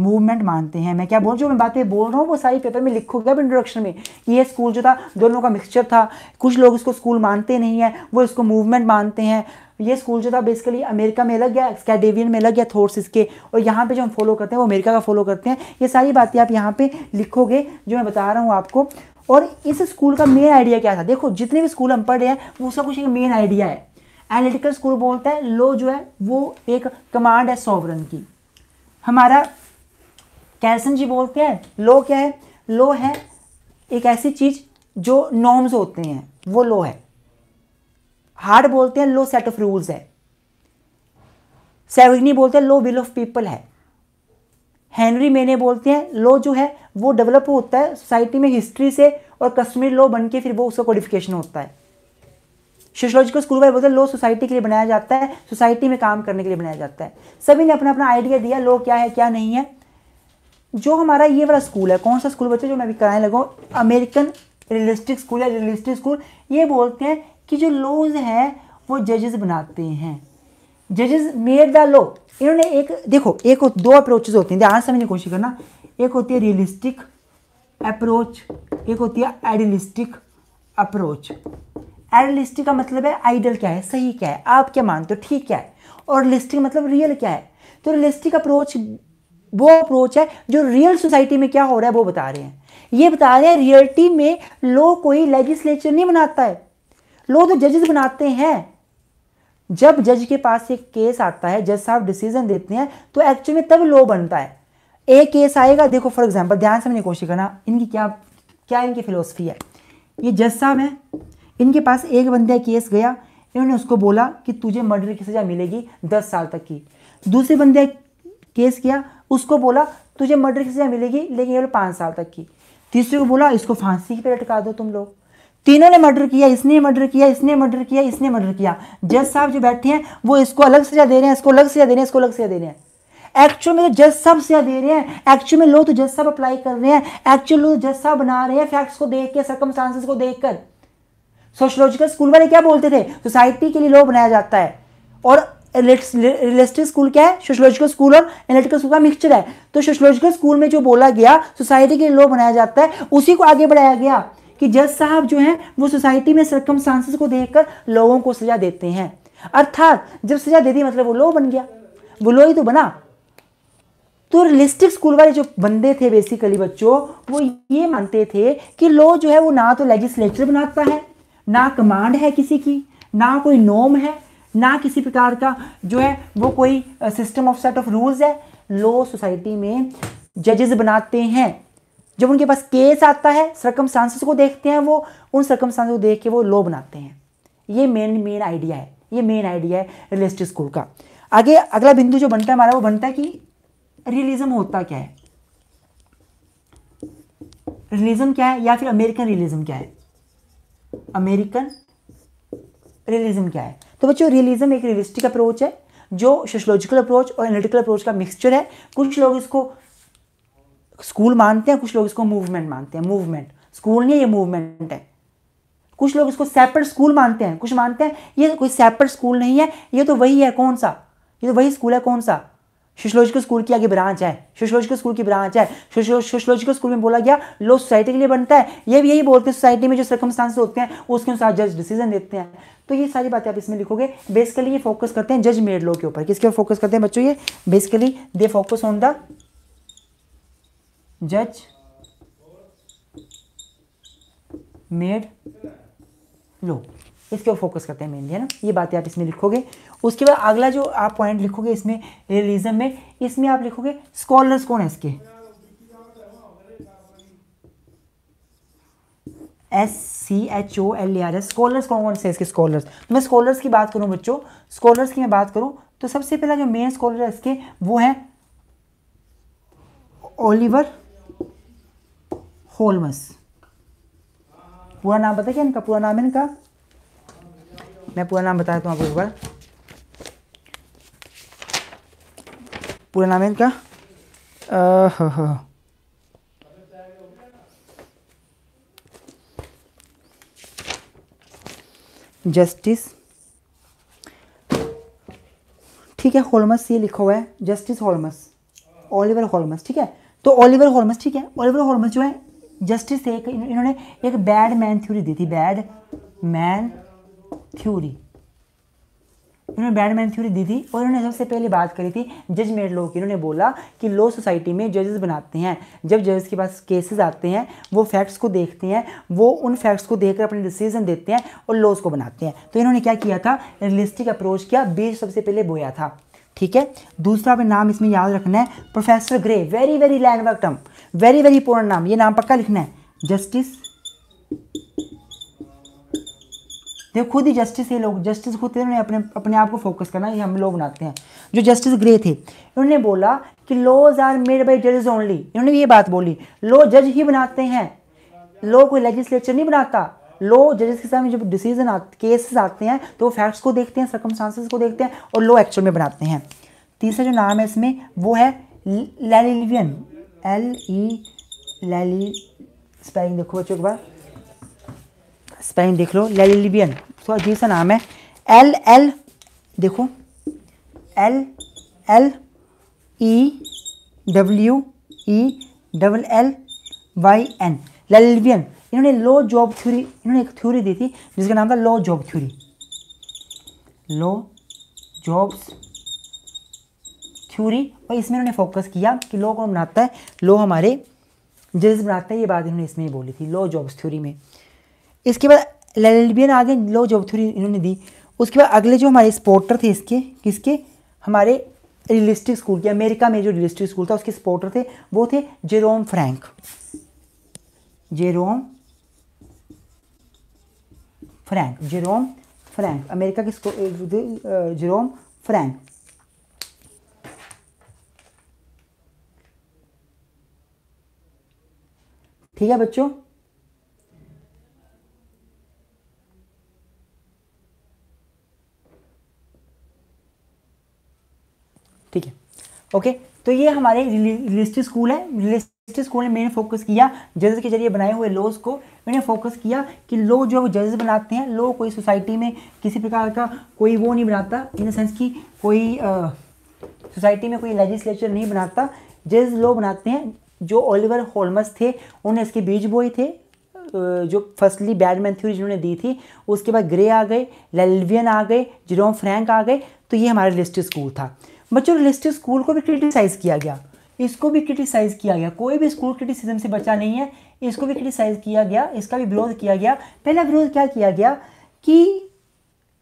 मूवमेंट मानते हैं मैं क्या बोल जो मैं बातें बोल रहा हूँ वो सारी पेपर में लिखोगे अब इंट्रोडक्शन में कि ये स्कूल जो था दोनों का मिक्सचर था कुछ लोग इसको स्कूल मानते नहीं है वो इसको मूवमेंट मानते हैं ये स्कूल जो था बेसिकली अमेरिका में लग गया स्कैडेवियन में लग गया थॉट्स इसके और यहाँ पे जो हम फॉलो करते हैं वो अमेरिका का फॉलो करते हैं ये सारी बातें आप यहाँ पे लिखोगे जो मैं बता रहा हूँ आपको और इस स्कूल का मेन आइडिया क्या था देखो जितने भी स्कूल हम पढ़ रहे हैं वो सब कुछ एक मेन आइडिया है एनालिटिकल स्कूल बोलता है लो जो है वो एक कमांड है सॉवरन की हमारा कैसन जी बोलते हैं लो क्या है लो है एक ऐसी चीज़ जो नॉर्म्स होते हैं वो लो है हार्ड बोलते हैं लो सेट ऑफ रूल्स है सेविग्नी बोलते हैं लो विल ऑफ पीपल है हेनरी मेने बोलते हैं लो जो है वो डेवलप होता है सोसाइटी में हिस्ट्री से और कश्मीर लॉ बन के फिर वो उसका कोडिफिकेशन होता है सोशोलॉजिकल स्कूल का बोलते हैं लो सोसाइटी के लिए बनाया जाता है सोसाइटी में काम करने के लिए बनाया जाता है सभी ने अपना अपना आइडिया दिया लो क्या है क्या नहीं है जो हमारा ये वाला स्कूल है कौन सा स्कूल बच्चे जो मैं अभी कराने लगा अमेरिकन रियलिस्टिक स्कूल या रियलिस्टिक स्कूल ये बोलते हैं कि जो लोज हैं वो जजेस बनाते हैं जजेस मेड द लो इन्होंने एक देखो एक दो अप्रोचेज होती हैं ध्यान समझने की कोशिश करना एक होती है रियलिस्टिक अप्रोच एक होती है आइडियलिस्टिक अप्रोच एरलिस्टिक का मतलब है आइडल क्या है सही क्या है आप क्या मानते हो ठीक क्या है और रियलिस्टिक मतलब रियल क्या है तो रियलिस्टिक अप्रोच वो अप्रोच है जो रियल सोसाइटी में क्या हो रहा है वो बता रहे हैं ये बता रहे हैं रियलिटी में लो कोई लेजिस्लेचर नहीं बनाता है लो तो जजेस बनाते हैं जब जज के पास एक केस आता है जज साहब डिसीजन देते हैं तो एक्चुअली में तब लो बनता है एक केस आएगा देखो फॉर एग्जाम्पल ध्यान से मैंने कोशिश करना इनकी क्या क्या इनकी फिलोसफी है ये जज साहब हैं इनके पास एक बंदे केस गया इन्होंने उसको बोला कि तुझे मर्डर की सज़ा मिलेगी दस साल तक की दूसरे बंदे केस किया उसको बोला तुझे मर्डर की सज़ा मिलेगी लेकिन केवल पाँच साल तक की तीसरे को बोला इसको फांसी पे लटका दो तुम लोग तीनों ने मर्डर किया इसने मर्डर किया इसने मर्डर किया इसने मर्डर किया जज साहब जो बैठे हैं वो इसको अलग सजा दे रहे हैं इसको अलग सजा दे रहे हैं इसको अलग सजा दे रहे हैं एक्चुअल में तो जज साहब सजा दे रहे हैं एक्चुअल में लोग तो जज साहब अप्लाई कर रहे हैं एक्चुअल लोग तो जज साहब बना रहे हैं फैक्ट्स को देख के सर्कमस्टांसेस को देखकर सोशोलॉजिकल स्कूल वाले क्या बोलते थे सोसाइटी के लिए लॉ बनाया जाता है और रियलिस्टिक स्कूल क्या है सोशलॉजिकल स्कूल और एनालिटिकल स्कूल का मिक्सचर है तो सोशोलॉजिकल स्कूल में जो बोला गया सोसाइटी के लिए लॉ बनाया जाता है उसी को आगे बढ़ाया गया कि जज साहब जो हैं वो सोसाइटी में सरकम को देखकर लोगों को सजा देते हैं अर्थात जब सजा दे दी मतलब वो लो बन गया वो लो ही तो बना तो रियलिस्टिक स्कूल वाले जो बंदे थे बेसिकली बच्चों वो ये मानते थे कि लो जो है वो ना तो लेजिस्लेचर बनाता है ना कमांड है किसी की ना कोई नॉम है ना किसी प्रकार का जो है वो कोई system of set of rules है लो सोसाइटी में जजेस बनाते हैं जब उनके पास केस आता है सरकम को देखते हैं वो उन सरकम को देख के वो लो बनाते हैं ये मेन मेन आइडिया है ये मेन आइडिया है रियलिस्टिक स्कूल का आगे अगला बिंदु जो बनता है हमारा वो बनता है कि रियलिज्म होता क्या है रियलिज्म क्या है या फिर अमेरिकन रियलिज्म क्या है अमेरिकन रियलिज्म क्या है तो बच्चों रियलिज्म एक रियलिस्टिक अप्रोच है जो सोशलॉजिकल अप्रोच और एनालिटिकल अप्रोच का मिक्सचर है कुछ लोग इसको स्कूल मानते हैं कुछ लोग इसको मूवमेंट मानते हैं मूवमेंट स्कूल नहीं है ये मूवमेंट है कुछ लोग इसको सेपरेट स्कूल मानते हैं कुछ मानते हैं ये कोई सेपरेट स्कूल नहीं है ये तो वही है कौन सा ये तो वही स्कूल है कौन सा सोशोलॉजिकल स्कूल की आगे ब्रांच है सोशोलॉजिकल स्कूल की ब्रांच है सोशोलॉजिकल स्कूल में बोला गया लो सोसाइटी के लिए बनता है ये भी यही बोलते हैं सोसाइटी में जो सर्कमस्टांस होते हैं उसके अनुसार जज डिसीजन देते हैं तो ये सारी बातें आप इसमें लिखोगे बेसिकली ये फोकस करते हैं जज मेड लॉ के ऊपर किसके ऊपर फोकस करते हैं बच्चों ये basically they focus on the जज मेड लॉ इसके ऊपर फोकस करते हैं मेनली है ना ये बातें आप इसमें लिखोगे उसके बाद अगला जो आप पॉइंट लिखोगे इसमें रिलीजन में इसमें आप लिखोगे स्कॉलर्स कौन है इसके S C H O L A R S scholars कौन कौन से इसके स्कॉलर्स तो मैं स्कॉलर्स की बात करूं बच्चों स्कॉलर्स की मैं बात करूं तो सबसे पहला जो मेन स्कॉलर है इसके वो है ओलिवर होलमस पूरा नाम पता क्या इनका पूरा नाम है इनका मैं पूरा नाम बता देता हूँ आपको एक बार पूरा नाम है इनका जस्टिस ठीक है होलमस ये लिखा हुआ है जस्टिस होलमस ओलिवर होलमस ठीक है तो ओलिवर होलमस ठीक है ओलिवर होलमस जो है जस्टिस एक इन्होंने एक बैड मैन थ्योरी दी थी बैड मैन थ्योरी उन्होंने बैडमैन थ्योरी दी थी और उन्होंने सबसे पहले बात करी थी मेड लो की उन्होंने बोला कि लॉ सोसाइटी में जजेस बनाते हैं जब जजेस के पास केसेस आते हैं वो फैक्ट्स को देखते हैं वो उन फैक्ट्स को देखकर अपने डिसीजन देते हैं और लॉज को बनाते हैं तो इन्होंने क्या किया था रियलिस्टिक अप्रोच किया बीज सबसे पहले बोया था ठीक है दूसरा अपने नाम इसमें याद रखना है professor grey very very लैंडवर्क term very very पूर्ण नाम ये नाम पक्का लिखना है जस्टिस देखो खुद ही जस्टिस ये लोग जस्टिस खुद इन्होंने अपने अपने आप को फोकस करना ये हम लोग बनाते हैं जो जस्टिस ग्रे थे इन्होंने बोला कि laws are made by जजेज only इन्होंने ये बात बोली लो जज ही बनाते हैं लो कोई लेजिस्लेचर नहीं बनाता लो जजेस के सामने जब डिसीजन केसेस आते हैं तो फैक्ट्स को देखते हैं सर्कमस्टांसेस को देखते हैं और लो एक्चुअल में बनाते हैं तीसरा जो नाम है इसमें वो है लेलिवियन एल ई लेली स्पेलिंग देखो बच्चों एक बार स्पेलिंग देख लो लेलिबियन उसका तो अजीब सा नाम है एल एल देखो L L E W E double L Y N Llewellyn इन्होंने लो जॉब थ्योरी इन्होंने एक थ्योरी दी थी जिसका नाम था law job theory law jobs theory और इसमें इन्होंने फोकस किया कि लो कौन बनाता है लो हमारे जज बनाते हैं ये बात इन्होंने इसमें बोली थी लो जॉब्स थ्योरी में इसके बाद लेलबियन आगे लो जॉब थ्योरी इन्होंने दी उसके बाद अगले जो हमारे स्पोर्टर थे इसके किसके हमारे रियलिस्टिक स्कूल के अमेरिका में जो रियलिस्टिक स्कूल था उसके स्पोर्टर थे वो थे Jerome Frank Jerome Frank Jerome Frank America के जेरोम फ्रैंक ठीक है बच्चों ठीक है ओके तो ये हमारे रिलिस्टिक स्कूल है रिलिस्टिक स्कूल ने मैंने फोकस किया जजेस के जरिए बनाए हुए लॉज को मैंने फोकस किया कि लोग जो जजेस बनाते हैं लोग कोई सोसाइटी में किसी प्रकार का कोई वो नहीं बनाता इन द सेंस की कोई सोसाइटी में कोई लेजिस्लेचर नहीं बनाता जजेस लोग बनाते हैं जो ओलिवर होलमस थे उन्हें इसके बीज बोए थे जो फर्स्टली बैडमैन थ्योरी जिन्होंने दी थी उसके बाद ग्रे आ गए लेलवियन आ गए जिरोम फ्रैंक आ गए तो ये हमारा लिस्ट स्कूल था बच्चों रिलिस्टिक स्कूल को भी क्रिटिसाइज़ किया गया इसको भी क्रिटिसाइज़ किया गया कोई भी स्कूल क्रिटिसिज्म से बचा नहीं है इसको भी क्रिटिसाइज़ किया गया इसका भी विरोध किया गया पहला विरोध क्या किया गया कि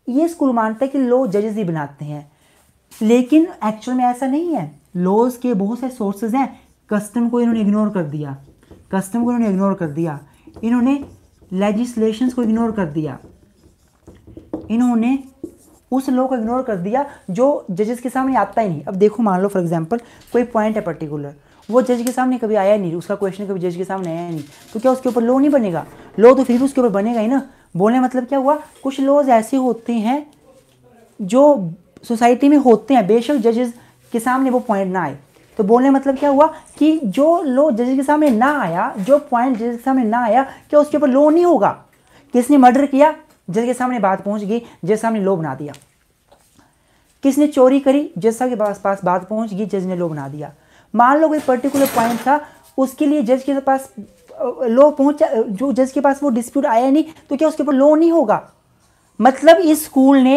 ये स्कूल मानते हैं कि लो जजेस ही बनाते हैं लेकिन एक्चुअल में ऐसा नहीं है लॉज के बहुत से सोर्सेज हैं कस्टम को इन्होंने इग्नोर कर दिया कस्टम को इन्होंने इग्नोर कर दिया इन्होंने लेजिस्लेशन को इग्नोर कर दिया इन्होंने उस लॉ को इग्नोर कर दिया जो जजेस के सामने आता ही नहीं अब देखो मान लो फॉर एग्जाम्पल कोई पॉइंट है पर्टिकुलर वो जज के सामने कभी आया नहीं उसका क्वेश्चन कभी जज के सामने आया नहीं तो क्या उसके ऊपर लो नहीं बनेगा लो तो फिर भी उसके ऊपर बनेगा ही ना बोलने मतलब क्या हुआ कुछ लॉज ऐसे होते हैं जो सोसाइटी में होते हैं बेशक जजेस के सामने वो पॉइंट ना आए तो बोलने मतलब क्या हुआ कि जो लो जज के सामने ना आया जो पॉइंट जज के सामने ना आया क्या उसके ऊपर लो नहीं होगा किसने मर्डर किया जज के सामने बात पहुंच गई जज सामने लो बना दिया किसने चोरी करी जज साहब के पास पास बात पहुंच गई जज ने लो बना दिया मान लो कोई पर्टिकुलर पॉइंट था उसके लिए जज के पास लो पहुंचा जो जज के पास वो डिस्प्यूट आया नहीं तो क्या उसके ऊपर लो नहीं होगा मतलब इस स्कूल ने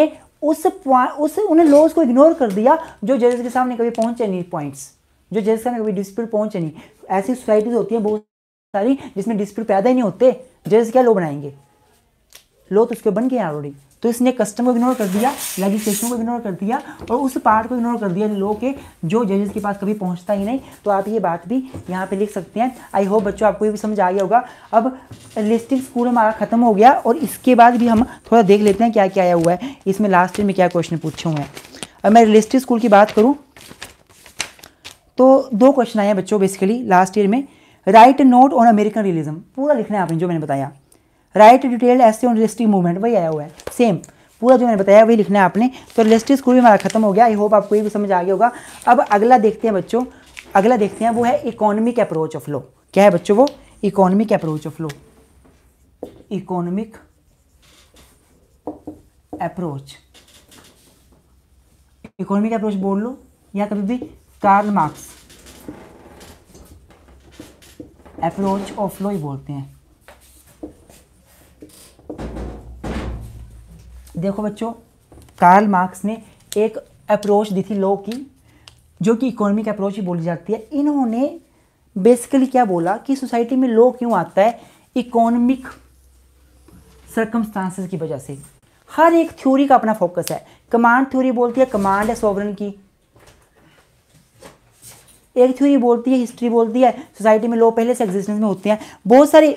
उस उस उन लॉज को इग्नोर कर दिया जो जजेस के सामने कभी पहुंचे नहीं पॉइंट्स जो जजेस के सामने कभी डिस्प्यूट पहुंचे नहीं ऐसी सोसाइटीज होती हैं बहुत सारी जिसमें डिस्प्यूट पैदा ही नहीं होते जजेस क्या लो बनाएंगे लो तो उसके बन गया ऑलरेडी तो इसने कस्टम को इग्नोर कर दिया लेजिस्लेशन को इग्नोर कर दिया और उस पार्ट को इग्नोर कर दिया लो के जो जजेस के पास कभी पहुंचता ही नहीं तो आप ये बात भी यहाँ पे लिख सकते हैं आई होप बच्चों आपको ये भी समझ आ गया होगा अब लिस्टिंग स्कूल हमारा खत्म हो गया और इसके बाद भी हम थोड़ा देख लेते हैं क्या क्या आया हुआ है इसमें लास्ट ईयर में क्या क्वेश्चन पूछे हुए हैं अब मैं रिलिस्टिक स्कूल की बात करूँ तो दो क्वेश्चन आए हैं बच्चों बेसिकली लास्ट ईयर में write note on American realism पूरा लिखना है आपने जो मैंने बताया राइट डिटेल ऐसे ऑन रजिस्ट्री मूवमेंट वही आया हुआ है सेम पूरा जो मैंने बताया वही लिखना है आपने तो रिलिस्टिक स्कूल भी हमारा खत्म हो गया आई होप आपको ये भी समझ आ गया होगा अब अगला देखते हैं बच्चों अगला देखते हैं वो है इकोनॉमिक अप्रोच ऑफ लो क्या है बच्चों वो economic approach of law economic approach economic approach बोल लो या कभी भी Karl Marx approach of law ही बोलते हैं देखो बच्चों कार्ल मार्क्स ने एक अप्रोच दी थी लॉ की जो कि इकोनॉमिक अप्रोच ही बोली जाती है इन्होंने बेसिकली क्या बोला कि सोसाइटी में लॉ क्यों आता है इकोनॉमिक सर्कमस्टांसेस की वजह से हर एक थ्योरी का अपना फोकस है कमांड थ्योरी बोलती है कमांड है सोवरन की एक थ्योरी बोलती है हिस्ट्री बोलती है सोसाइटी में लॉ पहले से एग्जिस्टेंस में होते हैं बहुत सारी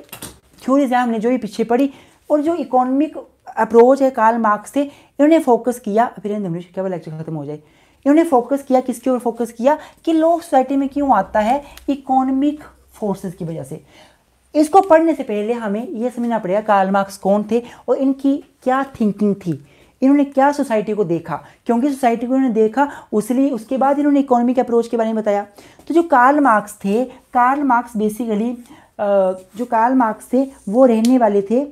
थ्योरीज हैं हमने जो भी पीछे पढ़ी और जो इकोनॉमिक अप्रोच है कार्ल मार्क्स से इन्होंने फोकस किया फिर रहने क्या लेक्चर खत्म हो जाए इन्होंने फोकस किया किसके ऊपर फोकस किया कि लोग सोसाइटी में क्यों आता है इकोनॉमिक फोर्सेस की वजह से इसको पढ़ने से पहले हमें यह समझना पड़ेगा कार्ल मार्क्स कौन थे और इनकी क्या थिंकिंग थी इन्होंने क्या सोसाइटी को देखा क्योंकि सोसाइटी को इन्होंने देखा उसलिए उसके बाद इन्होंने इकोनॉमिक अप्रोच के बारे में बताया तो जो कार्ल मार्क्स थे कार्ल मार्क्स बेसिकली जो कार्ल मार्क्स थे वो रहने वाले थे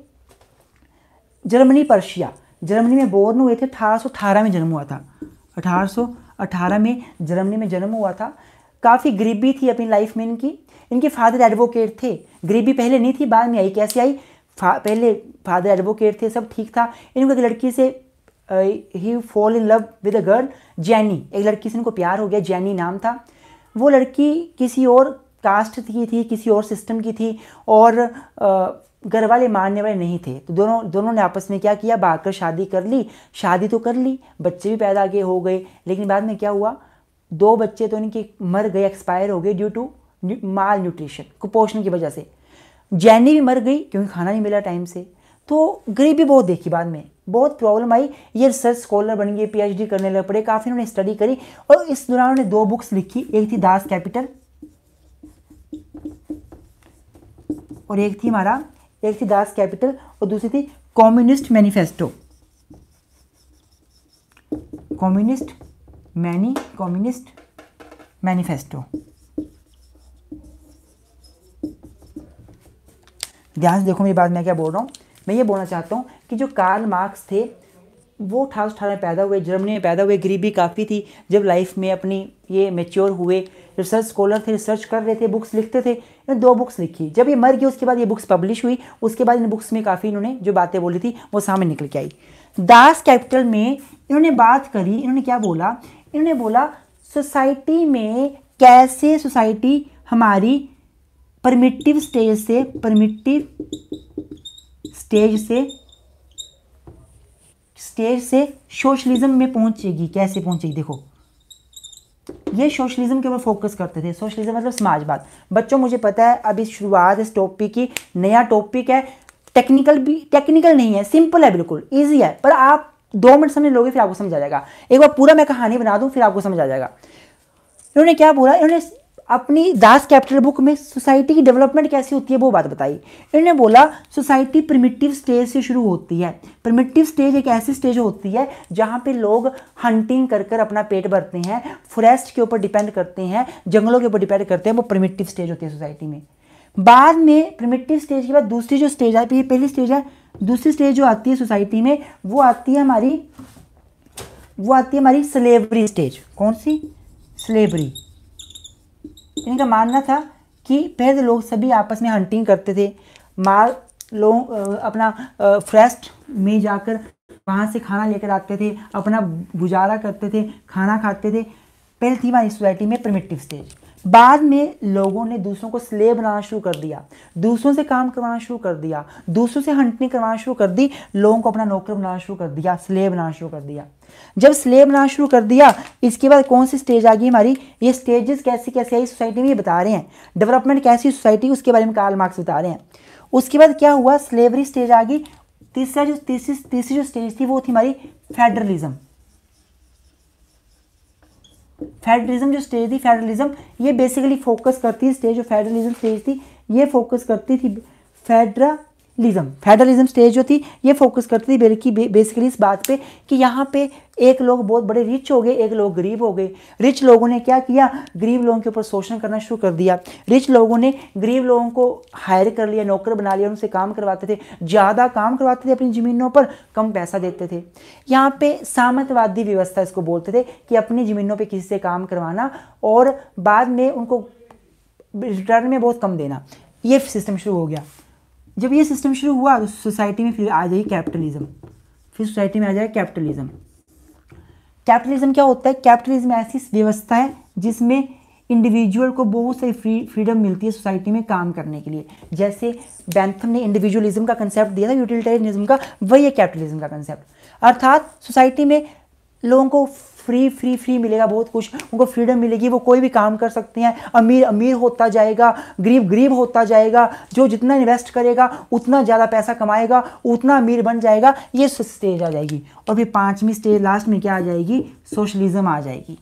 जर्मनी पर्शिया जर्मनी में बोर्न हुए थे अठारह में जन्म हुआ था अठारह में जर्मनी में जन्म हुआ था काफ़ी गरीबी थी अपनी लाइफ में इनकी इनके फादर एडवोकेट थे गरीबी पहले नहीं थी बाद में आई कैसे आई फा, पहले फादर एडवोकेट थे सब ठीक था इनको एक लड़की से ही fall in love with a girl Jenny एक लड़की से इनको प्यार हो गया जैनी नाम था वो लड़की किसी और कास्ट की थी किसी और सिस्टम की थी और घर वाले मानने वाले नहीं थे तो दोनों दोनों ने आपस में क्या किया कर शादी कर ली शादी तो कर ली बच्चे भी पैदा के हो गए लेकिन बाद में क्या हुआ दो बच्चे तो इनके मर गए एक्सपायर हो गए ड्यू टू माल न्यूट्रिशन कुपोषण की वजह से जैनी भी मर गई क्योंकि खाना नहीं मिला टाइम से तो गरीबी बहुत देखी बाद में बहुत प्रॉब्लम आई ये रिसर्च स्कॉलर बन गए पीएचडी करने लग पड़े काफ़ी उन्होंने स्टडी करी और इस दौरान उन्होंने दो बुक्स लिखी एक थी दास कैपिटल और एक थी हमारा एक थी दास कैपिटल और दूसरी थी communist manifesto communist many communist manifesto ध्यान से देखो मेरी बात मैं क्या बोल रहा हूँ मैं ये बोलना चाहता हूँ कि जो कार्ल मार्क्स थे वो अठारह अठारह में पैदा हुए जर्मनी में पैदा हुए गरीबी काफ़ी थी जब लाइफ में अपनी ये मेच्योर हुए रिसर्च स्कॉलर थे रिसर्च कर रहे थे बुक्स लिखते थे इन्होंने दो बुक्स लिखी जब ये मर गई उसके बाद ये बुक्स पब्लिश हुई उसके बाद इन बुक्स में काफ़ी इन्होंने जो बातें बोली थी वो सामने निकल के आई दास कैपिटल में इन्होंने बात करी इन्होंने क्या बोला इन्होंने बोला सोसाइटी में कैसे सोसाइटी हमारी परमिटिव स्टेज से परमिटिव स्टेज से स्टेज से सोशलिज्म में पहुंचेगी कैसे पहुंचेगी देखो ये सोशलिज्म के ऊपर फोकस करते थे सोशलिज्म मतलब समाजवाद बच्चों मुझे पता है अभी शुरुआत इस टॉपिक की नया टॉपिक है टेक्निकल भी टेक्निकल नहीं है सिंपल है बिल्कुल ईजी है पर आप दो मिनट समझ लोगे फिर आपको समझ आ जाएगा एक बार पूरा मैं कहानी बना दूँ फिर आपको समझ आ जाएगा इन्होंने क्या बोला इन्होंने अपनी दास कैपिटल बुक में सोसाइटी की डेवलपमेंट कैसी होती है वो बात बताई इन्होंने बोला सोसाइटी प्रिमिटिव स्टेज से शुरू होती है प्रिमिटिव स्टेज एक ऐसी स्टेज होती है जहाँ पे लोग हंटिंग कर कर अपना पेट भरते हैं फॉरेस्ट के ऊपर डिपेंड करते हैं जंगलों के ऊपर डिपेंड करते हैं वो प्रिमिटिव स्टेज होती है सोसाइटी में बाद में प्रिमिटिव स्टेज के बाद दूसरी जो स्टेज आती है पहली स्टेज है दूसरी स्टेज जो आती है सोसाइटी में वो आती है हमारी वो आती है हमारी स्लेवरी स्टेज कौन सी स्लेवरी इनका मानना था कि पहले लोग सभी आपस में हंटिंग करते थे माल लोग अपना फ्रेस्ट में जाकर वहाँ से खाना लेकर आते थे अपना गुजारा करते थे खाना खाते थे पहले थी वहाँ सोसाइटी में प्रमेटिव स्टेज बाद में लोगों ने दूसरों को स्ले बनाना शुरू कर दिया दूसरों से काम करवाना शुरू कर दिया दूसरों से हंटनी करवाना शुरू कर दी लोगों को अपना नौकर बनाना शुरू कर दिया स्लेह बनाना शुरू कर दिया जब स्लेह बनाना शुरू कर दिया इसके बाद कौन सी स्टेज आ गई हमारी ये स्टेजेस कैसी कैसी आई सोसाइटी में ये बता रहे हैं डेवलपमेंट कैसी सोसाइटी उसके बारे में काल मार्क्स बता रहे हैं उसके बाद क्या हुआ स्लेवरी स्टेज आ गई तीसरा जो तीसरी तीसरी जो स्टेज थी वो थी हमारी फेडरलिज्म फेडरलिज्म जो स्टेज थी फेडरलिज्म ये बेसिकली फोकस करती थी स्टेज जो फेडरलिज्म स्टेज थी ये फोकस करती थी फेडरा लिज्म फेडरलिज्म स्टेज जो थी ये फोकस करती थी बल्कि बेसिकली इस बात पे कि यहाँ पे एक लोग बहुत बड़े रिच हो गए एक लोग गरीब हो गए रिच लोगों ने क्या किया गरीब लोगों के ऊपर शोषण करना शुरू कर दिया रिच लोगों ने गरीब लोगों को हायर कर लिया नौकर बना लिया उनसे काम करवाते थे ज़्यादा काम करवाते थे अपनी ज़मीनों पर कम पैसा देते थे यहाँ पे सामंतवादी व्यवस्था इसको बोलते थे कि अपनी ज़मीनों पर किसी से काम करवाना और बाद में उनको रिटर्न में बहुत कम देना ये सिस्टम शुरू हो गया जब ये सिस्टम शुरू हुआ तो सोसाइटी में फिर आ जाएगी कैपिटलिज्म फिर सोसाइटी में आ जाएगा कैपिटलिज्म कैपिटलिज्म क्या होता है कैपिटलिज्म ऐसी व्यवस्था है जिसमें इंडिविजुअल को बहुत सारी फ्री फ्रीडम मिलती है सोसाइटी में काम करने के लिए जैसे बैंथम ने इंडिविजुअलिज्म का कंसेप्ट दिया था यूटिलिटेरियनिज्म का वही है कैपिटलिज्म का कंसेप्ट अर्थात सोसाइटी में लोगों को फ्री फ्री फ्री मिलेगा बहुत कुछ उनको फ्रीडम मिलेगी वो कोई भी काम कर सकते हैं अमीर अमीर होता जाएगा गरीब गरीब होता जाएगा जो जितना इन्वेस्ट करेगा उतना ज़्यादा पैसा कमाएगा उतना अमीर बन जाएगा ये स्टेज आ जाएगी और फिर पाँचवीं स्टेज लास्ट में क्या आ जाएगी सोशलिज्म आ जाएगी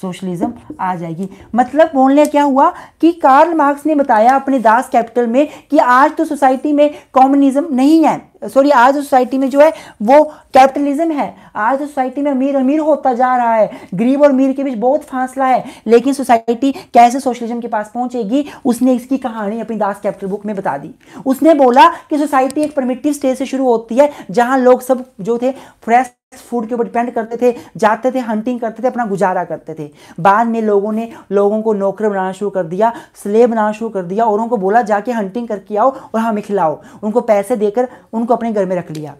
सोशलिज्म आ जाएगी मतलब बोलने क्या हुआ कि कार्ल मार्क्स ने बताया अपने दास कैपिटल में कि आज तो सोसाइटी में कॉम्युनिज्म नहीं है सॉरी आज तो सोसाइटी में जो है वो कैपिटलिज्म है आज तो सोसाइटी में अमीर अमीर होता जा रहा है गरीब और अमीर के बीच बहुत फासला है लेकिन सोसाइटी कैसे सोशलिज्म के पास पहुंचेगी उसने इसकी कहानी अपनी दास कैपिटल बुक में बता दी उसने बोला कि सोसाइटी एक परमिटिव स्टेज से शुरू होती है जहां लोग सब जो थे फ्रेश फूड के ऊपर डिपेंड करते थे जाते थे हंटिंग करते थे अपना गुजारा करते थे बाद में लोगों ने लोगों को नौकर बनाना शुरू कर दिया स्लेब बनाना शुरू कर दिया और उनको बोला जाके हंटिंग करके आओ और हमें खिलाओ उनको पैसे देकर उनको अपने घर में रख लिया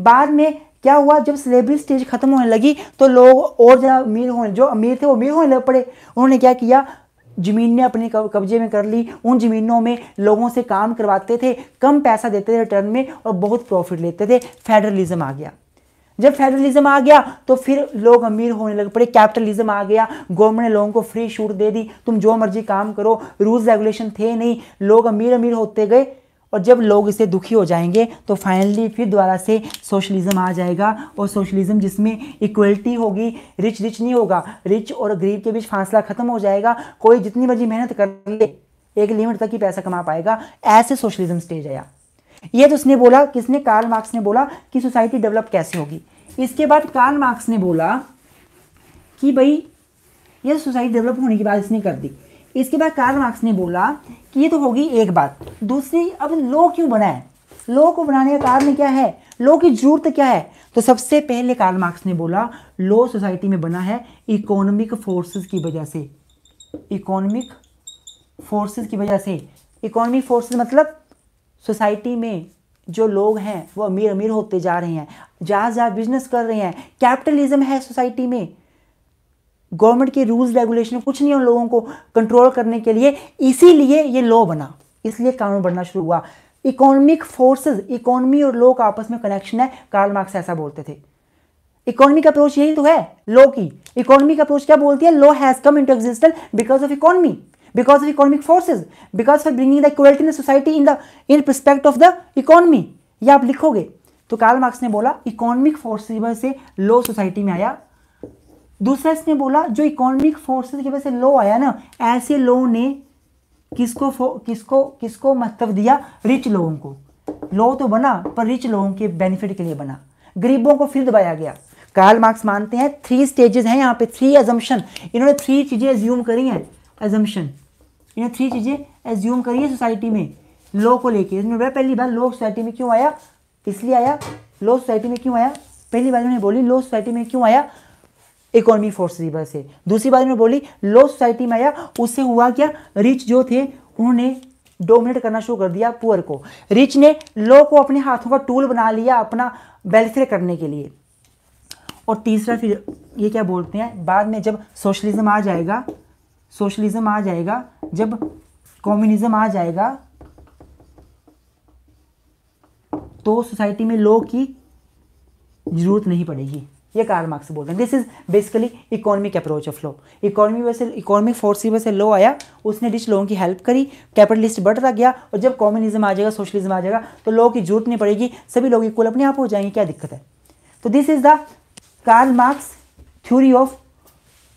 बाद में क्या हुआ जब स्लेबरी स्टेज खत्म होने लगी तो लोग और ज़्यादा अमीर होने जो अमीर थे वो अमीर होने लग पड़े उन्होंने क्या किया ने अपने कब्जे में कर ली उन ज़मीनों में लोगों से काम करवाते थे कम पैसा देते थे रिटर्न में और बहुत प्रॉफिट लेते थे फेडरलिज्म आ गया जब फेडरलिज्म आ गया तो फिर लोग अमीर होने लगे पड़े कैपिटलिज्म आ गया गवर्नमेंट ने लोगों को फ्री छूट दे दी तुम जो मर्जी काम करो रूल्स रेगुलेशन थे नहीं लोग अमीर अमीर होते गए और जब लोग इसे दुखी हो जाएंगे तो फाइनली फिर दोबारा से सोशलिज्म आ जाएगा और सोशलिज्म जिसमें इक्वलिटी होगी रिच रिच नहीं होगा रिच और गरीब के बीच फासला ख़त्म हो जाएगा कोई जितनी मर्जी मेहनत कर ले एक लिमिट तक ही पैसा कमा पाएगा ऐसे सोशलिज्म स्टेज आया ये तो उसने बोला किसने कार्ल मार्क्स ने बोला कि सोसाइटी डेवलप कैसे होगी इसके बाद कार्ल मार्क्स ने बोला कि भाई ये सोसाइटी डेवलप होने की बात इसने कर दी इसके बाद कार्ल मार्क्स ने बोला कि ये तो होगी एक बात दूसरी अब लो क्यों बनाए लो को बनाने का कारण क्या है लो की जरूरत क्या है तो सबसे पहले कार्ल मार्क्स ने बोला लो सोसाइटी में बना है इकोनॉमिक फोर्सेस की वजह से इकोनॉमिक फोर्सेस की वजह से इकोनॉमिक फोर्सेस मतलब सोसाइटी में जो लोग हैं वो अमीर अमीर होते जा रहे हैं जहाज जहां बिजनेस कर रहे हैं कैपिटलिज्म है सोसाइटी में गवर्नमेंट के रूल्स रेगुलेशन कुछ नहीं उन लोगों को कंट्रोल करने के लिए इसीलिए ये लॉ बना इसलिए कानून बनना शुरू हुआ इकोनॉमिक फोर्सेस इकोनॉमी और लॉ का आपस में कनेक्शन है कार्ल मार्क्स ऐसा बोलते थे इकोनॉमिक अप्रोच यही तो है लॉ की इकोनॉमिक अप्रोच क्या बोलती है law has come into existence because of economy because of economic forces because of bringing the equality in society in the in respect of the the economy आप लिखोगे तो कार्ल मार्क्स ने बोला economic वजह से लो सोसाइटी में आया दूसरा इसने बोला जो इकोनॉमिक फोर्सेस की वजह से लो आया ना ऐसे लो ने किसको किसको किसको महत्व दिया रिच लोगों को लो तो बना पर रिच लोगों के बेनिफिट के लिए बना गरीबों को फिर दबाया गया कार्ल मार्क्स मानते हैं थ्री स्टेजेस हैं यहाँ पे थ्री एजम्पन इन्होंने थ्री चीज़ें एज्यूम करी हैं एजम्पन इन्होंने थ्री चीज़ें एज्यूम करी है सोसाइटी में लो को लेके इसमें पहली बार लो सोसाइटी में क्यों आया इसलिए आया लो सोसाइटी में क्यों आया पहली बार उन्होंने बोली लो सोसाइटी में क्यों आया इकोनॉमिक फोर्स रिवर से दूसरी बार उन्होंने बोली लो सोसाइटी में आया उससे हुआ क्या रिच जो थे उन्होंने डोमिनेट करना शुरू कर दिया पुअर को रिच ने लो को अपने हाथों का टूल बना लिया अपना वेलफेयर करने के लिए और तीसरा फिर ये क्या बोलते हैं बाद में जब सोशलिज्म आ जाएगा सोशलिज्म आ जाएगा जब कम्युनिज्म आ जाएगा तो सोसाइटी में लॉ की जरूरत नहीं पड़ेगी ये कार्ल मार्क्स रहे हैं this is basically economic approach of law economy वैसे इकोनॉमिक फोर्स की वजह से लो आया उसने रिच लोगों की हेल्प करी कैपिटलिस्ट बढ़ता गया और जब कॉम्युनिज्म आ जाएगा सोशलिज्म आ जाएगा तो लोगों की जरूरत नहीं पड़ेगी सभी लोग इक्वल अपने आप हो जाएंगे क्या दिक्कत है तो this is the Karl Marx theory of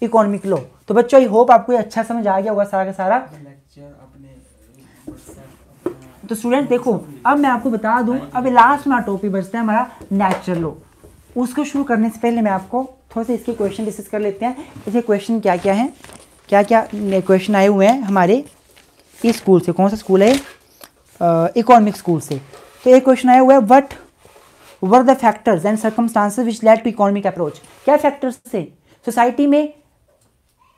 economic law तो बच्चों आई होप आपको ये अच्छा समझ आ गया होगा सारा का सारा तो स्टूडेंट देखो अब मैं आपको बता दूं अब लास्ट में टॉपिक बचता है हमारा नेचुरल लो उसको शुरू करने से पहले मैं आपको थोड़ा सा इसके क्वेश्चन डिस्कस कर लेते हैं इसके क्वेश्चन क्या क्या हैं क्या क्या क्वेश्चन आए हुए हैं हमारे इस स्कूल से कौन सा स्कूल है इकोनॉमिक स्कूल से तो एक क्वेश्चन आया हुआ है what were the factors and circumstances which led to economic approach क्या फैक्टर्स थे सोसाइटी में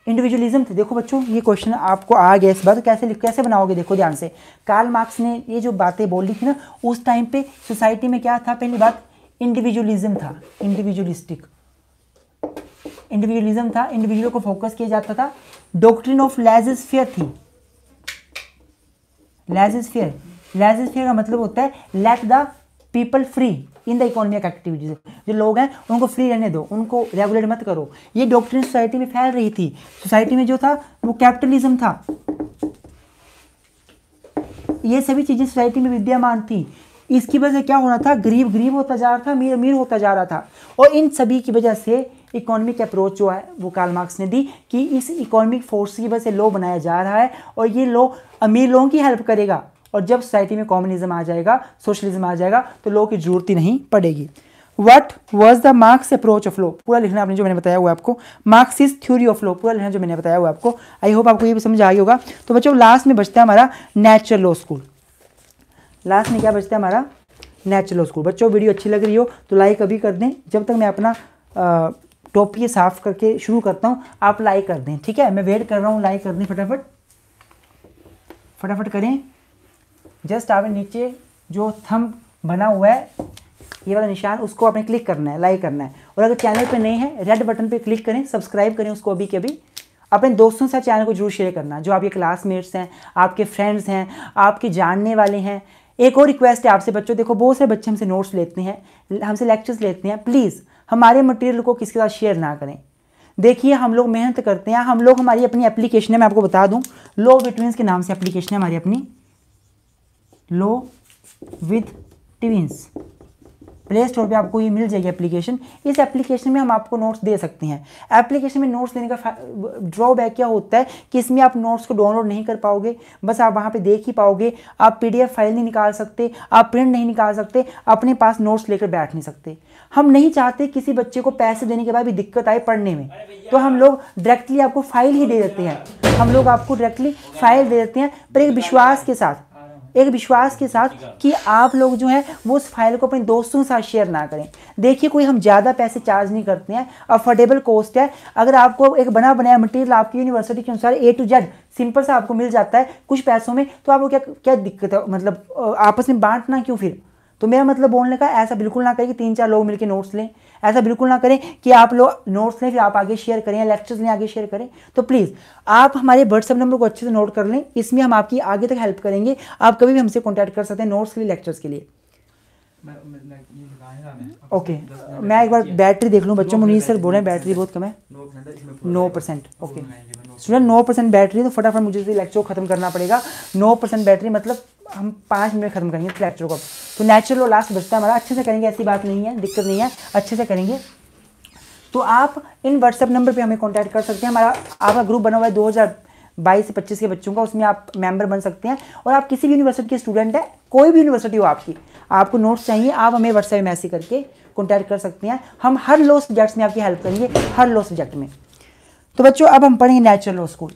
इंडिविजुअलिज्म थे देखो बच्चों ये क्वेश्चन आपको आ गया इस बार तो कैसे कैसे बनाओगे देखो ध्यान से कार्ल मार्क्स ने ये जो बातें बोली थी ना उस टाइम पे सोसाइटी में क्या था पहली बात इंडिविजुअलिज्म था इंडिविजुअलिस्टिक इंडिविजुअलिज्म था इंडिविजुअल को फोकस किया जाता था डॉक्ट्रिन ऑफ लेजेस फेयर थी लेजेस फेयर लेजेस फेयर का मतलब होता है let the people free in the economic activities जो लोग हैं उनको फ्री रहने दो उनको रेगुलेट मत करो ये डॉक्ट्रिन सोसाइटी में फैल रही थी सोसाइटी में जो था वो कैपिटलिज्म था ये सभी चीज़ें सोसाइटी में विद्यमान थी इसकी वजह से क्या हो रहा था गरीब गरीब होता जा रहा था अमीर अमीर होता जा रहा था और इन सभी की वजह से इकोनॉमिक अप्रोच जो है वो कार्ल मार्क्स ने दी कि इस इकोनॉमिक फोर्स की वजह से लॉ बनाया जा रहा है और ये लॉ अमीर लोगों की हेल्प करेगा और जब सोसाइटी में कॉम्युनिज्म आ जाएगा सोशलिज्म आ जाएगा तो लोगों की जरूरत ही नहीं पड़ेगी what was the Marx approach of law पूरा लिखना आपने जो मैंने बताया हुआ आपको Marx is theory of law पूरा लिखना जो मैंने बताया हुआ आपको आई होप आपको ये भी समझ आ गया होगा तो बच्चों लास्ट में बचता है हमारा नेचुरल लॉ स्कूल लास्ट में क्या बचता है हमारा नेचुरल लॉ स्कूल बच्चों वीडियो अच्छी लग रही हो तो लाइक अभी कर दें जब तक मैं अपना टॉपी साफ करके शुरू करता हूँ आप लाइक कर दें ठीक है मैं वेट कर रहा हूँ लाइक कर दें फटाफट फटाफट करें जस्ट आपने नीचे जो थम बना हुआ है ये वाला निशान उसको आपने क्लिक करना है लाइक करना है और अगर चैनल पे नहीं है रेड बटन पे क्लिक करें सब्सक्राइब करें उसको अभी के अभी अपने दोस्तों के साथ चैनल को जरूर शेयर करना जो आपके क्लासमेट्स हैं आपके फ्रेंड्स हैं आपके जानने वाले हैं एक और रिक्वेस्ट है आपसे बच्चों देखो बहुत सारे बच्चे हमसे नोट्स लेते हैं हमसे लेक्चर्स लेते हैं प्लीज़ हमारे मटेरियल को किसके साथ शेयर ना करें देखिए हम लोग मेहनत करते हैं हम लोग हमारी अपनी एप्लीकेशन है मैं आपको बता दूं लो विटमिन के नाम से एप्लीकेशन है हमारी अपनी law with twins play store पर आपको ये मिल जाएगी एप्लीकेशन इस एप्लीकेशन में हम आपको नोट्स दे सकते हैं एप्लीकेशन में नोट्स देने का ड्रॉबैक क्या होता है कि इसमें आप नोट्स को डाउनलोड नहीं कर पाओगे बस आप वहाँ पे देख ही पाओगे आप पीडीएफ फाइल नहीं निकाल सकते आप प्रिंट नहीं निकाल सकते अपने पास नोट्स लेकर बैठ नहीं सकते हम नहीं चाहते किसी बच्चे को पैसे देने के बाद भी दिक्कत आए पढ़ने में तो हम लोग डायरेक्टली आपको फाइल ही दे देते हैं हम लोग आपको डायरेक्टली फाइल दे देते हैं पर एक विश्वास के साथ एक विश्वास के साथ कि आप लोग जो है वो उस फाइल को अपने दोस्तों के साथ शेयर ना करें देखिए कोई हम ज़्यादा पैसे चार्ज नहीं करते हैं अफोर्डेबल कॉस्ट है अगर आपको एक बना बनाया मटेरियल आपकी यूनिवर्सिटी के अनुसार ए टू जेड सिंपल सा आपको मिल जाता है कुछ पैसों में तो आपको क्या क्या दिक्कत है मतलब आपस में बांटना क्यों फिर तो मेरा मतलब बोलने का ऐसा बिल्कुल ना करें कि तीन चार लोग मिलकर नोट्स लें ऐसा बिल्कुल ना करें कि आप लोग नोट्स लें फिर आप आगे शेयर करें या लेक्चर्स लें आगे शेयर करें तो प्लीज़ आप हमारे व्हाट्सअप नंबर को अच्छे से नोट कर लें इसमें हम आपकी आगे तक हेल्प करेंगे आप कभी भी हमसे कॉन्टैक्ट कर सकते हैं नोट्स के लिए लेक्चर्स के लिए ओके मैं एक बार बैटरी देख लूँ बच्चों मुनीर सर बोल रहे हैं बैटरी बहुत कम है नौ परसेंट ओके स्टूडेंट नौ परसेंट बैटरी तो फटाफट मुझे इस लेक्चर को खत्म करना पड़ेगा नौ परसेंट बैटरी मतलब हम पाँच मिनट खत्म करेंगे इस लेक्चर को तो नेचुरल और लास्ट बचता है हमारा अच्छे से करेंगे ऐसी बात नहीं है दिक्कत नहीं है अच्छे से करेंगे तो आप इन व्हाट्सअप नंबर पर हमें कॉन्टैक्ट कर सकते हैं हमारा आपका ग्रुप बना हुआ है दो हज़ार बाईस से पच्चीस के बच्चों का उसमें आप मेंबर बन सकते हैं और आप किसी भी यूनिवर्सिटी के स्टूडेंट हैं कोई भी यूनिवर्सिटी हो आपकी आपको नोट्स चाहिए आप हमें व्हाट्सएप मैसेज करके कॉन्टैक्ट कर सकते हैं हम हर लो सब्जेक्ट्स में आपकी हेल्प करेंगे हर लो सब्जेक्ट में तो बच्चों अब हम पढ़ेंगे नेचुरल लॉ स्कूल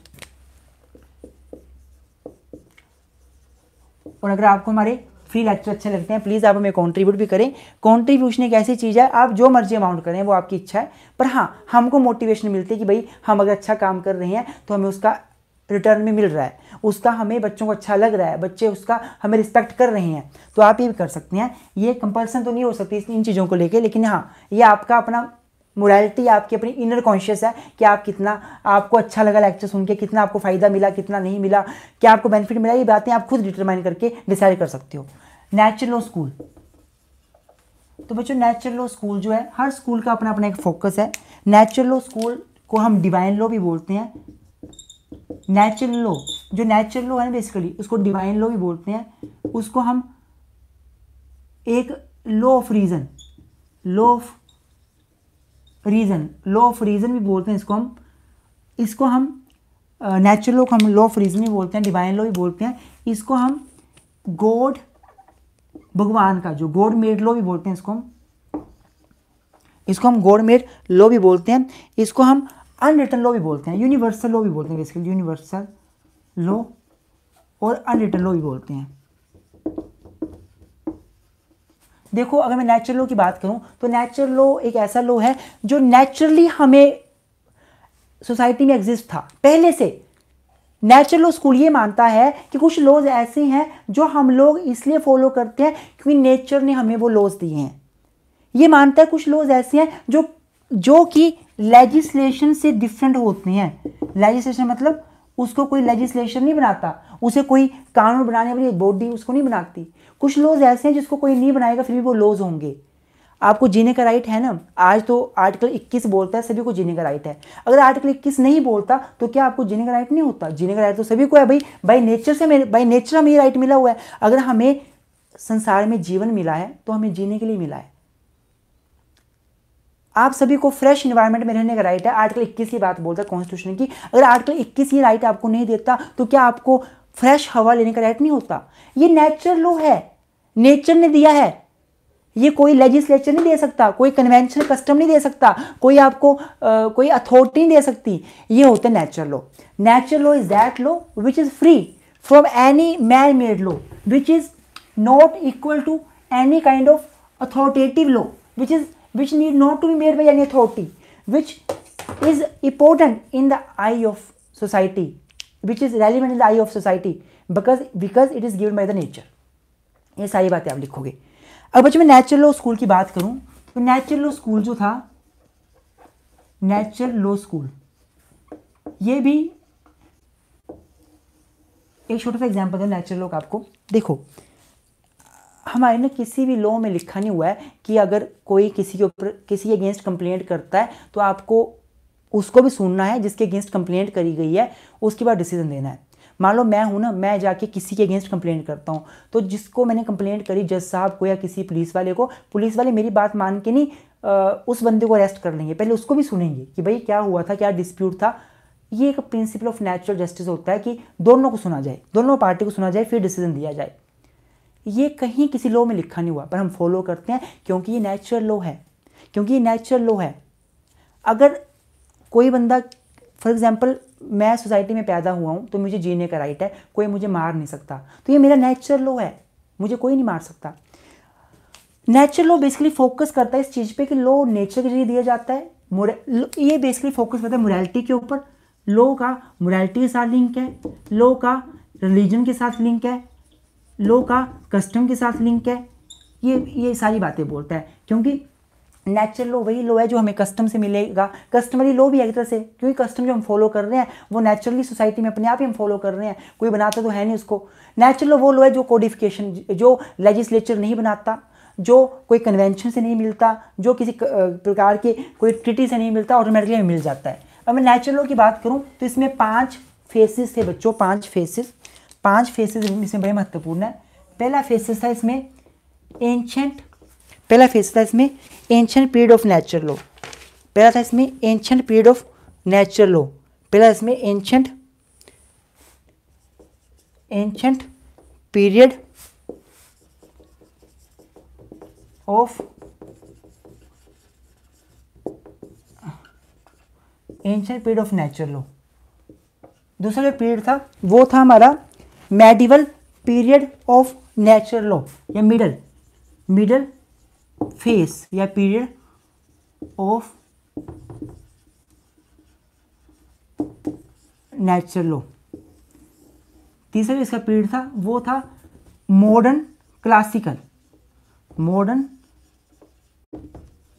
और अगर आपको हमारे फ्री लेक्चर अच्छे लगते हैं प्लीज़ आप हमें कंट्रीब्यूट भी करें कंट्रीब्यूशन एक ऐसी चीज़ है आप जो मर्जी अमाउंट करें वो आपकी इच्छा है पर हाँ हमको मोटिवेशन मिलती है कि भाई हम अगर अच्छा काम कर रहे हैं तो हमें उसका रिटर्न में मिल रहा है उसका हमें बच्चों को अच्छा लग रहा है बच्चे उसका हमें रिस्पेक्ट कर रहे हैं तो आप ये भी कर सकते हैं ये कंपल्सन तो नहीं हो सकती इन चीज़ों को लेके लेकिन हाँ ये आपका अपना मोरालिटी आपकी अपनी इनर कॉन्शियस है कि आप कितना आपको अच्छा लगा लेक्चर सुन के कितना आपको फ़ायदा मिला कितना नहीं मिला क्या आपको बेनिफिट मिला ये बातें आप खुद डिटरमाइन करके डिसाइड कर सकते हो नेचुरल स्कूल तो बच्चों नेचुरल लो स्कूल जो है हर स्कूल का अपना अपना एक फोकस है नेचुरल लो स्कूल को हम डिवाइन लो भी बोलते हैं नेचुरल लो जो नेचुरल लो है ना बेसिकली उसको डिवाइन लो भी बोलते हैं उसको हम एक law of reason law of reason law of reason भी बोलते हैं इसको हम इसको हम नेचुरल लॉ को हम लॉ ऑफ रीज़न भी बोलते हैं डिवाइन लॉ भी बोलते हैं इसको हम गॉड भगवान का जो गॉड मेड लॉ भी बोलते हैं इसको हम इसको हम गॉड मेड लॉ भी बोलते हैं इसको हम अनरिटन लॉ भी बोलते हैं यूनिवर्सल लॉ भी बोलते हैं बेसिकली यूनिवर्सल लॉ और अनरिटन लॉ भी बोलते हैं देखो अगर मैं नेचुरल लॉ की बात करूँ तो नेचुरल लॉ एक ऐसा लॉ है जो नेचुरली हमें सोसाइटी में एग्जिस्ट था पहले से नेचुरल लॉ स्कूल ये मानता है कि कुछ लॉज ऐसे हैं जो हम लोग इसलिए फॉलो करते हैं क्योंकि नेचर ने हमें वो लॉज दिए हैं ये मानता है कुछ लॉज ऐसे हैं जो जो कि लेजिस्लेशन से डिफरेंट होते हैं लेजिस्लेशन मतलब उसको कोई लेजिस्लेशन नहीं बनाता उसे कोई कानून बनाने वाली बॉडी उसको नहीं बनाती कुछ लॉज ऐसे हैं जिसको कोई नहीं बनाएगा फिर भी वो लॉज होंगे आपको जीने का राइट है ना आज तो आर्टिकल 21 बोलता है सभी को जीने का राइट है अगर आर्टिकल 21 नहीं बोलता तो क्या आपको जीने का राइट नहीं होता जीने का राइट तो सभी को है भाई बाई नेचर से मेरे बाई नेचर हमें ये राइट मिला हुआ है अगर हमें संसार में जीवन मिला है तो हमें जीने के लिए मिला है आप सभी को फ्रेश इन्वायरमेंट में रहने का राइट है आर्टिकल 21 की बात बोलता है कॉन्स्टिट्यूशन की अगर आर्टिकल 21 ये राइट आपको नहीं देता तो क्या आपको फ्रेश हवा लेने का राइट नहीं होता ये नेचुरल लॉ है नेचर ने दिया है ये कोई लेजिस्लेचर नहीं दे सकता कोई कन्वेंशन कस्टम नहीं दे सकता कोई आपको आ, कोई अथॉरिटी नहीं दे सकती ये होता है natural law natural law is that law which is free from any man made law which is not equal to any kind of authoritative law which is which need not to be made by any authority which is important in the eye of society which is relevant in the eye of society because because it is given by the nature ये सारी बातें आप लिखोगे अब बच्चों मैं natural law school की बात करूँ तो नेचुरल लॉ स्कूल जो था नेचुरल लॉ स्कूल ये भी एक छोटा सा एग्जाम्पल था नेचुरल लॉ का आपको देखो हमारे ना किसी भी लॉ में लिखा नहीं हुआ है कि अगर कोई किसी के ऊपर किसी अगेंस्ट कंप्लेंट करता है तो आपको उसको भी सुनना है जिसके अगेंस्ट कंप्लेंट करी गई है उसके बाद डिसीजन देना है मान लो मैं हूँ ना मैं जाके किसी के अगेंस्ट कंप्लेंट करता हूँ तो जिसको मैंने कंप्लेंट करी जज साहब को या किसी पुलिस वाले को पुलिस वाले मेरी बात मान के नहीं आ, उस बंदे को अरेस्ट कर लेंगे पहले उसको भी सुनेंगे कि भाई क्या हुआ था क्या डिस्प्यूट था ये एक प्रिंसिपल ऑफ नेचुरल जस्टिस होता है कि दोनों को सुना जाए दोनों पार्टी को सुना जाए फिर डिसीजन दिया जाए ये कहीं किसी लॉ में लिखा नहीं हुआ पर हम फॉलो करते हैं क्योंकि ये नेचुरल लॉ है क्योंकि ये नेचुरल लॉ है अगर कोई बंदा फॉर एग्जाम्पल मैं सोसाइटी में पैदा हुआ हूँ तो मुझे जीने का राइट है कोई मुझे मार नहीं सकता तो ये मेरा नेचुरल लॉ है मुझे कोई नहीं मार सकता नेचुरल लॉ बेसिकली फोकस करता है इस चीज़ पे कि लॉ नेचर के जरिए दिया जाता है ये बेसिकली फोकस करता है मोरालिटी के ऊपर लॉ का मोरालिटी के साथ लिंक है लॉ का रिलीजन के साथ लिंक है लॉ का कस्टम के साथ लिंक है ये ये सारी बातें बोलता है क्योंकि नेचुरल लो वही लो है जो हमें कस्टम से मिलेगा कस्टमरी लो भी है एक तरह से क्योंकि कस्टम जो हम फॉलो कर रहे हैं वो नेचुरली सोसाइटी में अपने आप ही हम फॉलो कर रहे हैं कोई बनाता तो है नहीं उसको नेचुरल वो लो है जो कोडिफिकेशन जो लेजिस्लेचर नहीं बनाता जो कोई कन्वेंशन से नहीं मिलता जो किसी प्रकार के कोई ट्रिटी से नहीं मिलता ऑटोमेटिकली हमें मिल जाता है अब मैं नेचुरल लो की बात करूँ तो इसमें पाँच फेसिस थे बच्चों पाँच फेसिस पाँच फेसिस इसमें बड़े महत्वपूर्ण है पहला फेसिस था इसमें एंशेंट पहला फेस था इसमें ancient period of natural law पहला था इसमें ancient period of natural law पहला इसमें ancient ancient period of ancient period of natural law दूसरा जो पीरियड था वो था हमारा medieval period of natural law या मिडल मिडल फेस या पीरियड ऑफ नेचुरल लॉ तीसरा जो इसका पीरियड था वो था modern classical modern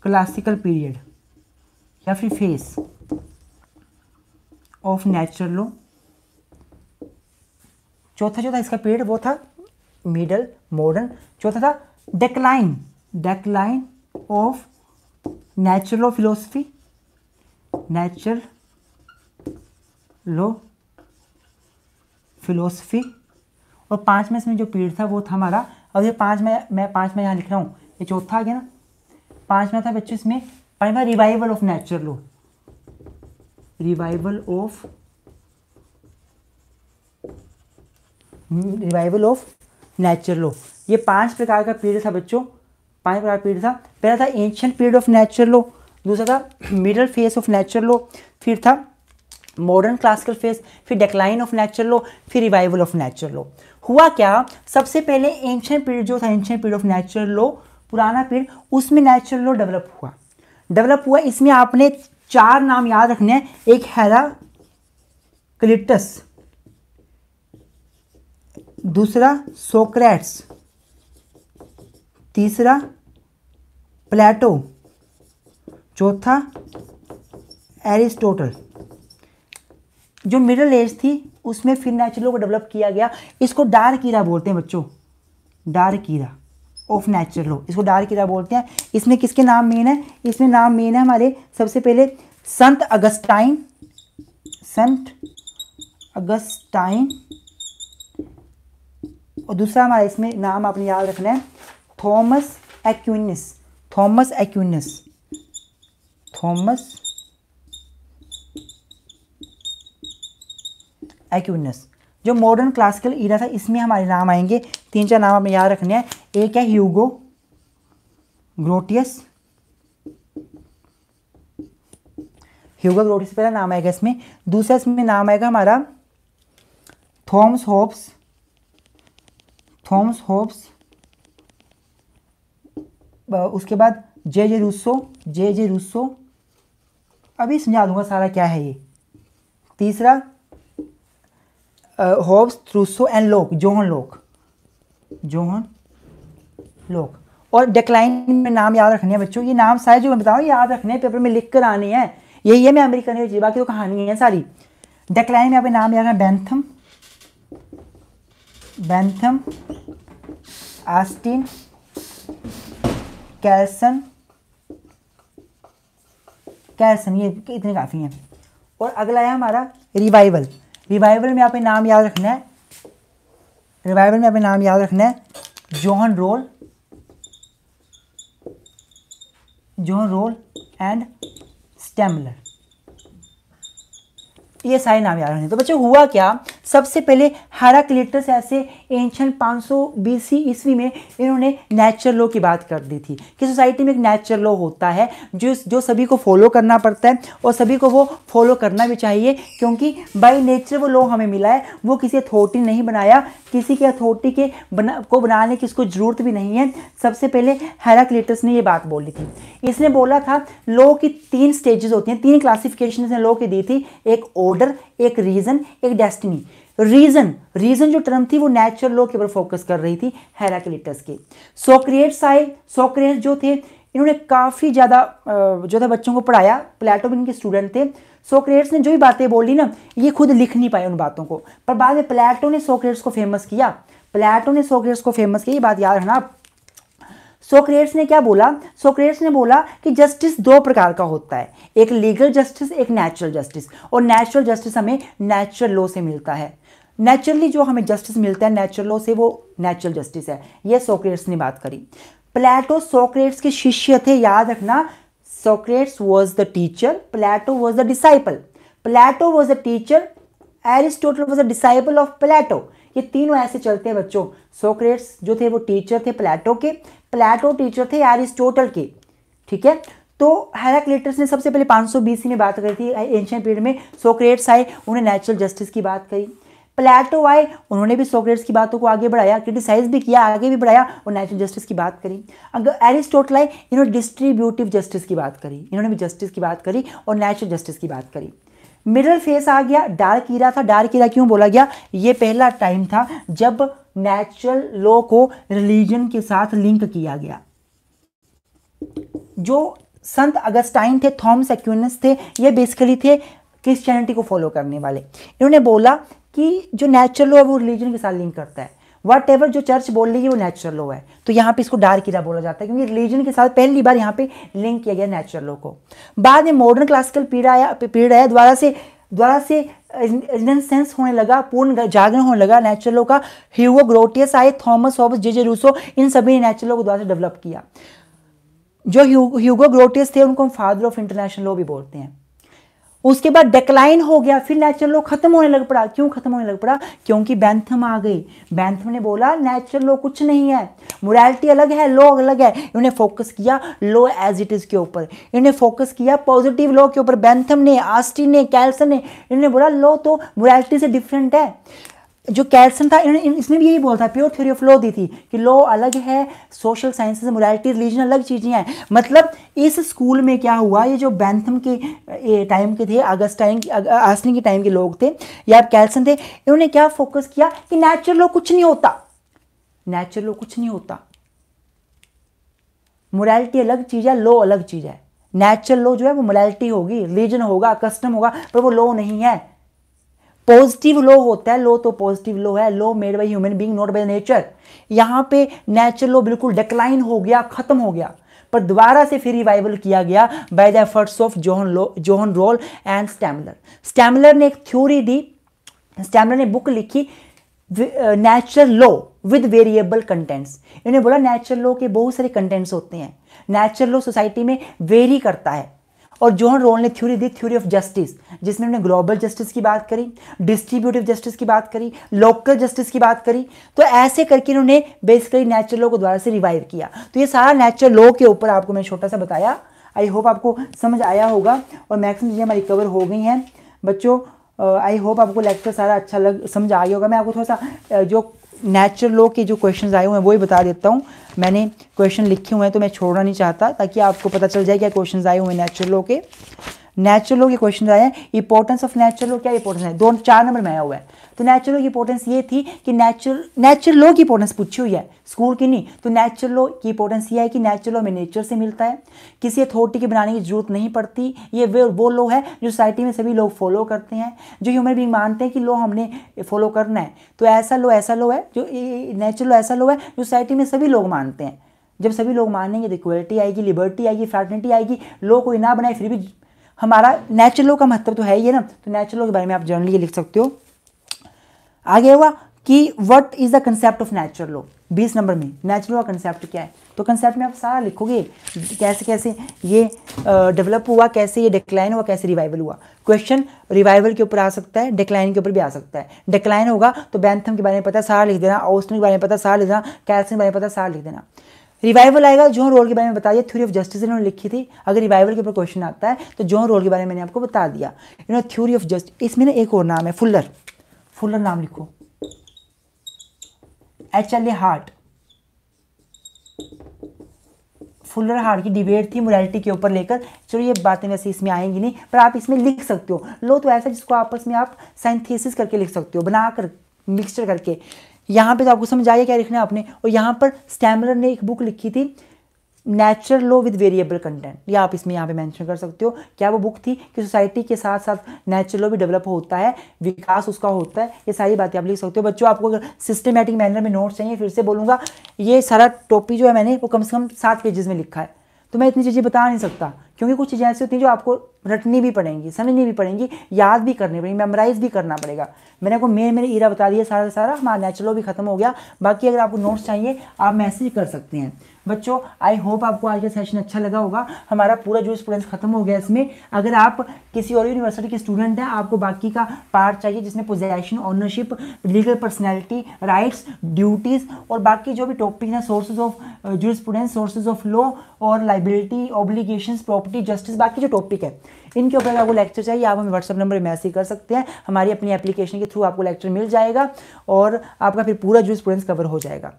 classical period या फिर फेस ऑफ नेचुरल लॉ चौथा जो था इसका पीरियड वो था मिडल मॉडर्न चौथा था decline decline of natural philosophy natural law philosophy और पांच में इसमें जो पीरियड था वो था हमारा अब ये पाँच में मैं पांच में यहाँ लिख रहा हूँ ये चौथा आ गया ना पांच में था बच्चों इसमें पाँच में revival of natural law revival of revival of natural law ये पांच प्रकार का पीरियड था बच्चों पाँच प्रकार पीरियड था पहला था ancient period of natural law दूसरा था middle phase of natural law फिर था मॉडर्न क्लासिकल फेस फिर डेक्लाइन ऑफ नेचुरल लो फिर रिवाइवल ऑफ नेचुरल लो हुआ क्या सबसे पहले एंशियंट पीरियड जो था ancient period of natural law पुराना पीरियड उसमें नेचुरल लो डेवलप हुआ डेवलप हुआ इसमें आपने चार नाम याद रखने हैं एक हैरा क्लिटस दूसरा सोक्रेट्स तीसरा प्लेटो चौथा एरिस्टोटल जो मिडल एज थी उसमें फिर नेचुरल को डेवलप किया गया इसको डार कीरा बोलते हैं बच्चों डार कीरा ऑफ नेचुरल लॉ इसको डार कीरा बोलते हैं इसमें किसके नाम मेन है इसमें नाम मेन है हमारे सबसे पहले संत अगस्टाइन संत अगस्टाइन और दूसरा हमारा इसमें नाम आपने याद रखना है Thomas Aquinas Thomas Aquinas Thomas Aquinas जो मॉडर्न क्लासिकल ईरा था इसमें हमारे नाम आएंगे तीन चार नाम हमें याद रखने हैं एक है ह्यूगो ग्रोटियस ह्यूगो ग्रोटियस पहला नाम आएगा इसमें दूसरा इसमें नाम आएगा हमारा थॉम्स होप्स थॉम्स होप्स उसके बाद जे जे रूसो जे जे रूसो अभी समझा दूंगा सारा क्या है ये तीसरा Hobbes Rousseau and Locke John Locke John Locke और डेक्लाइन में नाम याद रखने हैं बच्चों ये नाम सारे जो मैं बताऊँ याद रखने पेपर में लिख कर आने हैं यही है मैं अमेरिकन की बाकी तो कहानी है सारी डेक्लाइन में अपने नाम याद रखना Bentham Bentham Austin Kelsen Kelsen ये इतने काफ़ी हैं और अगला है हमारा रिवाइवल रिवाइवल में आप नाम याद रखना है रिवाइवल में आप नाम याद रखना है John Rawls John Rawls and Stammler ये सारे नाम याद रखने तो बच्चों हुआ क्या सबसे पहले हाराक्लेटस ऐसे एंशन 500 सौ बीसी ईस्वी में इन्होंने नेचुरल लॉ की बात कर दी थी कि सोसाइटी में एक नेचुरल लॉ होता है जो जो सभी को फॉलो करना पड़ता है और सभी को वो फॉलो करना भी चाहिए क्योंकि बाई नेचर वो लॉ हमें मिला है वो किसी अथॉरिटी ने नहीं बनाया किसी के अथॉरिटी के बना को बनाने की इसको ज़रूरत भी नहीं है सबसे पहले हेराक्लेटस ने ये बात बोली थी इसने बोला था लॉ की तीन स्टेजेस होती हैं तीन क्लासिफिकेशन इसने लॉ की दी थी एक ऑर्डर एक रीज़न एक डेस्टिनी रीजन रीजन जो टर्म थी वो नेचुरल लॉ के ऊपर फोकस कर रही थी हेराक्लिटस की सोक्रेट्स आए सोक्रेट जो थे इन्होंने काफ़ी ज़्यादा जो था बच्चों को पढ़ाया प्लेटो भी इनके स्टूडेंट थे सोक्रेट्स ने जो भी बातें बोली ना ये खुद लिख नहीं पाए उन बातों को पर बाद में प्लेटो ने सोक्रेट्स को फेमस किया प्लेटो ने सोक्रेट्स को फेमस किया ये बात याद रखना सोक्रेट्स ने क्या बोला सोक्रेट्स ने बोला कि जस्टिस दो प्रकार का होता है एक लीगल जस्टिस एक नेचुरल जस्टिस और नेचुरल जस्टिस हमें नेचुरल लॉ से मिलता है नेचुरली जो हमें जस्टिस मिलता है नेचुरल लॉ से वो नेचुरल जस्टिस है ये सोक्रेट्स ने बात करी प्लेटो सोक्रेट्स के शिष्य थे याद रखना Socrates was the teacher Plato was the disciple Plato was a teacher Aristotle was a disciple of Plato ये तीनों ऐसे चलते हैं बच्चों सोक्रेट्स जो थे वो टीचर थे प्लेटो के प्लेटो टीचर थे एरिस्टोटल के ठीक है तो हेराक्लेटस ने सबसे पहले 500 बीसी में बात करी थी एंशियन पीरियड में सोक्रेट्स आए उन्हें नेचुरल जस्टिस की बात करी प्लेटो आए उन्होंने भी सोक्रेट्स की बातों को आगे बढ़ाया क्रिटिसाइज भी किया आगे भी बढ़ाया और नेचुरल जस्टिस की बात करी अगर एरिस्टोटल आए इन्होंने डिस्ट्रीब्यूटिव जस्टिस की बात करी इन्होंने भी जस्टिस की बात करी और नेचुरल जस्टिस की बात करी मिडल फेस आ गया डार्क ईरा था डार्क ईरा क्यों बोला गया ये पहला टाइम था जब नेचुरल लॉ को रिलीजन के साथ लिंक किया गया जो संत अगस्टाइन थे थॉम्स एक्यूनस थे ये बेसिकली थे क्रिश्चियनिटी को फॉलो करने वाले इन्होंने बोला कि जो नेचुरल लॉ है वो रिलीजन के साथ लिंक करता है वट एवर जो चर्च बोल रही है वो नेचुरल लॉ है तो यहाँ पे इसको डार्क किला बोला जाता है क्योंकि रिलीजन के साथ पहली बार यहाँ पे लिंक किया गया नेचुरल लॉ को बाद में मॉडर्न क्लासिकल पीरियड आया पीरियड आया द्वारा से द्वारा से सेंस होने लगा पूर्ण जागरण होने लगा नेचुरल लॉ का ह्यूगो ग्रोटियस आए Thomas Hobbes J J Rousseau इन सभी ने नेचुरल लॉ को द्वारा से डेवलप किया जो ह्यूगो ग्रोटियस थे उनको हम फादर ऑफ इंटरनेशनल लॉ भी बोलते हैं उसके बाद डेक्लाइन हो गया फिर नेचुरल लॉ खत्म होने लग पड़ा क्यों खत्म होने लग पड़ा क्योंकि बैंथम आ गई बैंथम ने बोला नेचुरल लॉ कुछ नहीं है मोरालिटी अलग है लॉ अलग है इन्होंने फोकस किया लॉ एज इट इज के ऊपर इन्होंने फोकस किया पॉजिटिव लॉ के ऊपर बैंथम ने आस्टी ने कैल्सन ने इन्होंने बोला लॉ तो मोरालिटी से डिफरेंट है जो कैल्सन था इन्होंने इसने भी यही बोला था प्योर थ्योरी ऑफ लॉ दी थी कि लॉ अलग है सोशल साइंसेज मोरालिटी रिलीजन अलग चीज़ें हैं मतलब इस स्कूल में क्या हुआ ये जो बैंथम के टाइम के थे अगस्त अगस्टाइन आसनी के टाइम के लोग थे या कैल्सन थे इन्होंने क्या फोकस किया कि नेचुरल लॉ कुछ नहीं होता नेचुरल लॉ कुछ नहीं होता मोरालिटी अलग चीज़ है लॉ अलग चीज़ है नेचुरल लॉ जो है वो मोरालिटी होगी रिलीजन होगा कस्टम होगा पर वो लॉ नहीं है पॉजिटिव लो होता है लो तो पॉजिटिव लो है law made by human being not by nature यहाँ पे नेचर लो बिल्कुल डिक्लाइन हो गया खत्म हो गया पर दोबारा से फिर रिवाइवल किया गया by the efforts of John Locke John Rawls and Stammler Stammler ने एक थ्योरी दी स्टैमलर ने बुक लिखी natural law with variable contents इन्हें बोला नेचुरल लो के बहुत सारे कंटेंट्स होते हैं नेचुरल लो सोसाइटी में वेरी करता है और जोहन रोल ने थ्योरी दी थ्योरी ऑफ जस्टिस जिसमें उन्होंने ग्लोबल जस्टिस की बात करी डिस्ट्रीब्यूटिव जस्टिस की बात करी लोकल जस्टिस की बात करी तो ऐसे करके इन्होंने बेसिकली नेचुरल लॉ को द्वारा से रिवाइव किया तो ये सारा नेचुरल लॉ के ऊपर आपको मैंने छोटा सा बताया आई होप आपको समझ आया होगा और मैक्सिमम चीज़ें हमारी कवर हो गई हैं बच्चों आई uh, होप आपको लेक्चर सारा अच्छा लग समझ आ गया होगा मैं आपको थोड़ा सा uh, जो नेचुरल लॉ के जो क्वेश्चन आए हुए हैं वो ही बता देता हूँ मैंने क्वेश्चन लिखे हुए हैं तो मैं छोड़ना नहीं चाहता ताकि आपको पता चल जाए क्या क्वेश्चन आए हुए हैं नेचुरल लॉ के नेचुरल के क्वेश्चन आए हैं इंपॉर्टेंस ऑफ नेचुरल क्या इंपॉर्टेंस है दो चार नंबर में आया हुआ है तो नेचुरल की इंपॉर्टेंस ये थी कि नेचुरल नेचुरल लॉ की इंपॉर्टेंस पूछी हुई है स्कूल की नहीं तो नेचुरल लॉ की इंपॉर्टेंस ये है कि नेचुरल लॉ में नेचर से मिलता है किसी अथॉरिटी के बनाने की जरूरत नहीं पड़ती ये वे वो लॉ है जो सोसाइटी में सभी लोग फॉलो करते हैं जो ह्यूमन बींग मानते हैं कि लॉ हमने फॉलो करना है तो ऐसा लॉ ऐसा लॉ है जो नेचुरल लॉ ऐसा लॉ है जो सोसाइटी में सभी लोग मानते हैं जब सभी लोग मानेंगे तो इक्वलिटी आएगी लिबर्टी आएगी फ्रैटर्निटी आएगी लॉ कोई ना बनाए फिर भी हमारा नेचुरल का महत्व तो है ही है ना तो नेचुरल के बारे में आप जर्नली ये लिख सकते हो आगे हुआ कि what is the concept of natural law बीस नंबर में नेचुरल का कंसेप्ट क्या है तो कंसेप्ट में आप सारा लिखोगे कैसे कैसे ये डेवलप हुआ कैसे ये डिक्लाइन हुआ कैसे रिवाइवल हुआ क्वेश्चन रिवाइवल के ऊपर आ सकता है डिक्लाइन के ऊपर भी आ सकता है डिक्लाइन होगा तो बैंथम के बारे में पता सारा लिख देना ऑस्टन के बारे में पता सारा लिख देना कैल्सन के बारे में पता सारा लिख देना रिवाइवल आएगा जॉन रोल के बारे में बताया थ्योरी ऑफ जस्टिस इन्होंने लिखी थी अगर रिवाइवल के ऊपर क्वेश्चन आता है तो जो रोल के बारे में मैंने आपको बता दिया इन्होंने थ्योरी ऑफ जस्टिस इसमें ना एक और नाम है फुल्लर फुल्लर नाम लिखो H L A Hart Fuller Hart की डिबेट थी मोरालिटी के ऊपर लेकर चलो ये बातें वैसे इसमें आएंगी नहीं पर आप इसमें लिख सकते हो लो तो ऐसा जिसको आपस में आप साइंथेसिस करके लिख सकते हो बना कर मिक्सचर करके यहाँ पे तो आपको समझ आया क्या लिखना है आपने और यहाँ पर स्टैमलर ने एक बुक लिखी थी natural law with variable content ये आप इसमें यहाँ पे मेंशन कर सकते हो क्या वो बुक थी कि सोसाइटी के साथ साथ नेचुरल लॉ भी डेवलप होता है विकास उसका होता है ये सारी बातें आप लिख सकते हो बच्चों आपको अगर सिस्टमेटिक मैनर में नोट्स चाहिए फिर से बोलूँगा ये सारा टॉपिक जो है मैंने वो कम से कम सात पेजेस में लिखा है तो मैं इतनी चीज़ें बता नहीं सकता क्योंकि कुछ चीज़ें ऐसी होती हैं जो आपको रटनी भी पड़ेंगी समझनी भी पड़ेंगी याद भी करनी पड़ेगी मेमोराइज भी करना पड़ेगा मैंने आपको मेन मेरे ईरा बता दिया सारा सारा हमारा नेचुरल भी खत्म हो गया बाकी अगर आपको नोट्स चाहिए आप मैसेज कर सकते हैं बच्चों आई होप आपको आज का सेशन अच्छा लगा होगा हमारा पूरा जो स्टूडेंट्स खत्म हो गया इसमें अगर आप किसी और यूनिवर्सिटी के स्टूडेंट हैं आपको बाकी का पार्ट चाहिए जिसमें possession ownership legal personality rights duties और बाकी जो भी टॉपिक हैं सोर्सेज ऑफ जो स्टूडेंट्स सोर्सेज ऑफ लॉ और लाइबिलिटी ऑब्लिगेशन प्रॉपर्टी जस्टिस बाकी जो टॉपिक है इनके ऊपर आपको लेक्चर चाहिए आप हमें व्हाट्सअप नंबर मैसेज कर सकते हैं हमारी अपनी एप्लीकेशन के थ्रू आपको लेक्चर मिल जाएगा और आपका फिर पूरा जो स्टूडेंट्स कवर हो जाएगा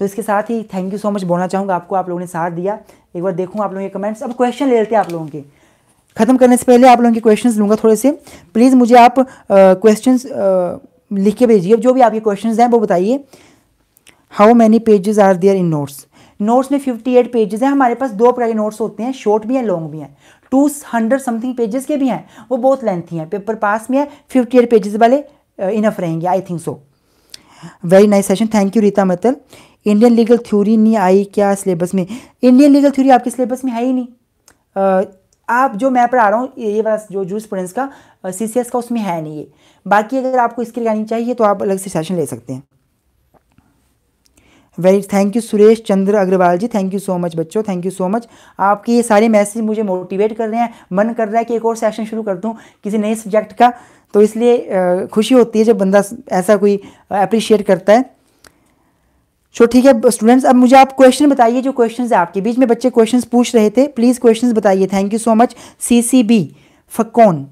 तो इसके साथ ही थैंक यू सो मच बोलना चाहूँगा आपको आप लोगों ने साथ दिया एक बार देखूँ आप लोगों के कमेंट्स अब क्वेश्चन ले लेते हैं आप लोगों के ख़त्म करने से पहले आप लोगों के क्वेश्चंस लूँगा थोड़े से प्लीज़ मुझे आप क्वेश्चंस लिख के भेजिए जो भी आपके क्वेश्चंस हैं वो बताइए how many pages are there in notes notes में फिफ्टी एट पेजेस हैं हमारे पास दो प्रकार के नोट्स होते हैं शॉर्ट भी हैं लॉन्ग भी हैं टू हंड्रेड समथिंग पेजेस के भी हैं वो बहुत लेंथी हैं पेपर पास में है फिफ्टी एट पेजेस वाले इनफ रहेंगे I think so very nice session thank you Rita Mittal Indian legal theory नहीं आई क्या सिलेबस में इंडियन लीगल थ्योरी आपके सिलेबस में है ही नहीं आप जो मैं पढ़ा रहा हूँ ये वाला जो जूस स्टूडेंट्स का सी का उसमें है नहीं ये बाकी अगर आपको इसकी लगानी चाहिए तो आप अलग से सेशन ले सकते हैं very thank you Suresh Chandra Agrawal ji thank you so much बच्चों थैंक यू सो मच आपके ये सारे मैसेज मुझे मोटिवेट कर रहे हैं मन कर रहा है कि एक और सेशन शुरू कर दूँ किसी नए सब्जेक्ट का तो इसलिए खुशी होती है जब बंदा ऐसा कोई अप्रिशिएट करता है सो ठीक है स्टूडेंट्स अब मुझे आप क्वेश्चन बताइए जो क्वेश्चन है आपके बीच में बच्चे क्वेश्चन पूछ रहे थे प्लीज़ क्वेश्चन बताइए thank you so much C C B फकोन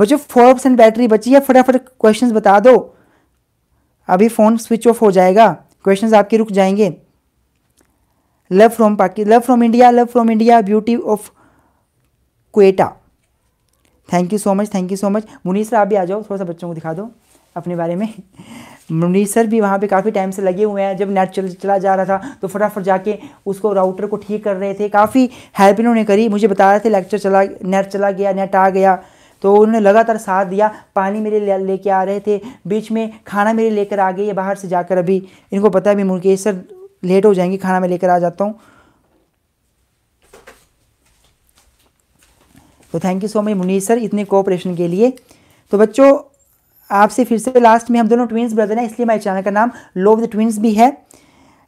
बच्चों फोर ऑप्शन बैटरी बची है फटाफट क्वेश्चन बता दो अभी फ़ोन स्विच ऑफ हो जाएगा क्वेश्चन आपके रुक जाएंगे लव फ्रॉम पाकि love from India love from India beauty of Quetta thank you so much thank you so much मुनीसरा आप भी आ जाओ थोड़ा सा बच्चों को दिखा दो अपने बारे में मुनीर सर भी वहाँ पे काफ़ी टाइम से लगे हुए हैं जब नेट चल चला जा रहा था तो फटाफट जाके उसको राउटर को ठीक कर रहे थे काफ़ी हेल्प इन्होंने करी मुझे बता रहे थे लेक्चर चला नेट चला गया नेट आ गया तो उन्होंने लगातार साथ दिया पानी मेरे लेके आ रहे थे बीच में खाना मेरे लेकर आ गए ये बाहर से जाकर अभी इनको पता है भी मुकेश सर लेट हो जाएंगे खाना मैं लेकर आ जाता हूँ तो thank you so much Munir sir इतने कोऑपरेशन के लिए तो बच्चों आपसे फिर से लास्ट में हम दोनों ट्विंस ब्रदर हैं इसलिए मेरे चैनल का नाम लो द ट्विंस भी है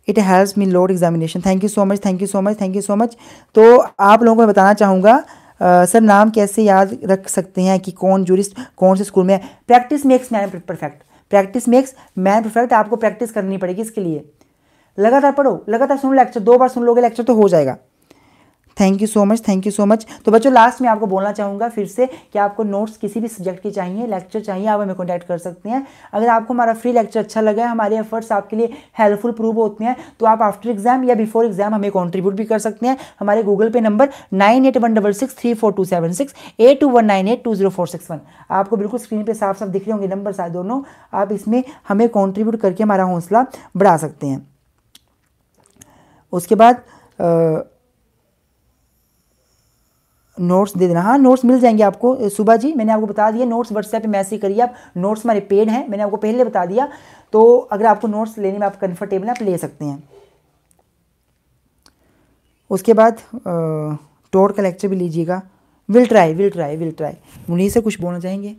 it has me load examination thank you so much thank you so much thank you so much तो आप लोगों को बताना चाहूँगा सर नाम कैसे याद रख सकते हैं कि कौन जूरिस्ट कौन से स्कूल में है practice makes man perfect practice makes man perfect आपको प्रैक्टिस करनी पड़ेगी इसके लिए लगातार पढ़ो लगातार सुनो लेक्चर दो बार सुन लोगे लेक्चर तो हो जाएगा thank you so much thank you so much तो बच्चों लास्ट में आपको बोलना चाहूँगा फिर से कि आपको नोट्स किसी भी सब्जेक्ट के चाहिए लेक्चर चाहिए आप हमें कॉन्टैक्ट कर सकते हैं अगर आपको हमारा फ्री लेक्चर अच्छा लगा है हमारे एफर्ट्स आपके लिए हेल्पफुल प्रूव होते हैं तो आप आफ्टर एग्जाम या बिफोर एग्जाम हमें कॉन्ट्रीब्यूट भी कर सकते हैं हमारे गूगल पे number nine eight one double six three four two seven six eight two one nine eight two zero four six one आपको बिल्कुल स्क्रीन पर साफ साफ दिख रहे होंगे नंबर साथ दोनों आप इसमें हमें कॉन्ट्रीब्यूट करके हमारा हौसला बढ़ा सकते हैं उसके बाद नोट्स दे देना हाँ नोट्स मिल जाएंगे आपको सुबह जी मैंने आपको बता दिया नोट्स व्हाट्सएप पे मैसेज करिए आप नोट्स हमारे पेड हैं मैंने आपको पहले बता दिया तो अगर आपको नोट्स लेने में आप कंफर्टेबल हैं आप ले सकते हैं उसके बाद टोर का लेक्चर भी लीजिएगा will try will try will try Munir से कुछ बोलना चाहेंगे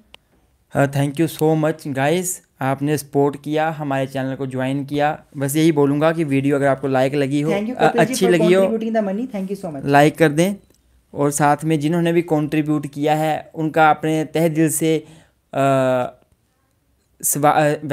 thank you so much guys आपने सपोर्ट किया हमारे चैनल को ज्वाइन किया बस यही बोलूँगा कि वीडियो अगर आपको लाइक लगी हो अच्छी लगी हो मनी thank you so much like कर दें और साथ में जिन्होंने भी कंट्रीब्यूट किया है उनका अपने तह दिल से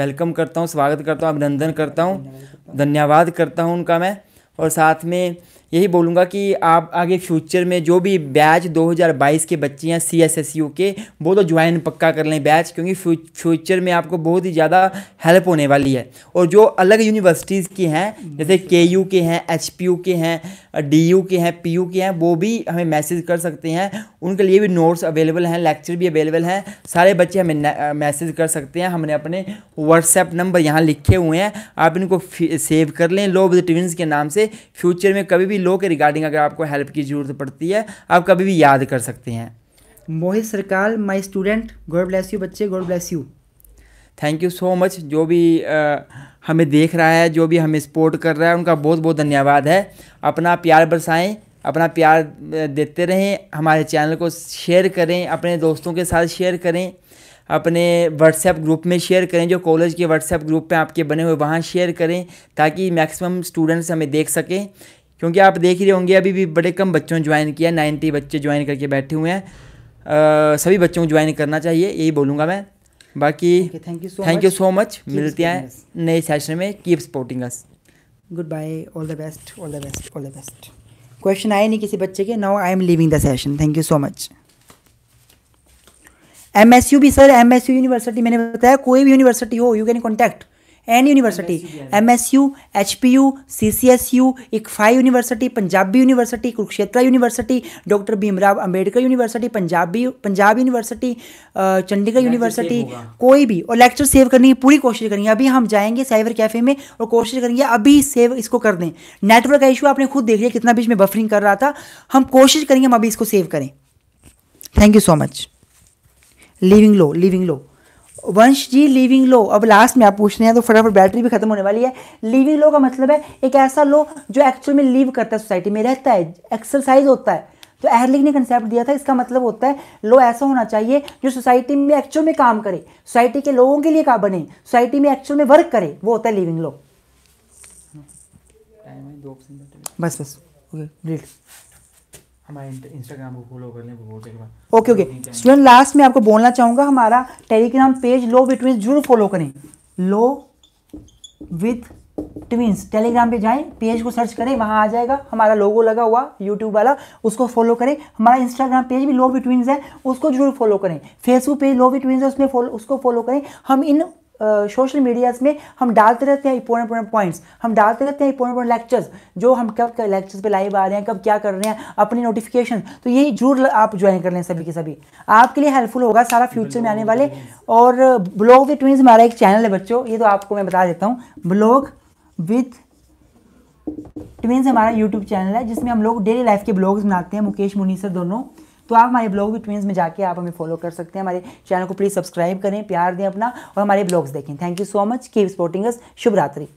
वेलकम करता हूँ स्वागत करता हूँ अभिनंदन करता हूँ धन्यवाद करता हूँ उनका मैं और साथ में यही बोलूँगा कि आप आगे फ्यूचर में जो भी बैच 2022 के बच्चे हैं सी एस एस यू के वो तो ज्वाइन पक्का कर लें बैच क्योंकि फ्यूचर में आपको बहुत ही ज़्यादा हेल्प होने वाली है और जो अलग यूनिवर्सिटीज़ की हैं जैसे के यू के हैं एच पी यू के हैं डी यू के हैं पी यू के हैं वो भी हमें मैसेज कर सकते हैं उनके लिए भी नोट्स अवेलेबल हैं लेक्चर भी अवेलेबल हैं सारे बच्चे हमें मैसेज कर सकते हैं हमने अपने व्हाट्सएप नंबर यहाँ लिखे हुए हैं आप इनको सेव कर लें लो विद ट्विंस के नाम से फ्यूचर में कभी भी लो के रिगार्डिंग अगर आपको हेल्प की ज़रूरत पड़ती है आप कभी भी याद कर सकते हैं Mohit Sarkar my student God bless you बच्चे God bless you thank you so much जो भी आ, हमें देख रहा है जो भी हमें सपोर्ट कर रहा है उनका बहुत बहुत धन्यवाद है अपना प्यार बरसाएं अपना प्यार देते रहें हमारे चैनल को शेयर करें अपने दोस्तों के साथ शेयर करें अपने व्हाट्सएप ग्रुप में शेयर करें जो कॉलेज के व्हाट्सएप ग्रुप पे आपके बने हुए वहाँ शेयर करें ताकि मैक्सिमम स्टूडेंट्स हमें देख सकें क्योंकि आप देख ही रहे होंगे अभी भी बड़े कम बच्चों ने ज्वाइन किया नाइन्टी बच्चे ज्वाइन करके बैठे हुए हैं सभी बच्चों को ज्वाइन करना चाहिए यही बोलूँगा मैं बाकी thank you thank you so much मिलते हैं नए सेशन में keep supporting us goodbye all the best all the best all the best question आए नहीं किसी बच्चे के now I am living the session thank you so much M S U भी sir M S U university मैंने बताया कोई भी यूनिवर्सिटी हो you can contact an university M S U H P U C C S U ICFAI university Punjabi university Kurukshetra university doctor Bhimrao Ambedkar university Punjabi Punjab university Chandigarh university कोई भी और lecture save करने की पूरी कोशिश करेंगे अभी हम जाएंगे साइबर कैफे में और कोशिश करेंगे अभी सेव इसको कर दें नेटवर्क का इशू आपने खुद देख लिया कितना बीच में बफरिंग कर रहा था हम कोशिश करेंगे हम अभी इसको सेव करें thank you so much living low living low Vansh ji living लो अब लास्ट में आप पूछ रहे हैं तो फटाफट बैटरी भी खत्म होने वाली है लिविंग लो का मतलब है एक ऐसा लो जो एक्चुअल में लिव करता है सोसाइटी में रहता है एक्सरसाइज होता है तो एहरलिंग ने कंसेप्ट दिया था इसका मतलब होता है लो ऐसा होना चाहिए जो सोसाइटी में एक्चुअल में काम करे सोसाइटी के लोगों के लिए का बने सोसाइटी में एक्चुअल में वर्क करे वो होता है लिविंग लो बस बस okay okay, okay okay student last में आपको बोलना हमारा टेलीग्राम पेज लो ट्विंस जरूर फॉलो करें लो विथ ट्विंस टेलीग्राम पे जाएं पेज को सर्च करें आ जाएगा हमारा लोगो लगा हुआ यूट्यूब वाला उसको फॉलो करें हमारा इंस्टाग्राम पेज भी लो विद ट्विंस है उसको जरूर फॉलो करें Facebook page low with twins है उसमें उसको फॉलो करें हम इन सोशल मीडियाज़ में हम डालते रहते हैं इंपॉर्टेंट इंपॉर्टेंट पॉइंट्स हम डालते रहते हैं इंपॉर्टेंट इंपॉर्टेंट लेक्चर्स जो हम कब लेक्चर्स पे लाइव आ रहे हैं कब क्या कर रहे हैं अपनी नोटिफिकेशन तो यही जरूर आप ज्वाइन कर लें सभी के सभी आपके लिए हेल्पफुल होगा सारा फ्यूचर में आने वाले और ब्लॉग विथ ट्विंस हमारा एक चैनल है बच्चों ये तो आपको मैं बता देता हूँ ब्लॉग विथ ट्विंस हमारा यूट्यूब चैनल है जिसमें हम लोग डेली लाइफ के ब्लॉग्स बनाते हैं मुकेश मुनी सर दोनों तो आप हमारे ब्लॉग विथ ट्विंस में जाके आप हमें फॉलो कर सकते हैं हमारे चैनल को प्लीज़ सब्सक्राइब करें प्यार दें अपना और हमारे ब्लॉग्स देखें thank you so much keep supporting शुभ रात्रि